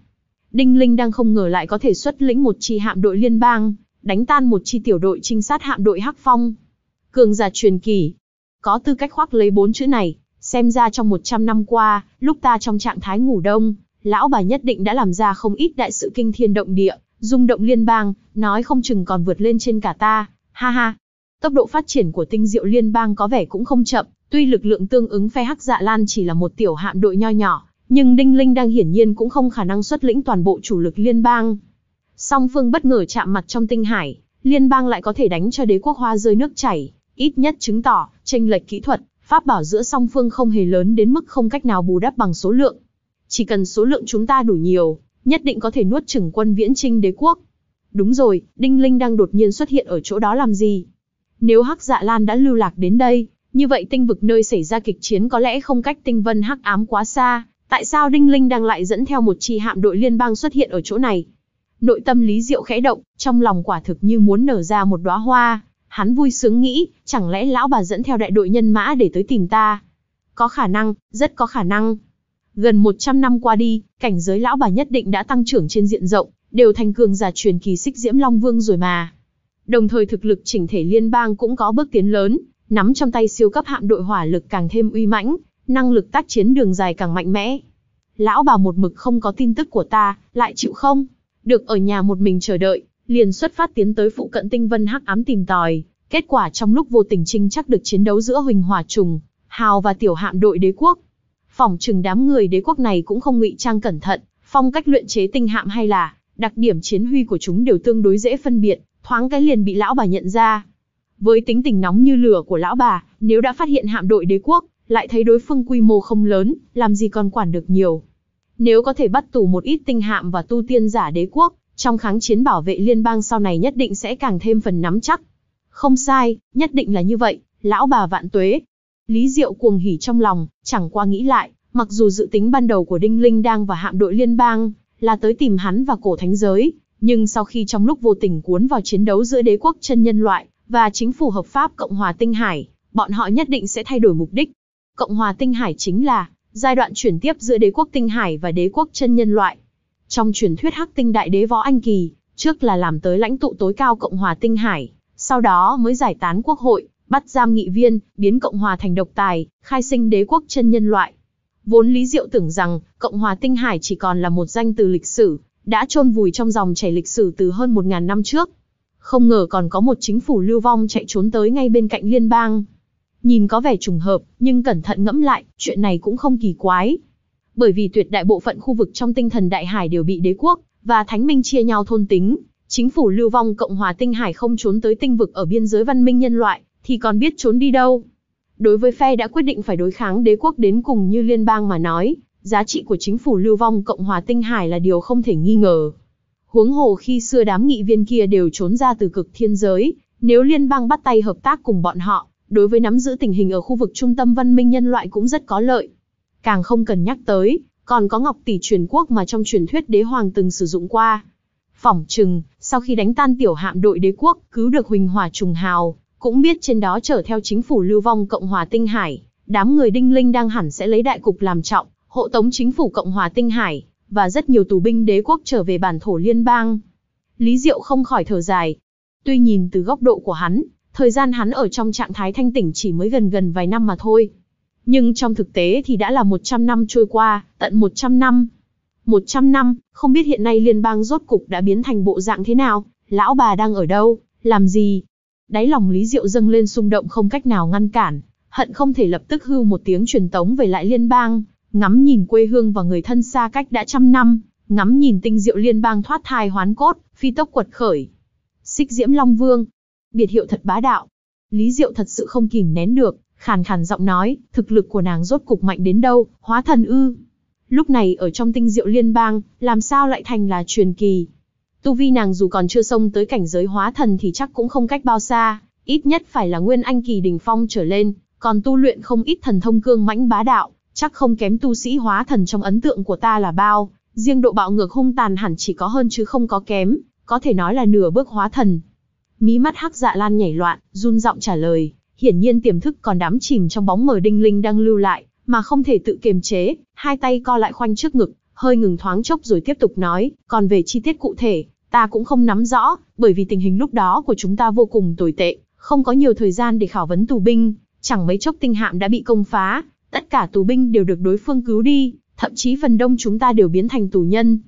Đinh Linh đang không ngờ lại có thể xuất lĩnh một chi hạm đội liên bang, đánh tan một chi tiểu đội trinh sát hạm đội Hắc Phong. Cường giả truyền kỳ. Có tư cách khoác lấy bốn chữ này, xem ra trong 100 năm qua, lúc ta trong trạng thái ngủ đông, lão bà nhất định đã làm ra không ít đại sự kinh thiên động địa, rung động liên bang, nói không chừng còn vượt lên trên cả ta, ha ha. Tốc độ phát triển của tinh diệu liên bang có vẻ cũng không chậm, Tuy lực lượng tương ứng phe Hắc Dạ Lan chỉ là một tiểu hạm đội nho nhỏ, nhưng Đinh Linh đang hiển nhiên cũng không khả năng xuất lĩnh toàn bộ chủ lực liên bang. Song phương bất ngờ chạm mặt trong tinh hải, liên bang lại có thể đánh cho đế quốc hoa rơi nước chảy, ít nhất chứng tỏ tranh lệch kỹ thuật, pháp bảo giữa song phương không hề lớn đến mức không cách nào bù đắp bằng số lượng. Chỉ cần số lượng chúng ta đủ nhiều, nhất định có thể nuốt chửng quân viễn trinh đế quốc. Đúng rồi, Đinh Linh đang đột nhiên xuất hiện ở chỗ đó làm gì? Nếu Hắc Dạ Lan đã lưu lạc đến đây, như vậy tinh vực nơi xảy ra kịch chiến có lẽ không cách tinh vân hắc ám quá xa, tại sao Đinh Linh đang lại dẫn theo một chi hạm đội liên bang xuất hiện ở chỗ này? Nội tâm Lý Diệu khẽ động, trong lòng quả thực như muốn nở ra một đóa hoa, hắn vui sướng nghĩ, chẳng lẽ lão bà dẫn theo đại đội nhân mã để tới tìm ta? Có khả năng, rất có khả năng. Gần một trăm năm qua đi, cảnh giới lão bà nhất định đã tăng trưởng trên diện rộng, đều thành cường giả truyền kỳ xích diễm Long Vương rồi mà. Đồng thời thực lực chỉnh thể liên bang cũng có bước tiến lớn, Nắm trong tay siêu cấp hạm đội hỏa lực càng thêm uy mãnh, năng lực tác chiến đường dài càng mạnh mẽ. Lão bà một mực không có tin tức của ta, lại chịu không? Được ở nhà một mình chờ đợi, liền xuất phát tiến tới phụ cận tinh vân hắc ám tìm tòi. Kết quả trong lúc vô tình trinh chắc được chiến đấu giữa Huỳnh Hòa Trùng, Hào và tiểu hạm đội đế quốc. Phòng trừng đám người đế quốc này cũng không ngụy trang cẩn thận, phong cách luyện chế tinh hạm hay là đặc điểm chiến huy của chúng đều tương đối dễ phân biệt, thoáng cái liền bị lão bà nhận ra. Với tính tình nóng như lửa của lão bà, nếu đã phát hiện hạm đội đế quốc, lại thấy đối phương quy mô không lớn, làm gì còn quản được nhiều. Nếu có thể bắt tù một ít tinh hạm và tu tiên giả đế quốc, trong kháng chiến bảo vệ liên bang sau này nhất định sẽ càng thêm phần nắm chắc. Không sai, nhất định là như vậy, lão bà vạn tuế. Lý Diệu cuồng hỉ trong lòng, chẳng qua nghĩ lại, mặc dù dự tính ban đầu của Đinh Linh đang và hạm đội liên bang, là tới tìm hắn và cổ thánh giới, nhưng sau khi trong lúc vô tình cuốn vào chiến đấu giữa đế quốc chân nhân loại và chính phủ hợp pháp Cộng hòa Tinh Hải, bọn họ nhất định sẽ thay đổi mục đích. Cộng hòa Tinh Hải chính là giai đoạn chuyển tiếp giữa đế quốc Tinh Hải và đế quốc chân nhân loại. Trong truyền thuyết Hắc Tinh Đại Đế Võ Anh Kỳ, trước là làm tới lãnh tụ tối cao Cộng hòa Tinh Hải, sau đó mới giải tán quốc hội, bắt giam nghị viên, biến Cộng hòa thành độc tài, khai sinh đế quốc chân nhân loại. Vốn Lý Diệu tưởng rằng, Cộng hòa Tinh Hải chỉ còn là một danh từ lịch sử, đã chôn vùi trong dòng chảy lịch sử từ hơn 1.000 năm trước không ngờ còn có một chính phủ lưu vong chạy trốn tới ngay bên cạnh liên bang. Nhìn có vẻ trùng hợp, nhưng cẩn thận ngẫm lại, chuyện này cũng không kỳ quái. Bởi vì tuyệt đại bộ phận khu vực trong tinh thần đại hải đều bị đế quốc và thánh minh chia nhau thôn tính, chính phủ lưu vong Cộng hòa Tinh Hải không trốn tới tinh vực ở biên giới văn minh nhân loại, thì còn biết trốn đi đâu. Đối với phe đã quyết định phải đối kháng đế quốc đến cùng như liên bang mà nói, giá trị của chính phủ lưu vong Cộng hòa Tinh Hải là điều không thể nghi ngờ. Huống hồ khi xưa đám nghị viên kia đều trốn ra từ cực thiên giới, nếu liên bang bắt tay hợp tác cùng bọn họ, đối với nắm giữ tình hình ở khu vực trung tâm văn minh nhân loại cũng rất có lợi. Càng không cần nhắc tới, còn có ngọc tỷ truyền quốc mà trong truyền thuyết đế hoàng từng sử dụng qua. Phỏng chừng, sau khi đánh tan tiểu hạm đội đế quốc, cứu được Huỳnh Hòa Trùng Hào, cũng biết trên đó trở theo chính phủ lưu vong Cộng hòa Tinh Hải, đám người đinh linh đang hẳn sẽ lấy đại cục làm trọng, hộ tống chính phủ Cộng hòa Tinh Hải, và rất nhiều tù binh đế quốc trở về bản thổ liên bang. Lý Diệu không khỏi thở dài. Tuy nhìn từ góc độ của hắn, thời gian hắn ở trong trạng thái thanh tỉnh chỉ mới gần gần vài năm mà thôi. Nhưng trong thực tế thì đã là 100 năm trôi qua, tận 100 năm. 100 năm, không biết hiện nay liên bang rốt cục đã biến thành bộ dạng thế nào, lão bà đang ở đâu, làm gì. Đáy lòng Lý Diệu dâng lên xung động không cách nào ngăn cản, hận không thể lập tức hưu một tiếng truyền tống về lại liên bang, ngắm nhìn quê hương và người thân xa cách đã trăm năm, ngắm nhìn tinh diệu liên bang thoát thai hoán cốt, phi tốc quật khởi. Xích Diễm Long Vương, biệt hiệu thật bá đạo. Lý Diệu thật sự không kìm nén được, khàn khàn giọng nói, thực lực của nàng rốt cục mạnh đến đâu, hóa thần ư? Lúc này ở trong tinh diệu liên bang, làm sao lại thành là truyền kỳ? Tu vi nàng dù còn chưa xông tới cảnh giới hóa thần thì chắc cũng không cách bao xa, ít nhất phải là nguyên anh kỳ đỉnh phong trở lên, còn tu luyện không ít thần thông cương mãnh bá đạo, chắc không kém tu sĩ hóa thần trong ấn tượng của ta là bao, riêng độ bạo ngược hung tàn hẳn chỉ có hơn chứ không có kém, có thể nói là nửa bước hóa thần. Mí mắt hắc dạ lan nhảy loạn, run giọng trả lời, hiển nhiên tiềm thức còn đắm chìm trong bóng mờ đinh linh đang lưu lại, mà không thể tự kiềm chế, hai tay co lại khoanh trước ngực, hơi ngừng thoáng chốc rồi tiếp tục nói, còn về chi tiết cụ thể, ta cũng không nắm rõ, bởi vì tình hình lúc đó của chúng ta vô cùng tồi tệ, không có nhiều thời gian để khảo vấn tù binh, chẳng mấy chốc tinh hạm đã bị công phá, Tất cả tù binh đều được đối phương cứu đi, thậm chí phần đông chúng ta đều biến thành tù nhân.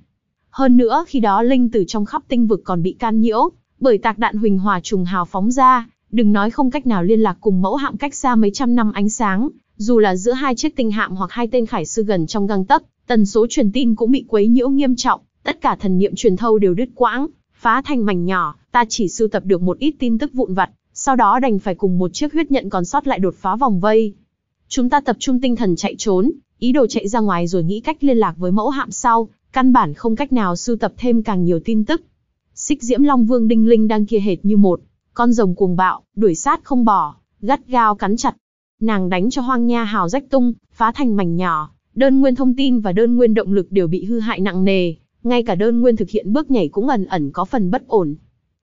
Hơn nữa khi đó linh tử trong khắp tinh vực còn bị can nhiễu, bởi tạc đạn huỳnh hòa trùng hào phóng ra, đừng nói không cách nào liên lạc cùng mẫu hạm cách xa mấy trăm năm ánh sáng, dù là giữa hai chiếc tinh hạm hoặc hai tên khải sư gần trong găng tấc, tần số truyền tin cũng bị quấy nhiễu nghiêm trọng, tất cả thần niệm truyền thâu đều đứt quãng, phá thành mảnh nhỏ, ta chỉ sưu tập được một ít tin tức vụn vặt, sau đó đành phải cùng một chiếc huyết nhận còn sót lại đột phá vòng vây. Chúng ta tập trung tinh thần chạy trốn, ý đồ chạy ra ngoài rồi nghĩ cách liên lạc với mẫu hạm sau, căn bản không cách nào sưu tập thêm càng nhiều tin tức. Xích diễm Long Vương Đinh Linh đang kia hệt như một, con rồng cuồng bạo, đuổi sát không bỏ, gắt gao cắn chặt. Nàng đánh cho hoang nha hào rách tung, phá thành mảnh nhỏ, đơn nguyên thông tin và đơn nguyên động lực đều bị hư hại nặng nề, ngay cả đơn nguyên thực hiện bước nhảy cũng ẩn ẩn có phần bất ổn.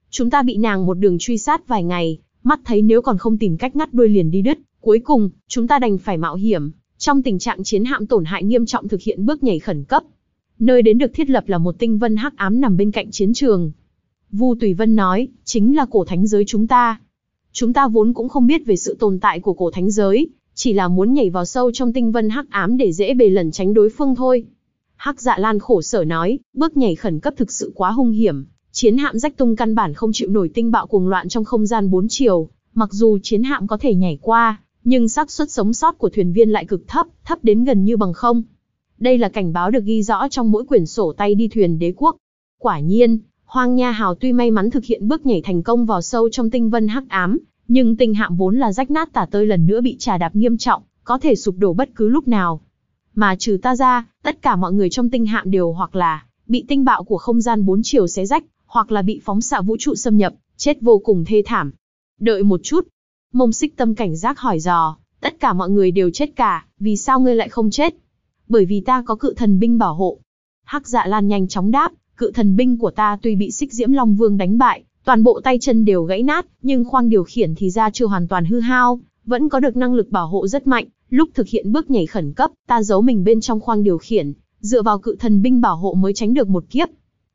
Chúng ta bị nàng một đường truy sát vài ngày, mắt thấy nếu còn không tìm cách ngắt đuôi liền đi đứt, Cuối cùng, chúng ta đành phải mạo hiểm, trong tình trạng chiến hạm tổn hại nghiêm trọng thực hiện bước nhảy khẩn cấp. Nơi đến được thiết lập là một tinh vân hắc ám nằm bên cạnh chiến trường. Vu Tùy Vân nói, chính là cổ thánh giới chúng ta. Chúng ta vốn cũng không biết về sự tồn tại của cổ thánh giới, chỉ là muốn nhảy vào sâu trong tinh vân hắc ám để dễ bề lẩn tránh đối phương thôi. Hắc Dạ Lan khổ sở nói, bước nhảy khẩn cấp thực sự quá hung hiểm, chiến hạm rách tung căn bản không chịu nổi tinh bạo cuồng loạn trong không gian bốn chiều, mặc dù chiến hạm có thể nhảy qua, nhưng xác suất sống sót của thuyền viên lại cực thấp, thấp đến gần như bằng không. Đây là cảnh báo được ghi rõ trong mỗi quyển sổ tay đi thuyền đế quốc. Quả nhiên, Hoang Nha Hào tuy may mắn thực hiện bước nhảy thành công vào sâu trong tinh vân hắc ám, nhưng tinh hạm vốn là rách nát tả tơi lần nữa bị trà đạp nghiêm trọng, có thể sụp đổ bất cứ lúc nào. Mà trừ ta ra, tất cả mọi người trong tinh hạm đều hoặc là bị tinh bạo của không gian bốn chiều xé rách, hoặc là bị phóng xạ vũ trụ xâm nhập, chết vô cùng thê thảm. Đợi một chút, Mông xích tâm cảnh giác hỏi dò, tất cả mọi người đều chết cả, vì sao ngươi lại không chết? Bởi vì ta có cự thần binh bảo hộ. Hắc dạ lan nhanh chóng đáp, cự thần binh của ta tuy bị xích diễm long vương đánh bại, toàn bộ tay chân đều gãy nát, nhưng khoang điều khiển thì ra chưa hoàn toàn hư hao, vẫn có được năng lực bảo hộ rất mạnh. Lúc thực hiện bước nhảy khẩn cấp, ta giấu mình bên trong khoang điều khiển, dựa vào cự thần binh bảo hộ mới tránh được một kiếp.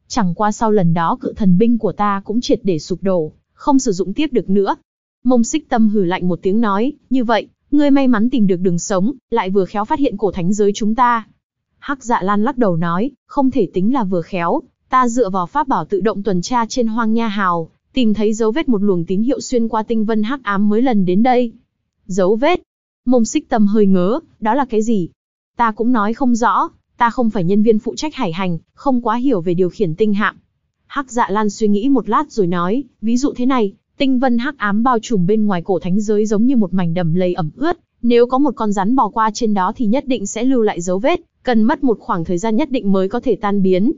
Chẳng qua sau lần đó cự thần binh của ta cũng triệt để sụp đổ, không sử dụng tiếp được nữa, Mông xích tâm hử lạnh một tiếng nói, như vậy, ngươi may mắn tìm được đường sống, lại vừa khéo phát hiện cổ thánh giới chúng ta. Hắc dạ lan lắc đầu nói, không thể tính là vừa khéo, ta dựa vào pháp bảo tự động tuần tra trên hoang nha hào, tìm thấy dấu vết một luồng tín hiệu xuyên qua tinh vân hắc ám mới lần đến đây. Dấu vết? Mông xích tâm hơi ngớ, đó là cái gì? Ta cũng nói không rõ, ta không phải nhân viên phụ trách hải hành, không quá hiểu về điều khiển tinh hạm. Hắc dạ lan suy nghĩ một lát rồi nói, ví dụ thế này, Tinh vân hắc ám bao trùm bên ngoài cổ thánh giới giống như một mảnh đầm lầy ẩm ướt, nếu có một con rắn bò qua trên đó thì nhất định sẽ lưu lại dấu vết, cần mất một khoảng thời gian nhất định mới có thể tan biến.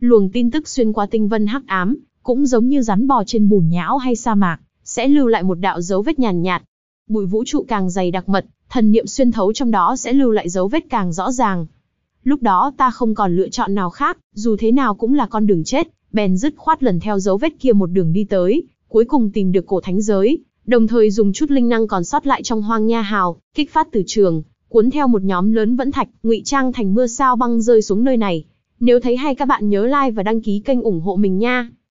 Luồng tin tức xuyên qua tinh vân hắc ám, cũng giống như rắn bò trên bùn nhão hay sa mạc, sẽ lưu lại một đạo dấu vết nhàn nhạt, Bụi vũ trụ càng dày đặc mật, thần niệm xuyên thấu trong đó sẽ lưu lại dấu vết càng rõ ràng. Lúc đó ta không còn lựa chọn nào khác, dù thế nào cũng là con đường chết, bèn dứt khoát lần theo dấu vết kia một đường đi tới, cuối cùng tìm được cổ thánh giới, đồng thời dùng chút linh năng còn sót lại trong hoang nha hào, kích phát từ trường, cuốn theo một nhóm lớn vẫn thạch, ngụy trang thành mưa sao băng rơi xuống nơi này. Nếu thấy hay các bạn nhớ like và đăng ký kênh ủng hộ mình nha.